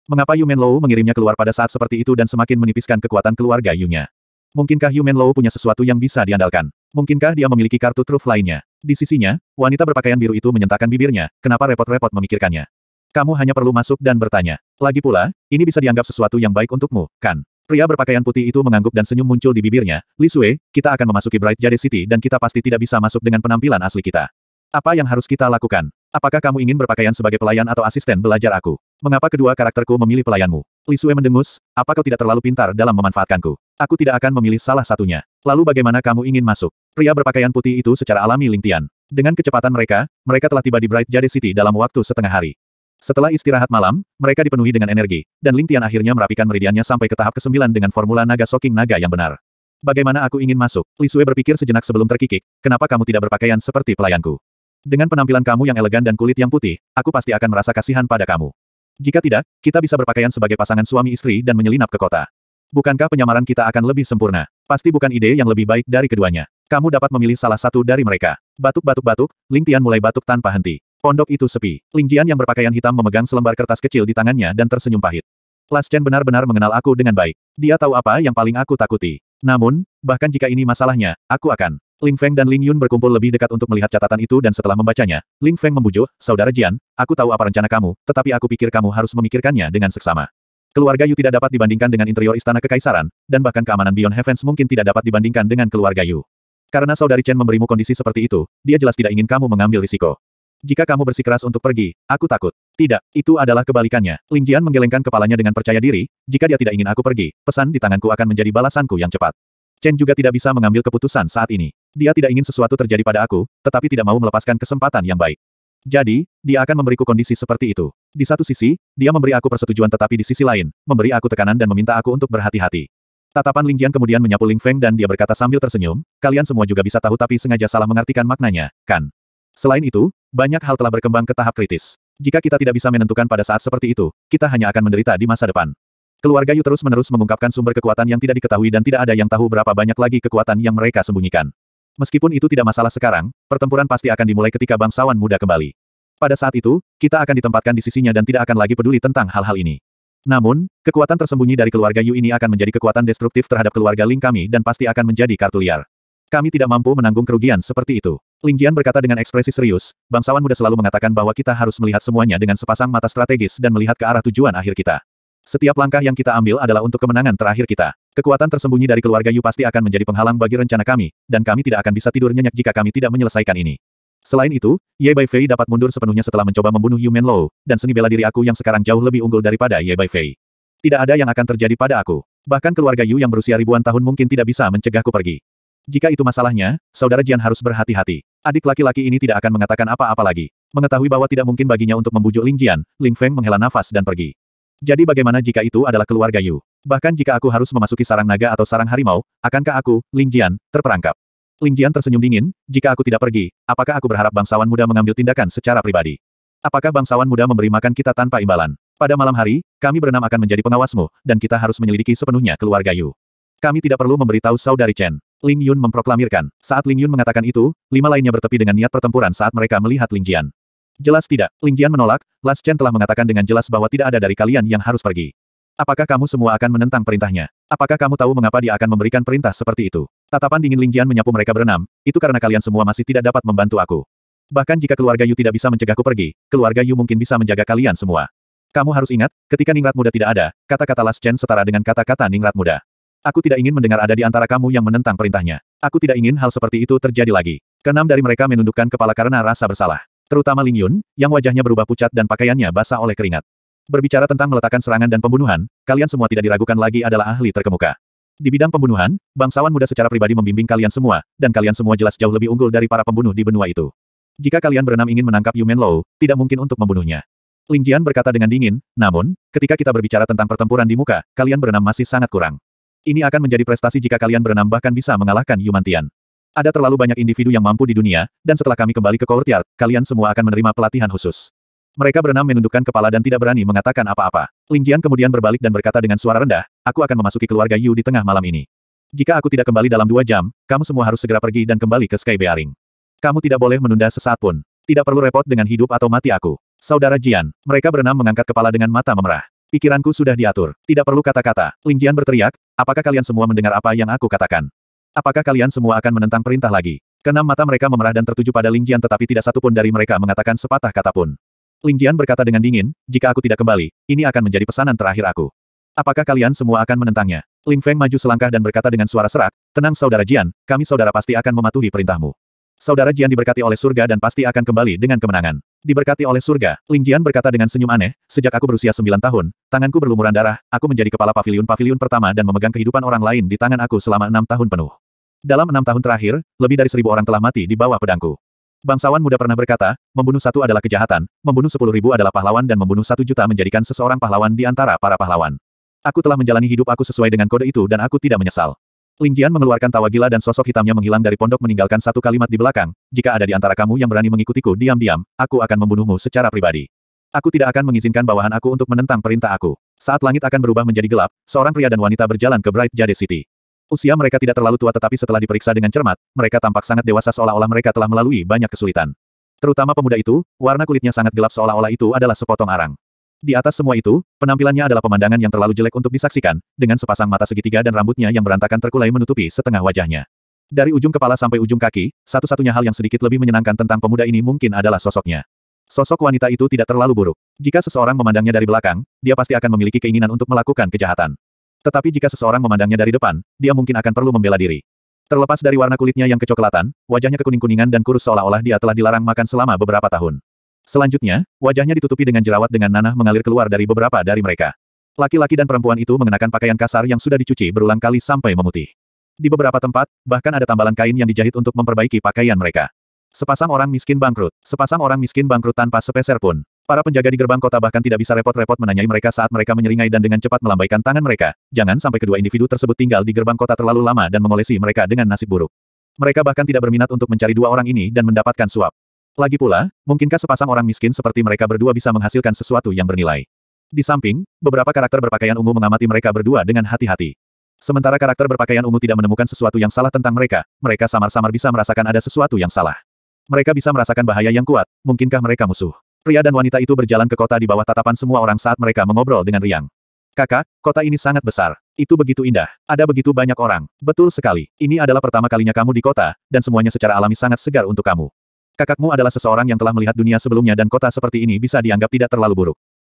Mengapa Yumen Lou mengirimnya keluar pada saat seperti itu dan semakin menipiskan kekuatan keluarga Yunya? Mungkinkah Yumen Lou punya sesuatu yang bisa diandalkan? Mungkinkah dia memiliki kartu truf lainnya? Di sisinya, wanita berpakaian biru itu menyentakkan bibirnya, kenapa repot-repot memikirkannya? Kamu hanya perlu masuk dan bertanya. Lagi pula, ini bisa dianggap sesuatu yang baik untukmu, kan? Pria berpakaian putih itu mengangguk dan senyum muncul di bibirnya. Li Sui, kita akan memasuki Bright Jade City dan kita pasti tidak bisa masuk dengan penampilan asli kita. Apa yang harus kita lakukan? Apakah kamu ingin berpakaian sebagai pelayan atau asisten belajar aku? Mengapa kedua karakterku memilih pelayanmu? Li Sue mendengus, apa kau tidak terlalu pintar dalam memanfaatkanku? Aku tidak akan memilih salah satunya. Lalu bagaimana kamu ingin masuk? Pria berpakaian putih itu secara alami Lingtian. Dengan kecepatan mereka, mereka telah tiba di Bright Jade City dalam waktu setengah hari. Setelah istirahat malam, mereka dipenuhi dengan energi, dan Lingtian akhirnya merapikan meridiannya sampai ke tahap ke-9 dengan formula naga soking naga yang benar. Bagaimana aku ingin masuk? Li Sue berpikir sejenak sebelum terkikik, kenapa kamu tidak berpakaian seperti pelayanku? Dengan penampilan kamu yang elegan dan kulit yang putih, aku pasti akan merasa kasihan pada kamu. Jika tidak, kita bisa berpakaian sebagai pasangan suami istri dan menyelinap ke kota. Bukankah penyamaran kita akan lebih sempurna? Pasti bukan ide yang lebih baik dari keduanya. Kamu dapat memilih salah satu dari mereka. Batuk-batuk-batuk, Ling Tian mulai batuk tanpa henti. Pondok itu sepi. Ling Jian yang berpakaian hitam memegang selembar kertas kecil di tangannya dan tersenyum pahit. Las Chen benar-benar mengenal aku dengan baik. Dia tahu apa yang paling aku takuti. Namun, bahkan jika ini masalahnya, aku akan Ling Feng dan Ling Yun berkumpul lebih dekat untuk melihat catatan itu dan setelah membacanya, Ling Feng membujuk, "Saudara Jian, aku tahu apa rencana kamu, tetapi aku pikir kamu harus memikirkannya dengan seksama. Keluarga Yu tidak dapat dibandingkan dengan interior istana kekaisaran, dan bahkan keamanan Beyond Heavens mungkin tidak dapat dibandingkan dengan keluarga Yu. Karena saudari Chen memberimu kondisi seperti itu, dia jelas tidak ingin kamu mengambil risiko. Jika kamu bersikeras untuk pergi, aku takut. Tidak, itu adalah kebalikannya. Ling Jian menggelengkan kepalanya dengan percaya diri, jika dia tidak ingin aku pergi, pesan di tanganku akan menjadi balasanku yang cepat. Chen juga tidak bisa mengambil keputusan saat ini. Dia tidak ingin sesuatu terjadi pada aku, tetapi tidak mau melepaskan kesempatan yang baik. Jadi, dia akan memberiku kondisi seperti itu. Di satu sisi, dia memberi aku persetujuan tetapi di sisi lain, memberi aku tekanan dan meminta aku untuk berhati-hati. Tatapan Ling Jian kemudian menyapu Ling Feng dan dia berkata sambil tersenyum, kalian semua juga bisa tahu tapi sengaja salah mengartikan maknanya, kan? Selain itu, banyak hal telah berkembang ke tahap kritis. Jika kita tidak bisa menentukan pada saat seperti itu, kita hanya akan menderita di masa depan. Keluarga Yu terus-menerus mengungkapkan sumber kekuatan yang tidak diketahui dan tidak ada yang tahu berapa banyak lagi kekuatan yang mereka sembunyikan. Meskipun itu tidak masalah sekarang, pertempuran pasti akan dimulai ketika bangsawan muda kembali. Pada saat itu, kita akan ditempatkan di sisinya dan tidak akan lagi peduli tentang hal-hal ini. Namun, kekuatan tersembunyi dari keluarga Yu ini akan menjadi kekuatan destruktif terhadap keluarga Ling kami dan pasti akan menjadi kartu liar. Kami tidak mampu menanggung kerugian seperti itu. Ling Jian berkata dengan ekspresi serius, bangsawan muda selalu mengatakan bahwa kita harus melihat semuanya dengan sepasang mata strategis dan melihat ke arah tujuan akhir kita. Setiap langkah yang kita ambil adalah untuk kemenangan terakhir kita. Kekuatan tersembunyi dari keluarga Yu pasti akan menjadi penghalang bagi rencana kami, dan kami tidak akan bisa tidur nyenyak jika kami tidak menyelesaikan ini. Selain itu, Ye Bai Fei dapat mundur sepenuhnya setelah mencoba membunuh Yu Menlo, dan seni bela diri aku yang sekarang jauh lebih unggul daripada Ye Bai Fei. Tidak ada yang akan terjadi pada aku. Bahkan keluarga Yu yang berusia ribuan tahun mungkin tidak bisa mencegahku pergi. Jika itu masalahnya, saudara Jian harus berhati-hati. Adik laki-laki ini tidak akan mengatakan apa-apa lagi. Mengetahui bahwa tidak mungkin baginya untuk membujuk Ling Jian, Ling Feng menghela nafas dan pergi. Jadi bagaimana jika itu adalah keluarga Yu? Bahkan jika aku harus memasuki sarang naga atau sarang harimau, akankah aku, Ling Jian, terperangkap? Ling Jian tersenyum dingin, jika aku tidak pergi, apakah aku berharap bangsawan muda mengambil tindakan secara pribadi? Apakah bangsawan muda memberi makan kita tanpa imbalan? Pada malam hari, kami berenam akan menjadi pengawasmu, dan kita harus menyelidiki sepenuhnya keluarga Yu. Kami tidak perlu memberitahu saudari Chen. Ling Yun memproklamirkan. Saat Ling Yun mengatakan itu, lima lainnya bertepi dengan niat pertempuran saat mereka melihat Ling Jian. Jelas tidak, Ling Jian menolak, Las Chen telah mengatakan dengan jelas bahwa tidak ada dari kalian yang harus pergi. Apakah kamu semua akan menentang perintahnya? Apakah kamu tahu mengapa dia akan memberikan perintah seperti itu? Tatapan dingin Ling Jian menyapu mereka berenam, itu karena kalian semua masih tidak dapat membantu aku. Bahkan jika keluarga Yu tidak bisa mencegahku pergi, keluarga Yu mungkin bisa menjaga kalian semua. Kamu harus ingat, ketika ningrat muda tidak ada, kata-kata Las Chen setara dengan kata-kata ningrat muda. Aku tidak ingin mendengar ada di antara kamu yang menentang perintahnya. Aku tidak ingin hal seperti itu terjadi lagi. Keenam dari mereka menundukkan kepala karena rasa bersalah. Terutama Ling Yun, yang wajahnya berubah pucat dan pakaiannya basah oleh keringat. Berbicara tentang meletakkan serangan dan pembunuhan, kalian semua tidak diragukan lagi adalah ahli terkemuka. Di bidang pembunuhan, bangsawan muda secara pribadi membimbing kalian semua, dan kalian semua jelas jauh lebih unggul dari para pembunuh di benua itu. Jika kalian berenam ingin menangkap Yumen Low, tidak mungkin untuk membunuhnya. Ling Jian berkata dengan dingin, namun, ketika kita berbicara tentang pertempuran di muka, kalian berenam masih sangat kurang. Ini akan menjadi prestasi jika kalian berenam bahkan bisa mengalahkan Yuman Tian. Ada terlalu banyak individu yang mampu di dunia, dan setelah kami kembali ke courtyard, kalian semua akan menerima pelatihan khusus. Mereka berenam menundukkan kepala dan tidak berani mengatakan apa-apa. Lingjian kemudian berbalik dan berkata dengan suara rendah, aku akan memasuki keluarga Yu di tengah malam ini. Jika aku tidak kembali dalam dua jam, kamu semua harus segera pergi dan kembali ke Sky Bearing. Kamu tidak boleh menunda sesaat pun. Tidak perlu repot dengan hidup atau mati aku. Saudara Jian, mereka berenam mengangkat kepala dengan mata memerah. Pikiranku sudah diatur. Tidak perlu kata-kata. Lingjian berteriak, apakah kalian semua mendengar apa yang aku katakan? Apakah kalian semua akan menentang perintah lagi? Kenam mata mereka memerah dan tertuju pada Lingjian tetapi tidak satu pun dari mereka mengatakan sepatah kata pun. Lingjian berkata dengan dingin, jika aku tidak kembali, ini akan menjadi pesanan terakhir aku. Apakah kalian semua akan menentangnya? Ling Feng maju selangkah dan berkata dengan suara serak, tenang saudara Jian, kami saudara pasti akan mematuhi perintahmu. Saudara Jian diberkati oleh surga dan pasti akan kembali dengan kemenangan. Diberkati oleh surga, Ling Jian berkata dengan senyum aneh, sejak aku berusia sembilan tahun, tanganku berlumuran darah, aku menjadi kepala pavilion-pavilion pertama dan memegang kehidupan orang lain di tangan aku selama enam tahun penuh. Dalam enam tahun terakhir, lebih dari seribu orang telah mati di bawah pedangku. Bangsawan muda pernah berkata, membunuh satu adalah kejahatan, membunuh sepuluh ribu adalah pahlawan dan membunuh satu juta menjadikan seseorang pahlawan di antara para pahlawan. Aku telah menjalani hidup aku sesuai dengan kode itu dan aku tidak menyesal. Ling Jian mengeluarkan tawa gila dan sosok hitamnya menghilang dari pondok meninggalkan satu kalimat di belakang, jika ada di antara kamu yang berani mengikutiku diam-diam, aku akan membunuhmu secara pribadi. Aku tidak akan mengizinkan bawahan aku untuk menentang perintah aku. Saat langit akan berubah menjadi gelap, seorang pria dan wanita berjalan ke Bright Jade City. Usia mereka tidak terlalu tua tetapi setelah diperiksa dengan cermat, mereka tampak sangat dewasa seolah-olah mereka telah melalui banyak kesulitan. Terutama pemuda itu, warna kulitnya sangat gelap seolah-olah itu adalah sepotong arang. Di atas semua itu, penampilannya adalah pemandangan yang terlalu jelek untuk disaksikan, dengan sepasang mata segitiga dan rambutnya yang berantakan terkulai menutupi setengah wajahnya. Dari ujung kepala sampai ujung kaki, satu-satunya hal yang sedikit lebih menyenangkan tentang pemuda ini mungkin adalah sosoknya. Sosok wanita itu tidak terlalu buruk. Jika seseorang memandangnya dari belakang, dia pasti akan memiliki keinginan untuk melakukan kejahatan. Tetapi jika seseorang memandangnya dari depan, dia mungkin akan perlu membela diri. Terlepas dari warna kulitnya yang kecoklatan, wajahnya kekuning-kuningan dan kurus seolah-olah dia telah dilarang makan selama beberapa tahun. Selanjutnya, wajahnya ditutupi dengan jerawat dengan nanah mengalir keluar dari beberapa dari mereka. Laki-laki dan perempuan itu mengenakan pakaian kasar yang sudah dicuci berulang kali sampai memutih. Di beberapa tempat, bahkan ada tambalan kain yang dijahit untuk memperbaiki pakaian mereka. Sepasang orang miskin bangkrut, sepasang orang miskin bangkrut tanpa sepeser pun. Para penjaga di gerbang kota bahkan tidak bisa repot-repot menanyai mereka saat mereka menyeringai dan dengan cepat melambaikan tangan mereka. Jangan sampai kedua individu tersebut tinggal di gerbang kota terlalu lama dan mengolesi mereka dengan nasib buruk. Mereka bahkan tidak berminat untuk mencari dua orang ini dan mendapatkan suap. Lagi pula, mungkinkah sepasang orang miskin seperti mereka berdua bisa menghasilkan sesuatu yang bernilai? Di samping, beberapa karakter berpakaian ungu mengamati mereka berdua dengan hati-hati. Sementara karakter berpakaian ungu tidak menemukan sesuatu yang salah tentang mereka, mereka samar-samar bisa merasakan ada sesuatu yang salah. Mereka bisa merasakan bahaya yang kuat, mungkinkah mereka musuh? Pria dan wanita itu berjalan ke kota di bawah tatapan semua orang saat mereka mengobrol dengan riang. Kakak, kota ini sangat besar. Itu begitu indah. Ada begitu banyak orang. Betul sekali. Ini adalah pertama kalinya kamu di kota, dan semuanya secara alami sangat segar untuk kamu. Kakakmu adalah seseorang yang telah melihat dunia sebelumnya dan kota seperti ini bisa dianggap tidak terlalu buruk.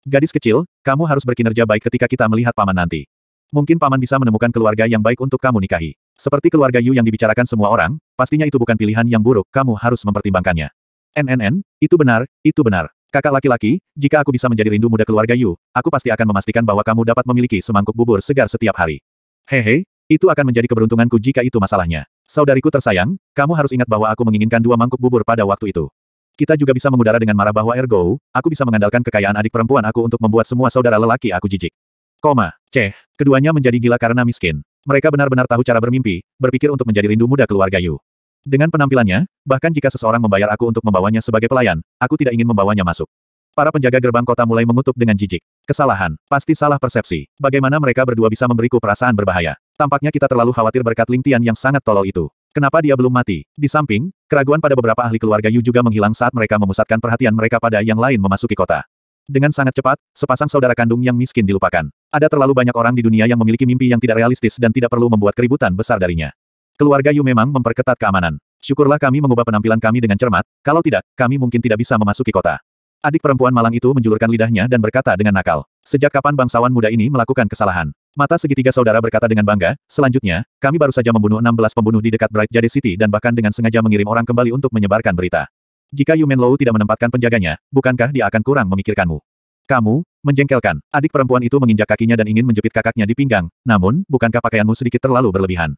Gadis kecil, kamu harus berkinerja baik ketika kita melihat paman nanti. Mungkin paman bisa menemukan keluarga yang baik untuk kamu nikahi. Seperti keluarga Yu yang dibicarakan semua orang, pastinya itu bukan pilihan yang buruk, kamu harus mempertimbangkannya. NNN, itu benar, itu benar. Kakak laki-laki, jika aku bisa menjadi rindu muda keluarga Yu, aku pasti akan memastikan bahwa kamu dapat memiliki semangkuk bubur segar setiap hari. Hehe, itu akan menjadi keberuntunganku jika itu masalahnya. Saudariku tersayang, kamu harus ingat bahwa aku menginginkan dua mangkuk bubur pada waktu itu. Kita juga bisa mengudara dengan marah bahwa ergo, aku bisa mengandalkan kekayaan adik perempuan aku untuk membuat semua saudara lelaki aku jijik. Koma, ceh, keduanya menjadi gila karena miskin. Mereka benar-benar tahu cara bermimpi, berpikir untuk menjadi rindu muda keluarga Yu. Dengan penampilannya, bahkan jika seseorang membayar aku untuk membawanya sebagai pelayan, aku tidak ingin membawanya masuk. Para penjaga gerbang kota mulai mengutuk dengan jijik. Kesalahan, pasti salah persepsi. Bagaimana mereka berdua bisa memberiku perasaan berbahaya? Tampaknya kita terlalu khawatir berkat Ling Tian yang sangat tolol itu. Kenapa dia belum mati? Di samping, keraguan pada beberapa ahli keluarga Yu juga menghilang saat mereka memusatkan perhatian mereka pada yang lain memasuki kota. Dengan sangat cepat, sepasang saudara kandung yang miskin dilupakan. Ada terlalu banyak orang di dunia yang memiliki mimpi yang tidak realistis dan tidak perlu membuat keributan besar darinya. Keluarga Yu memang memperketat keamanan. Syukurlah kami mengubah penampilan kami dengan cermat, kalau tidak, kami mungkin tidak bisa memasuki kota. Adik perempuan malang itu menjulurkan lidahnya dan berkata dengan nakal, sejak kapan bangsawan muda ini melakukan kesalahan? Mata segitiga saudara berkata dengan bangga, selanjutnya, kami baru saja membunuh 16 pembunuh di dekat Bright Jade City dan bahkan dengan sengaja mengirim orang kembali untuk menyebarkan berita. Jika Yumen Lou tidak menempatkan penjaganya, bukankah dia akan kurang memikirkanmu? Kamu, menjengkelkan. Adik perempuan itu menginjak kakinya dan ingin menjepit kakaknya di pinggang, namun, bukankah pakaianmu sedikit terlalu berlebihan?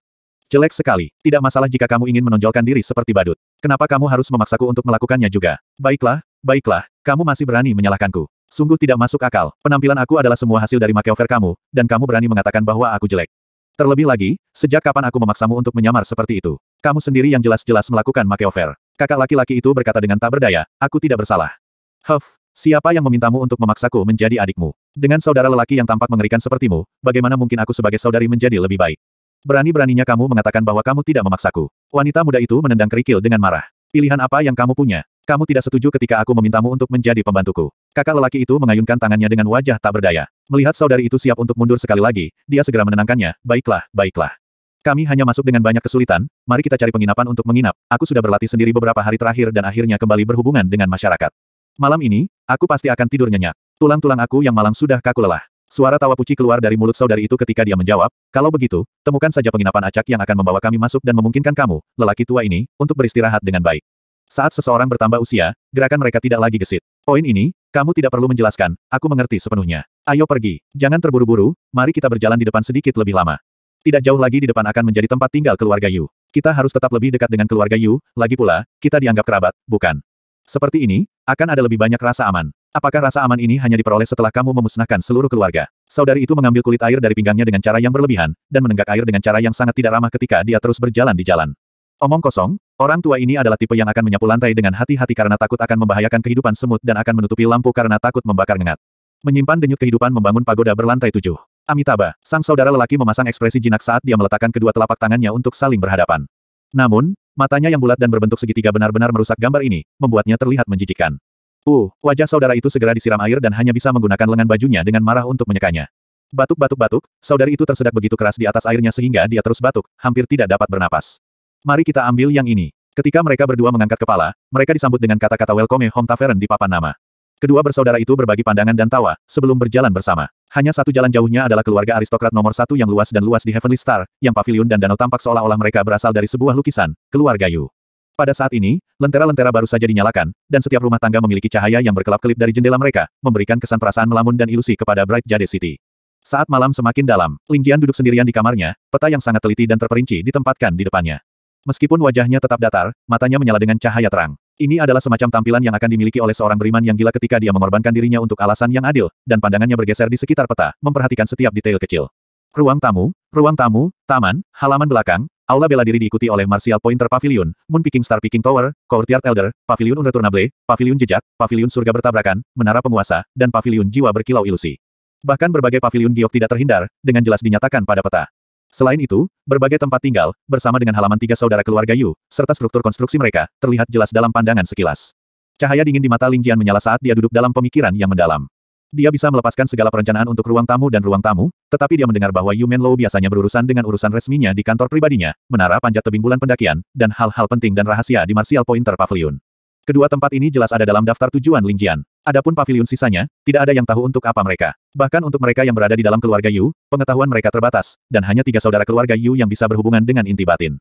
Jelek sekali. Tidak masalah jika kamu ingin menonjolkan diri seperti badut. Kenapa kamu harus memaksaku untuk melakukannya juga? Baiklah, baiklah, kamu masih berani menyalahkanku. Sungguh tidak masuk akal. Penampilan aku adalah semua hasil dari makeover kamu, dan kamu berani mengatakan bahwa aku jelek. Terlebih lagi, sejak kapan aku memaksamu untuk menyamar seperti itu? Kamu sendiri yang jelas-jelas melakukan makeover. Kakak laki-laki itu berkata dengan tak berdaya, aku tidak bersalah. Huff, siapa yang memintamu untuk memaksaku menjadi adikmu? Dengan saudara lelaki yang tampak mengerikan sepertimu, bagaimana mungkin aku sebagai saudari menjadi lebih baik? Berani-beraninya kamu mengatakan bahwa kamu tidak memaksaku. Wanita muda itu menendang kerikil dengan marah. Pilihan apa yang kamu punya? Kamu tidak setuju ketika aku memintamu untuk menjadi pembantuku. Kakak lelaki itu mengayunkan tangannya dengan wajah tak berdaya. Melihat saudari itu siap untuk mundur sekali lagi, dia segera menenangkannya, baiklah, baiklah. Kami hanya masuk dengan banyak kesulitan, mari kita cari penginapan untuk menginap. Aku sudah berlatih sendiri beberapa hari terakhir dan akhirnya kembali berhubungan dengan masyarakat. Malam ini, aku pasti akan tidur nyenyak. Tulang-tulang aku yang malang sudah kaku lelah. Suara tawa puji keluar dari mulut saudari itu ketika dia menjawab, kalau begitu, temukan saja penginapan acak yang akan membawa kami masuk dan memungkinkan kamu, lelaki tua ini, untuk beristirahat dengan baik. Saat seseorang bertambah usia, gerakan mereka tidak lagi gesit. Poin ini, kamu tidak perlu menjelaskan, aku mengerti sepenuhnya. Ayo pergi, jangan terburu-buru, mari kita berjalan di depan sedikit lebih lama. Tidak jauh lagi di depan akan menjadi tempat tinggal keluarga Yu. Kita harus tetap lebih dekat dengan keluarga Yu, lagi pula, kita dianggap kerabat, bukan? Seperti ini, akan ada lebih banyak rasa aman. Apakah rasa aman ini hanya diperoleh setelah kamu memusnahkan seluruh keluarga? Saudari itu mengambil kulit air dari pinggangnya dengan cara yang berlebihan, dan menenggak air dengan cara yang sangat tidak ramah ketika dia terus berjalan di jalan. Omong kosong, orang tua ini adalah tipe yang akan menyapu lantai dengan hati-hati karena takut akan membahayakan kehidupan semut dan akan menutupi lampu karena takut membakar ngengat. Menyimpan denyut kehidupan membangun pagoda berlantai tujuh. Amitabha, sang saudara lelaki memasang ekspresi jinak saat dia meletakkan kedua telapak tangannya untuk saling berhadapan. Namun, matanya yang bulat dan berbentuk segitiga benar-benar merusak gambar ini, membuatnya terlihat menjijikkan. Uh, wajah saudara itu segera disiram air dan hanya bisa menggunakan lengan bajunya dengan marah untuk menyekanya. Batuk-batuk-batuk, saudari itu tersedak begitu keras di atas airnya sehingga dia terus batuk, hampir tidak dapat bernapas. Mari kita ambil yang ini. Ketika mereka berdua mengangkat kepala, mereka disambut dengan kata-kata welcome home tavern di papan nama. Kedua bersaudara itu berbagi pandangan dan tawa, sebelum berjalan bersama. Hanya satu jalan jauhnya adalah keluarga aristokrat nomor satu yang luas dan luas di Heavenly Star, yang pavilion dan danau tampak seolah-olah mereka berasal dari sebuah lukisan, keluarga Yu. Pada saat ini, lentera-lentera baru saja dinyalakan, dan setiap rumah tangga memiliki cahaya yang berkelap-kelip dari jendela mereka, memberikan kesan perasaan melamun dan ilusi kepada Bright Jade City. Saat malam semakin dalam, Lingjian duduk sendirian di kamarnya, peta yang sangat teliti dan terperinci ditempatkan di depannya. Meskipun wajahnya tetap datar, matanya menyala dengan cahaya terang. Ini adalah semacam tampilan yang akan dimiliki oleh seorang beriman yang gila ketika dia mengorbankan dirinya untuk alasan yang adil, dan pandangannya bergeser di sekitar peta, memperhatikan setiap detail kecil. Ruang tamu, ruang tamu, taman, halaman belakang, Aula bela diri diikuti oleh Martial Pointer Pavilion, Moon Picking Star Picking Tower, Courtyard Elder, Pavilion Unreturnable, Pavilion Jejak, Pavilion Surga Bertabrakan, Menara Penguasa, dan Pavilion Jiwa Berkilau Ilusi. Bahkan berbagai pavilion giok tidak terhindar, dengan jelas dinyatakan pada peta. Selain itu, berbagai tempat tinggal, bersama dengan halaman tiga saudara keluarga Yu, serta struktur konstruksi mereka, terlihat jelas dalam pandangan sekilas. Cahaya dingin di mata Ling menyala saat dia duduk dalam pemikiran yang mendalam. Dia bisa melepaskan segala perencanaan untuk ruang tamu dan ruang tamu, tetapi dia mendengar bahwa Yumen Low biasanya berurusan dengan urusan resminya di kantor pribadinya, menara panjat tebing bulan pendakian, dan hal-hal penting dan rahasia di Martial Pointer Pavilion. Kedua tempat ini jelas ada dalam daftar tujuan Lingjian. Adapun pavilion sisanya, tidak ada yang tahu untuk apa mereka. Bahkan untuk mereka yang berada di dalam keluarga Yu, pengetahuan mereka terbatas, dan hanya tiga saudara keluarga Yu yang bisa berhubungan dengan inti batin.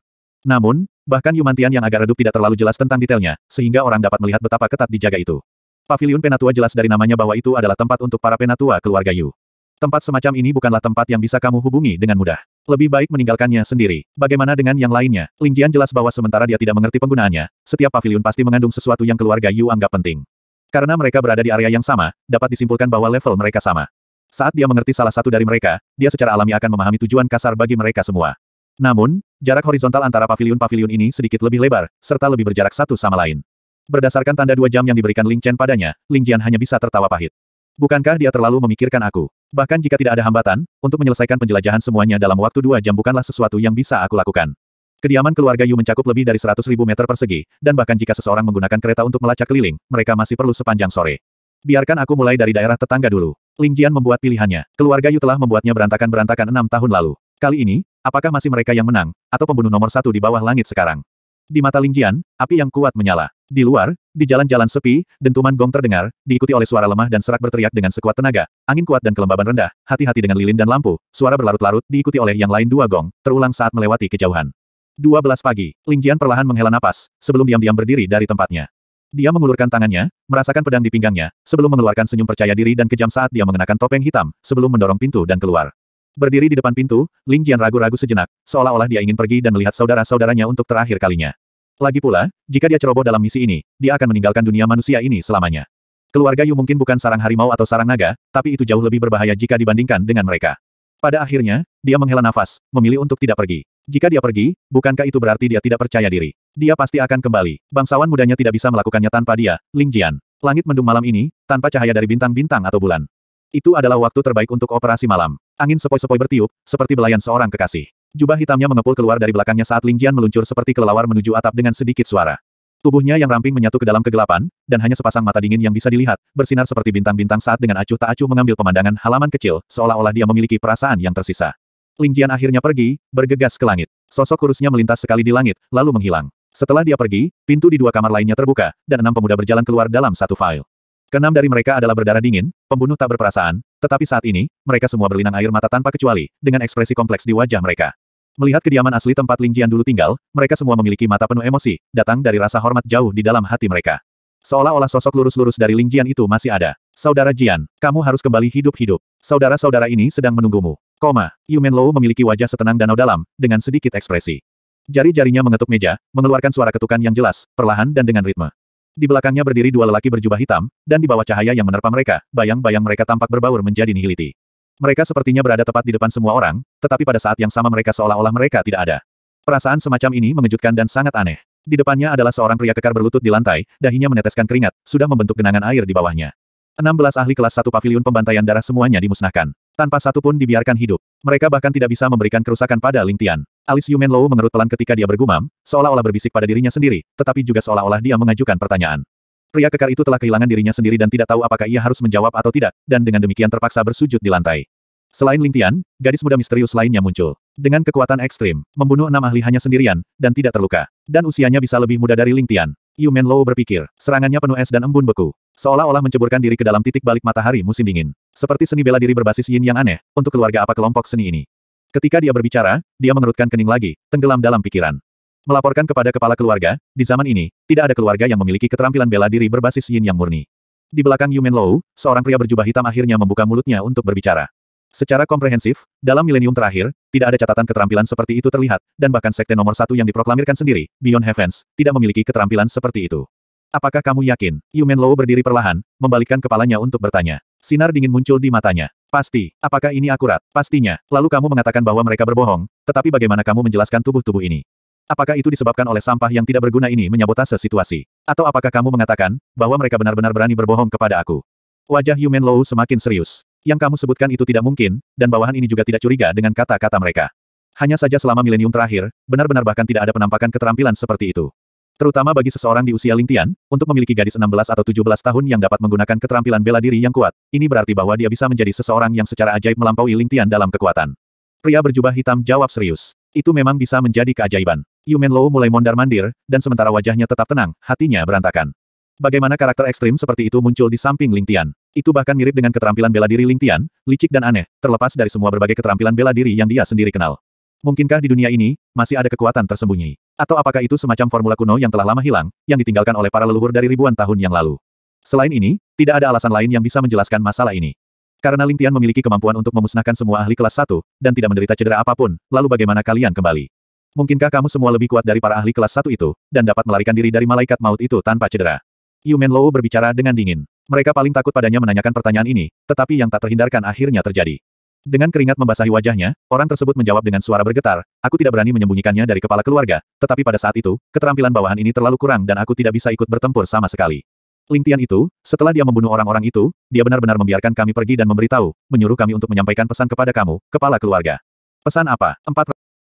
Namun, bahkan Yu Mantian yang agak redup tidak terlalu jelas tentang detailnya, sehingga orang dapat melihat betapa ketat dijaga itu. Pavilion Penatua jelas dari namanya bahwa itu adalah tempat untuk para Penatua keluarga Yu. Tempat semacam ini bukanlah tempat yang bisa kamu hubungi dengan mudah. Lebih baik meninggalkannya sendiri. Bagaimana dengan yang lainnya? Lingjian jelas bahwa sementara dia tidak mengerti penggunaannya, setiap pavilion pasti mengandung sesuatu yang keluarga Yu anggap penting. Karena mereka berada di area yang sama, dapat disimpulkan bahwa level mereka sama. Saat dia mengerti salah satu dari mereka, dia secara alami akan memahami tujuan kasar bagi mereka semua. Namun, jarak horizontal antara pavilion-pavilion ini sedikit lebih lebar, serta lebih berjarak satu sama lain. Berdasarkan tanda dua jam yang diberikan Ling Chen padanya, Ling Jian hanya bisa tertawa pahit. Bukankah dia terlalu memikirkan aku? Bahkan jika tidak ada hambatan, untuk menyelesaikan penjelajahan semuanya dalam waktu dua jam bukanlah sesuatu yang bisa aku lakukan. Kediaman keluarga Yu mencakup lebih dari seratus ribu meter persegi, dan bahkan jika seseorang menggunakan kereta untuk melacak keliling, mereka masih perlu sepanjang sore. Biarkan aku mulai dari daerah tetangga dulu. Ling Jian membuat pilihannya. Keluarga Yu telah membuatnya berantakan-berantakan enam tahun lalu. Kali ini, apakah masih mereka yang menang, atau pembunuh nomor satu di bawah langit sekarang? Di mata Ling Jian, api yang kuat menyala. Di luar, di jalan-jalan sepi, dentuman gong terdengar, diikuti oleh suara lemah dan serak berteriak dengan sekuat tenaga. Angin kuat dan kelembaban rendah, hati-hati dengan lilin dan lampu, suara berlarut-larut diikuti oleh yang lain dua gong, terulang saat melewati kejauhan. 12 pagi, Lingjian perlahan menghela napas, sebelum diam-diam berdiri dari tempatnya. Dia mengulurkan tangannya, merasakan pedang di pinggangnya, sebelum mengeluarkan senyum percaya diri dan kejam saat dia mengenakan topeng hitam, sebelum mendorong pintu dan keluar. Berdiri di depan pintu, Ling Jian ragu-ragu sejenak, seolah-olah dia ingin pergi dan melihat saudara-saudaranya untuk terakhir kalinya. Lagi pula, jika dia ceroboh dalam misi ini, dia akan meninggalkan dunia manusia ini selamanya. Keluarga Yu mungkin bukan sarang harimau atau sarang naga, tapi itu jauh lebih berbahaya jika dibandingkan dengan mereka. Pada akhirnya, dia menghela nafas, memilih untuk tidak pergi. Jika dia pergi, bukankah itu berarti dia tidak percaya diri? Dia pasti akan kembali. Bangsawan mudanya tidak bisa melakukannya tanpa dia, Ling Jian. Langit mendung malam ini, tanpa cahaya dari bintang-bintang atau bulan. Itu adalah waktu terbaik untuk operasi malam. Angin sepoi-sepoi bertiup, seperti belayan seorang kekasih. Jubah hitamnya mengepul keluar dari belakangnya saat Ling Jian meluncur seperti kelelawar menuju atap dengan sedikit suara. Tubuhnya yang ramping menyatu ke dalam kegelapan, dan hanya sepasang mata dingin yang bisa dilihat, bersinar seperti bintang-bintang saat dengan acuh tak acuh mengambil pemandangan halaman kecil, seolah-olah dia memiliki perasaan yang tersisa. Ling Jian akhirnya pergi, bergegas ke langit. Sosok kurusnya melintas sekali di langit, lalu menghilang. Setelah dia pergi, pintu di dua kamar lainnya terbuka, dan enam pemuda berjalan keluar dalam satu file. Kenam dari mereka adalah berdarah dingin, pembunuh tak berperasaan, tetapi saat ini, mereka semua berlinang air mata tanpa kecuali, dengan ekspresi kompleks di wajah mereka. Melihat kediaman asli tempat Lingjian dulu tinggal, mereka semua memiliki mata penuh emosi, datang dari rasa hormat jauh di dalam hati mereka. Seolah-olah sosok lurus-lurus dari Lingjian itu masih ada. Saudara Jian, kamu harus kembali hidup-hidup. Saudara-saudara ini sedang menunggumu. Koma, Yumen Lou memiliki wajah setenang danau dalam, dengan sedikit ekspresi. Jari-jarinya mengetuk meja, mengeluarkan suara ketukan yang jelas, perlahan dan dengan ritme. Di belakangnya berdiri dua lelaki berjubah hitam, dan di bawah cahaya yang menerpa mereka, bayang-bayang mereka tampak berbaur menjadi nihiliti. Mereka sepertinya berada tepat di depan semua orang, tetapi pada saat yang sama mereka seolah-olah mereka tidak ada. Perasaan semacam ini mengejutkan dan sangat aneh. Di depannya adalah seorang pria kekar berlutut di lantai, dahinya meneteskan keringat, sudah membentuk genangan air di bawahnya. 16 ahli kelas satu pavilion pembantaian darah semuanya dimusnahkan. Tanpa satu pun dibiarkan hidup. Mereka bahkan tidak bisa memberikan kerusakan pada Lingtian. Alis Yumen Low mengerut pelan ketika dia bergumam, seolah-olah berbisik pada dirinya sendiri, tetapi juga seolah-olah dia mengajukan pertanyaan. Pria kekar itu telah kehilangan dirinya sendiri dan tidak tahu apakah ia harus menjawab atau tidak, dan dengan demikian terpaksa bersujud di lantai. Selain Lintian, gadis muda misterius lainnya muncul. Dengan kekuatan ekstrim, membunuh enam ahli hanya sendirian, dan tidak terluka. Dan usianya bisa lebih muda dari Lintian. Yumen Low berpikir, serangannya penuh es dan embun beku. Seolah-olah menceburkan diri ke dalam titik balik matahari musim dingin. Seperti seni bela diri berbasis yin yang aneh, untuk keluarga apa kelompok seni ini. Ketika dia berbicara, dia mengerutkan kening lagi, tenggelam dalam pikiran. Melaporkan kepada kepala keluarga, di zaman ini, tidak ada keluarga yang memiliki keterampilan bela diri berbasis yin yang murni. Di belakang Yumen Lou, seorang pria berjubah hitam akhirnya membuka mulutnya untuk berbicara. Secara komprehensif, dalam milenium terakhir, tidak ada catatan keterampilan seperti itu terlihat, dan bahkan sekte nomor satu yang diproklamirkan sendiri, Beyond Heavens, tidak memiliki keterampilan seperti itu. Apakah kamu yakin? Yumen Lou berdiri perlahan, membalikkan kepalanya untuk bertanya. Sinar dingin muncul di matanya. Pasti, apakah ini akurat? Pastinya. Lalu kamu mengatakan bahwa mereka berbohong, tetapi bagaimana kamu menjelaskan tubuh-tubuh ini? Apakah itu disebabkan oleh sampah yang tidak berguna ini menyabotase situasi? Atau apakah kamu mengatakan, bahwa mereka benar-benar berani berbohong kepada aku? Wajah Yumen Lou semakin serius. Yang kamu sebutkan itu tidak mungkin, dan bawahan ini juga tidak curiga dengan kata-kata mereka. Hanya saja selama milenium terakhir, benar-benar bahkan tidak ada penampakan keterampilan seperti itu. Terutama bagi seseorang di usia Lingtian, untuk memiliki gadis 16 atau 17 tahun yang dapat menggunakan keterampilan bela diri yang kuat, ini berarti bahwa dia bisa menjadi seseorang yang secara ajaib melampaui Lingtian dalam kekuatan. Pria berjubah hitam jawab serius. Itu memang bisa menjadi keajaiban. Yumen Lo mulai mondar-mandir, dan sementara wajahnya tetap tenang, hatinya berantakan. Bagaimana karakter ekstrim seperti itu muncul di samping Ling Tian? Itu bahkan mirip dengan keterampilan bela diri Ling Tian, licik dan aneh, terlepas dari semua berbagai keterampilan bela diri yang dia sendiri kenal. Mungkinkah di dunia ini, masih ada kekuatan tersembunyi? Atau apakah itu semacam formula kuno yang telah lama hilang, yang ditinggalkan oleh para leluhur dari ribuan tahun yang lalu? Selain ini, tidak ada alasan lain yang bisa menjelaskan masalah ini. Karena Ling Tian memiliki kemampuan untuk memusnahkan semua ahli kelas 1, dan tidak menderita cedera apapun, lalu bagaimana kalian kembali? Mungkinkah kamu semua lebih kuat dari para ahli kelas satu itu, dan dapat melarikan diri dari malaikat maut itu tanpa cedera? Yumen Lou berbicara dengan dingin. Mereka paling takut padanya menanyakan pertanyaan ini, tetapi yang tak terhindarkan akhirnya terjadi. Dengan keringat membasahi wajahnya, orang tersebut menjawab dengan suara bergetar, aku tidak berani menyembunyikannya dari kepala keluarga, tetapi pada saat itu, keterampilan bawahan ini terlalu kurang dan aku tidak bisa ikut bertempur sama sekali. Lingtian itu, setelah dia membunuh orang-orang itu, dia benar-benar membiarkan kami pergi dan memberitahu, menyuruh kami untuk menyampaikan pesan kepada kamu, kepala keluarga. Pesan apa? Empat